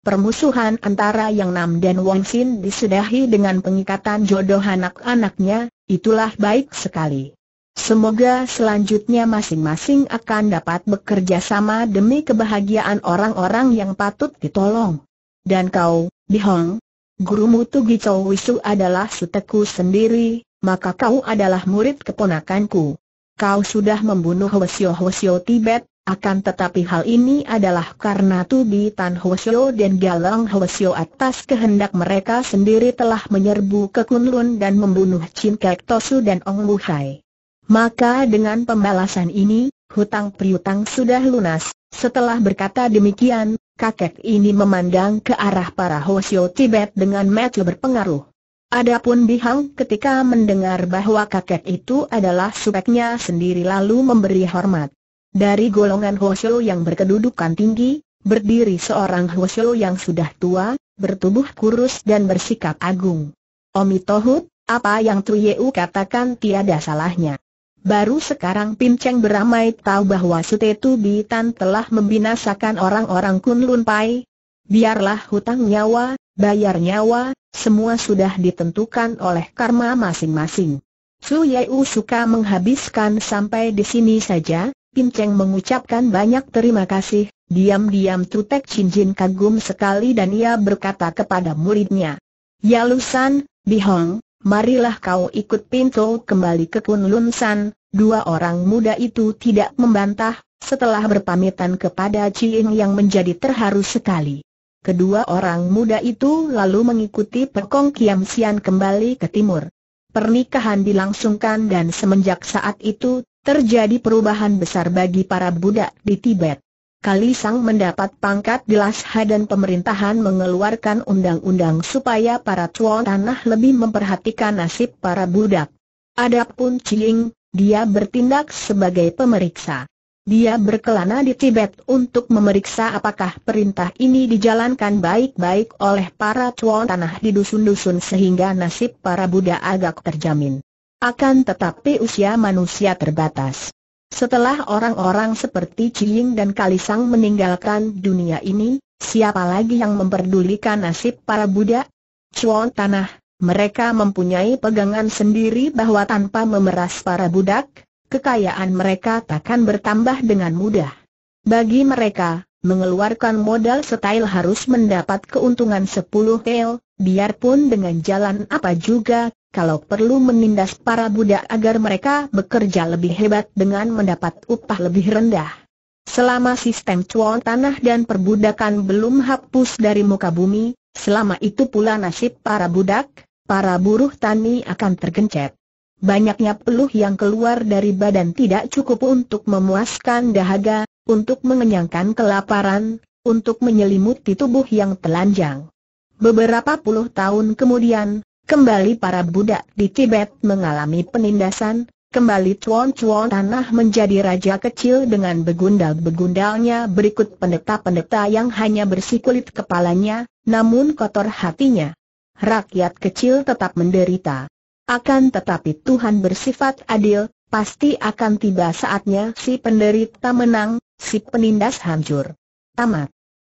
Permusuhan antara Yang Nam dan Wang Sin disudahi dengan pengikatan jodoh anak-anaknya, itulah baik sekali. Semoga selanjutnya masing-masing akan dapat bekerja sama demi kebahagiaan orang-orang yang patut ditolong. Dan kau, Bihong, gurumu Tugi Chow Wisu adalah suteku sendiri, maka kau adalah murid keponakanku kau sudah membunuh Hwasyo Hwasyo Tibet, akan tetapi hal ini adalah karena Tubi Tan Hwasyo dan Galang Hwasyo atas kehendak mereka sendiri telah menyerbu ke Kunlun dan membunuh Chin Kek Tosu dan Ong Wuhai. Maka dengan pembalasan ini, hutang priutang sudah lunas. Setelah berkata demikian, kakek ini memandang ke arah para Hwasyo Tibet dengan mata berpengaruh. Adapun Bihang ketika mendengar bahwa kakek itu adalah supeknya sendiri lalu memberi hormat. Dari golongan Hwasyo yang berkedudukan tinggi, berdiri seorang Hwasyo yang sudah tua, bertubuh kurus dan bersikap agung. Omi Tohut, apa yang Truyeu katakan tiada salahnya. Baru sekarang Pincang beramai tahu bahwa Bi Bitan telah membinasakan orang-orang Kunlun Pai. Biarlah hutang nyawa, bayar nyawa, semua sudah ditentukan oleh karma masing-masing. Su Yeu suka menghabiskan sampai di sini saja, Pin Cheng mengucapkan banyak terima kasih, diam-diam Tutek Chin Jin kagum sekali dan ia berkata kepada muridnya, Ya Lusan, Hong, marilah kau ikut Pinto kembali ke Kunlun San, dua orang muda itu tidak membantah, setelah berpamitan kepada Jin yang menjadi terharu sekali. Kedua orang muda itu lalu mengikuti Pekong Kiam Sian kembali ke timur. Pernikahan dilangsungkan dan semenjak saat itu, terjadi perubahan besar bagi para budak di Tibet. Kalisang mendapat pangkat di Lhasa dan pemerintahan mengeluarkan undang-undang supaya para tuan tanah lebih memperhatikan nasib para budak. Adapun Ching, dia bertindak sebagai pemeriksa. Dia berkelana di Tibet untuk memeriksa apakah perintah ini dijalankan baik-baik oleh para cuan tanah di dusun-dusun sehingga nasib para Buddha agak terjamin. Akan tetapi usia manusia terbatas. Setelah orang-orang seperti Ciying dan Kalisang meninggalkan dunia ini, siapa lagi yang memperdulikan nasib para Buddha? Cuan tanah, mereka mempunyai pegangan sendiri bahwa tanpa memeras para budak, kekayaan mereka takkan bertambah dengan mudah. Bagi mereka, mengeluarkan modal setail harus mendapat keuntungan 10 tel, biarpun dengan jalan apa juga, kalau perlu menindas para budak agar mereka bekerja lebih hebat dengan mendapat upah lebih rendah. Selama sistem cuan tanah dan perbudakan belum hapus dari muka bumi, selama itu pula nasib para budak, para buruh tani akan tergencet. Banyaknya peluh yang keluar dari badan tidak cukup untuk memuaskan dahaga, untuk mengenyangkan kelaparan, untuk menyelimuti tubuh yang telanjang. Beberapa puluh tahun kemudian, kembali para budak di Tibet mengalami penindasan, kembali cuan-cuan tanah menjadi raja kecil dengan begundal-begundalnya berikut pendeta-pendeta yang hanya bersikulit kepalanya, namun kotor hatinya. Rakyat kecil tetap menderita. Akan tetapi Tuhan bersifat adil, pasti akan tiba saatnya si penderita menang, si penindas hancur. Tamat.